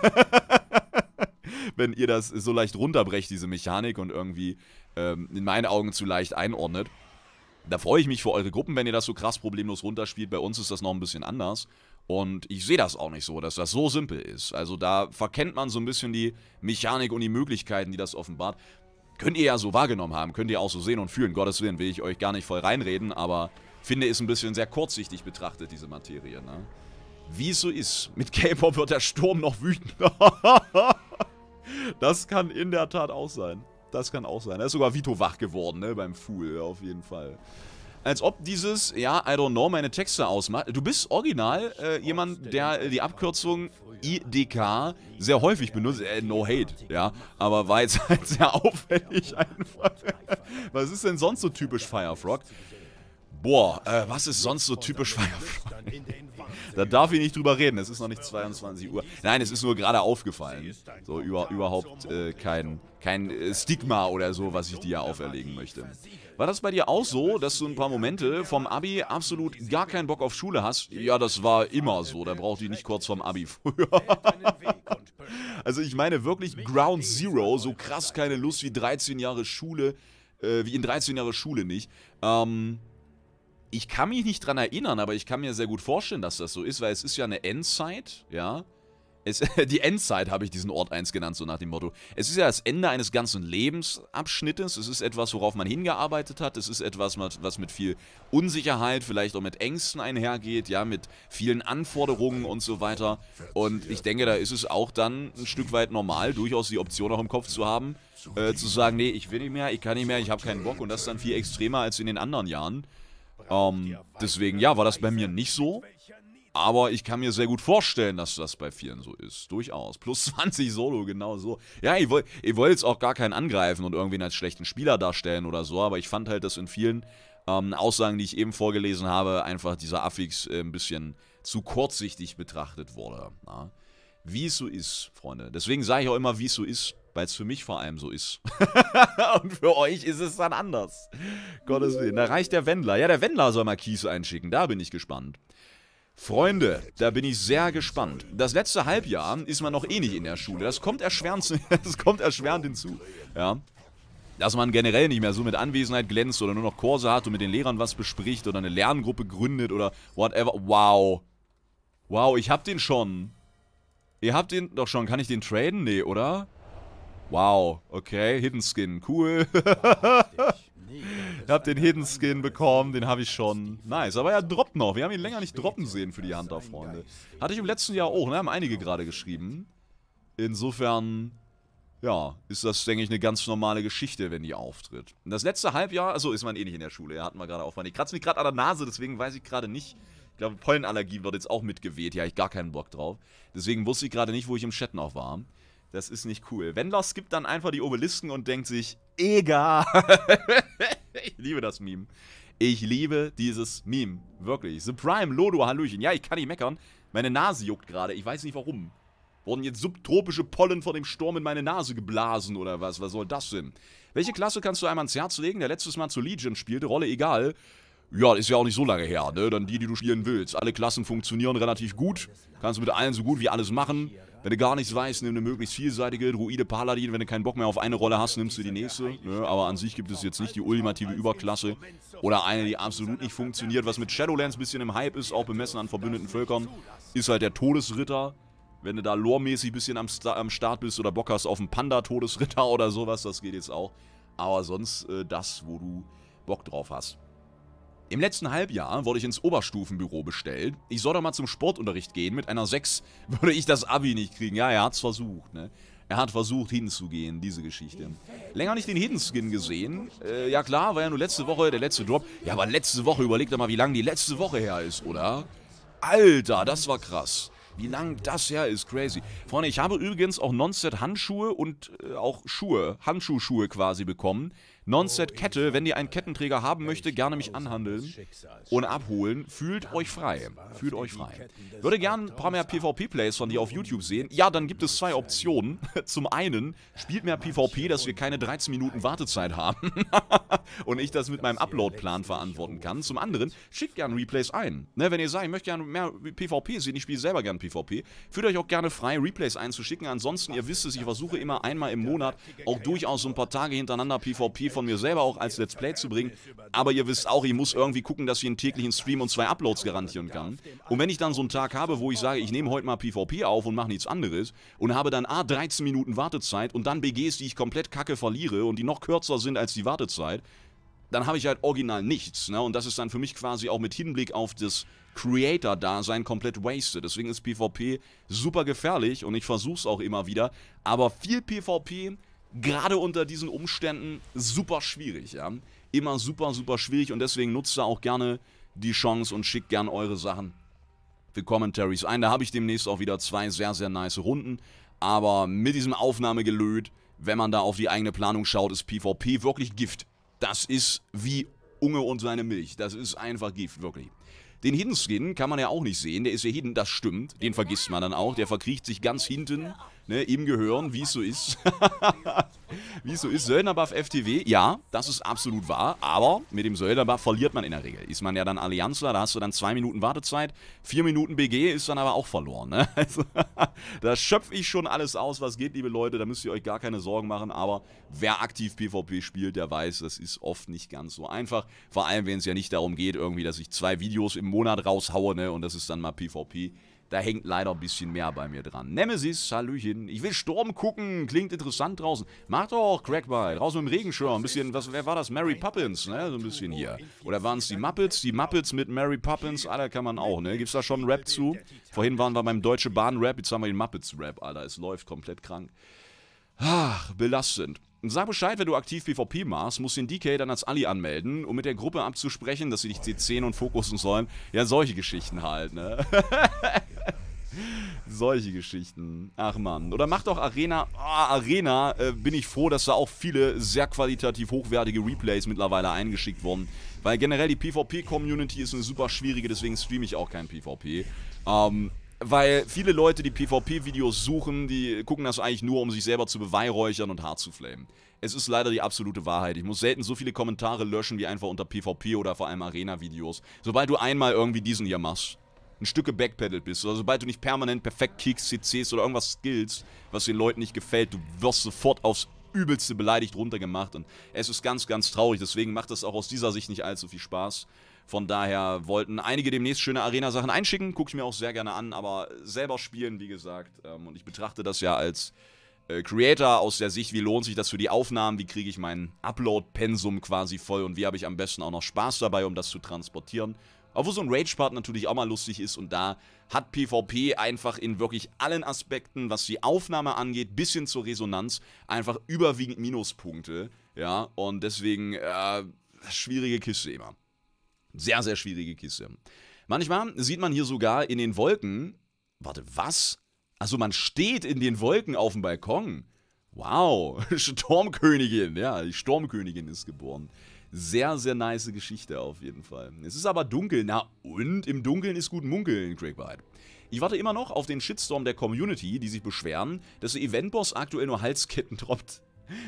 [LAUGHS] Wenn ihr das so leicht runterbrecht, diese Mechanik, und irgendwie ähm, in meinen Augen zu leicht einordnet. Da freue ich mich für eure Gruppen, wenn ihr das so krass problemlos runterspielt. Bei uns ist das noch ein bisschen anders. Und ich sehe das auch nicht so, dass das so simpel ist. Also da verkennt man so ein bisschen die Mechanik und die Möglichkeiten, die das offenbart. Könnt ihr ja so wahrgenommen haben, könnt ihr auch so sehen und fühlen. Gottes Willen will ich euch gar nicht voll reinreden, aber finde ist ein bisschen sehr kurzsichtig betrachtet, diese Materie, ne? Wie es so ist, mit K-Pop wird der Sturm noch wütender. [LAUGHS] das kann in der Tat auch sein. Das kann auch sein. Da ist sogar Vito wach geworden, ne? Beim Fool, auf jeden Fall. Als ob dieses, ja, I don't know, meine Texte ausmacht. Du bist original äh, jemand, der die Abkürzung IDK sehr häufig benutzt. Äh, no hate, ja. Aber war jetzt [LAUGHS] halt sehr auffällig einfach. Was ist denn sonst so typisch Firefrog? Boah, äh, was ist sonst so typisch Firefly? da darf ich nicht drüber reden, es ist noch nicht 22 Uhr. Nein, es ist nur gerade aufgefallen. So über, überhaupt äh, kein, kein äh, Stigma oder so, was ich dir auferlegen möchte. War das bei dir auch so, dass du ein paar Momente vom Abi absolut gar keinen Bock auf Schule hast? Ja, das war immer so, da brauchte ich nicht kurz vom Abi früher. [LAUGHS] also ich meine wirklich Ground Zero, so krass keine Lust wie 13 Jahre Schule, äh, wie in 13 Jahre Schule nicht. Ähm, ich kann mich nicht dran erinnern, aber ich kann mir sehr gut vorstellen, dass das so ist, weil es ist ja eine Endzeit, ja. Es, [LAUGHS] die Endzeit habe ich diesen Ort 1 genannt, so nach dem Motto. Es ist ja das Ende eines ganzen Lebensabschnittes. Es ist etwas, worauf man hingearbeitet hat. Es ist etwas, was mit viel Unsicherheit, vielleicht auch mit Ängsten einhergeht, ja, mit vielen Anforderungen und so weiter. Und ich denke, da ist es auch dann ein Stück weit normal, durchaus die Option auch im Kopf zu haben, äh, zu sagen, nee, ich will nicht mehr, ich kann nicht mehr, ich habe keinen Bock. Und das ist dann viel extremer als in den anderen Jahren. Ähm, deswegen, ja, war das bei mir nicht so. Aber ich kann mir sehr gut vorstellen, dass das bei vielen so ist. Durchaus. Plus 20 [LAUGHS] Solo, genau so. Ja, ich wollte wollt jetzt auch gar keinen angreifen und irgendwen als schlechten Spieler darstellen oder so, aber ich fand halt, dass in vielen ähm, Aussagen, die ich eben vorgelesen habe, einfach dieser Affix äh, ein bisschen zu kurzsichtig betrachtet wurde. Na? Wie es so ist, Freunde. Deswegen sage ich auch immer, wie es so ist. Weil es für mich vor allem so ist. [LAUGHS] und für euch ist es dann anders. Gottes Willen. Da reicht der Wendler. Ja, der Wendler soll mal Kies einschicken. Da bin ich gespannt. Freunde, da bin ich sehr gespannt. Das letzte Halbjahr ist man noch eh nicht in der Schule. Das kommt erschwerend, [LAUGHS] das kommt erschwerend hinzu. Ja. Dass man generell nicht mehr so mit Anwesenheit glänzt oder nur noch Kurse hat und mit den Lehrern was bespricht oder eine Lerngruppe gründet oder whatever. Wow. Wow, ich hab den schon. Ihr habt den doch schon. Kann ich den traden? Nee, oder? Wow, okay, Hidden Skin, cool. [LAUGHS] ich hab den Hidden Skin bekommen, den habe ich schon. Nice, aber er droppt noch. Wir haben ihn länger nicht droppen sehen für die Hunter-Freunde. Hatte ich im letzten Jahr auch, ne? Haben einige gerade geschrieben. Insofern, ja, ist das, denke ich, eine ganz normale Geschichte, wenn die auftritt. Und das letzte Halbjahr, also ist man eh nicht in der Schule, ja, hatten wir gerade auch. Ich kratze mich gerade an der Nase, deswegen weiß ich gerade nicht. Ich glaube, Pollenallergie wird jetzt auch mitgeweht. Ja, ich gar keinen Bock drauf. Deswegen wusste ich gerade nicht, wo ich im Chat noch war. Das ist nicht cool. Wendler skippt dann einfach die Obelisken und denkt sich, egal. [LAUGHS] ich liebe das Meme. Ich liebe dieses Meme. Wirklich. The Prime, Lodo, Hallöchen. Ja, ich kann nicht meckern. Meine Nase juckt gerade. Ich weiß nicht warum. Wurden jetzt subtropische Pollen vor dem Sturm in meine Nase geblasen oder was? Was soll das denn? Welche Klasse kannst du einem ans Herz legen, der letztes Mal zu Legion spielte? Rolle egal. Ja, ist ja auch nicht so lange her, ne? Dann die, die du spielen willst. Alle Klassen funktionieren relativ gut. Kannst du mit allen so gut wie alles machen. Wenn du gar nichts weißt, nimm eine möglichst vielseitige Druide Paladin. Wenn du keinen Bock mehr auf eine Rolle hast, nimmst du die nächste. Ne? Aber an sich gibt es jetzt nicht die ultimative Überklasse oder eine, die absolut nicht funktioniert. Was mit Shadowlands ein bisschen im Hype ist, auch bemessen an verbündeten Völkern, ist halt der Todesritter. Wenn du da loremäßig ein bisschen am, Sta am Start bist oder Bock hast auf einen Panda-Todesritter [LAUGHS] oder sowas, das geht jetzt auch. Aber sonst äh, das, wo du Bock drauf hast. Im letzten Halbjahr wurde ich ins Oberstufenbüro bestellt. Ich soll doch mal zum Sportunterricht gehen. Mit einer 6 [LAUGHS] würde ich das Abi nicht kriegen. Ja, er hat's versucht, ne? Er hat versucht hinzugehen, diese Geschichte. Länger nicht den Hidden Skin gesehen. Äh, ja klar, war ja nur letzte Woche der letzte Drop. Ja, aber letzte Woche, überleg doch mal, wie lang die letzte Woche her ist, oder? Alter, das war krass. Wie lang das her ist, crazy. Freunde, ich habe übrigens auch Nonset Handschuhe und äh, auch Schuhe, Handschuhschuhe quasi bekommen. Nonset Kette, wenn ihr einen Kettenträger haben möchte, gerne mich anhandeln und abholen. Fühlt euch frei. Fühlt euch frei. Würde gerne ein paar mehr PvP-Plays von dir auf YouTube sehen. Ja, dann gibt es zwei Optionen. [LAUGHS] Zum einen, spielt mehr PvP, dass wir keine 13 Minuten Wartezeit haben [LAUGHS] und ich das mit meinem Upload-Plan verantworten kann. Zum anderen, schickt gerne Replays ein. Ne, wenn ihr sagt, ich möchte gerne mehr PvP sehen, ich spiele selber gerne PvP, fühlt euch auch gerne frei, Replays einzuschicken. Ansonsten, ihr wisst es, ich versuche immer einmal im Monat auch durchaus so ein paar Tage hintereinander PvP von von mir selber auch als Let's Play zu bringen. Aber ihr wisst auch, ich muss irgendwie gucken, dass ich einen täglichen Stream und zwei Uploads garantieren kann. Und wenn ich dann so einen Tag habe, wo ich sage, ich nehme heute mal PvP auf und mache nichts anderes und habe dann A, 13 Minuten Wartezeit und dann BGs, die ich komplett kacke verliere und die noch kürzer sind als die Wartezeit, dann habe ich halt original nichts. Ne? Und das ist dann für mich quasi auch mit Hinblick auf das Creator-Dasein komplett wasted. Deswegen ist PvP super gefährlich und ich versuche es auch immer wieder. Aber viel PvP gerade unter diesen Umständen super schwierig, ja. Immer super, super schwierig und deswegen nutzt da auch gerne die Chance und schickt gerne eure Sachen für Commentaries ein. Da habe ich demnächst auch wieder zwei sehr, sehr nice Runden. Aber mit diesem Aufnahmegelöt, wenn man da auf die eigene Planung schaut, ist PvP wirklich Gift. Das ist wie Unge und seine Milch. Das ist einfach Gift, wirklich. Den Hidden Skin kann man ja auch nicht sehen. Der ist ja hidden, das stimmt. Den vergisst man dann auch. Der verkriecht sich ganz hinten ne, ihm gehören, wie es so ist. [LAUGHS] wie es so ist, Söldnerbuff FTW, ja, das ist absolut wahr, aber mit dem Söldnerbuff verliert man in der Regel. Ist man ja dann Allianzler, da hast du dann zwei Minuten Wartezeit, vier Minuten BG ist dann aber auch verloren. Ne? [LAUGHS] Also, da schöpfe ich schon alles aus, was geht, liebe Leute, da müsst ihr euch gar keine Sorgen machen, aber wer aktiv PvP spielt, der weiß, das ist oft nicht ganz so einfach. Vor allem, wenn es ja nicht darum geht, irgendwie, dass ich zwei Videos im Monat raushaue ne, und das ist dann mal PvP da hängt leider ein bisschen mehr bei mir dran. Nemesis, Hallöchen. Ich will Sturm gucken. Klingt interessant draußen. Mach doch, Crackbite. Raus mit dem Regenschirm. Ein bisschen, was, wer war das? Mary Poppins, ne? So ein bisschen hier. Oder waren es die Muppets? Die Muppets mit Mary Poppins, Alter, kann man auch, ne? Gibt's da schon einen Rap zu? Vorhin waren wir beim Deutsche Bahn-Rap, jetzt haben wir den Muppets-Rap, Alter. Es läuft komplett krank. Ach, belastend. Sag Bescheid, wenn du aktiv PvP machst, musst du den DK dann als Ali anmelden, um mit der Gruppe abzusprechen, dass sie dich C10 und fokussen sollen. Ja, solche Geschichten halt, ne? [LAUGHS] solche Geschichten. Ach man. Oder mach doch Arena. Oh, Arena äh, bin ich froh, dass da auch viele sehr qualitativ hochwertige Replays mittlerweile eingeschickt wurden. Weil generell die PvP-Community ist eine super schwierige, deswegen streame ich auch kein PvP. Ähm, weil viele Leute, die PvP-Videos suchen, die gucken das eigentlich nur, um sich selber zu beweihräuchern und hart zu flamen. Es ist leider die absolute Wahrheit. Ich muss selten so viele Kommentare löschen, wie einfach unter PvP oder vor allem Arena-Videos. Sobald du einmal irgendwie diesen hier machst, ein Stück gebackpedalt bist, oder sobald du nicht permanent perfekt Kicks, CCs oder irgendwas skillst, was den Leuten nicht gefällt, du wirst sofort aufs Übelste beleidigt runtergemacht und es ist ganz, ganz traurig. Deswegen macht das auch aus dieser Sicht nicht allzu viel Spaß. Von daher wollten einige demnächst schöne Arena-Sachen einschicken. Gucke ich mir auch sehr gerne an, aber selber spielen, wie gesagt. Ähm, und ich betrachte das ja als äh, Creator aus der Sicht, wie lohnt sich das für die Aufnahmen, wie kriege ich mein Upload-Pensum quasi voll und wie habe ich am besten auch noch Spaß dabei, um das zu transportieren. Obwohl so ein Rage-Part natürlich auch mal lustig ist und da hat PvP einfach in wirklich allen Aspekten, was die Aufnahme angeht, bis hin zur Resonanz, einfach überwiegend Minuspunkte. Ja, und deswegen, äh, schwierige Kiste immer. Sehr, sehr schwierige Kiste. Manchmal sieht man hier sogar in den Wolken. Warte, was? Also man steht in den Wolken auf dem Balkon. Wow, [LAUGHS] Sturmkönigin, ja, die Sturmkönigin ist geboren. Sehr, sehr nice Geschichte auf jeden Fall. Es ist aber dunkel, na und? Im Dunkeln ist gut munkeln, Craig White. Ich warte immer noch auf den Shitstorm der Community, die sich beschweren, dass der Eventboss aktuell nur Halsketten droppt.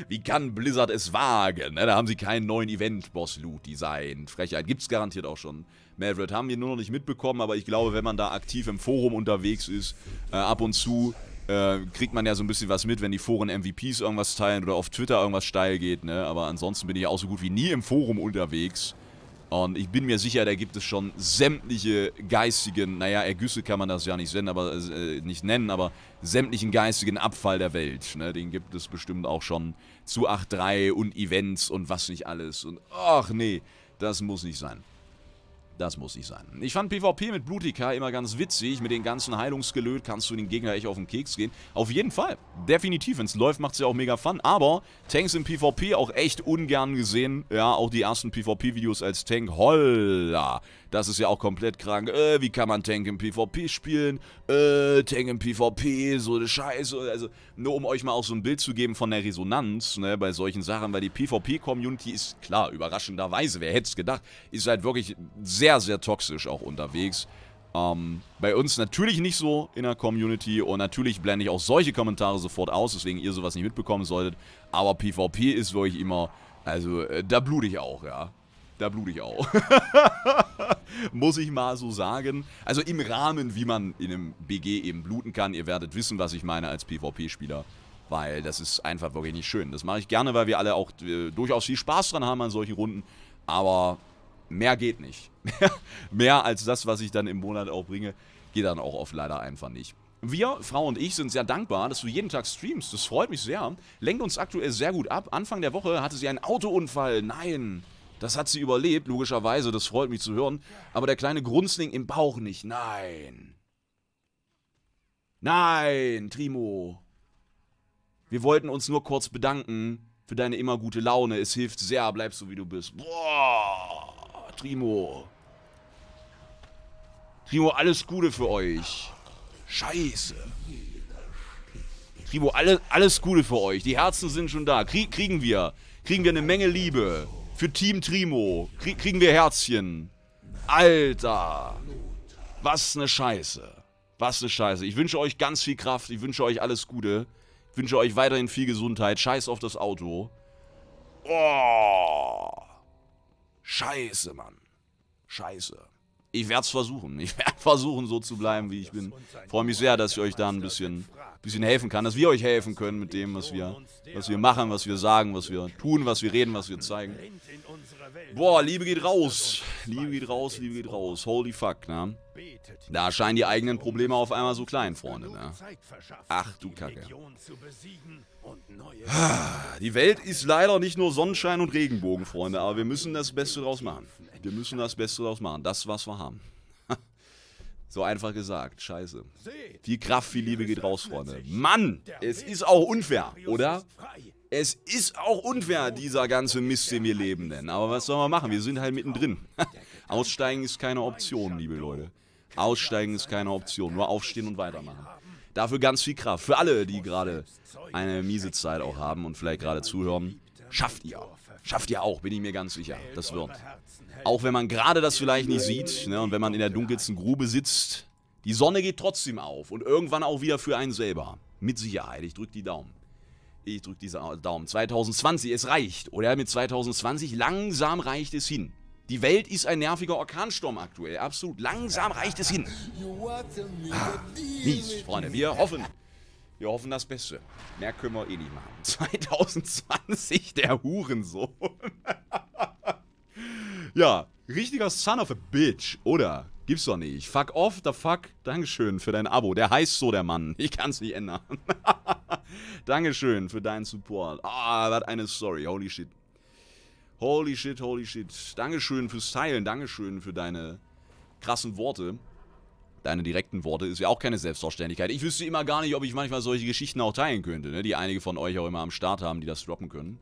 Wie kann Blizzard es wagen? Ne, da haben sie keinen neuen Event-Boss-Loot design Frechheit gibt es garantiert auch schon. Maverick haben wir nur noch nicht mitbekommen, aber ich glaube, wenn man da aktiv im Forum unterwegs ist, äh, ab und zu äh, kriegt man ja so ein bisschen was mit, wenn die Foren MVPs irgendwas teilen oder auf Twitter irgendwas steil geht, ne? Aber ansonsten bin ich auch so gut wie nie im Forum unterwegs. Und ich bin mir sicher, da gibt es schon sämtliche geistigen, naja, Ergüsse kann man das ja nicht nennen, aber, äh, nicht nennen, aber sämtlichen geistigen Abfall der Welt. Ne? Den gibt es bestimmt auch schon zu 8.3 und Events und was nicht alles. Und ach nee, das muss nicht sein. Das muss nicht sein. Ich fand PvP mit Blutika immer ganz witzig. Mit den ganzen Heilungsgelöt kannst du den Gegner echt auf den Keks gehen. Auf jeden Fall. Definitiv. Wenn es läuft, macht es ja auch mega Fun. Aber Tanks im PvP auch echt ungern gesehen. Ja, auch die ersten PvP-Videos als Tank. Holla. Das ist ja auch komplett krank. Äh, wie kann man Tank im PvP spielen? Äh, Tank im PvP, so eine Scheiße. Also, nur um euch mal auch so ein Bild zu geben von der Resonanz, ne, bei solchen Sachen, weil die PvP-Community ist, klar, überraschenderweise, wer hätte es gedacht, ist halt wirklich sehr, sehr toxisch auch unterwegs. Ähm, bei uns natürlich nicht so in der Community und natürlich blende ich auch solche Kommentare sofort aus, deswegen ihr sowas nicht mitbekommen solltet. Aber PvP ist wirklich immer, also äh, da blute ich auch, ja da blute ich auch. [LAUGHS] Muss ich mal so sagen. Also im Rahmen, wie man in einem BG eben bluten kann. Ihr werdet wissen, was ich meine als PvP-Spieler. Weil das ist einfach wirklich nicht schön. Das mache ich gerne, weil wir alle auch äh, durchaus viel Spaß dran haben an solchen Runden. Aber mehr geht nicht. [LAUGHS] mehr als das, was ich dann im Monat auch bringe, geht dann auch oft leider einfach nicht. Wir, Frau und ich, sind sehr dankbar, dass du jeden Tag streamst. Das freut mich sehr. Lenkt uns aktuell sehr gut ab. Anfang der Woche hatte sie einen Autounfall. Nein. Das hat sie überlebt, logischerweise, das freut mich zu hören. Aber der kleine Grunzling im Bauch nicht. Nein. Nein, Trimo. Wir wollten uns nur kurz bedanken für deine immer gute Laune. Es hilft sehr, bleib so wie du bist. Boah, Trimo. Trimo, alles Gute für euch. Scheiße. Trimo, alles, alles Gute für euch. Die Herzen sind schon da. Krieg, kriegen wir. Kriegen wir eine Menge Liebe. Für Team Trimo Krie kriegen wir Herzchen. Alter. Was eine Scheiße. Was eine Scheiße. Ich wünsche euch ganz viel Kraft. Ich wünsche euch alles Gute. Ich wünsche euch weiterhin viel Gesundheit. Scheiß auf das Auto. Oh. Scheiße, Mann. Scheiße. Ich werde es versuchen. Ich [LAUGHS] werde versuchen, so zu bleiben, wie ich bin. Freue mich sehr, dass ich euch da ein bisschen bisschen helfen kann, dass wir euch helfen können mit dem, was wir, was wir machen, was wir sagen, was wir tun, was wir reden, was wir zeigen. Boah, Liebe geht raus. Liebe geht raus, Liebe geht raus. Holy fuck, ne? Da scheinen die eigenen Probleme auf einmal so klein, Freunde, ne? Ach du Kacke. Die Welt ist leider nicht nur Sonnenschein und Regenbogen, Freunde, aber wir müssen das Beste draus machen. Wir müssen das Beste draus machen. Das, was wir haben. So einfach gesagt, scheiße. Viel Kraft, viel Liebe geht raus, Freunde. Mann, es ist auch unfair, oder? Es ist auch unfair, dieser ganze Mist, den wir leben, nennen. Aber was sollen wir machen? Wir sind halt mittendrin. [LAUGHS] Aussteigen ist keine Option, liebe Leute. Aussteigen ist keine Option. Nur aufstehen und weitermachen. Dafür ganz viel Kraft. Für alle, die gerade eine miese Zeit auch haben und vielleicht gerade zuhören. Schafft ihr. Schafft ihr auch, bin ich mir ganz sicher. Das wird. Auch wenn man gerade das vielleicht nicht sieht ne, und wenn man in der dunkelsten Grube sitzt, die Sonne geht trotzdem auf und irgendwann auch wieder für einen selber. Mit Sicherheit. Ich drücke die Daumen. Ich drücke diese Daumen. 2020, es reicht. Oder mit 2020, langsam reicht es hin. Die Welt ist ein nerviger Orkansturm aktuell. Absolut. Langsam reicht es hin. Ah, Freunde. Wir hoffen. Wir hoffen das Beste. Mehr können wir eh nicht machen. 2020, [LAUGHS] der Hurensohn. [LAUGHS] Ja, richtiger Son of a Bitch, oder? Gibt's doch nicht. Fuck off, the fuck. Dankeschön für dein Abo. Der heißt so, der Mann. Ich kann's nicht ändern. [LAUGHS] Dankeschön für deinen Support. Ah, oh, was eine Story. Holy shit. Holy shit, holy shit. Dankeschön fürs Teilen. Dankeschön für deine krassen Worte. Deine direkten Worte. Ist ja auch keine Selbstverständlichkeit. Ich wüsste immer gar nicht, ob ich manchmal solche Geschichten auch teilen könnte, ne? Die einige von euch auch immer am Start haben, die das droppen können.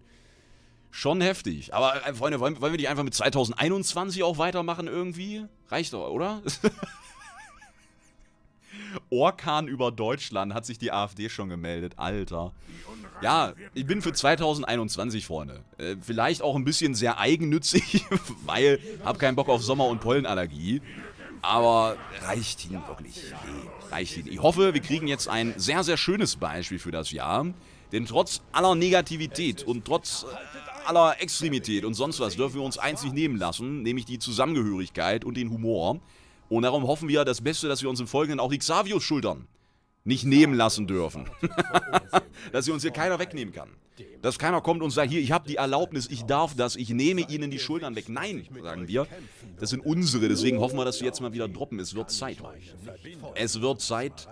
Schon heftig. Aber äh, Freunde, wollen, wollen wir nicht einfach mit 2021 auch weitermachen irgendwie? Reicht doch, oder? [LAUGHS] Orkan über Deutschland hat sich die AfD schon gemeldet, Alter. Ja, ich bin für 2021, Freunde. Äh, vielleicht auch ein bisschen sehr eigennützig, [LAUGHS] weil hab keinen Bock auf Sommer- und Pollenallergie. Aber reicht ihn wirklich? Nee, reicht ihn. Ich hoffe, wir kriegen jetzt ein sehr, sehr schönes Beispiel für das Jahr. Denn trotz aller Negativität und trotz äh, aller Extremität und sonst was dürfen wir uns einzig nehmen lassen, nämlich die Zusammengehörigkeit und den Humor. Und darum hoffen wir das Beste, dass wir uns im Folgenden auch die Xavios schultern nicht nehmen lassen dürfen. [LAUGHS] dass sie uns hier keiner wegnehmen kann. Dass keiner kommt und sagt, hier, ich habe die Erlaubnis, ich darf das, ich nehme ihnen die Schultern weg. Nein, sagen wir. Das sind unsere, deswegen hoffen wir, dass sie jetzt mal wieder droppen. Es wird Zeit. Es wird Zeit,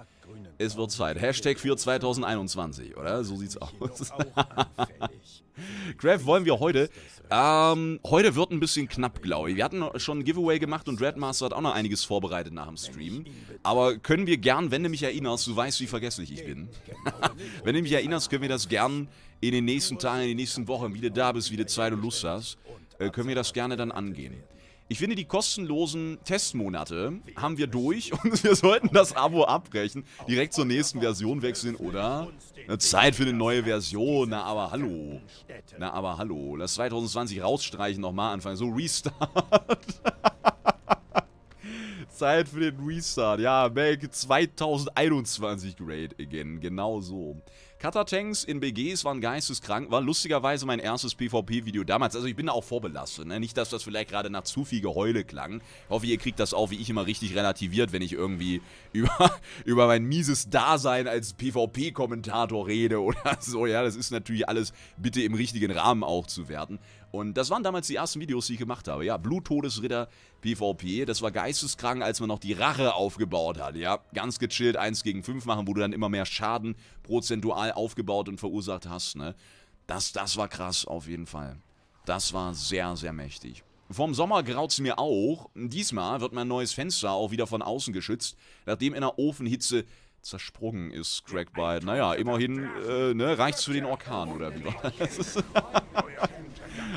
es wird Zeit. Hashtag für 2021, oder? So sieht's aus. [LAUGHS] Grab wollen wir heute. Ähm, heute wird ein bisschen knapp, glaube ich. Wir hatten schon ein Giveaway gemacht und Redmaster hat auch noch einiges vorbereitet nach dem Stream. Aber können wir gern, wenn du mich erinnerst, du weißt, wie vergesslich ich bin. Genau, [LAUGHS] genau. wenn du mich erinnerst, können wir das gern in den nächsten Tagen, in den nächsten Wochen, wie du da bist, wie du Zeit und Lust hast, äh, können wir das gerne dann angehen. Ich finde, die kostenlosen Testmonate haben wir durch [LAUGHS] und wir sollten das Abo abbrechen, direkt zur nächsten Version wechseln, oder? Eine Zeit für eine neue Version, na aber hallo. Na aber hallo. Lass 2020 rausstreichen, nochmal anfangen. So Restart. [LAUGHS] Zeit für den Restart. Ja, make 2021 great again. Genau so. Katatanks in BGs waren geisteskrank, war lustigerweise mein erstes PvP-Video damals. Also ich bin da auch vorbelastet, ne? Nicht, dass das vielleicht gerade nach zu viel Geheule klang. Ich hoffe, ihr kriegt das auch, wie ich immer, richtig relativiert, wenn ich irgendwie [LAUGHS] über, über mein mieses Dasein als PvP-Kommentator rede [LAUGHS] oder so. Ja, das ist natürlich alles bitte im richtigen Rahmen auch zu werden. Und das waren damals die ersten Videos, die ich gemacht habe. Ja, Bluttodesritter PvP, das war geisteskrank, als man noch die Rache aufgebaut hat. Ja, ganz gechillt 1 gegen 5 machen, wo du dann immer mehr Schaden prozentual aufgebaut und verursacht hast. Ne? Das, das war krass auf jeden Fall. Das war sehr, sehr mächtig. Vom Sommer graut es mir auch. Diesmal wird mein neues Fenster auch wieder von außen geschützt, nachdem in der Ofenhitze zersprungen ist, Crackbite. Naja, immerhin äh, ne, reicht's für den Orkan, oder wie war das? [LAUGHS] [LAUGHS]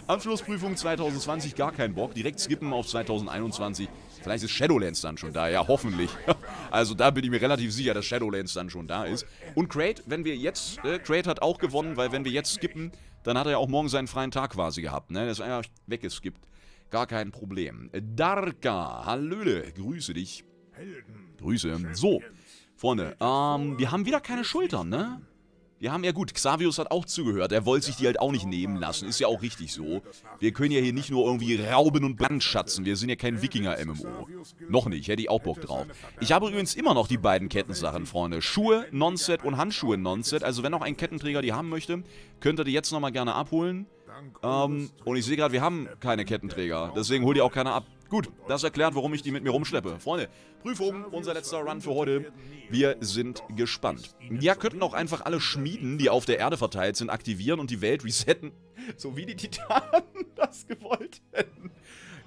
Abschlussprüfung 2020 gar kein Bock. Direkt skippen auf 2021. Vielleicht ist Shadowlands dann schon da. Ja, hoffentlich. [LAUGHS] Also da bin ich mir relativ sicher, dass Shadowlands dann schon da ist. Und Crate, wenn wir jetzt... Äh, Crate hat auch gewonnen, weil wenn wir jetzt skippen, dann hat er ja auch morgen seinen freien Tag quasi gehabt. Ne? Das ist einfach weggeskippt. Gar kein Problem. Darka, Hallöle, grüße dich. Grüße. So, Freunde, ähm, wir haben wieder keine Schultern, ne? Die haben ja gut, Xavius hat auch zugehört. Er wollte sich die halt auch nicht nehmen lassen. Ist ja auch richtig so. Wir können ja hier nicht nur irgendwie rauben und brandschatzen. Wir sind ja kein Wikinger-MMO. Noch nicht, hätte ich auch Bock drauf. Ich habe übrigens immer noch die beiden Kettensachen, Freunde. Schuhe, Nonset und Handschuhe, Nonset. Also wenn auch ein Kettenträger die haben möchte, könnt ihr die jetzt nochmal gerne abholen. Ähm, und ich sehe gerade, wir haben keine Kettenträger. Deswegen holt ihr auch keine ab. Gut, das erklärt, warum ich die mit mir rumschleppe. Freunde, Prüfung, unser letzter Run für heute. Wir sind gespannt. Ja, könnten auch einfach alle Schmieden, die auf der Erde verteilt sind, aktivieren und die Welt resetten. [LAUGHS] So wie die Titanen [LAUGHS] das gewollt hätten.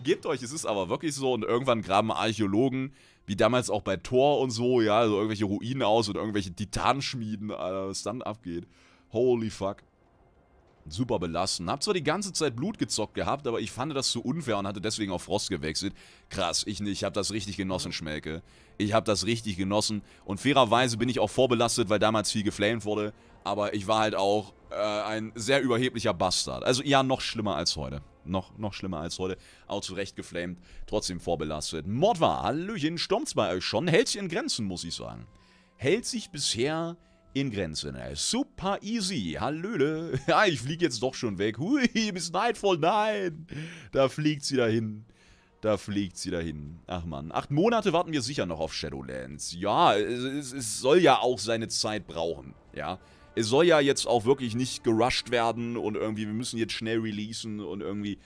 Gebt euch, es ist aber wirklich so. Und irgendwann graben Archäologen, wie damals auch bei Thor und so, ja, so irgendwelche Ruinen aus und irgendwelche Titanschmieden, Alter, was dann abgeht. Holy fuck super belassen. Hab zwar die ganze Zeit Blut gezockt gehabt, aber ich fand das zu unfair und hatte deswegen auf Frost gewechselt. Krass, ich nicht. Ich hab das richtig genossen, Schmelke. Ich hab das richtig genossen. Und fairerweise bin ich auch vorbelastet, weil damals viel geflamed wurde. Aber ich war halt auch äh, ein sehr überheblicher Bastard. Also ja, noch schlimmer als heute. Noch, noch schlimmer als heute. Auch zu Recht geflamed, trotzdem vorbelastet. Mordwa, Hallöchen, stürmt's bei euch schon. Hält sich in Grenzen, muss ich sagen. Hält sich bisher in Grenzen. Äh, super easy. Hallöle. [LAUGHS] Ja, ich fliege jetzt doch schon weg. Hui, [LAUGHS] bis Nightfall. Nein. Da fliegt sie dahin. Da fliegt sie dahin. Ach man. Acht Monate warten wir sicher noch auf Shadowlands. Ja, es, es soll ja auch seine Zeit brauchen. Ja. Es soll ja jetzt auch wirklich nicht gerusht werden und irgendwie, wir müssen jetzt schnell releasen und irgendwie.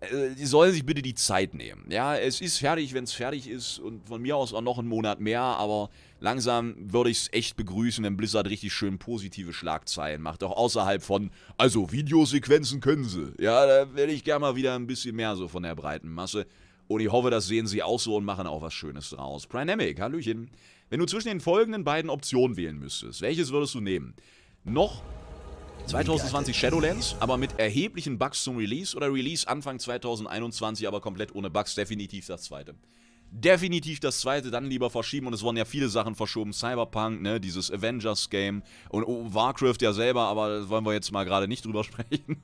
Äh, die sollen sich bitte die Zeit nehmen. Ja, es ist fertig, wenn es fertig ist und von mir aus auch noch einen Monat mehr, aber langsam würde ich es echt begrüßen, wenn Blizzard richtig schön positive Schlagzeilen macht. Auch außerhalb von, also Videosequenzen können sie. Ja, da werde ich gerne mal wieder ein bisschen mehr so von der breiten Masse. Und ich hoffe, das sehen sie auch so und machen auch was Schönes draus. Prynamic, Hallöchen. Wenn du zwischen den folgenden beiden Optionen wählen müsstest, welches würdest du nehmen? Noch 2020 Shadowlands, aber mit erheblichen Bugs zum Release oder Release Anfang 2021, aber komplett ohne Bugs? Definitiv das zweite definitiv das zweite dann lieber verschieben und es wurden ja viele Sachen verschoben. Cyberpunk, ne, dieses Avengers-Game und oh, Warcraft ja selber, aber wollen wir jetzt mal gerade nicht drüber [LAUGHS] sprechen.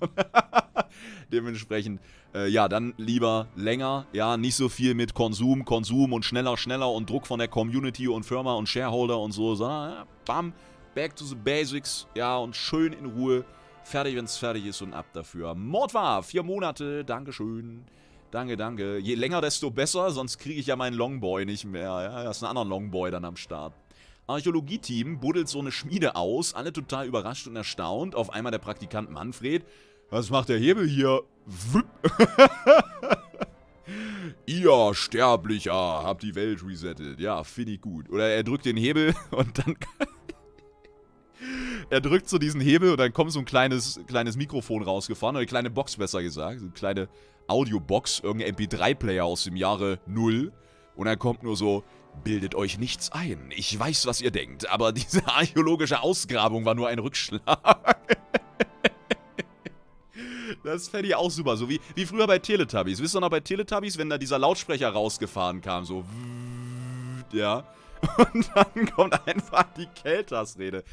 Dementsprechend, äh, ja, dann lieber länger, ja, nicht so viel mit Konsum, Konsum und schneller, schneller und Druck von der Community und Firma und Shareholder und so, sondern ja, bam, back to the basics, ja, und schön in Ruhe. Fertig, wenn es fertig ist und ab dafür. Mord war, vier Monate, Dankeschön. Danke, danke. Je länger, desto besser, sonst kriege ich ja meinen Longboy nicht mehr. Ja, da ist ein anderer Longboy dann am Start. Archäologie-Team buddelt so eine Schmiede aus, alle total überrascht und erstaunt. Auf einmal der Praktikant Manfred. Was macht der Hebel hier? Wupp. [LAUGHS] Ihr Sterblicher habt die Welt resettet. Ja, finde ich gut. Oder er drückt den Hebel [LAUGHS] und dann... [LAUGHS] er drückt so diesen Hebel und dann kommt so ein kleines, kleines Mikrofon rausgefahren. Oder eine kleine Box, besser gesagt. So eine kleine Audiobox, irgendein MP3-Player aus dem Jahre 0. Und dann kommt nur so, bildet euch nichts ein. Ich weiß, was ihr denkt, aber [LAUGHS] diese archäologische Ausgrabung war nur ein Rückschlag. Das fände ich auch super. So wie, wie früher bei Teletubbies. Wisst ihr noch bei Teletubbies, wenn da dieser Lautsprecher rausgefahren kam, so. [LAUGHS] Ja. Und dann kommt einfach die Keltas-Rede.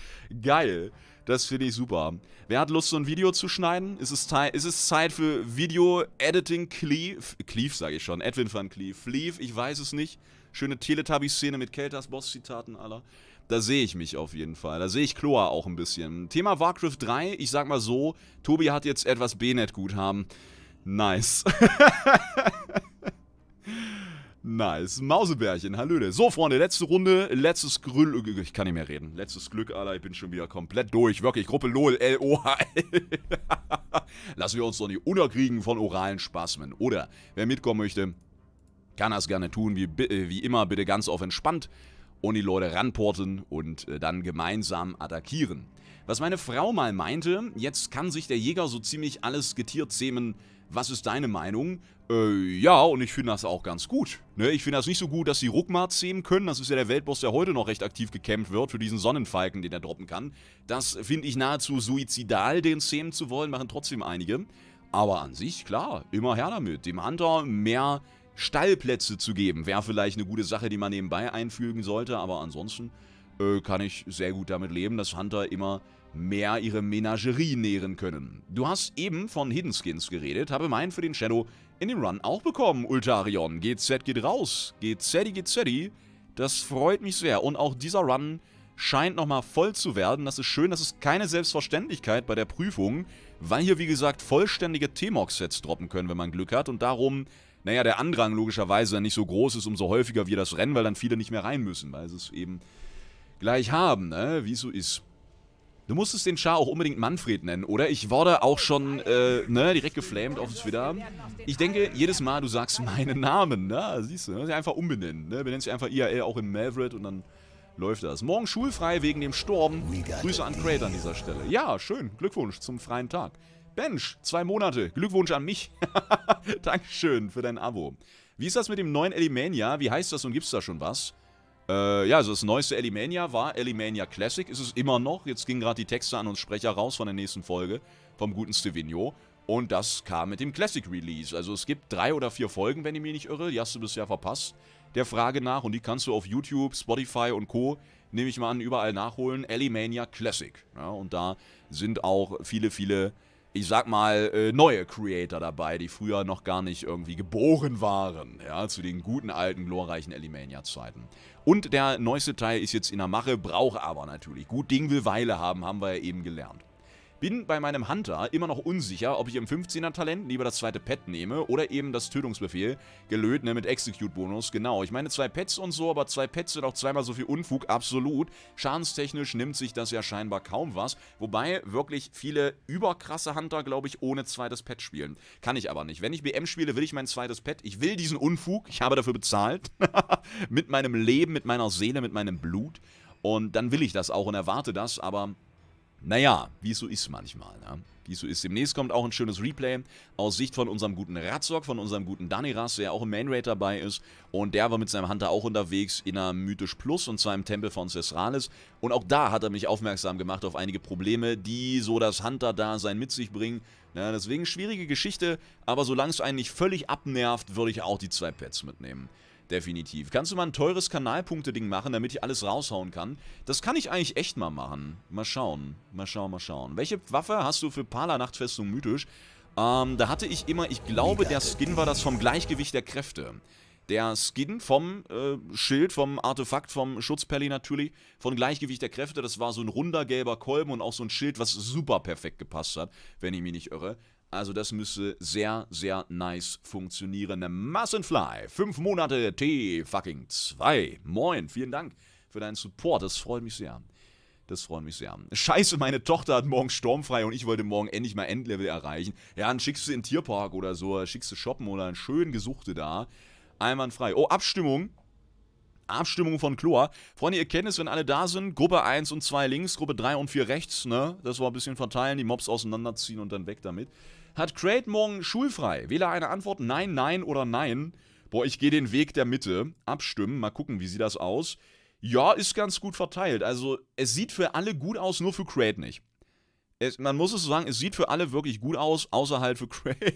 Geil. Das finde ich super. Wer hat Lust, so ein Video zu schneiden? Ist es, ist es Zeit für Video-Editing Cleave? Cleave sage ich schon. Edwin van Cleave. Cleave, ich weiß es nicht. Schöne Teletubby-Szene mit Keltas Boss-Zitaten aller. Da sehe ich mich auf jeden Fall. Da sehe ich Chloa auch ein bisschen. Thema Warcraft 3, ich sag mal so, Tobi hat jetzt etwas B-Net-Guthaben. Nice. [LAUGHS] Nice. Mausebärchen, hallöde. So, Freunde, letzte Runde, letztes Grüll. Ich kann nicht mehr reden. Letztes Glück, Alter. Ich bin schon wieder komplett durch. Wirklich, Gruppe LOL, L-O-H-L. [LAUGHS] Lassen wir uns doch nicht unterkriegen von oralen Spasmen. Oder, wer mitkommen möchte, kann das gerne tun. Wie, äh, wie immer, bitte ganz auf entspannt und die Leute ranporten und äh, dann gemeinsam attackieren. Was meine Frau mal meinte, jetzt kann sich der Jäger so ziemlich alles getiert zähmen. Was ist deine Meinung? Äh, ja, und ich finde das auch ganz gut. Ne, ich finde das nicht so gut, dass sie Ruckmart zähmen können. Das ist ja der Weltboss, der heute noch recht aktiv gekämpft wird für diesen Sonnenfalken, den er droppen kann. Das finde ich nahezu suizidal, den zähmen zu wollen, machen trotzdem einige. Aber an sich, klar, immer her damit. Dem Hunter mehr Stallplätze zu geben, wäre vielleicht eine gute Sache, die man nebenbei einfügen sollte. Aber ansonsten äh, kann ich sehr gut damit leben, dass Hunter immer mehr ihre Menagerie nähren können. Du hast eben von Hidden Skins geredet, habe meinen für den Shadow in dem Run auch bekommen, Ultarion. GZ geht raus. GZ, GZ. Das freut mich sehr. Und auch dieser Run scheint nochmal voll zu werden. Das ist schön, das ist keine Selbstverständlichkeit bei der Prüfung, weil hier wie gesagt vollständige t mog sets droppen können, wenn man Glück hat. Und darum, naja, der Andrang logischerweise nicht so groß ist, umso häufiger wir das rennen, weil dann viele nicht mehr rein müssen, weil sie es eben gleich haben, ne? wie es so ist. Du musstest den Char auch unbedingt Manfred nennen, oder? Ich wurde auch schon äh, ne, direkt geflamed auf Twitter. Ich denke, jedes Mal, du sagst meinen Namen, ne? Siehst du, ne? einfach umbenennen. Ne? Benennst dich einfach IAL auch in Maverick und dann läuft das. Morgen schulfrei wegen dem Sturm. Grüße an Crate an dieser Stelle. Ja, schön. Glückwunsch zum freien Tag. Bench, zwei Monate. Glückwunsch an mich. [LAUGHS] Dankeschön für dein Abo. Wie ist das mit dem neuen Elimania? Wie heißt das und gibt's da schon was? Äh, ja, also das neueste Elimania war Elimania Classic, ist es immer noch. Jetzt gingen gerade die Texte an uns Sprecher raus von der nächsten Folge, vom guten Stevino. Und das kam mit dem Classic Release. Also es gibt drei oder vier Folgen, wenn ich mich nicht irre. Die hast du bisher verpasst. Der Frage nach. Und die kannst du auf YouTube, Spotify und Co. nehme ich mal an, überall nachholen. Alimania Classic. Ja, und da sind auch viele, viele, ich sag mal, äh, neue Creator dabei, die früher noch gar nicht irgendwie geboren waren. Ja, zu den guten, alten, glorreichen Alimania-Zeiten. Und der neueste Teil ist jetzt in der Mache, braucht aber natürlich. Gut Ding will Weile haben, haben wir ja eben gelernt. Bin bei meinem Hunter immer noch unsicher, ob ich im 15er Talent lieber das zweite Pet nehme oder eben das Tötungsbefehl, gelöt, ne, mit Execute-Bonus, genau. Ich meine, zwei Pets und so, aber zwei Pets sind auch zweimal so viel Unfug, absolut. Schadenstechnisch nimmt sich das ja scheinbar kaum was, wobei wirklich viele überkrasse Hunter, glaube ich, ohne zweites Pet spielen. Kann ich aber nicht. Wenn ich BM spiele, will ich mein zweites Pet. Ich will diesen Unfug, ich habe dafür bezahlt. [LAUGHS] mit meinem Leben, mit meiner Seele, mit meinem Blut. Und dann will ich das auch und erwarte das, aber naja, wie es so ist manchmal, ne? Wie es so ist. Demnächst kommt auch ein schönes Replay aus Sicht von unserem guten Ratzok, von unserem guten Daniras, der auch im Main Raid dabei ist. Und der war mit seinem Hunter auch unterwegs in einer Mythisch Plus und zwar im Tempel von Cesralis. Und auch da hat er mich aufmerksam gemacht auf einige Probleme, die so das Hunter-Dasein mit sich bringen. Ja, deswegen schwierige Geschichte, aber solange es einen nicht völlig abnervt, würde ich auch die zwei Pets mitnehmen definitiv. Kannst du mal ein teures Kanalpunkte-Ding machen, damit ich alles raushauen kann? Das kann ich eigentlich echt mal machen. Mal schauen, mal schauen, mal schauen. Welche Waffe hast du für Pala-Nachtfestung mythisch? Ähm, da hatte ich immer, ich glaube, der Skin war das vom Gleichgewicht der Kräfte. Der Skin vom äh, Schild, vom Artefakt, vom Schutzpelli natürlich, von Gleichgewicht der Kräfte, das war so ein runder gelber Kolben und auch so ein Schild, was super perfekt gepasst hat, wenn ich mich nicht irre. Also das müsste sehr, sehr nice funktionieren. Massenfly, fünf Monate T-Fucking 2. Moin, vielen Dank für deinen Support. Das freut mich sehr. Das freut mich sehr. Scheiße, meine Tochter hat morgen sturmfrei und ich wollte morgen endlich mal Endlevel erreichen. Ja, dann schickst du in den Tierpark oder so, schickst du shoppen oder einen schönen Gesuchte da. Einwandfrei. Oh, Abstimmung. Abstimmung von Chlor. Freunde, ihr kennt es, wenn alle da sind. Gruppe 1 und 2 links, Gruppe 3 und 4 rechts, ne? Das war ein bisschen verteilen, die Mobs auseinanderziehen und dann weg damit. Hat Crate morgen schulfrei? Wähle eine Antwort Nein, Nein oder Nein. Boah, ich gehe den Weg der Mitte. Abstimmen, mal gucken, wie sieht das aus. Ja, ist ganz gut verteilt. Also, es sieht für alle gut aus, nur für Crate nicht. Es, man muss es so sagen, es sieht für alle wirklich gut aus, außer halt für [LAUGHS] Crate.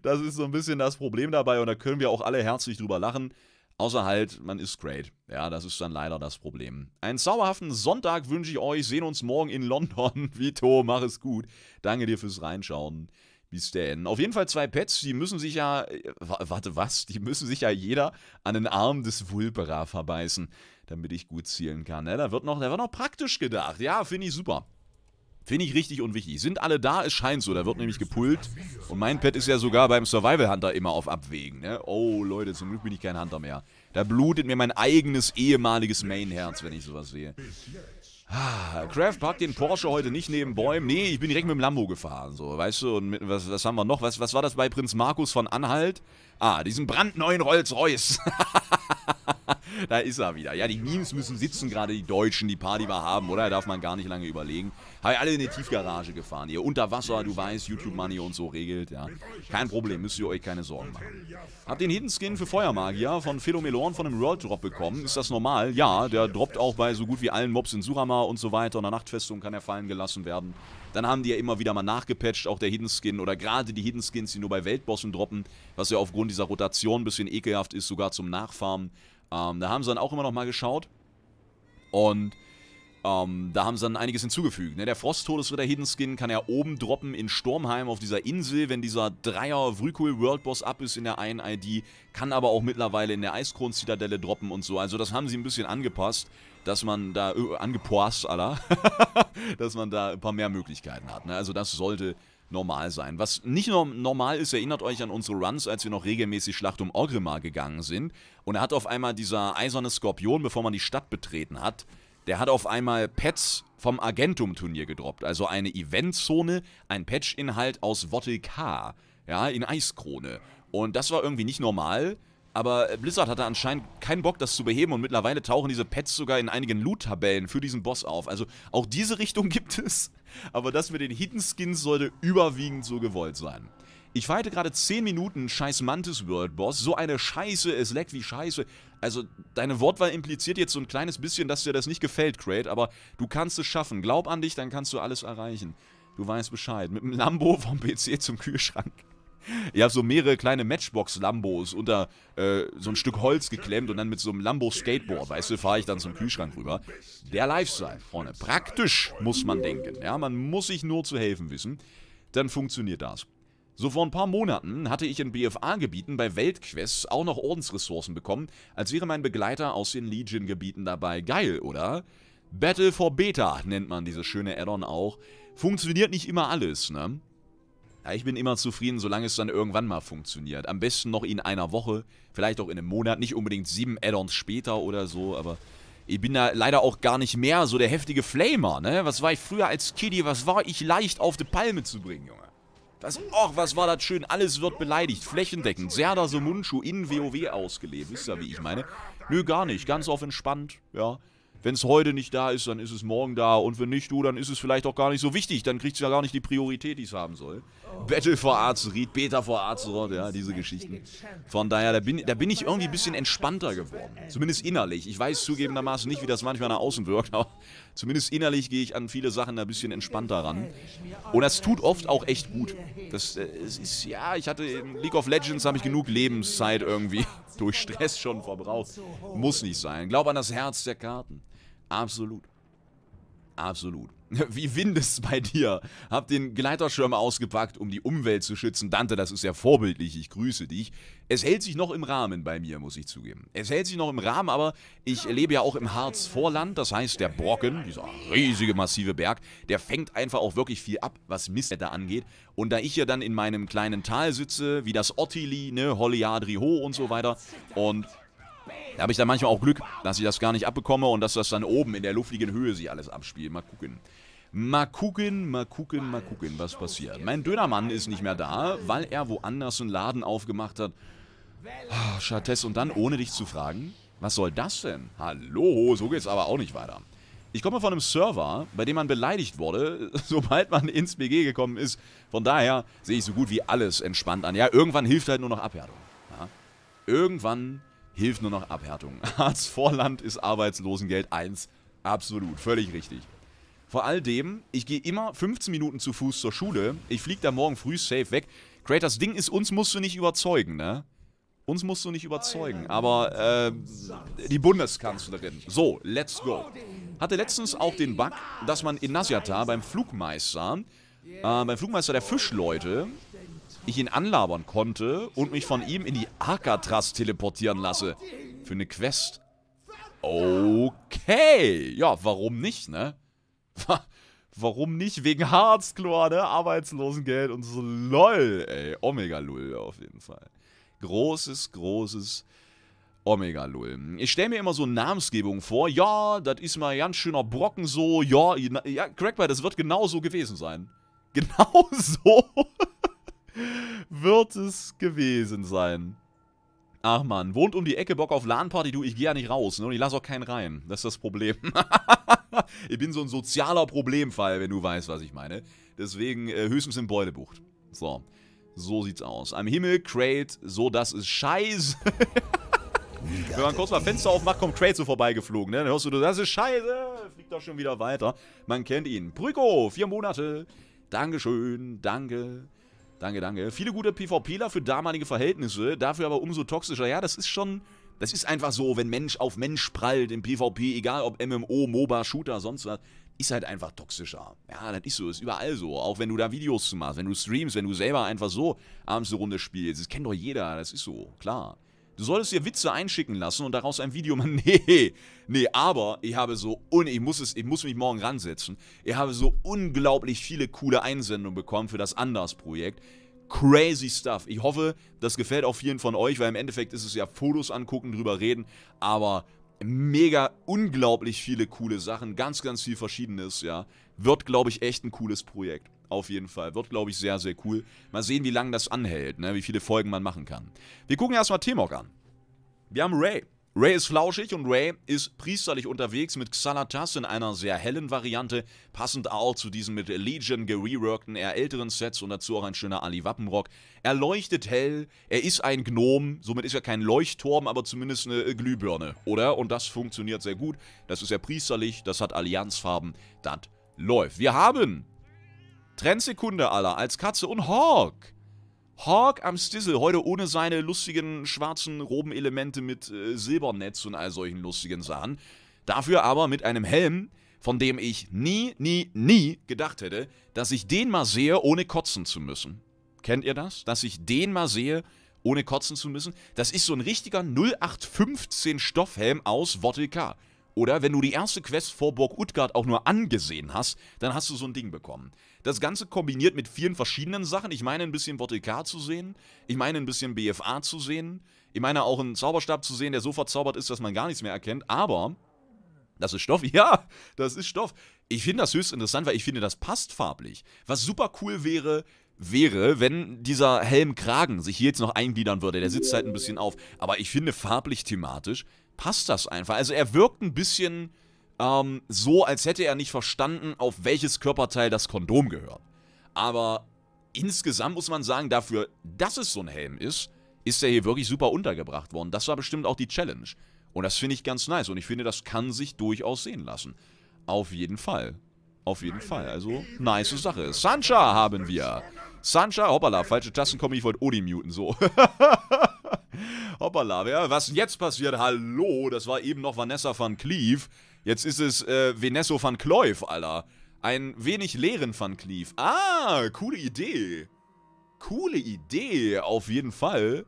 das ist so ein bisschen das Problem dabei und da können wir auch alle herzlich drüber lachen. Außer halt, man ist great. Ja, das ist dann leider das Problem. Einen sauerhaften Sonntag wünsche ich euch. Sehen uns morgen in London. [LAUGHS] Vito, mach es gut. Danke dir fürs Reinschauen. Bis denn. Auf jeden Fall zwei Pets, die müssen sich ja. Äh, warte, was? Die müssen sich ja jeder an den Arm des Vulpera verbeißen, damit ich gut zielen kann. Ja, ne, da, wird noch, da wird noch praktisch gedacht. Ja, finde ich super. Finde ich richtig und wichtig. Sind alle da? Es scheint so. Da wird nämlich gepult. Und mein Pet ist ja sogar beim Survival Hunter immer auf Abwägen. Ne? Oh, Leute, zum Glück bin ich kein Hunter mehr. Da blutet mir mein eigenes ehemaliges Main-Herz, wenn ich sowas sehe. Craft ah, Kraft packt den Porsche heute nicht neben Bäumen. Nee, ich bin direkt mit dem Lambo gefahren, so, weißt du? Und mit, was, was haben wir noch? Was, was war das bei Prinz Markus von Anhalt? Ah, diesen brandneuen Rolls-Royce. [LAUGHS] da ist er wieder. Ja, die Memes müssen sitzen, gerade die Deutschen. Die Party mal haben, oder? Da darf man gar nicht lange überlegen. Habe ich alle in die Tiefgarage gefahren. Ihr unter Wasser, du weißt, YouTube Money und so regelt, ja. Kein Problem, müsst ihr euch keine Sorgen machen. Hab den Hidden Skin für Feuermagier von Philomelon von einem World Drop bekommen. Ist das normal? Ja, der droppt auch bei so gut wie allen Mobs in Surama und so weiter. In der Nachtfestung kann er fallen gelassen werden. Dann haben die ja immer wieder mal nachgepatcht, auch der Hidden Skin oder gerade die Hidden Skins, die nur bei Weltbossen droppen, was ja aufgrund dieser Rotation ein bisschen ekelhaft ist, sogar zum Nachfarmen. Ähm, da haben sie dann auch immer noch mal geschaut. Und ähm, da haben sie dann einiges hinzugefügt. Ne? Der Frosttodesritter Hidden Skin kann ja oben droppen in Sturmheim auf dieser Insel, wenn dieser Dreier Vrykul World Boss ab ist in der einen ID, kann aber auch mittlerweile in der Eiskron-Zitadelle droppen und so. Also das haben sie ein bisschen angepasst, dass man da, äh, angepoast, Allah, [LAUGHS] dass man da ein paar mehr Möglichkeiten hat. Ne? Also das sollte normal sein. Was nicht normal ist, erinnert euch an unsere Runs, als wir noch regelmäßig Schlacht um Orgrimmar gegangen sind. Und da hat auf einmal dieser eiserne Skorpion, bevor man die Stadt betreten hat, der hat auf einmal Pets vom agentum turnier gedroppt. Also eine Eventzone, ein Patch-Inhalt aus Wottel K. Ja, in Eiskrone. Und das war irgendwie nicht normal. Aber Blizzard hatte anscheinend keinen Bock, das zu beheben und mittlerweile tauchen diese Pets sogar in einigen Loot-Tabellen für diesen Boss auf. Also auch diese [LAUGHS] Richtung gibt es. Aber das mit den Hidden Skins sollte überwiegend so gewollt sein. Ich warte gerade 10 Minuten scheiß Mantis World Boss. So eine Scheiße, es leckt wie Scheiße. Also, deine Wortwahl impliziert jetzt so ein kleines bisschen, dass dir das nicht gefällt, Crate, aber du kannst es schaffen. Glaub an dich, dann kannst du alles erreichen. Du weißt Bescheid. Mit dem Lambo vom PC zum Kühlschrank. Ich habe so mehrere kleine Matchbox-Lambos unter äh, so ein Stück Holz geklemmt und dann mit so einem Lambo-Skateboard, weißt du, fahre ich dann zum Kühlschrank rüber. Der Lifestyle, vorne. Praktisch muss man denken. Ja, man muss sich nur zu helfen wissen. Dann funktioniert das. So vor ein paar Monaten hatte ich in BFA-Gebieten bei Weltquests auch noch Ordensressourcen bekommen, als wäre mein Begleiter aus den Legion-Gebieten dabei. Geil, oder? Battle for Beta nennt man dieses schöne Addon auch. Funktioniert nicht immer alles, ne? Ja, ich bin immer zufrieden, solange es dann irgendwann mal funktioniert. Am besten noch in einer Woche, vielleicht auch in einem Monat, nicht unbedingt sieben Addons später oder so, aber ich bin da leider auch gar nicht mehr so der heftige Flamer, ne? Was war ich früher als Kiddy? was war ich leicht auf die Palme zu bringen, Junge? Das, och, was war das schön. Alles wird beleidigt. Flächendeckend. Serda Mundschuh in WoW ausgelebt. Wisst ihr, wie ich meine? Nö, gar nicht. Ganz auf entspannt. Ja wenn es heute nicht da ist, dann ist es morgen da. Und wenn nicht du, dann ist es vielleicht auch gar nicht so wichtig. Dann kriegt es ja gar nicht die Priorität, die es haben soll. Oh. Battle for Arzurit, Beta for Arzurit, ja, diese Geschichten. Von daher, da bin, da bin ich irgendwie ein bisschen entspannter geworden. Zumindest innerlich. Ich weiß zugegebenermaßen nicht, wie das manchmal nach außen wirkt, aber zumindest innerlich gehe ich an viele Sachen ein bisschen entspannter ran. Und das tut oft auch echt gut. Das äh, ist, ja, ich hatte in League of Legends habe ich genug Lebenszeit irgendwie [LAUGHS] durch Stress schon verbraucht. Muss nicht sein. Glaub an das Herz der Karten. Absolut. Absolut. [LAUGHS] Wie Wind es bei dir. Hab den Gleiterschirm ausgepackt, um die Umwelt zu schützen. Dante, das ist ja vorbildlich. Ich grüße dich. Es hält sich noch im Rahmen bei mir, muss ich zugeben. Es hält sich noch im Rahmen, aber ich lebe ja auch im Harzvorland. Das heißt, der Brocken, dieser riesige, massive Berg, der fängt einfach auch wirklich viel ab, was Mistwetter angeht. Und da ich ja dann in meinem kleinen Tal sitze, wie das Ottili, ne, Holliadri Ho und so weiter, und da habe ich dann manchmal auch Glück, dass ich das gar nicht abbekomme und dass das dann oben in der luftigen Höhe sich alles abspielt. Mal gucken. Mal gucken, mal gucken, mal gucken, was passiert. Mein Dönermann ist nicht mehr da, weil er woanders einen Laden aufgemacht hat. Oh, ah, Chattes, und dann ohne dich zu fragen? Was soll das denn? Hallo, so geht's aber auch nicht weiter. Ich komme von einem Server, bei dem man beleidigt wurde, [LAUGHS] sobald man ins BG gekommen ist. Von daher sehe ich so gut wie alles entspannt an. Ja, irgendwann hilft halt nur noch Abhärtung. Ja? Irgendwann hilft nur noch Abhärtung. [LAUGHS] Hartz Vorland ist Arbeitslosengeld 1. Absolut, völlig richtig. Vor all dem, ich gehe immer 15 Minuten zu Fuß zur Schule. Ich fliege da morgen früh safe weg. Great, das Ding ist, uns musst du nicht überzeugen, ne? Uns musst du nicht überzeugen, aber äh, die Bundeskanzlerin. So, let's go. Hatte letztens auch den Bug, dass man in Nasjata beim Flugmeister, äh, beim Flugmeister der Fischleute, ich ihn anlabern konnte und mich von ihm in die Alcatraz teleportieren lasse. Für eine Quest. Okay. Ja, warum nicht, ne? [LAUGHS] warum nicht? Wegen Harz, klar, ne? Arbeitslosengeld und so. LOL, ey. Omega-Lull auf jeden Fall. Großes, großes... Omega-Lull. Ich stelle mir immer so Namensgebungen vor. Ja, das ist mal ein ganz schöner Brocken so. Ja, ja Crackbite, das wird genau so gewesen sein. [LAUGHS] Genau so wird es gewesen sein. Ach man, wohnt um die Ecke, Bock auf LAN-Party, du, ich gehe ja nicht raus, ne? Und ich lass auch keinen rein. Das ist das Problem. [LAUGHS] ich bin so ein sozialer Problemfall, wenn du weißt, was ich meine. Deswegen äh, höchstens im Beulebucht. So. So sieht's aus. Am Himmel, Crate, so das ist scheiße. [LAUGHS] wenn man kurz mal Fenster aufmacht, kommt Crate so vorbeigeflogen, ne? Dann hörst du, das ist scheiße. Fliegt doch schon wieder weiter. Man kennt ihn. Brüko, vier Monate. Dankeschön, danke. Danke, danke. Viele gute PvPler für damalige Verhältnisse, dafür aber umso toxischer. Ja, das ist schon... Das ist einfach so, wenn Mensch auf Mensch prallt im PvP, egal ob MMO, MOBA, Shooter, sonst was, ist halt einfach toxischer. Ja, das ist so, ist überall so. Auch wenn du da Videos zu machst, wenn du streamst, wenn du selber einfach so abends eine Runde spielst. Das kennt doch jeder, das ist so, klar. Du solltest dir Witze einschicken lassen und daraus ein Video [LAUGHS] machen. Nee, nee, aber ich habe so, un ich, muss es, ich muss mich morgen ransetzen. Ich habe so unglaublich viele coole Einsendungen bekommen für das Anders-Projekt. Crazy Stuff. Ich hoffe, das gefällt auch vielen von euch, weil im Endeffekt ist es ja Fotos angucken, drüber reden, aber mega unglaublich viele coole Sachen, ganz, ganz viel Verschiedenes, ja. Wird, glaube ich, echt ein cooles Projekt. Auf jeden Fall. Wird, glaube ich, sehr, sehr cool. Mal sehen, wie lange das anhält, ne? wie viele Folgen man machen kann. Wir gucken erstmal T-Mog an. Wir haben Ray. Ray ist flauschig und Ray ist priesterlich unterwegs mit Xalatas in einer sehr hellen Variante, passend auch zu diesen mit Legion gereworkten, eher älteren Sets und dazu auch ein schöner Ali-Wappenrock. Er leuchtet hell, er ist ein Gnom, somit ist er kein Leuchtturm, aber zumindest eine Glühbirne, oder? Und das funktioniert sehr gut, das ist ja priesterlich, das hat Allianzfarben, das läuft. Wir haben Trendsekunde aller als Katze und Hawk. Hawk am Stissel, heute ohne seine lustigen schwarzen Robenelemente mit äh, Silbernetz und all solchen lustigen Sachen. Dafür aber mit einem Helm, von dem ich nie, nie, nie gedacht hätte, dass ich den mal sehe, ohne kotzen zu müssen. Kennt ihr das? Dass ich den mal sehe, ohne kotzen zu müssen? Das ist so ein richtiger 0815 Stoffhelm aus Wottel K. Oder wenn du die erste Quest vor Burg Utgard auch nur angesehen hast, dann hast du so ein Ding bekommen. Das Ganze kombiniert mit vielen verschiedenen Sachen. Ich meine, ein bisschen Vortikar zu sehen. Ich meine, ein bisschen BFA zu sehen. Ich meine, auch einen Zauberstab zu sehen, der so verzaubert ist, dass man gar nichts mehr erkennt. Aber, das ist Stoff. [LAUGHS] Ja, das ist Stoff. Ich finde das höchst interessant, weil ich finde, das passt farblich. Was super cool wäre, wäre, wenn dieser Helmkragen sich hier jetzt noch eingliedern würde. Der sitzt halt ein bisschen auf. Aber ich finde, farblich thematisch passt das einfach. Also er wirkt ein bisschen ähm, so, als hätte er nicht verstanden, auf welches Körperteil das Kondom gehört. Aber insgesamt muss man sagen, dafür, dass es so ein Helm ist, ist er hier wirklich super untergebracht worden. Das war bestimmt auch die Challenge. Und das finde ich ganz nice. Und ich finde, das kann sich durchaus sehen lassen. Auf jeden Fall. Auf jeden Fall. Also, nice Sache. Sancha haben wir. Sancha, hoppala, falsche Tasten kommen, ich wollte Odi muten, so. [LAUGHS] hoppala, wer, was jetzt passiert? Hallo, das war eben noch Vanessa van Cleef. Jetzt ist es äh, Venesso van Cleef, Alter. Ein wenig leeren Van Cleef. Ah, coole Idee. Coole Idee, auf jeden Fall.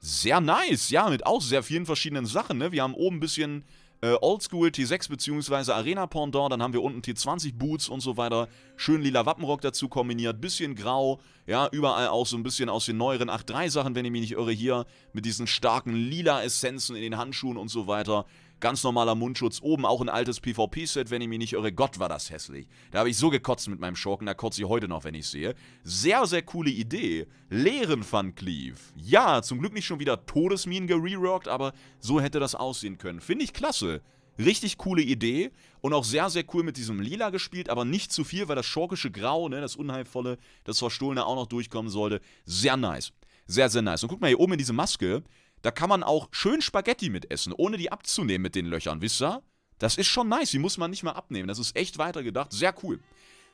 Sehr nice, ja, mit auch sehr vielen verschiedenen Sachen, ne? Wir haben oben ein bisschen äh, Oldschool T6 bzw. Arena Pendant, dann haben wir unten T20 Boots und so weiter. Schön lila Wappenrock dazu kombiniert, bisschen grau, ja, überall auch so ein bisschen aus den neueren 8.3 Sachen, wenn ich mich nicht irre, hier mit diesen starken lila Essenzen in den Handschuhen und so weiter. Ganz normaler Mundschutz. Oben auch ein altes PvP-Set, wenn ich mich nicht irre. Gott, war das hässlich. Da habe ich so gekotzt mit meinem Schurken, da kotze ich heute noch, wenn ich sehe. Sehr, sehr coole Idee. Leeren Van Cleave. Ja, zum Glück nicht schon wieder Todesminen gererockt, aber so hätte das aussehen können. Finde ich klasse. Richtig coole Idee und auch sehr, sehr cool mit diesem Lila gespielt, aber nicht zu viel, weil das schorkische Grau, ne, das Unheilvolle, das Verstohlene auch noch durchkommen sollte. Sehr nice. Sehr, sehr nice. Und guck mal hier oben in diese Maske. Da kann man auch schön Spaghetti mit essen, ohne die abzunehmen mit den Löchern, wisst ihr? Das ist schon nice, die muss man nicht mal abnehmen. Das ist echt weitergedacht. Sehr cool.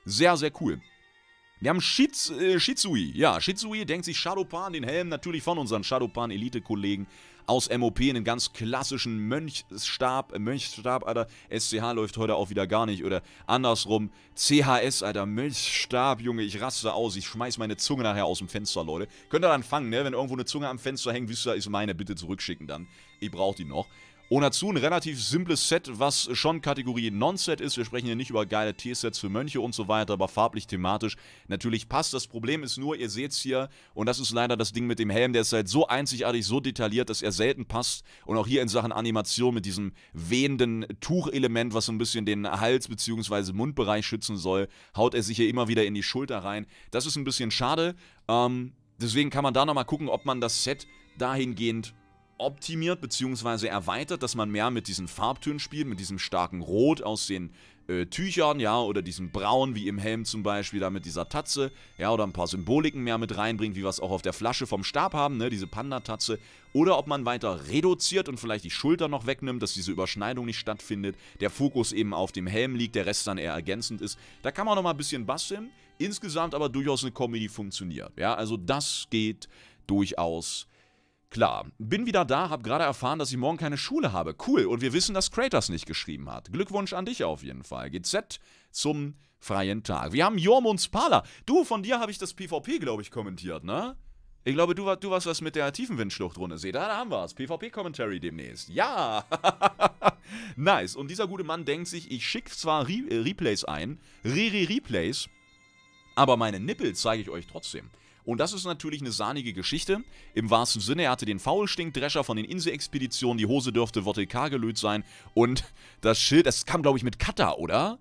Sehr, sehr cool. Wir haben Shiz, äh, Shizui. Ja, Shizui denkt sich Shadowpan, den Helm natürlich von unseren Shadowpan-Elite-Kollegen aus MOP, einen ganz klassischen Mönchstab, äh, Mönchstab, Alter, SCH läuft heute auch wieder gar nicht, oder andersrum, CHS, Alter, Mönchstab, Junge, ich raste aus, ich schmeiß meine Zunge nachher aus dem Fenster, Leute. Könnt ihr dann fangen, ne, wenn irgendwo eine Zunge am Fenster hängt, wisst ihr, ist meine, bitte zurückschicken dann, ich brauch die noch. Onazu, ein relativ simples Set, was schon Kategorie Non-Set ist. Wir sprechen hier nicht über geile T-Sets für Mönche und so weiter, aber farblich, thematisch natürlich passt. Das Problem ist nur, ihr seht es hier, und das ist leider das Ding mit dem Helm, der ist halt so einzigartig, so detailliert, dass er selten passt. Und auch hier in Sachen Animation mit diesem wehenden Tuchelement, was so ein bisschen den Hals- bzw. Mundbereich schützen soll, haut er sich hier immer wieder in die Schulter rein. Das ist ein bisschen schade. Ähm, deswegen kann man da nochmal gucken, ob man das Set dahingehend optimiert bzw. erweitert, dass man mehr mit diesen Farbtönen spielt, mit diesem starken Rot aus den äh, Tüchern, ja, oder diesem Braun, wie im Helm zum Beispiel, da mit dieser Tatze, ja, oder ein paar Symboliken mehr mit reinbringt, wie wir es auch auf der Flasche vom Stab haben, ne, diese Panda-Tatze, oder ob man weiter reduziert und vielleicht die Schulter noch wegnimmt, dass diese Überschneidung nicht stattfindet, der Fokus eben auf dem Helm liegt, der Rest dann eher ergänzend ist. Da kann man nochmal ein bisschen basteln, insgesamt aber durchaus eine Comedy funktioniert, ja, also das geht durchaus Klar, bin wieder da, hab gerade erfahren, dass ich morgen keine Schule habe. Cool, und wir wissen, dass Kratos nicht geschrieben hat. Glückwunsch an dich auf jeden Fall. GZ zum freien Tag. Wir haben Jormunds Pala. Du, von dir habe ich das PvP, glaube ich, kommentiert, ne? Ich glaube, du, du warst was mit der Tiefenwindschluchtrunde. Seht, da, da haben wir es. PvP-Commentary demnächst. Ja! [LAUGHS] nice. Und dieser gute Mann denkt sich, ich schicke zwar Re Replays ein, Re-Re-Replays, aber meine Nippel zeige ich euch trotzdem. Und das ist natürlich eine sahnige Geschichte. Im wahrsten Sinne, er hatte den Faulstinkdrescher von den Inselexpeditionen, die Hose dürfte Vottel K. gelöt sein und das Schild, das kam glaube ich mit Cutter, oder?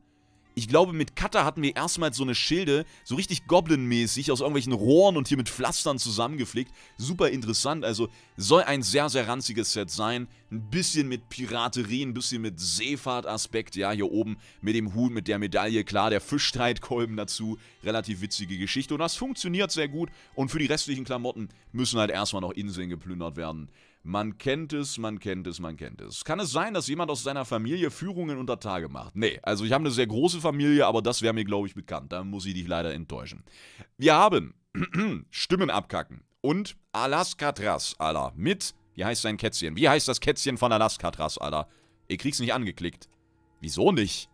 Ich glaube, mit Cutter hatten wir erstmals so eine Schilde, so richtig Goblin-mäßig, aus irgendwelchen Rohren und hier mit Pflastern zusammengeflickt. Super interessant, also soll ein sehr, sehr ranziges Set sein. Ein bisschen mit Piraterie, ein bisschen mit Seefahrtaspekt, ja, hier oben mit dem Huhn, mit der Medaille, klar, der Fischstreitkolben dazu. Relativ witzige Geschichte und das funktioniert sehr gut. Und für die restlichen Klamotten müssen halt erstmal noch Inseln geplündert werden. Man kennt es, man kennt es, man kennt es. Kann es sein, dass jemand aus seiner Familie Führungen unter Tage macht? Nee, also ich habe eine sehr große Familie, aber das wäre mir, glaube ich, bekannt. Da muss ich dich leider enttäuschen. Wir haben [CLEARS THROAT] Stimmen abkacken und Alaskatras, Alter. Mit, wie heißt sein Kätzchen? Wie heißt das Kätzchen von Alaskatras, Alter? Ihr kriegt's nicht angeklickt. Wieso nicht?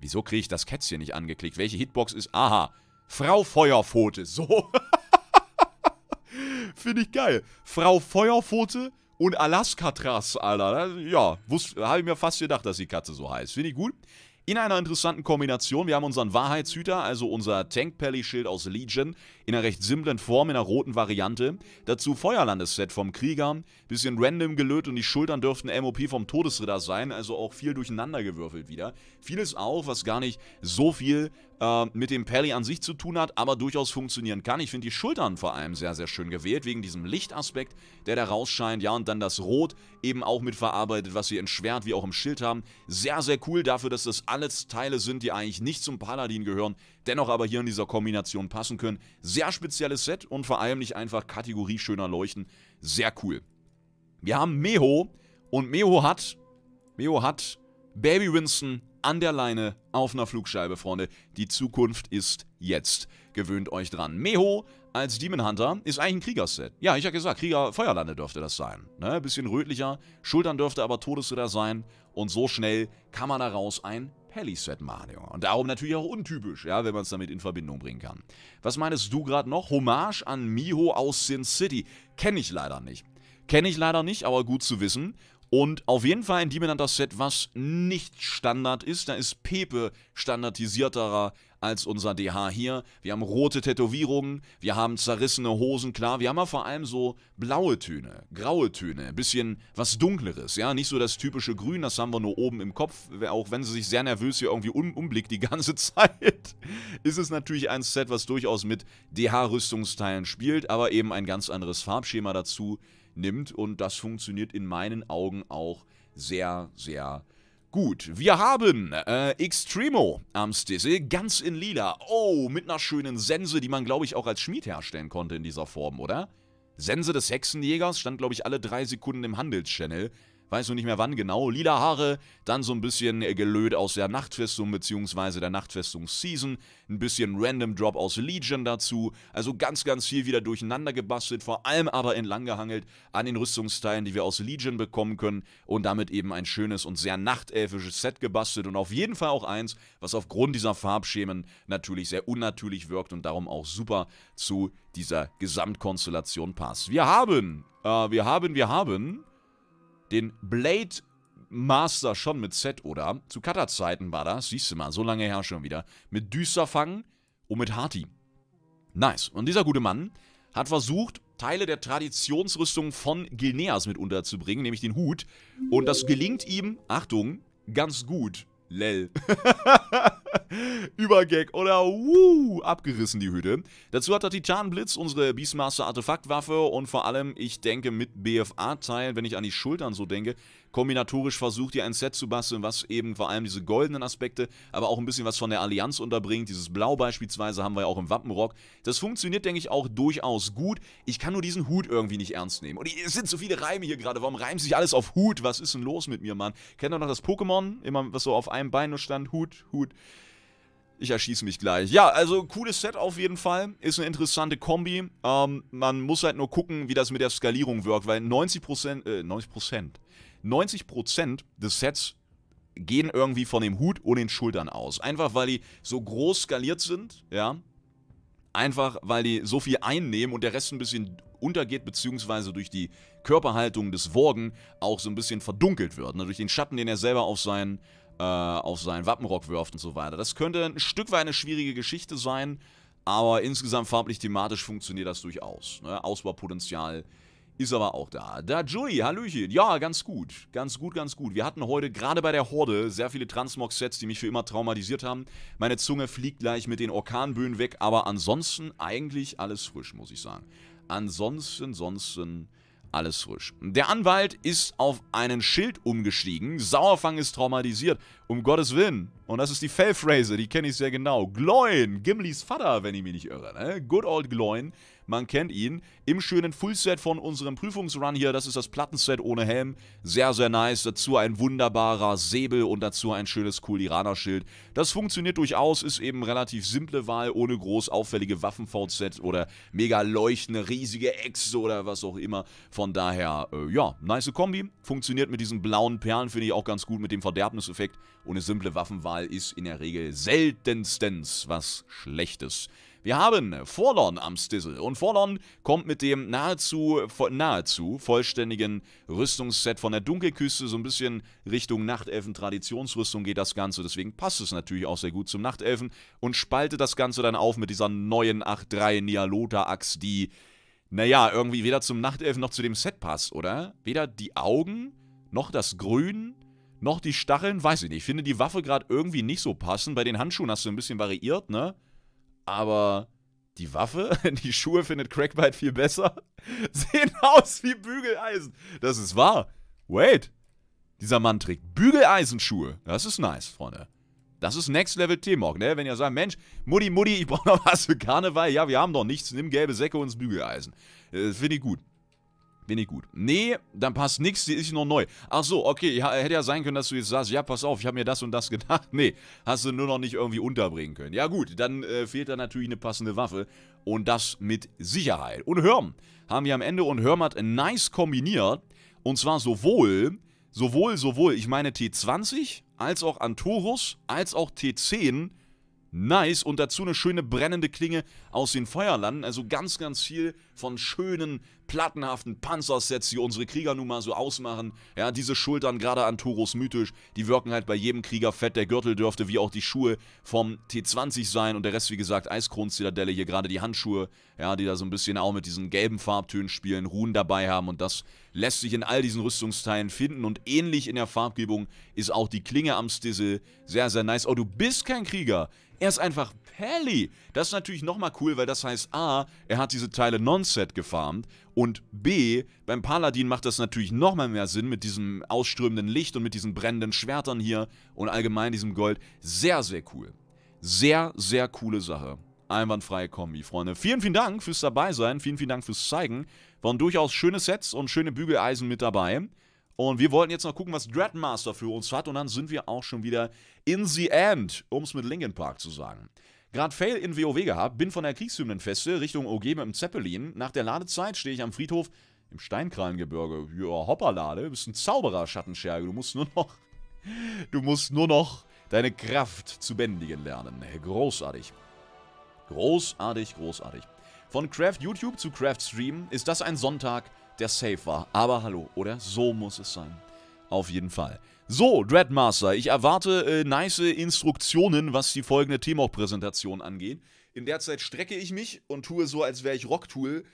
Wieso kriege ich das Kätzchen nicht angeklickt? Welche Hitbox ist... Aha, Frau Feuerpfote. So. [LAUGHS] Finde ich geil. Frau Feuerpfote und Alaskatras, Alter. Ja, habe ich mir fast gedacht, dass die Katze so heißt. Finde ich gut. In einer interessanten Kombination, wir haben unseren Wahrheitshüter, also unser Tank Pally Schild aus Legion, in einer recht simplen Form, in einer roten Variante. Dazu feuerlandes vom Krieger, bisschen random gelötet und die Schultern dürften MOP vom Todesritter sein, also auch viel durcheinander gewürfelt wieder. Vieles auch, was gar nicht so viel ähm, mit dem Pally an sich zu tun hat, aber durchaus funktionieren kann. Ich finde die Schultern vor allem sehr, sehr schön gewählt, wegen diesem Lichtaspekt, der da rausscheint. Ja, und dann das Rot eben auch mit verarbeitet, was wir in Schwert wie auch im Schild haben. Sehr, sehr cool dafür, dass das alles Teile sind, die eigentlich nicht zum Paladin gehören, dennoch aber hier in dieser Kombination passen können. Sehr spezielles Set und vor allem nicht einfach Kategorie schöner Leuchten. Sehr cool. Wir haben Meho und Meho hat, Meho hat Baby Winston an der Leine, auf einer Flugscheibe, Freunde. Die Zukunft ist jetzt. Gewöhnt euch dran. Meho als Demon Hunter ist eigentlich ein Kriegerset. Ja, ich habe gesagt, Krieger Feuerlande dürfte das sein. Ne? Bisschen rötlicher, Schultern dürfte aber Todesritter sein. Und so schnell kann man daraus ein Pelly-Set machen, Junge. Und darum natürlich auch untypisch, ja, wenn man es damit in Verbindung bringen kann. Was meinst du gerade noch? Hommage an Miho aus Sin City. Kenne ich leider nicht. Kenne ich leider nicht, aber gut zu wissen. Und auf jeden Fall ein dominantes Set, was nicht Standard ist. Da ist Pepe standardisierterer als unser DH hier. Wir haben rote Tätowierungen, wir haben zerrissene Hosen, klar. Wir haben aber vor allem so blaue Töne, graue Töne, bisschen was Dunkleres, ja. Nicht so das typische Grün, das haben wir nur oben im Kopf. Auch wenn sie sich sehr nervös hier irgendwie um, umblickt die ganze [LAUGHS] Zeit, ist es natürlich ein Set, was durchaus mit DH-Rüstungsteilen spielt, aber eben ein ganz anderes Farbschema dazu nimmt. Und das funktioniert in meinen Augen auch sehr, sehr Gut, wir haben äh, Extremo am Stissel, ganz in lila. Oh, mit einer schönen Sense, die man, glaube ich, auch als Schmied herstellen konnte in dieser Form, oder? Sense des Hexenjägers stand, glaube ich, alle drei Sekunden im Handelschannel weiß nur nicht mehr wann genau, lila Haare, dann so ein bisschen äh, gelöd aus der Nachtfestung bzw. der Nachtfestung-Season, ein bisschen Random Drop aus Legion dazu, also ganz, ganz viel wieder durcheinander gebastelt, vor allem aber entlanggehangelt an den Rüstungsteilen, die wir aus Legion bekommen können und damit eben ein schönes und sehr nachtelfisches Set gebastelt und auf jeden Fall auch eins, was aufgrund dieser Farbschemen natürlich sehr unnatürlich wirkt und darum auch super zu dieser Gesamtkonstellation passt. Wir haben, äh, wir haben, wir haben den Blade Master schon mit Z, oder? Zu Cutter-Zeiten war das, siehst du mal, so lange her schon wieder. Mit Düster fangen und mit Harti. Nice. Und dieser gute Mann hat versucht, Teile der Traditionsrüstung von Gilneas mit unterzubringen, nämlich den Hut. Und das gelingt ihm, Achtung, ganz gut. Lell. [LAUGHS] [LAUGHS] Übergag oder wuh, abgerissen die Hüte. Dazu hat der Titanblitz unsere Beastmaster Artefaktwaffe und vor allem, ich denke, mit BFA-Teilen, wenn ich an die Schultern so denke, kombinatorisch versucht ihr ein Set zu basteln, was eben vor allem diese goldenen Aspekte, aber auch ein bisschen was von der Allianz unterbringt. Dieses Blau beispielsweise haben wir ja auch im Wappenrock. Das funktioniert, denke ich, auch durchaus gut. Ich kann nur diesen Hut irgendwie nicht ernst nehmen. Und es sind so viele Reime hier gerade. Warum reimt sich alles auf Hut? Was ist denn los mit mir, Mann? Kennt ihr noch das Pokémon? Immer was so auf einem Bein nur stand. Hut, Hut. Ich erschieße mich gleich. Ja, also cooles Set auf jeden Fall. Ist eine interessante Kombi. Ähm, man muss halt nur gucken, wie das mit der Skalierung wirkt, weil 90%, äh, 90%, 90% des Sets gehen irgendwie von dem Hut und den Schultern aus. Einfach, weil die so groß skaliert sind, ja. Einfach, weil die so viel einnehmen und der Rest ein bisschen untergeht, beziehungsweise durch die Körperhaltung des Worgen auch so ein bisschen verdunkelt wird. Ne? Durch den Schatten, den er selber auf seinen äh, auf seinen Wappenrock wirft und so weiter. Das könnte ein Stück weit eine schwierige Geschichte sein, aber insgesamt farblich thematisch funktioniert das durchaus. Ne? Ausbaupotenzial ist aber auch da. Da Juli, Hallöchen. Ja, ganz gut. Ganz gut, ganz gut. Wir hatten heute gerade bei der Horde sehr viele Transmog-Sets, die mich für immer traumatisiert haben. Meine Zunge fliegt gleich mit den Orkanböen weg, aber ansonsten eigentlich alles frisch, muss ich sagen. Ansonsten, ansonsten alles frisch. Der Anwalt ist auf einen Schild umgestiegen. Sauerfang ist traumatisiert. Um Gottes Willen. Und das ist die Fellphrase, die kenne ich sehr genau. Gloin, Gimlis Vater, wenn ich mich nicht irre. Ne? Good old Gloin man kennt ihn, im schönen Fullset von unserem Prüfungsrun hier, das ist das Plattenset ohne Helm, sehr, sehr nice, dazu ein wunderbarer Säbel und dazu ein schönes Kuliraner-Schild. Das funktioniert durchaus, ist eben relativ simple Wahl, ohne groß auffällige Waffen-VZ oder mega leuchtende, riesige Echse oder was auch immer. Von daher, äh, ja, nice Kombi, funktioniert mit diesen blauen Perlen, finde ich auch ganz gut, mit dem Verderbniseffekt und eine simple Waffenwahl ist in der Regel seltenstens was Schlechtes. Wir haben Forlorn am Stissel und Forlorn kommt mit dem nahezu, nahezu vollständigen Rüstungsset von der Dunkelküste so ein bisschen Richtung Nachtelfen Traditionsrüstung geht das Ganze. Deswegen passt es natürlich auch sehr gut zum Nachtelfen und spaltet das Ganze dann auf mit dieser neuen 8-3 Nialota-Axt, die, naja, irgendwie weder zum Nachtelfen noch zu dem Set passt, oder? Weder die Augen noch das Grün noch die Stacheln, weiß ich nicht. Ich finde die Waffe gerade irgendwie nicht so passend. Bei den Handschuhen hast du ein bisschen variiert, ne? aber die Waffe, [LAUGHS] die Schuhe findet Crackbite viel besser, [LAUGHS] sehen aus wie Bügeleisen. Das ist wahr. Wait. Dieser Mann trägt Bügeleisenschuhe. Das ist nice, Freunde. Das ist Next Level T-Mock, ne? Wenn ihr sagt, Mensch, Mutti, Mutti, ich brauche noch was für Karneval. Ja, wir haben doch nichts. Nimm gelbe Säcke und Bügeleisen. Äh, finde ich gut. Bin ich gut. Nee, dann passt nichts, die ist noch neu. Ach so, okay, ja, hätte ja sein können, dass du jetzt sagst, ja, pass auf, ich habe mir das und das [LAUGHS] gedacht. Nee, hast du nur noch nicht irgendwie unterbringen können. Ja gut, dann äh, fehlt da natürlich eine passende Waffe und das mit Sicherheit. Und Hörm haben wir am Ende und Hörm hat nice kombiniert und zwar sowohl, sowohl, sowohl, ich meine T20 als auch Antorus als auch T10 Nice. Und dazu eine schöne brennende Klinge aus den Feuerlanden. Also ganz, ganz viel von schönen, plattenhaften Panzersets, die unsere Krieger nun mal so ausmachen. Ja, diese Schultern, gerade an Toros mythisch, die wirken halt bei jedem Krieger fett. Der Gürtel dürfte wie auch die Schuhe vom T20 sein. Und der Rest, wie gesagt, Eiskronzitadelle. Hier gerade die Handschuhe, ja, die da so ein bisschen auch mit diesen gelben Farbtönen spielen, Ruhen dabei haben. Und das lässt sich in all diesen Rüstungsteilen finden. Und ähnlich in der Farbgebung ist auch die Klinge am Stissel sehr, sehr nice. Oh, du bist kein Krieger. Er ist einfach Pally. Das ist natürlich nochmal cool, weil das heißt A, er hat diese Teile non-set gefarmt und B, beim Paladin macht das natürlich nochmal mehr Sinn mit diesem ausströmenden Licht und mit diesen brennenden Schwertern hier und allgemein diesem Gold. Sehr, sehr cool. Sehr, sehr coole Sache. Einwandfreie Kombi, Freunde. Vielen, vielen Dank fürs dabei sein. vielen, vielen Dank fürs Zeigen. Waren durchaus schöne Sets und schöne Bügeleisen mit dabei. Und wir wollten jetzt noch gucken, was Dreadmaster für uns hat. Und dann sind wir auch schon wieder in the end, um es mit Linkin Park zu sagen. Grad Fail in WoW gehabt, bin von der Kriegshymnenfeste Richtung OG mit dem Zeppelin. Nach der Ladezeit stehe ich am Friedhof im Steinkrallengebirge. Ja, hoppalade, du bist ein Zauberer, Schattenscherge. Du musst nur noch... [LAUGHS] Du musst nur noch deine Kraft zu bändigen lernen. Großartig. Großartig, großartig. Von Craft YouTube zu Craft Stream ist das ein Sonntag, der safe war. Aber hallo, oder? So muss es sein. Auf jeden Fall. So, Dreadmaster, ich erwarte äh, nice Instruktionen, was die folgende Teamhoch-Präsentation angeht. In der Zeit strecke ich mich und tue so, als wäre ich Rocktool.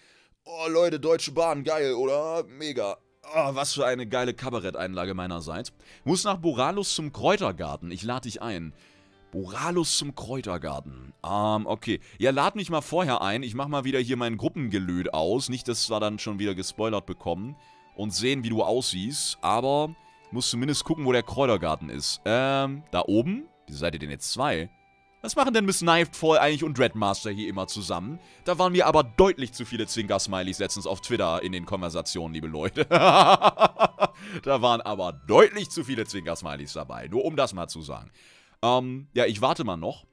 Oh, Leute, Deutsche Bahn, geil, oder? Mega. Oh, was für eine geile Kabaretteinlage meinerseits. Muss nach Boralus zum Kräutergarten. Ich lade dich ein. Boralus zum Kräutergarten. Ähm, okay. Ja, lad mich mal vorher ein. Ich mach mal wieder hier mein Gruppengelöd aus. Nicht, dass wir dann schon wieder gespoilert bekommen. Und sehen, wie du aussiehst. Aber muss zumindest gucken, wo der Kräutergarten ist. Ähm, da oben? Wieso seid ihr denn jetzt zwei? Was machen denn Miss Knifefall eigentlich und Dreadmaster hier immer zusammen? Da waren mir aber deutlich zu viele Zwinker-Smileys letztens auf Twitter in den Konversationen, liebe Leute. [LAUGHS] da waren aber deutlich zu viele Zwinker-Smileys dabei. Nur um das mal zu sagen. Ähm, ja, ich warte mal noch,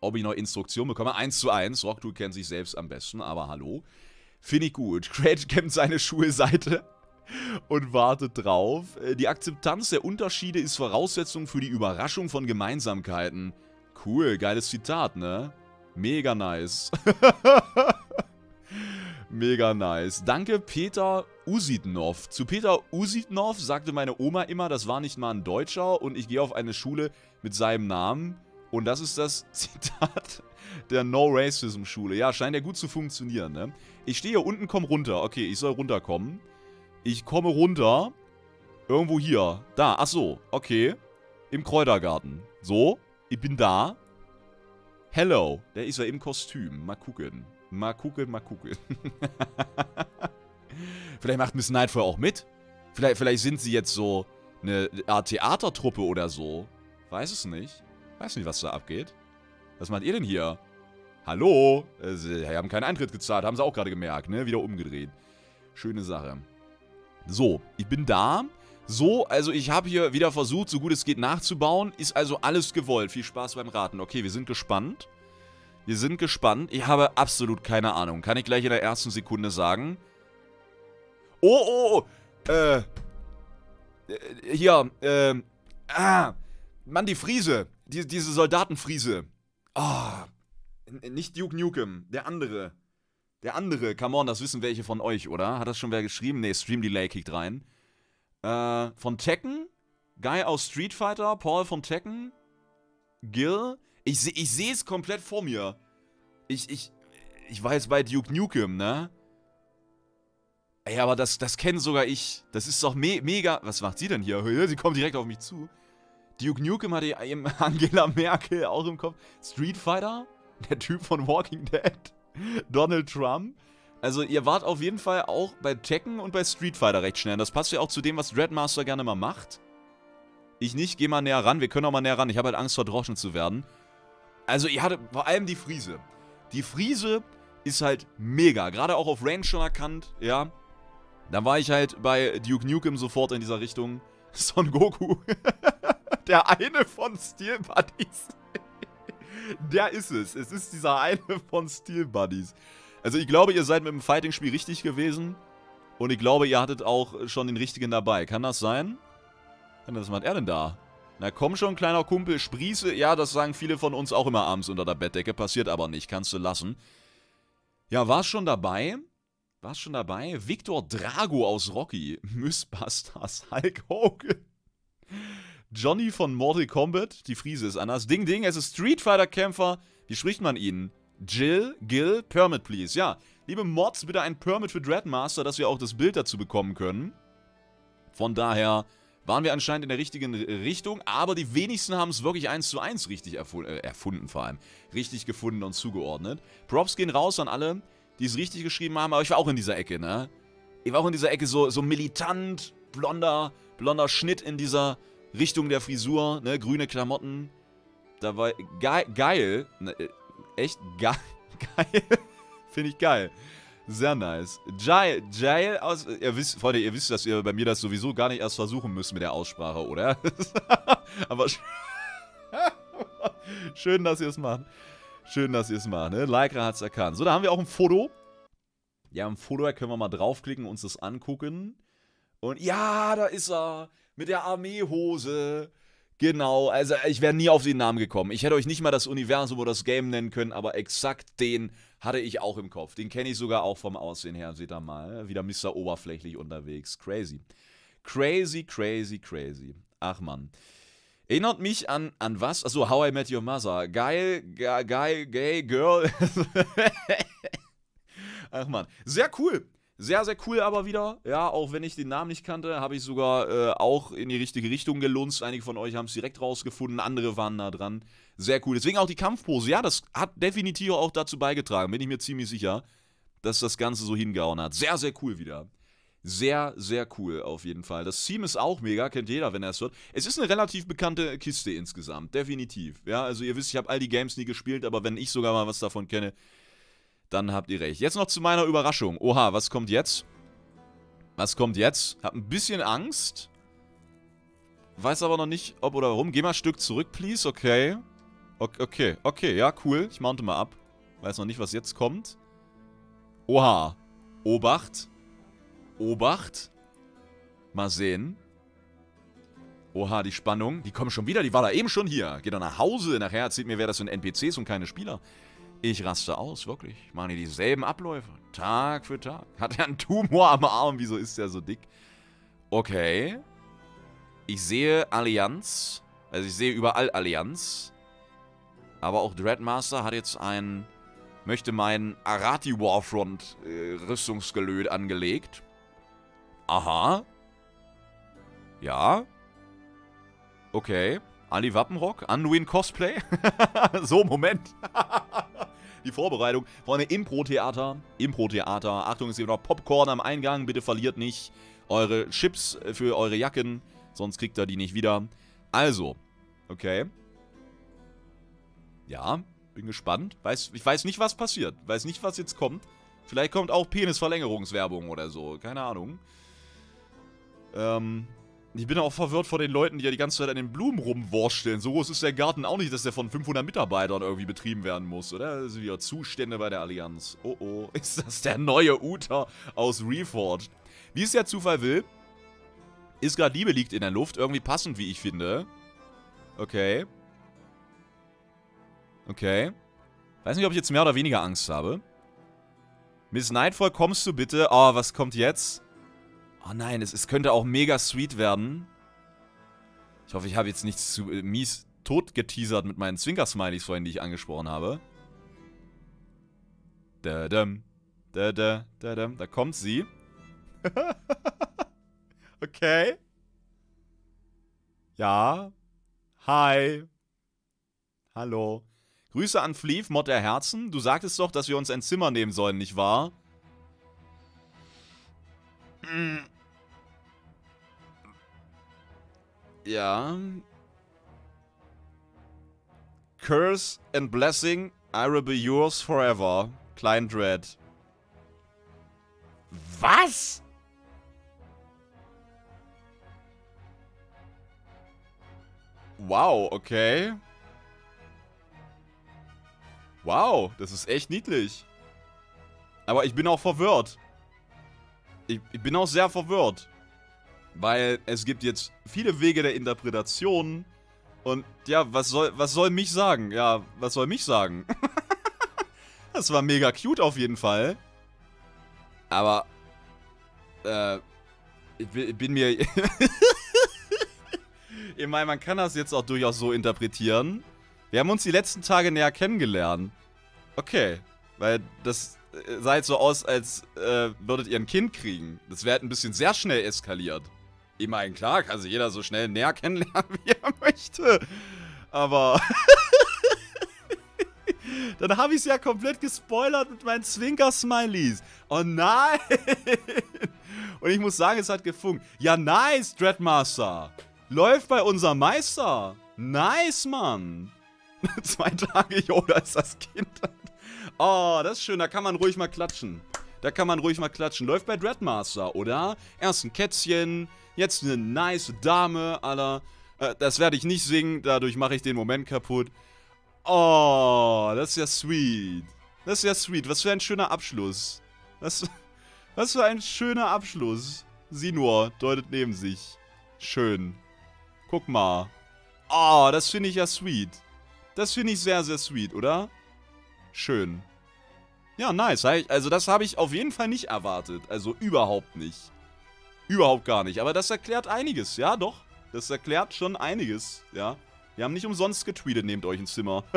ob ich noch Instruktionen bekomme. 1 zu 1, Rocktool kennt sich selbst am besten, aber hallo. Finde ich gut. Craig [LAUGHS] kämmt seine Schulseite und wartet drauf. Äh, die Akzeptanz der Unterschiede ist Voraussetzung für die Überraschung von Gemeinsamkeiten. Cool, geiles Zitat, ne? Mega nice. [LAUGHS] Mega nice. Danke, Peter Usitnov. Zu Peter Usitnov sagte meine Oma immer, das war nicht mal ein Deutscher und ich gehe auf eine Schule, mit seinem Namen. Und das ist das [LAUGHS] Zitat der No-Racism-Schule. Ja, scheint ja gut zu funktionieren, ne? Ich stehe hier unten, komm runter. Okay, ich soll runterkommen. Ich komme runter. Irgendwo hier. Da, ach so, okay. Im Kräutergarten. So, ich bin da. Hello. Der ist ja im Kostüm. Mal gucken. Mal gucken, mal gucken. [LAUGHS] vielleicht macht Miss Nightfall auch mit. Vielleicht, vielleicht sind sie jetzt so eine Art Theatertruppe oder so. Weiß es nicht. Weiß nicht, was da abgeht. Was macht ihr denn hier? Hallo? Äh, sie haben keinen Eintritt gezahlt, haben sie auch gerade gemerkt, ne? Wieder umgedreht. Schöne Sache. So, ich bin da. So, also ich habe hier wieder versucht, so gut es geht nachzubauen. Ist also alles gewollt. Viel Spaß beim Raten. Okay, wir sind gespannt. Wir sind gespannt. Ich habe absolut keine Ahnung. Kann ich gleich in der ersten Sekunde sagen. Oh, oh, oh. Äh. äh hier, äh. Ah. Mann, die Friese. Die, diese Soldatenfriese. Ah. Oh. Nicht Duke Nukem, der andere. Der andere, come on, das wissen welche von euch, oder? Hat das schon wer geschrieben? Nee, Stream Delay kickt rein. Äh, von Tekken? Guy aus Street Fighter? Paul von Tekken? Gil? Ich, ich sehe es komplett vor mir. Ich, ich, ich weiß bei Duke Nukem, ne? Ey, aber das, das kenne sogar ich. Das ist doch me mega. Was macht sie denn hier? [LAUGHS] Sie kommt direkt auf mich zu. Duke Nukem hatte eben [LAUGHS] Angela Merkel auch im Kopf. Street Fighter, der Typ von Walking Dead, [LAUGHS] Donald Trump. Also ihr wart auf jeden Fall auch bei Tekken und bei Street Fighter recht schnell. Das passt ja auch zu dem, was Dreadmaster gerne mal macht. Ich nicht, geh mal näher ran. Wir können auch mal näher ran. Ich habe halt Angst, verdroschen zu werden. Also ihr hattet vor allem die Friese. Die Friese ist halt mega. Gerade auch auf Range schon erkannt, ja. Dann war ich halt bei Duke Nukem sofort in dieser Richtung. Son Goku. [LAUGHS] Der eine von Steel Buddies. [LAUGHS] Der ist es. Es ist dieser eine von Steel Buddies. Also ich glaube, ihr seid mit dem Fighting-Spiel richtig gewesen. Und ich glaube, ihr hattet auch schon den richtigen dabei. Kann das sein? Was macht er denn da? Na komm schon, kleiner Kumpel, sprieße. Ja, das sagen viele von uns auch immer abends unter der Bettdecke. Passiert aber nicht. Kannst du lassen. Ja, war's schon dabei? War schon dabei? Victor Drago aus Rocky, Mythbusters, [LAUGHS] Hulk Hogan, Johnny von Mortal Kombat, die Friese ist anders, Ding Ding, es ist Street Fighter Kämpfer, wie spricht man ihn? Jill, Gil, Permit please, ja. Liebe Mods, bitte ein Permit für Dreadmaster, dass wir auch das Bild dazu bekommen können. Von daher waren wir anscheinend in der richtigen Richtung, aber die wenigsten haben es wirklich eins zu eins richtig erfu äh, erfunden vor allem. Richtig gefunden und zugeordnet. Props gehen raus an alle, die es richtig geschrieben haben, aber ich war auch in dieser Ecke, ne? Ich war auch in dieser Ecke so, so militant, blonder, blonder Schnitt in dieser Richtung der Frisur, ne? Grüne Klamotten. Da war ge geil, ne, äh, echt ge [LAUGHS] geil, finde ich geil. Sehr nice. Jail, Jail aus. Ihr wisst, Freunde, ihr wisst, dass ihr bei mir das sowieso gar nicht erst versuchen müsst mit der Aussprache, oder? [LAUGHS] aber [LAUGHS] schön, dass ihr es macht. Schön, dass ihr es macht, ne? Lycra hat es erkannt. So, da haben wir auch ein Foto. Ja, ein Foto da können wir mal draufklicken, uns das angucken. Und ja, da ist er. Mit der Armeehose. Genau, also ich wäre nie auf den Namen gekommen. Ich hätte euch nicht mal das Universum oder das Game nennen können, aber exakt den hatte ich auch im Kopf. Den kenne ich sogar auch vom Aussehen her, seht ihr mal. Wieder Mr. Oberflächlich unterwegs. Crazy. Crazy, crazy, crazy. Ach man. Erinnert mich an, an was? Achso, How I Met Your Mother. Geil, ge geil, gay, girl. [LAUGHS] Ach man, sehr cool. Sehr, sehr cool aber wieder. Ja, auch wenn ich den Namen nicht kannte, habe ich sogar äh, auch in die richtige Richtung gelunzt. Einige von euch haben es direkt rausgefunden, andere waren da dran. Sehr cool. Deswegen auch die Kampfpose. Ja, das hat definitiv auch dazu beigetragen, bin ich mir ziemlich sicher, dass das Ganze so hingehauen hat. Sehr, sehr cool wieder. Sehr, sehr cool auf jeden Fall. Das Theme ist auch mega, kennt jeder, wenn er es hört. Es ist eine relativ bekannte Kiste insgesamt, definitiv. Ja, also ihr wisst, ich habe all die Games nie gespielt, aber wenn ich sogar mal was davon kenne, dann habt ihr recht. Jetzt noch zu meiner Überraschung. Oha, was kommt jetzt? Was kommt jetzt? Hab ein bisschen Angst. Weiß aber noch nicht, ob oder warum. Geh mal ein Stück zurück, please. Okay. Okay, okay, ja, cool. Ich mounte mal ab. Weiß noch nicht, was jetzt kommt. Oha. Obacht. Obacht. Mal sehen. Oha, die Spannung. Die kommen schon wieder. Die war da eben schon hier. Geht doch nach Hause. Nachher erzählt mir, wer das sind NPCs und keine Spieler. Ich raste aus, wirklich. Machen die dieselben Abläufe. Tag für Tag. Hat er einen Tumor am Arm? Wieso ist der so dick? Okay. Ich sehe Allianz. Also ich sehe überall Allianz. Aber auch Dreadmaster hat jetzt ein... Möchte meinen Arati Warfront äh, Rüstungsgelöt angelegt. Aha. Ja. Okay. Ali Wappenrock, Anduin Cosplay. [LAUGHS] so, Moment. [LAUGHS] die Vorbereitung. Freunde, Impro-Theater. Impro-Theater. Achtung, es gibt noch Popcorn am Eingang. Bitte verliert nicht eure Chips für eure Jacken. Sonst kriegt ihr die nicht wieder. Also, okay. Ja, bin gespannt. Weiß, ich weiß nicht, was passiert. Weiß nicht, was jetzt kommt. Vielleicht kommt auch Penisverlängerungswerbung oder so. Keine Ahnung. Ähm, ich bin auch verwirrt vor den Leuten, die ja die ganze Zeit an den Blumen rumwursteln. So groß ist der Garten auch nicht, dass der von 500 Mitarbeitern irgendwie betrieben werden muss, oder? Das sind wieder Zustände bei der Allianz. Oh oh, [LAUGHS] ist das der neue Uta aus Reforged? Wie es der Zufall will, ist gerade Liebe liegt in der Luft. Irgendwie passend, wie ich finde. Okay. Okay. Weiß nicht, ob ich jetzt mehr oder weniger Angst habe. Miss Nightfall, kommst du bitte? Oh, was kommt jetzt? Oh nein, es, es könnte auch mega sweet werden. Ich hoffe, ich habe jetzt nichts zu äh, mies tot geteasert mit meinen Zwinker-Smileys vorhin, die ich angesprochen habe. Da, da, da, da, da, da, da kommt sie. [LAUGHS] okay. Ja. Hi. Hallo. Grüße an Fleef, Mod der Herzen. Du sagtest doch, dass wir uns ein Zimmer nehmen sollen, nicht wahr? Hm. Ja. Curse and blessing, I will be yours forever. Klein Dread. Was? Wow, okay. Wow, das ist echt niedlich. Aber ich bin auch verwirrt ich, ich bin auch sehr verwirrt. Weil es gibt jetzt viele Wege der Interpretation. Und ja, was soll, was soll mich sagen? Ja, was soll mich sagen? [LAUGHS] das war mega cute auf jeden Fall. Aber, äh, ich ich bin mir... [LAUGHS] ich meine, man kann das jetzt auch durchaus so interpretieren. Wir haben uns die letzten Tage näher kennengelernt. Okay, weil das sah äh, jetzt so aus, als äh, würdet ihr ein Kind kriegen. Das wäre halt ein bisschen sehr schnell eskaliert. Ich meine, klar kann sich jeder so schnell näher [LAUGHS] kennenlernen, wie er möchte. Aber... [LAUGHS] Dann habe ich es ja komplett gespoilert mit meinen Zwinker-Smileys. Oh nein! Und ich muss sagen, es hat gefunkt. Ja, nice, Dreadmaster. Läuft bei unserem Meister. Nice, Mann. [LAUGHS] Zwei Tage, Yoda ist das Kind. Oh, das ist schön. Da kann man ruhig mal klatschen. Da kann man ruhig mal klatschen. Läuft bei Dreadmaster, oder? Erst ein Kätzchen, jetzt eine nice Dame, aller. Äh, das werde ich nicht singen, dadurch mache ich den Moment kaputt. Oh, das ist ja sweet. Das ist ja sweet. Was für ein schöner Abschluss. Das, [LAUGHS] was für ein schöner Abschluss. Sinor deutet neben sich. Schön. Guck mal. Oh, das finde ich ja sweet. Das finde ich sehr, sehr sweet, oder? Schön. Ja, nice. Also das habe ich auf jeden Fall nicht erwartet. Also überhaupt nicht. Überhaupt gar nicht. Aber das erklärt einiges, ja doch. Das erklärt schon einiges, ja. Wir haben nicht umsonst getweetet, nehmt euch ein Zimmer. [LAUGHS]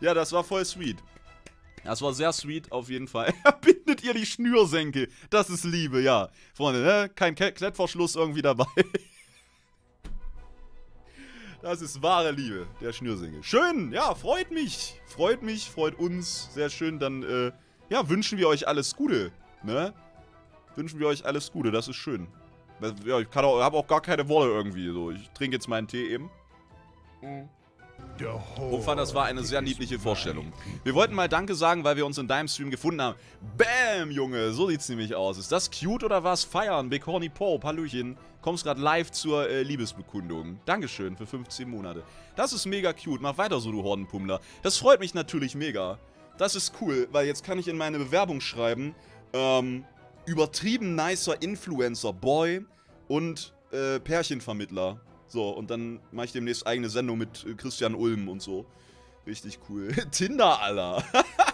ja, das war voll sweet. Das war sehr sweet, auf jeden Fall. [LAUGHS] Bindet ihr die Schnürsenkel. Das ist Liebe, ja. Freunde, ne? Kein Klettverschluss irgendwie dabei. [LAUGHS] Das ist wahre Liebe, der Schnürsenkel. Schön, ja, freut mich. Freut mich, freut uns. Sehr schön, dann, äh, ja, wünschen wir euch alles Gute, ne? Wünschen wir euch alles Gute, das ist schön. Ja, ich habe auch gar keine Wolle irgendwie, so. Ich trinke jetzt meinen Tee eben. Mhm. das war eine sehr niedliche Vorstellung. Wir wollten mal Danke sagen, weil wir uns in deinem Stream gefunden haben. Bam, Junge, so sieht's nämlich aus. Ist das cute oder was? Feiern, Big Horny Pope, Hallöchen kommst gerade live zur äh, Liebesbekundung. Dankeschön für 15 Monate. Das ist mega cute. Mach weiter so, du Hordenpummler. Das freut mich natürlich mega. Das ist cool, weil jetzt kann ich in meine Bewerbung schreiben, ähm, übertrieben nicer Influencer Boy und äh, Pärchenvermittler. So, und dann mache ich demnächst eigene Sendung mit äh, Christian Ulm und so. Richtig cool. [LAUGHS] Tinder, aller.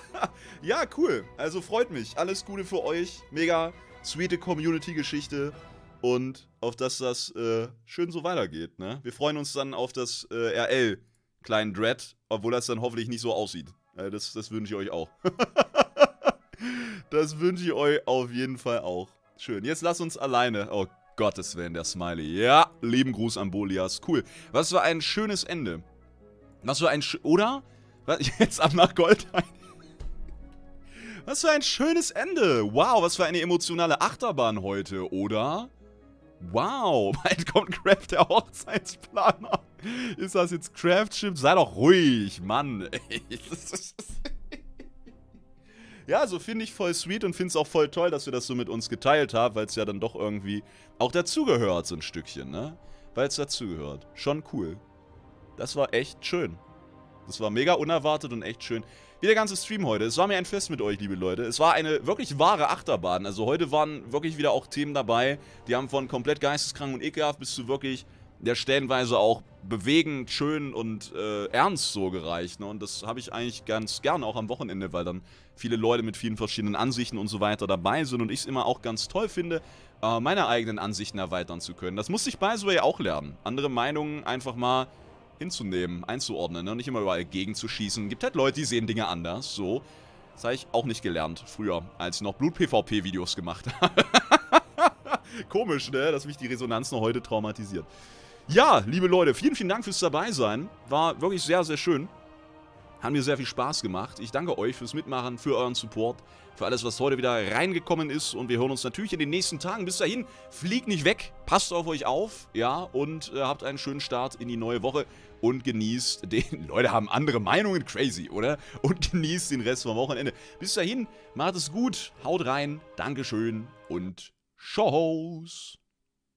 [LAUGHS] ja, cool. Also freut mich. Alles Gute für euch. Mega sweete Community-Geschichte und auf dass das äh, schön so weitergeht. Ne? Wir freuen uns dann auf das äh, RL kleinen Dread, obwohl das dann hoffentlich nicht so aussieht. Äh, das, das wünsche ich euch auch. [LAUGHS] das wünsche ich euch auf jeden Fall auch. Schön. Jetzt lass uns alleine. Oh Gottes Willen, der Smiley. Ja, lieben Gruß an Bolias. Cool. Was für ein schönes Ende. Was für ein... Sch Oder? Was? [LAUGHS] Jetzt ab nach Goldheim. Was für ein schönes Ende. Wow, was für eine emotionale Achterbahn heute, oder? Wow, [LAUGHS] bald kommt Craft, der Hochzeitsplaner. Ist das jetzt Craft-Chip? Sei doch ruhig, Mann. [LAUGHS] ja, so finde ich voll sweet und finde es auch voll toll, dass wir das so mit uns geteilt haben, weil es ja dann doch irgendwie auch dazugehört, so ein Stückchen, ne? Weil es dazugehört. Schon cool. Das war echt schön. Das war mega unerwartet und echt schön wie der ganze Stream heute. Es war mir ein Fest mit euch, liebe Leute. Es war eine wirklich wahre Achterbahn. Also heute waren wirklich wieder auch Themen dabei, die haben von komplett geisteskrank und ekelhaft bis zu wirklich der stellenweise auch bewegend, schön und äh, ernst so gereicht. Ne? Und das habe ich eigentlich ganz gerne auch am Wochenende, weil dann viele Leute mit vielen verschiedenen Ansichten und so weiter dabei sind und ich es immer auch ganz toll finde, äh, meine eigenen Ansichten erweitern zu können. Das musste ich by the way auch lernen. Andere Meinungen einfach mal hinzunehmen, einzuordnen ne? nicht immer überall gegenzuschießen. Gibt halt Leute, die sehen Dinge anders, so. Das habe ich auch nicht gelernt früher, als ich noch Blut-PvP-Videos gemacht habe. [LAUGHS] Komisch, ne? Dass mich die Resonanz noch heute traumatisiert. Ja, liebe Leute, vielen, vielen Dank fürs dabei sein. War wirklich sehr, sehr schön. Hat mir sehr viel Spaß gemacht. Ich danke euch fürs Mitmachen, für euren Support für alles, was heute wieder reingekommen ist. Und wir hören uns natürlich in den nächsten Tagen. Bis dahin, fliegt nicht weg, passt auf euch auf, ja, und äh, habt einen schönen Start in die neue Woche und genießt den. [LAUGHS] Leute haben andere Meinungen, crazy, oder? Und genießt den Rest vom Wochenende. Bis dahin, macht es gut, haut rein, Dankeschön und Tschüss.